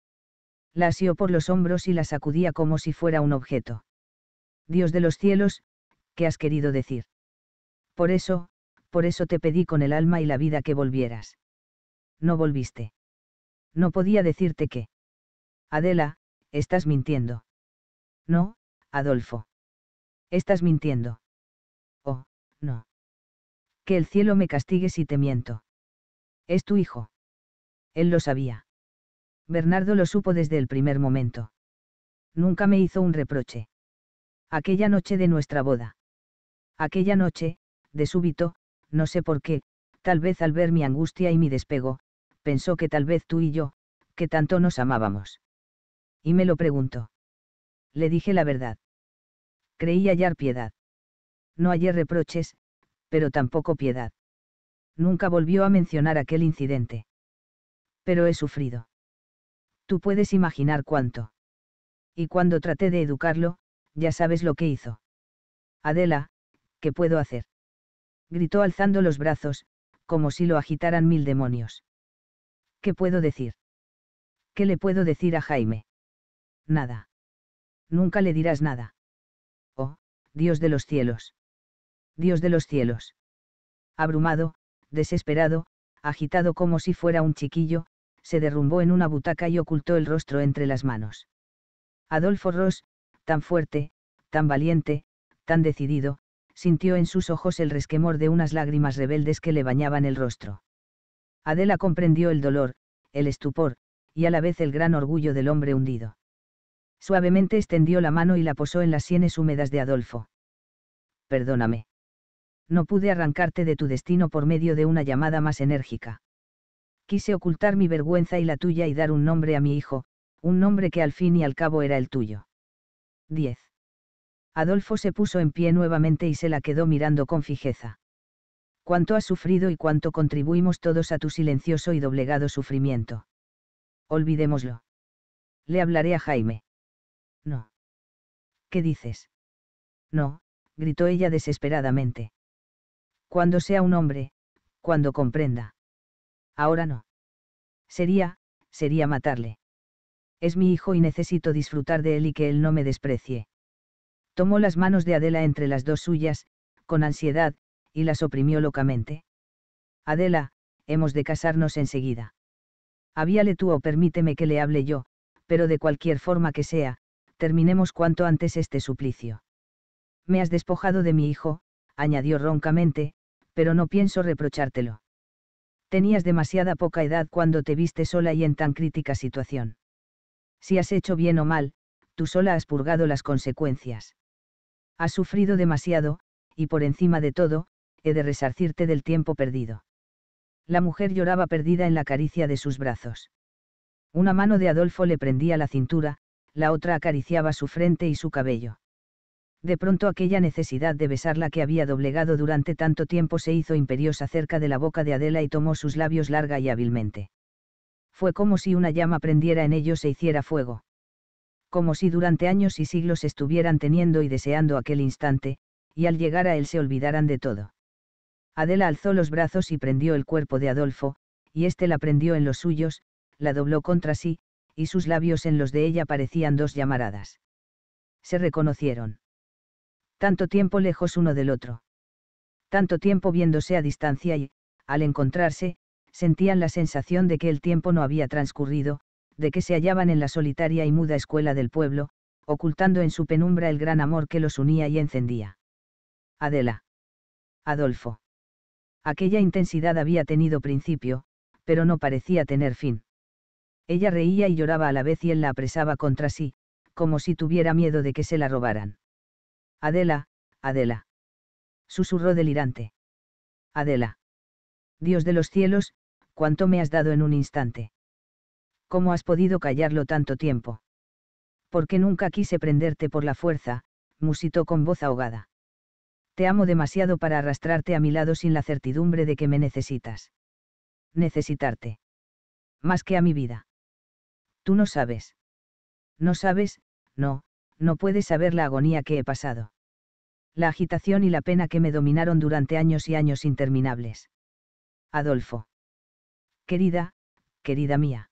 La asió por los hombros y la sacudía como si fuera un objeto. Dios de los cielos, ¿qué has querido decir? Por eso, por eso te pedí con el alma y la vida que volvieras. No volviste. No podía decirte que. Adela, estás mintiendo. No, Adolfo. Estás mintiendo. Oh, no. Que el cielo me castigue si te miento. Es tu hijo. Él lo sabía. Bernardo lo supo desde el primer momento. Nunca me hizo un reproche. Aquella noche de nuestra boda. Aquella noche, de súbito, no sé por qué, tal vez al ver mi angustia y mi despego, pensó que tal vez tú y yo, que tanto nos amábamos. Y me lo preguntó. Le dije la verdad creí hallar piedad. No hallé reproches, pero tampoco piedad. Nunca volvió a mencionar aquel incidente. Pero he sufrido. Tú puedes imaginar cuánto. Y cuando traté de educarlo, ya sabes lo que hizo. Adela, ¿qué puedo hacer? Gritó alzando los brazos, como si lo agitaran mil demonios. ¿Qué puedo decir? ¿Qué le puedo decir a Jaime? Nada. Nunca le dirás nada. Dios de los cielos. Dios de los cielos. Abrumado, desesperado, agitado como si fuera un chiquillo, se derrumbó en una butaca y ocultó el rostro entre las manos. Adolfo Ross, tan fuerte, tan valiente, tan decidido, sintió en sus ojos el resquemor de unas lágrimas rebeldes que le bañaban el rostro. Adela comprendió el dolor, el estupor, y a la vez el gran orgullo del hombre hundido. Suavemente extendió la mano y la posó en las sienes húmedas de Adolfo. Perdóname. No pude arrancarte de tu destino por medio de una llamada más enérgica. Quise ocultar mi vergüenza y la tuya y dar un nombre a mi hijo, un nombre que al fin y al cabo era el tuyo. 10. Adolfo se puso en pie nuevamente y se la quedó mirando con fijeza. Cuánto has sufrido y cuánto contribuimos todos a tu silencioso y doblegado sufrimiento. Olvidémoslo. Le hablaré a Jaime. No. ¿Qué dices? No, gritó ella desesperadamente. Cuando sea un hombre, cuando comprenda. Ahora no. Sería, sería matarle. Es mi hijo y necesito disfrutar de él y que él no me desprecie. Tomó las manos de Adela entre las dos suyas, con ansiedad, y las oprimió locamente. Adela, hemos de casarnos enseguida. Habíale tú o permíteme que le hable yo, pero de cualquier forma que sea, terminemos cuanto antes este suplicio. Me has despojado de mi hijo, añadió roncamente, pero no pienso reprochártelo. Tenías demasiada poca edad cuando te viste sola y en tan crítica situación. Si has hecho bien o mal, tú sola has purgado las consecuencias. Has sufrido demasiado, y por encima de todo, he de resarcirte del tiempo perdido. La mujer lloraba perdida en la caricia de sus brazos. Una mano de Adolfo le prendía la cintura, la otra acariciaba su frente y su cabello. De pronto aquella necesidad de besarla que había doblegado durante tanto tiempo se hizo imperiosa cerca de la boca de Adela y tomó sus labios larga y hábilmente. Fue como si una llama prendiera en ellos e hiciera fuego. Como si durante años y siglos estuvieran teniendo y deseando aquel instante, y al llegar a él se olvidaran de todo. Adela alzó los brazos y prendió el cuerpo de Adolfo, y éste la prendió en los suyos, la dobló contra sí, y sus labios en los de ella parecían dos llamaradas. Se reconocieron. Tanto tiempo lejos uno del otro. Tanto tiempo viéndose a distancia y, al encontrarse, sentían la sensación de que el tiempo no había transcurrido, de que se hallaban en la solitaria y muda escuela del pueblo, ocultando en su penumbra el gran amor que los unía y encendía. Adela. Adolfo. Aquella intensidad había tenido principio, pero no parecía tener fin. Ella reía y lloraba a la vez y él la apresaba contra sí, como si tuviera miedo de que se la robaran. Adela, Adela. Susurró delirante. Adela. Dios de los cielos, cuánto me has dado en un instante. ¿Cómo has podido callarlo tanto tiempo? Porque nunca quise prenderte por la fuerza, musitó con voz ahogada. Te amo demasiado para arrastrarte a mi lado sin la certidumbre de que me necesitas. Necesitarte. Más que a mi vida no sabes. No sabes, no, no puedes saber la agonía que he pasado. La agitación y la pena que me dominaron durante años y años interminables. Adolfo. Querida, querida mía.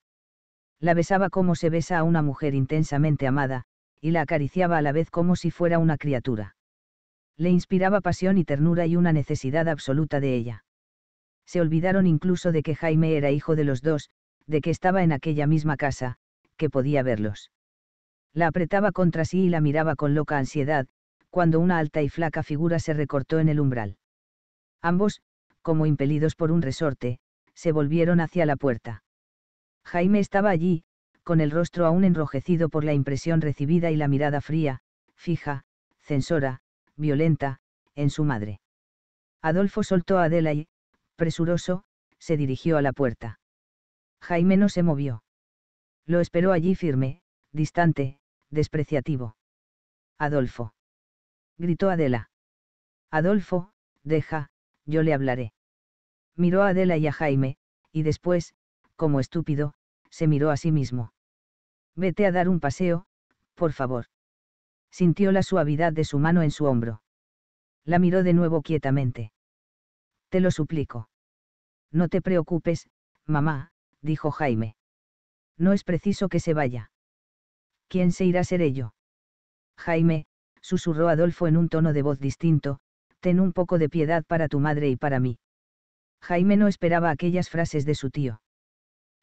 La besaba como se besa a una mujer intensamente amada, y la acariciaba a la vez como si fuera una criatura. Le inspiraba pasión y ternura y una necesidad absoluta de ella. Se olvidaron incluso de que Jaime era hijo de los dos, de que estaba en aquella misma casa, que podía verlos. La apretaba contra sí y la miraba con loca ansiedad, cuando una alta y flaca figura se recortó en el umbral. Ambos, como impelidos por un resorte, se volvieron hacia la puerta. Jaime estaba allí, con el rostro aún enrojecido por la impresión recibida y la mirada fría, fija, censora, violenta, en su madre. Adolfo soltó a Adela y, presuroso, se dirigió a la puerta. Jaime no se movió. Lo esperó allí firme, distante, despreciativo. Adolfo. Gritó Adela. Adolfo, deja, yo le hablaré. Miró a Adela y a Jaime, y después, como estúpido, se miró a sí mismo. Vete a dar un paseo, por favor. Sintió la suavidad de su mano en su hombro. La miró de nuevo quietamente. Te lo suplico. No te preocupes, mamá, dijo Jaime. No es preciso que se vaya. ¿Quién se irá a ser ello? — Jaime, susurró Adolfo en un tono de voz distinto, ten un poco de piedad para tu madre y para mí. Jaime no esperaba aquellas frases de su tío.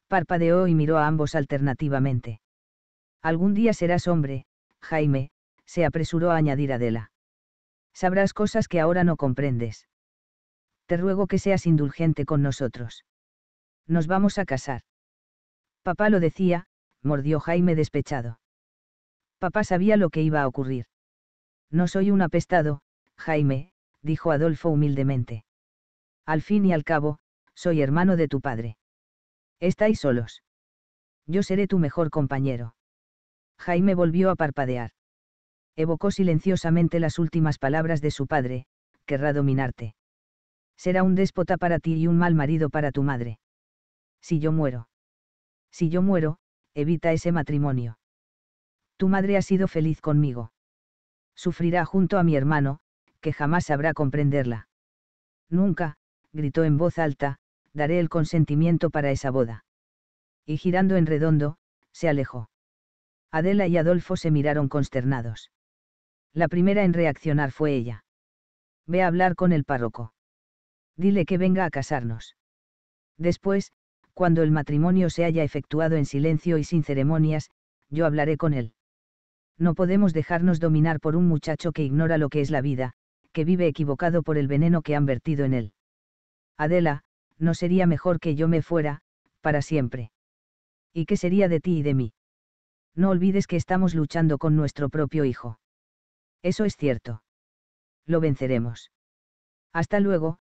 Parpadeó y miró a ambos alternativamente. Algún día serás hombre, Jaime, se apresuró a añadir Adela. Sabrás cosas que ahora no comprendes. Te ruego que seas indulgente con nosotros. Nos vamos a casar. Papá lo decía, mordió Jaime despechado. Papá sabía lo que iba a ocurrir. No soy un apestado, Jaime, dijo Adolfo humildemente. Al fin y al cabo, soy hermano de tu padre. Estáis solos. Yo seré tu mejor compañero. Jaime volvió a parpadear. Evocó silenciosamente las últimas palabras de su padre, querrá dominarte. Será un déspota para ti y un mal marido para tu madre. Si yo muero si yo muero, evita ese matrimonio. Tu madre ha sido feliz conmigo. Sufrirá junto a mi hermano, que jamás sabrá comprenderla. Nunca, gritó en voz alta, daré el consentimiento para esa boda. Y girando en redondo, se alejó. Adela y Adolfo se miraron consternados. La primera en reaccionar fue ella. Ve a hablar con el párroco. Dile que venga a casarnos. Después, cuando el matrimonio se haya efectuado en silencio y sin ceremonias, yo hablaré con él. No podemos dejarnos dominar por un muchacho que ignora lo que es la vida, que vive equivocado por el veneno que han vertido en él. Adela, ¿no sería mejor que yo me fuera, para siempre? ¿Y qué sería de ti y de mí? No olvides que estamos luchando con nuestro propio hijo. Eso es cierto. Lo venceremos. Hasta luego,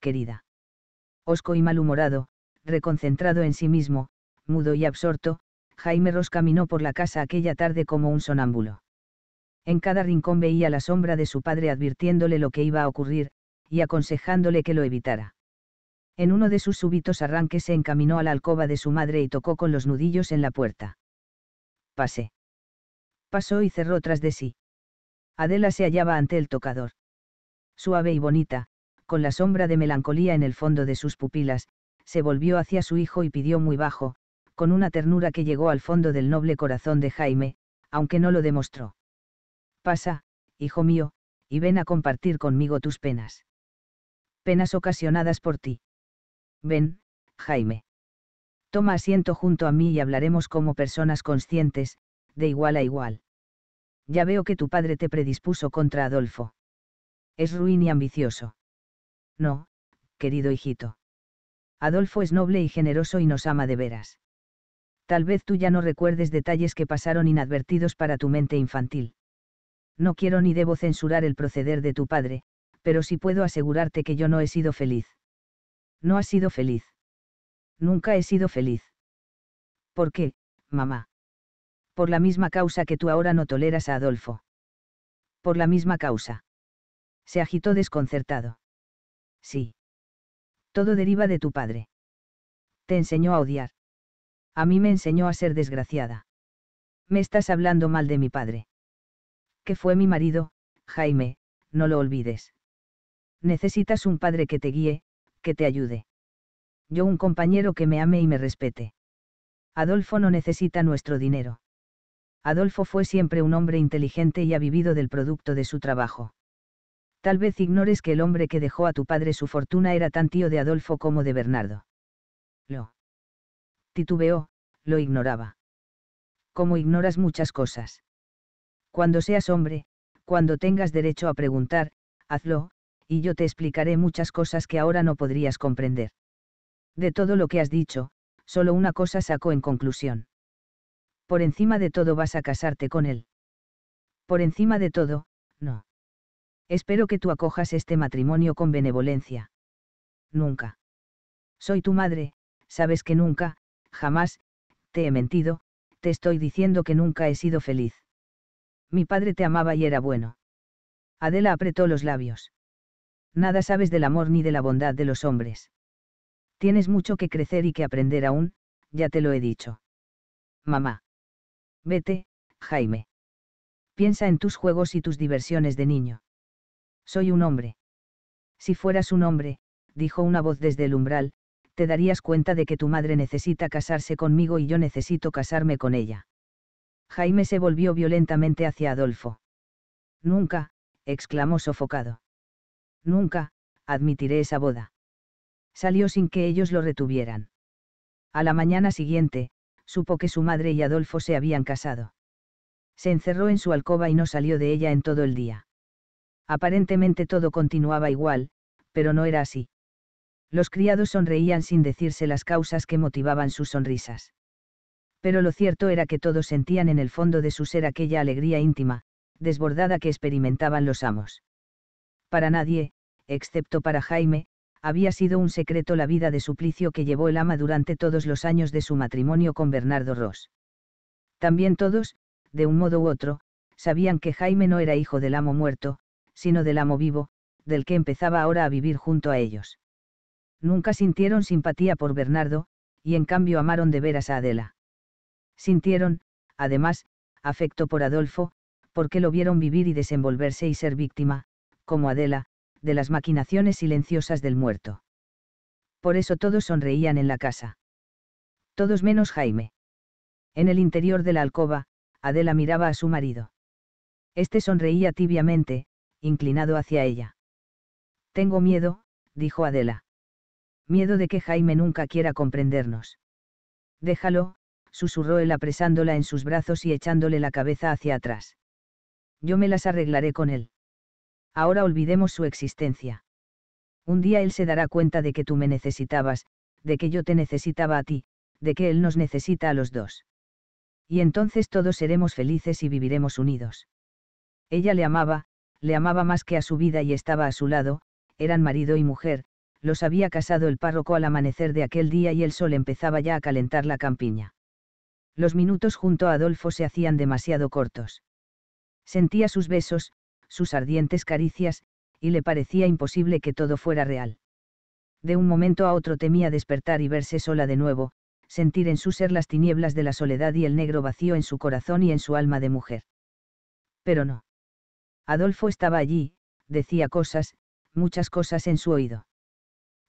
querida. Osco y malhumorado, reconcentrado en sí mismo, mudo y absorto, Jaime Ros caminó por la casa aquella tarde como un sonámbulo. En cada rincón veía la sombra de su padre advirtiéndole lo que iba a ocurrir, y aconsejándole que lo evitara. En uno de sus súbitos arranques se encaminó a la alcoba de su madre y tocó con los nudillos en la puerta. Pase. Pasó y cerró tras de sí. Adela se hallaba ante el tocador. Suave y bonita, con la sombra de melancolía en el fondo de sus pupilas, se volvió hacia su hijo y pidió muy bajo, con una ternura que llegó al fondo del noble corazón de Jaime, aunque no lo demostró. Pasa, hijo mío, y ven a compartir conmigo tus penas. Penas ocasionadas por ti. Ven, Jaime. Toma asiento junto a mí y hablaremos como personas conscientes, de igual a igual. Ya veo que tu padre te predispuso contra Adolfo. Es ruin y ambicioso. No, querido hijito. Adolfo es noble y generoso y nos ama de veras. Tal vez tú ya no recuerdes detalles que pasaron inadvertidos para tu mente infantil. No quiero ni debo censurar el proceder de tu padre, pero sí puedo asegurarte que yo no he sido feliz. No has sido feliz. Nunca he sido feliz. ¿Por qué, mamá? Por la misma causa que tú ahora no toleras a Adolfo. Por la misma causa. Se agitó desconcertado. Sí. Todo deriva de tu padre. Te enseñó a odiar. A mí me enseñó a ser desgraciada. Me estás hablando mal de mi padre. Que fue mi marido, Jaime, no lo olvides. Necesitas un padre que te guíe, que te ayude. Yo un compañero que me ame y me respete. Adolfo no necesita nuestro dinero. Adolfo fue siempre un hombre inteligente y ha vivido del producto de su trabajo. Tal vez ignores que el hombre que dejó a tu padre su fortuna era tan tío de Adolfo como de Bernardo. Lo titubeó, lo ignoraba. Como ignoras muchas cosas. Cuando seas hombre, cuando tengas derecho a preguntar, hazlo, y yo te explicaré muchas cosas que ahora no podrías comprender. De todo lo que has dicho, solo una cosa sacó en conclusión. Por encima de todo vas a casarte con él. Por encima de todo, Espero que tú acojas este matrimonio con benevolencia. Nunca. Soy tu madre, sabes que nunca, jamás, te he mentido, te estoy diciendo que nunca he sido feliz. Mi padre te amaba y era bueno. Adela apretó los labios. Nada sabes del amor ni de la bondad de los hombres. Tienes mucho que crecer y que aprender aún, ya te lo he dicho. Mamá. Vete, Jaime. Piensa en tus juegos y tus diversiones de niño. Soy un hombre. Si fueras un hombre, dijo una voz desde el umbral, te darías cuenta de que tu madre necesita casarse conmigo y yo necesito casarme con ella. Jaime se volvió violentamente hacia Adolfo. Nunca, exclamó sofocado. Nunca, admitiré esa boda. Salió sin que ellos lo retuvieran. A la mañana siguiente, supo que su madre y Adolfo se habían casado. Se encerró en su alcoba y no salió de ella en todo el día. Aparentemente todo continuaba igual, pero no era así. Los criados sonreían sin decirse las causas que motivaban sus sonrisas. Pero lo cierto era que todos sentían en el fondo de su ser aquella alegría íntima, desbordada que experimentaban los amos. Para nadie, excepto para Jaime, había sido un secreto la vida de suplicio que llevó el ama durante todos los años de su matrimonio con Bernardo Ross. También todos, de un modo u otro, sabían que Jaime no era hijo del amo muerto, sino del amo vivo, del que empezaba ahora a vivir junto a ellos. Nunca sintieron simpatía por Bernardo, y en cambio amaron de veras a Adela. Sintieron, además, afecto por Adolfo, porque lo vieron vivir y desenvolverse y ser víctima, como Adela, de las maquinaciones silenciosas del muerto. Por eso todos sonreían en la casa. Todos menos Jaime. En el interior de la alcoba, Adela miraba a su marido. Este sonreía tibiamente, inclinado hacia ella. Tengo miedo, dijo Adela. Miedo de que Jaime nunca quiera comprendernos. Déjalo, susurró él apresándola en sus brazos y echándole la cabeza hacia atrás. Yo me las arreglaré con él. Ahora olvidemos su existencia. Un día él se dará cuenta de que tú me necesitabas, de que yo te necesitaba a ti, de que él nos necesita a los dos. Y entonces todos seremos felices y viviremos unidos. Ella le amaba, le amaba más que a su vida y estaba a su lado, eran marido y mujer, los había casado el párroco al amanecer de aquel día y el sol empezaba ya a calentar la campiña. Los minutos junto a Adolfo se hacían demasiado cortos. Sentía sus besos, sus ardientes caricias, y le parecía imposible que todo fuera real. De un momento a otro temía despertar y verse sola de nuevo, sentir en su ser las tinieblas de la soledad y el negro vacío en su corazón y en su alma de mujer. Pero no. Adolfo estaba allí, decía cosas, muchas cosas en su oído.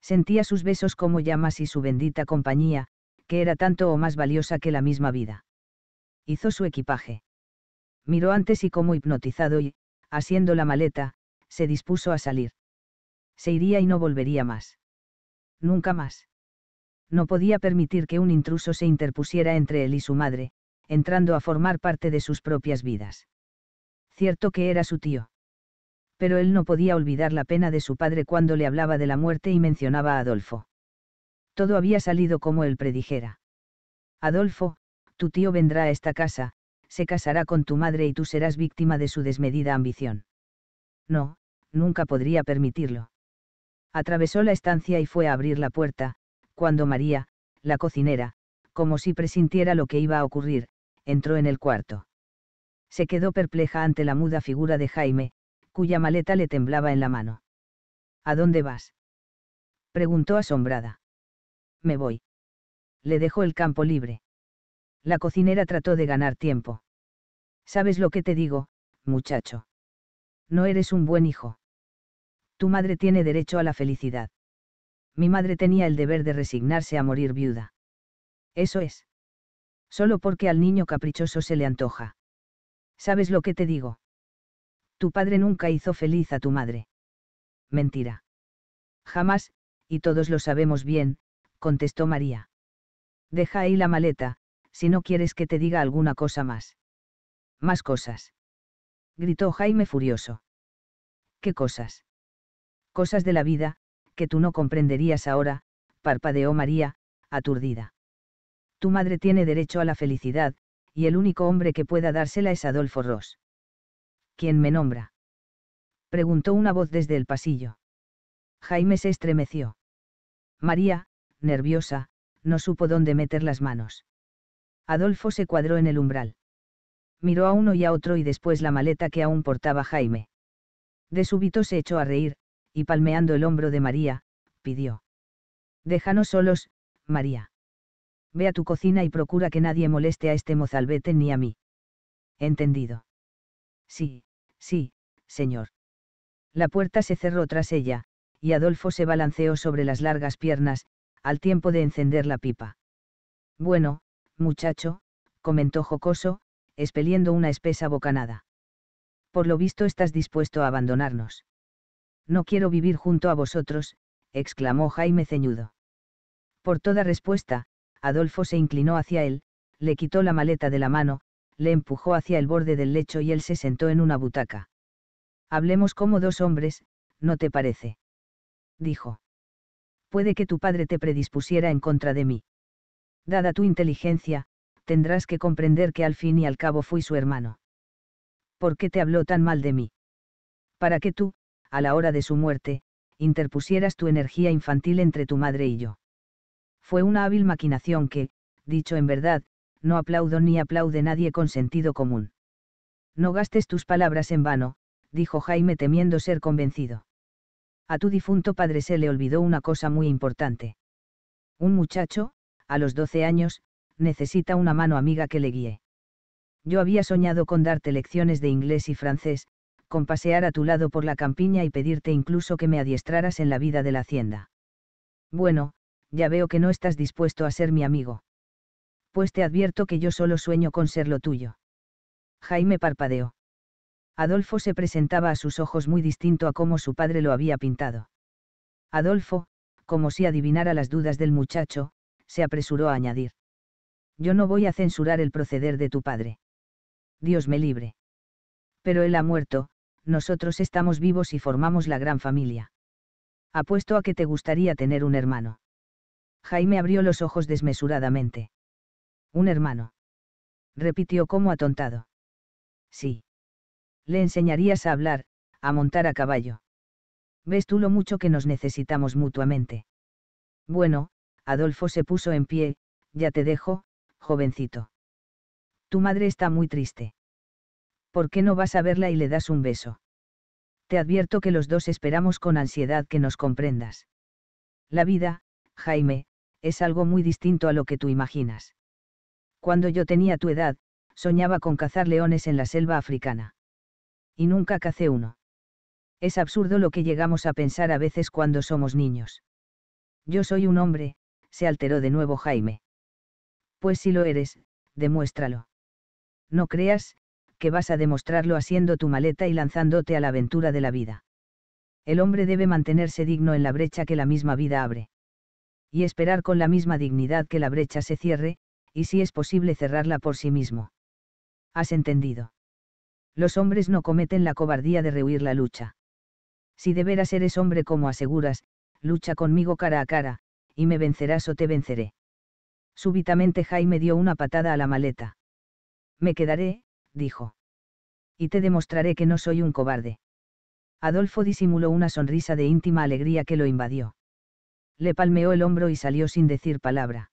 Sentía sus besos como llamas y su bendita compañía, que era tanto o más valiosa que la misma vida. Hizo su equipaje. Miró antes y como hipnotizado y, haciendo la maleta, se dispuso a salir. Se iría y no volvería más. Nunca más. No podía permitir que un intruso se interpusiera entre él y su madre, entrando a formar parte de sus propias vidas. Cierto que era su tío. Pero él no podía olvidar la pena de su padre cuando le hablaba de la muerte y mencionaba a Adolfo. Todo había salido como él predijera. Adolfo, tu tío vendrá a esta casa, se casará con tu madre y tú serás víctima de su desmedida ambición. No, nunca podría permitirlo. Atravesó la estancia y fue a abrir la puerta, cuando María, la cocinera, como si presintiera lo que iba a ocurrir, entró en el cuarto se quedó perpleja ante la muda figura de Jaime, cuya maleta le temblaba en la mano. ¿A dónde vas? preguntó asombrada. Me voy. Le dejó el campo libre. La cocinera trató de ganar tiempo. ¿Sabes lo que te digo, muchacho? No eres un buen hijo. Tu madre tiene derecho a la felicidad. Mi madre tenía el deber de resignarse a morir viuda. Eso es. Solo porque al niño caprichoso se le antoja. ¿Sabes lo que te digo? Tu padre nunca hizo feliz a tu madre. Mentira. Jamás, y todos lo sabemos bien, contestó María. Deja ahí la maleta, si no quieres que te diga alguna cosa más. Más cosas. Gritó Jaime furioso. ¿Qué cosas? Cosas de la vida, que tú no comprenderías ahora, parpadeó María, aturdida. Tu madre tiene derecho a la felicidad, y el único hombre que pueda dársela es Adolfo Ross. ¿Quién me nombra? preguntó una voz desde el pasillo. Jaime se estremeció. María, nerviosa, no supo dónde meter las manos. Adolfo se cuadró en el umbral. Miró a uno y a otro y después la maleta que aún portaba Jaime. De súbito se echó a reír, y palmeando el hombro de María, pidió. Déjanos solos, María. Ve a tu cocina y procura que nadie moleste a este mozalbete ni a mí. ¿Entendido? Sí, sí, señor. La puerta se cerró tras ella, y Adolfo se balanceó sobre las largas piernas, al tiempo de encender la pipa. Bueno, muchacho, comentó jocoso, expeliendo una espesa bocanada. Por lo visto estás dispuesto a abandonarnos. No quiero vivir junto a vosotros, exclamó Jaime ceñudo. Por toda respuesta, Adolfo se inclinó hacia él, le quitó la maleta de la mano, le empujó hacia el borde del lecho y él se sentó en una butaca. Hablemos como dos hombres, ¿no te parece? Dijo. Puede que tu padre te predispusiera en contra de mí. Dada tu inteligencia, tendrás que comprender que al fin y al cabo fui su hermano. ¿Por qué te habló tan mal de mí? Para que tú, a la hora de su muerte, interpusieras tu energía infantil entre tu madre y yo. Fue una hábil maquinación que, dicho en verdad, no aplaudo ni aplaude nadie con sentido común. No gastes tus palabras en vano, dijo Jaime temiendo ser convencido. A tu difunto padre se le olvidó una cosa muy importante. Un muchacho, a los 12 años, necesita una mano amiga que le guíe. Yo había soñado con darte lecciones de inglés y francés, con pasear a tu lado por la campiña y pedirte incluso que me adiestraras en la vida de la hacienda. Bueno, ya veo que no estás dispuesto a ser mi amigo. Pues te advierto que yo solo sueño con ser lo tuyo. Jaime parpadeó. Adolfo se presentaba a sus ojos muy distinto a como su padre lo había pintado. Adolfo, como si adivinara las dudas del muchacho, se apresuró a añadir. Yo no voy a censurar el proceder de tu padre. Dios me libre. Pero él ha muerto, nosotros estamos vivos y formamos la gran familia. Apuesto a que te gustaría tener un hermano. Jaime abrió los ojos desmesuradamente. Un hermano. Repitió como atontado. Sí. Le enseñarías a hablar, a montar a caballo. ¿Ves tú lo mucho que nos necesitamos mutuamente? Bueno, Adolfo se puso en pie, ya te dejo, jovencito. Tu madre está muy triste. ¿Por qué no vas a verla y le das un beso? Te advierto que los dos esperamos con ansiedad que nos comprendas. La vida, Jaime, es algo muy distinto a lo que tú imaginas. Cuando yo tenía tu edad, soñaba con cazar leones en la selva africana. Y nunca cacé uno. Es absurdo lo que llegamos a pensar a veces cuando somos niños. Yo soy un hombre, se alteró de nuevo Jaime. Pues si lo eres, demuéstralo. No creas, que vas a demostrarlo haciendo tu maleta y lanzándote a la aventura de la vida. El hombre debe mantenerse digno en la brecha que la misma vida abre y esperar con la misma dignidad que la brecha se cierre, y si es posible cerrarla por sí mismo. ¿Has entendido? Los hombres no cometen la cobardía de rehuir la lucha. Si de veras eres hombre como aseguras, lucha conmigo cara a cara, y me vencerás o te venceré. Súbitamente Jaime dio una patada a la maleta. Me quedaré, dijo. Y te demostraré que no soy un cobarde. Adolfo disimuló una sonrisa de íntima alegría que lo invadió le palmeó el hombro y salió sin decir palabra.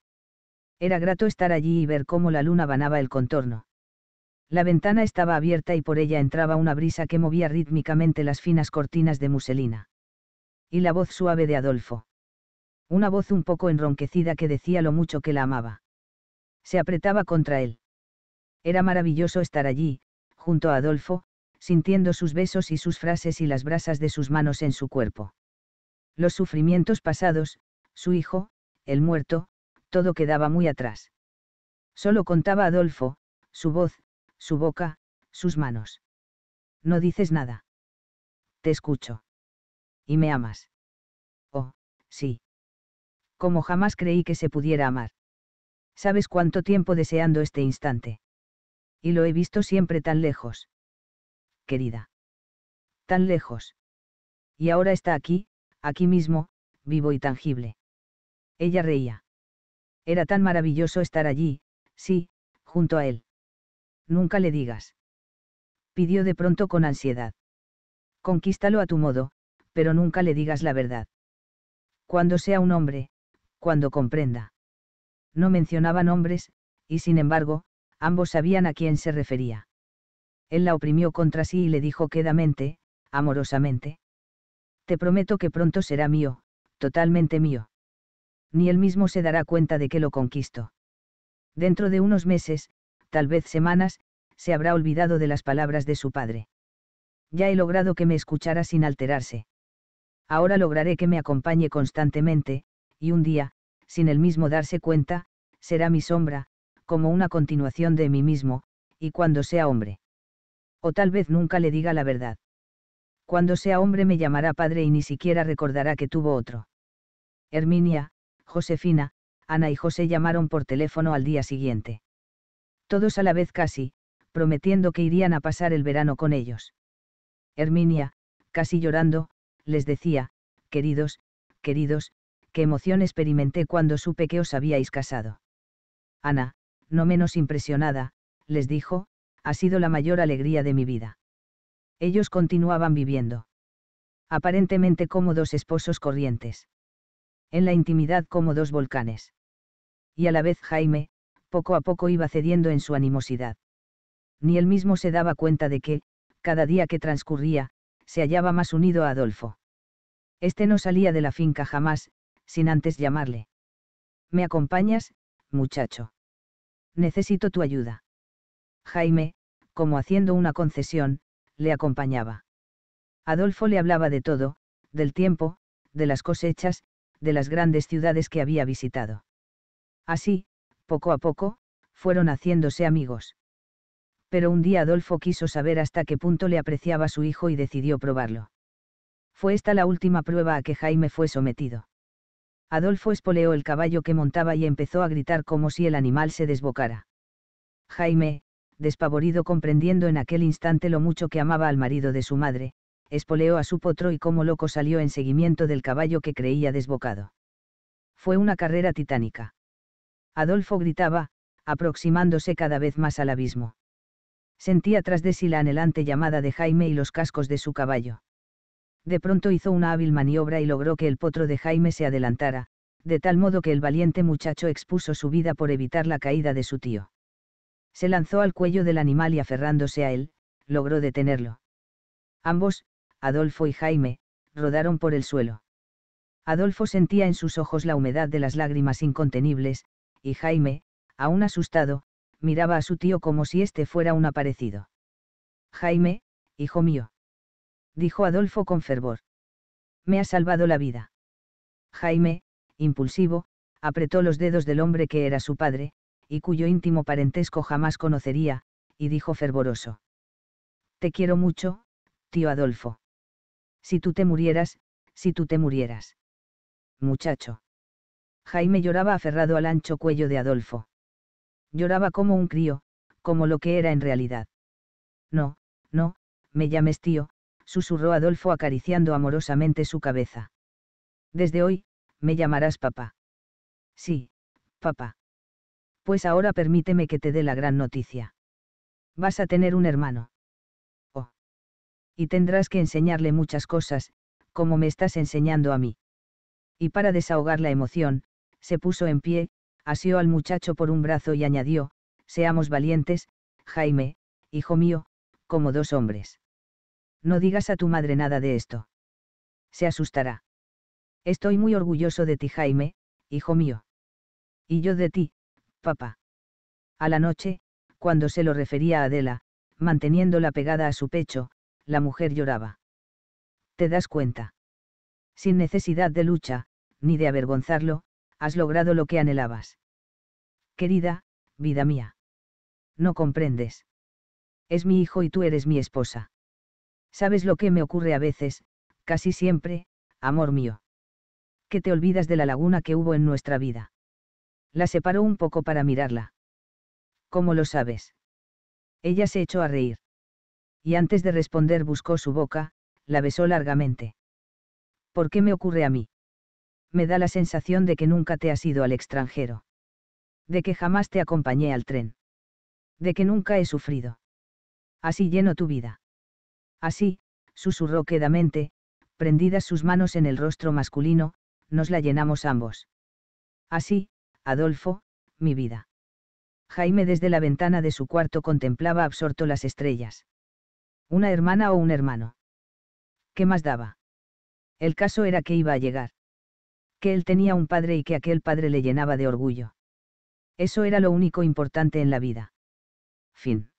Era grato estar allí y ver cómo la luna banaba el contorno. La ventana estaba abierta y por ella entraba una brisa que movía rítmicamente las finas cortinas de muselina. Y la voz suave de Adolfo. Una voz un poco enronquecida que decía lo mucho que la amaba. Se apretaba contra él. Era maravilloso estar allí, junto a Adolfo, sintiendo sus besos y sus frases y las brasas de sus manos en su cuerpo. Los sufrimientos pasados, su hijo, el muerto, todo quedaba muy atrás. Solo contaba Adolfo, su voz, su boca, sus manos. No dices nada. Te escucho. Y me amas. Oh, sí. Como jamás creí que se pudiera amar. Sabes cuánto tiempo deseando este instante. Y lo he visto siempre tan lejos. Querida. Tan lejos. Y ahora está aquí, aquí mismo, vivo y tangible. Ella reía. Era tan maravilloso estar allí, sí, junto a él. Nunca le digas. Pidió de pronto con ansiedad. Conquístalo a tu modo, pero nunca le digas la verdad. Cuando sea un hombre, cuando comprenda. No mencionaba nombres, y sin embargo, ambos sabían a quién se refería. Él la oprimió contra sí y le dijo quedamente, amorosamente. Te prometo que pronto será mío, totalmente mío. Ni él mismo se dará cuenta de que lo conquisto. Dentro de unos meses, tal vez semanas, se habrá olvidado de las palabras de su padre. Ya he logrado que me escuchara sin alterarse. Ahora lograré que me acompañe constantemente, y un día, sin él mismo darse cuenta, será mi sombra, como una continuación de mí mismo, y cuando sea hombre. O tal vez nunca le diga la verdad cuando sea hombre me llamará padre y ni siquiera recordará que tuvo otro. Herminia, Josefina, Ana y José llamaron por teléfono al día siguiente. Todos a la vez casi, prometiendo que irían a pasar el verano con ellos. Herminia, casi llorando, les decía, queridos, queridos, qué emoción experimenté cuando supe que os habíais casado. Ana, no menos impresionada, les dijo, ha sido la mayor alegría de mi vida. Ellos continuaban viviendo. Aparentemente como dos esposos corrientes. En la intimidad como dos volcanes. Y a la vez Jaime, poco a poco iba cediendo en su animosidad. Ni él mismo se daba cuenta de que, cada día que transcurría, se hallaba más unido a Adolfo. Este no salía de la finca jamás, sin antes llamarle. ¿Me acompañas, muchacho? Necesito tu ayuda. Jaime, como haciendo una concesión, le acompañaba. Adolfo le hablaba de todo, del tiempo, de las cosechas, de las grandes ciudades que había visitado. Así, poco a poco, fueron haciéndose amigos. Pero un día Adolfo quiso saber hasta qué punto le apreciaba su hijo y decidió probarlo. Fue esta la última prueba a que Jaime fue sometido. Adolfo espoleó el caballo que montaba y empezó a gritar como si el animal se desbocara. Jaime, despavorido comprendiendo en aquel instante lo mucho que amaba al marido de su madre, espoleó a su potro y como loco salió en seguimiento del caballo que creía desbocado. Fue una carrera titánica. Adolfo gritaba, aproximándose cada vez más al abismo. Sentía tras de sí la anhelante llamada de Jaime y los cascos de su caballo. De pronto hizo una hábil maniobra y logró que el potro de Jaime se adelantara, de tal modo que el valiente muchacho expuso su vida por evitar la caída de su tío. Se lanzó al cuello del animal y aferrándose a él, logró detenerlo. Ambos, Adolfo y Jaime, rodaron por el suelo. Adolfo sentía en sus ojos la humedad de las lágrimas incontenibles, y Jaime, aún asustado, miraba a su tío como si éste fuera un aparecido. Jaime, hijo mío. Dijo Adolfo con fervor. Me ha salvado la vida. Jaime, impulsivo, apretó los dedos del hombre que era su padre, y cuyo íntimo parentesco jamás conocería, y dijo fervoroso. Te quiero mucho, tío Adolfo. Si tú te murieras, si tú te murieras. Muchacho. Jaime lloraba aferrado al ancho cuello de Adolfo. Lloraba como un crío, como lo que era en realidad. No, no, me llames tío, susurró Adolfo acariciando amorosamente su cabeza. Desde hoy, me llamarás papá. Sí, papá. Pues ahora permíteme que te dé la gran noticia. Vas a tener un hermano. Oh. Y tendrás que enseñarle muchas cosas, como me estás enseñando a mí. Y para desahogar la emoción, se puso en pie, asió al muchacho por un brazo y añadió, Seamos valientes, Jaime, hijo mío, como dos hombres. No digas a tu madre nada de esto. Se asustará. Estoy muy orgulloso de ti, Jaime, hijo mío. Y yo de ti, papá. A la noche, cuando se lo refería a Adela, manteniéndola pegada a su pecho, la mujer lloraba. ¿Te das cuenta? Sin necesidad de lucha, ni de avergonzarlo, has logrado lo que anhelabas. Querida, vida mía. No comprendes. Es mi hijo y tú eres mi esposa. ¿Sabes lo que me ocurre a veces, casi siempre, amor mío? Que te olvidas de la laguna que hubo en nuestra vida. La separó un poco para mirarla. ¿Cómo lo sabes? Ella se echó a reír. Y antes de responder buscó su boca, la besó largamente. ¿Por qué me ocurre a mí? Me da la sensación de que nunca te has ido al extranjero. De que jamás te acompañé al tren. De que nunca he sufrido. Así lleno tu vida. Así, susurró quedamente, prendidas sus manos en el rostro masculino, nos la llenamos ambos. Así, Adolfo, mi vida. Jaime desde la ventana de su cuarto contemplaba absorto las estrellas. Una hermana o un hermano. ¿Qué más daba? El caso era que iba a llegar. Que él tenía un padre y que aquel padre le llenaba de orgullo. Eso era lo único importante en la vida. Fin.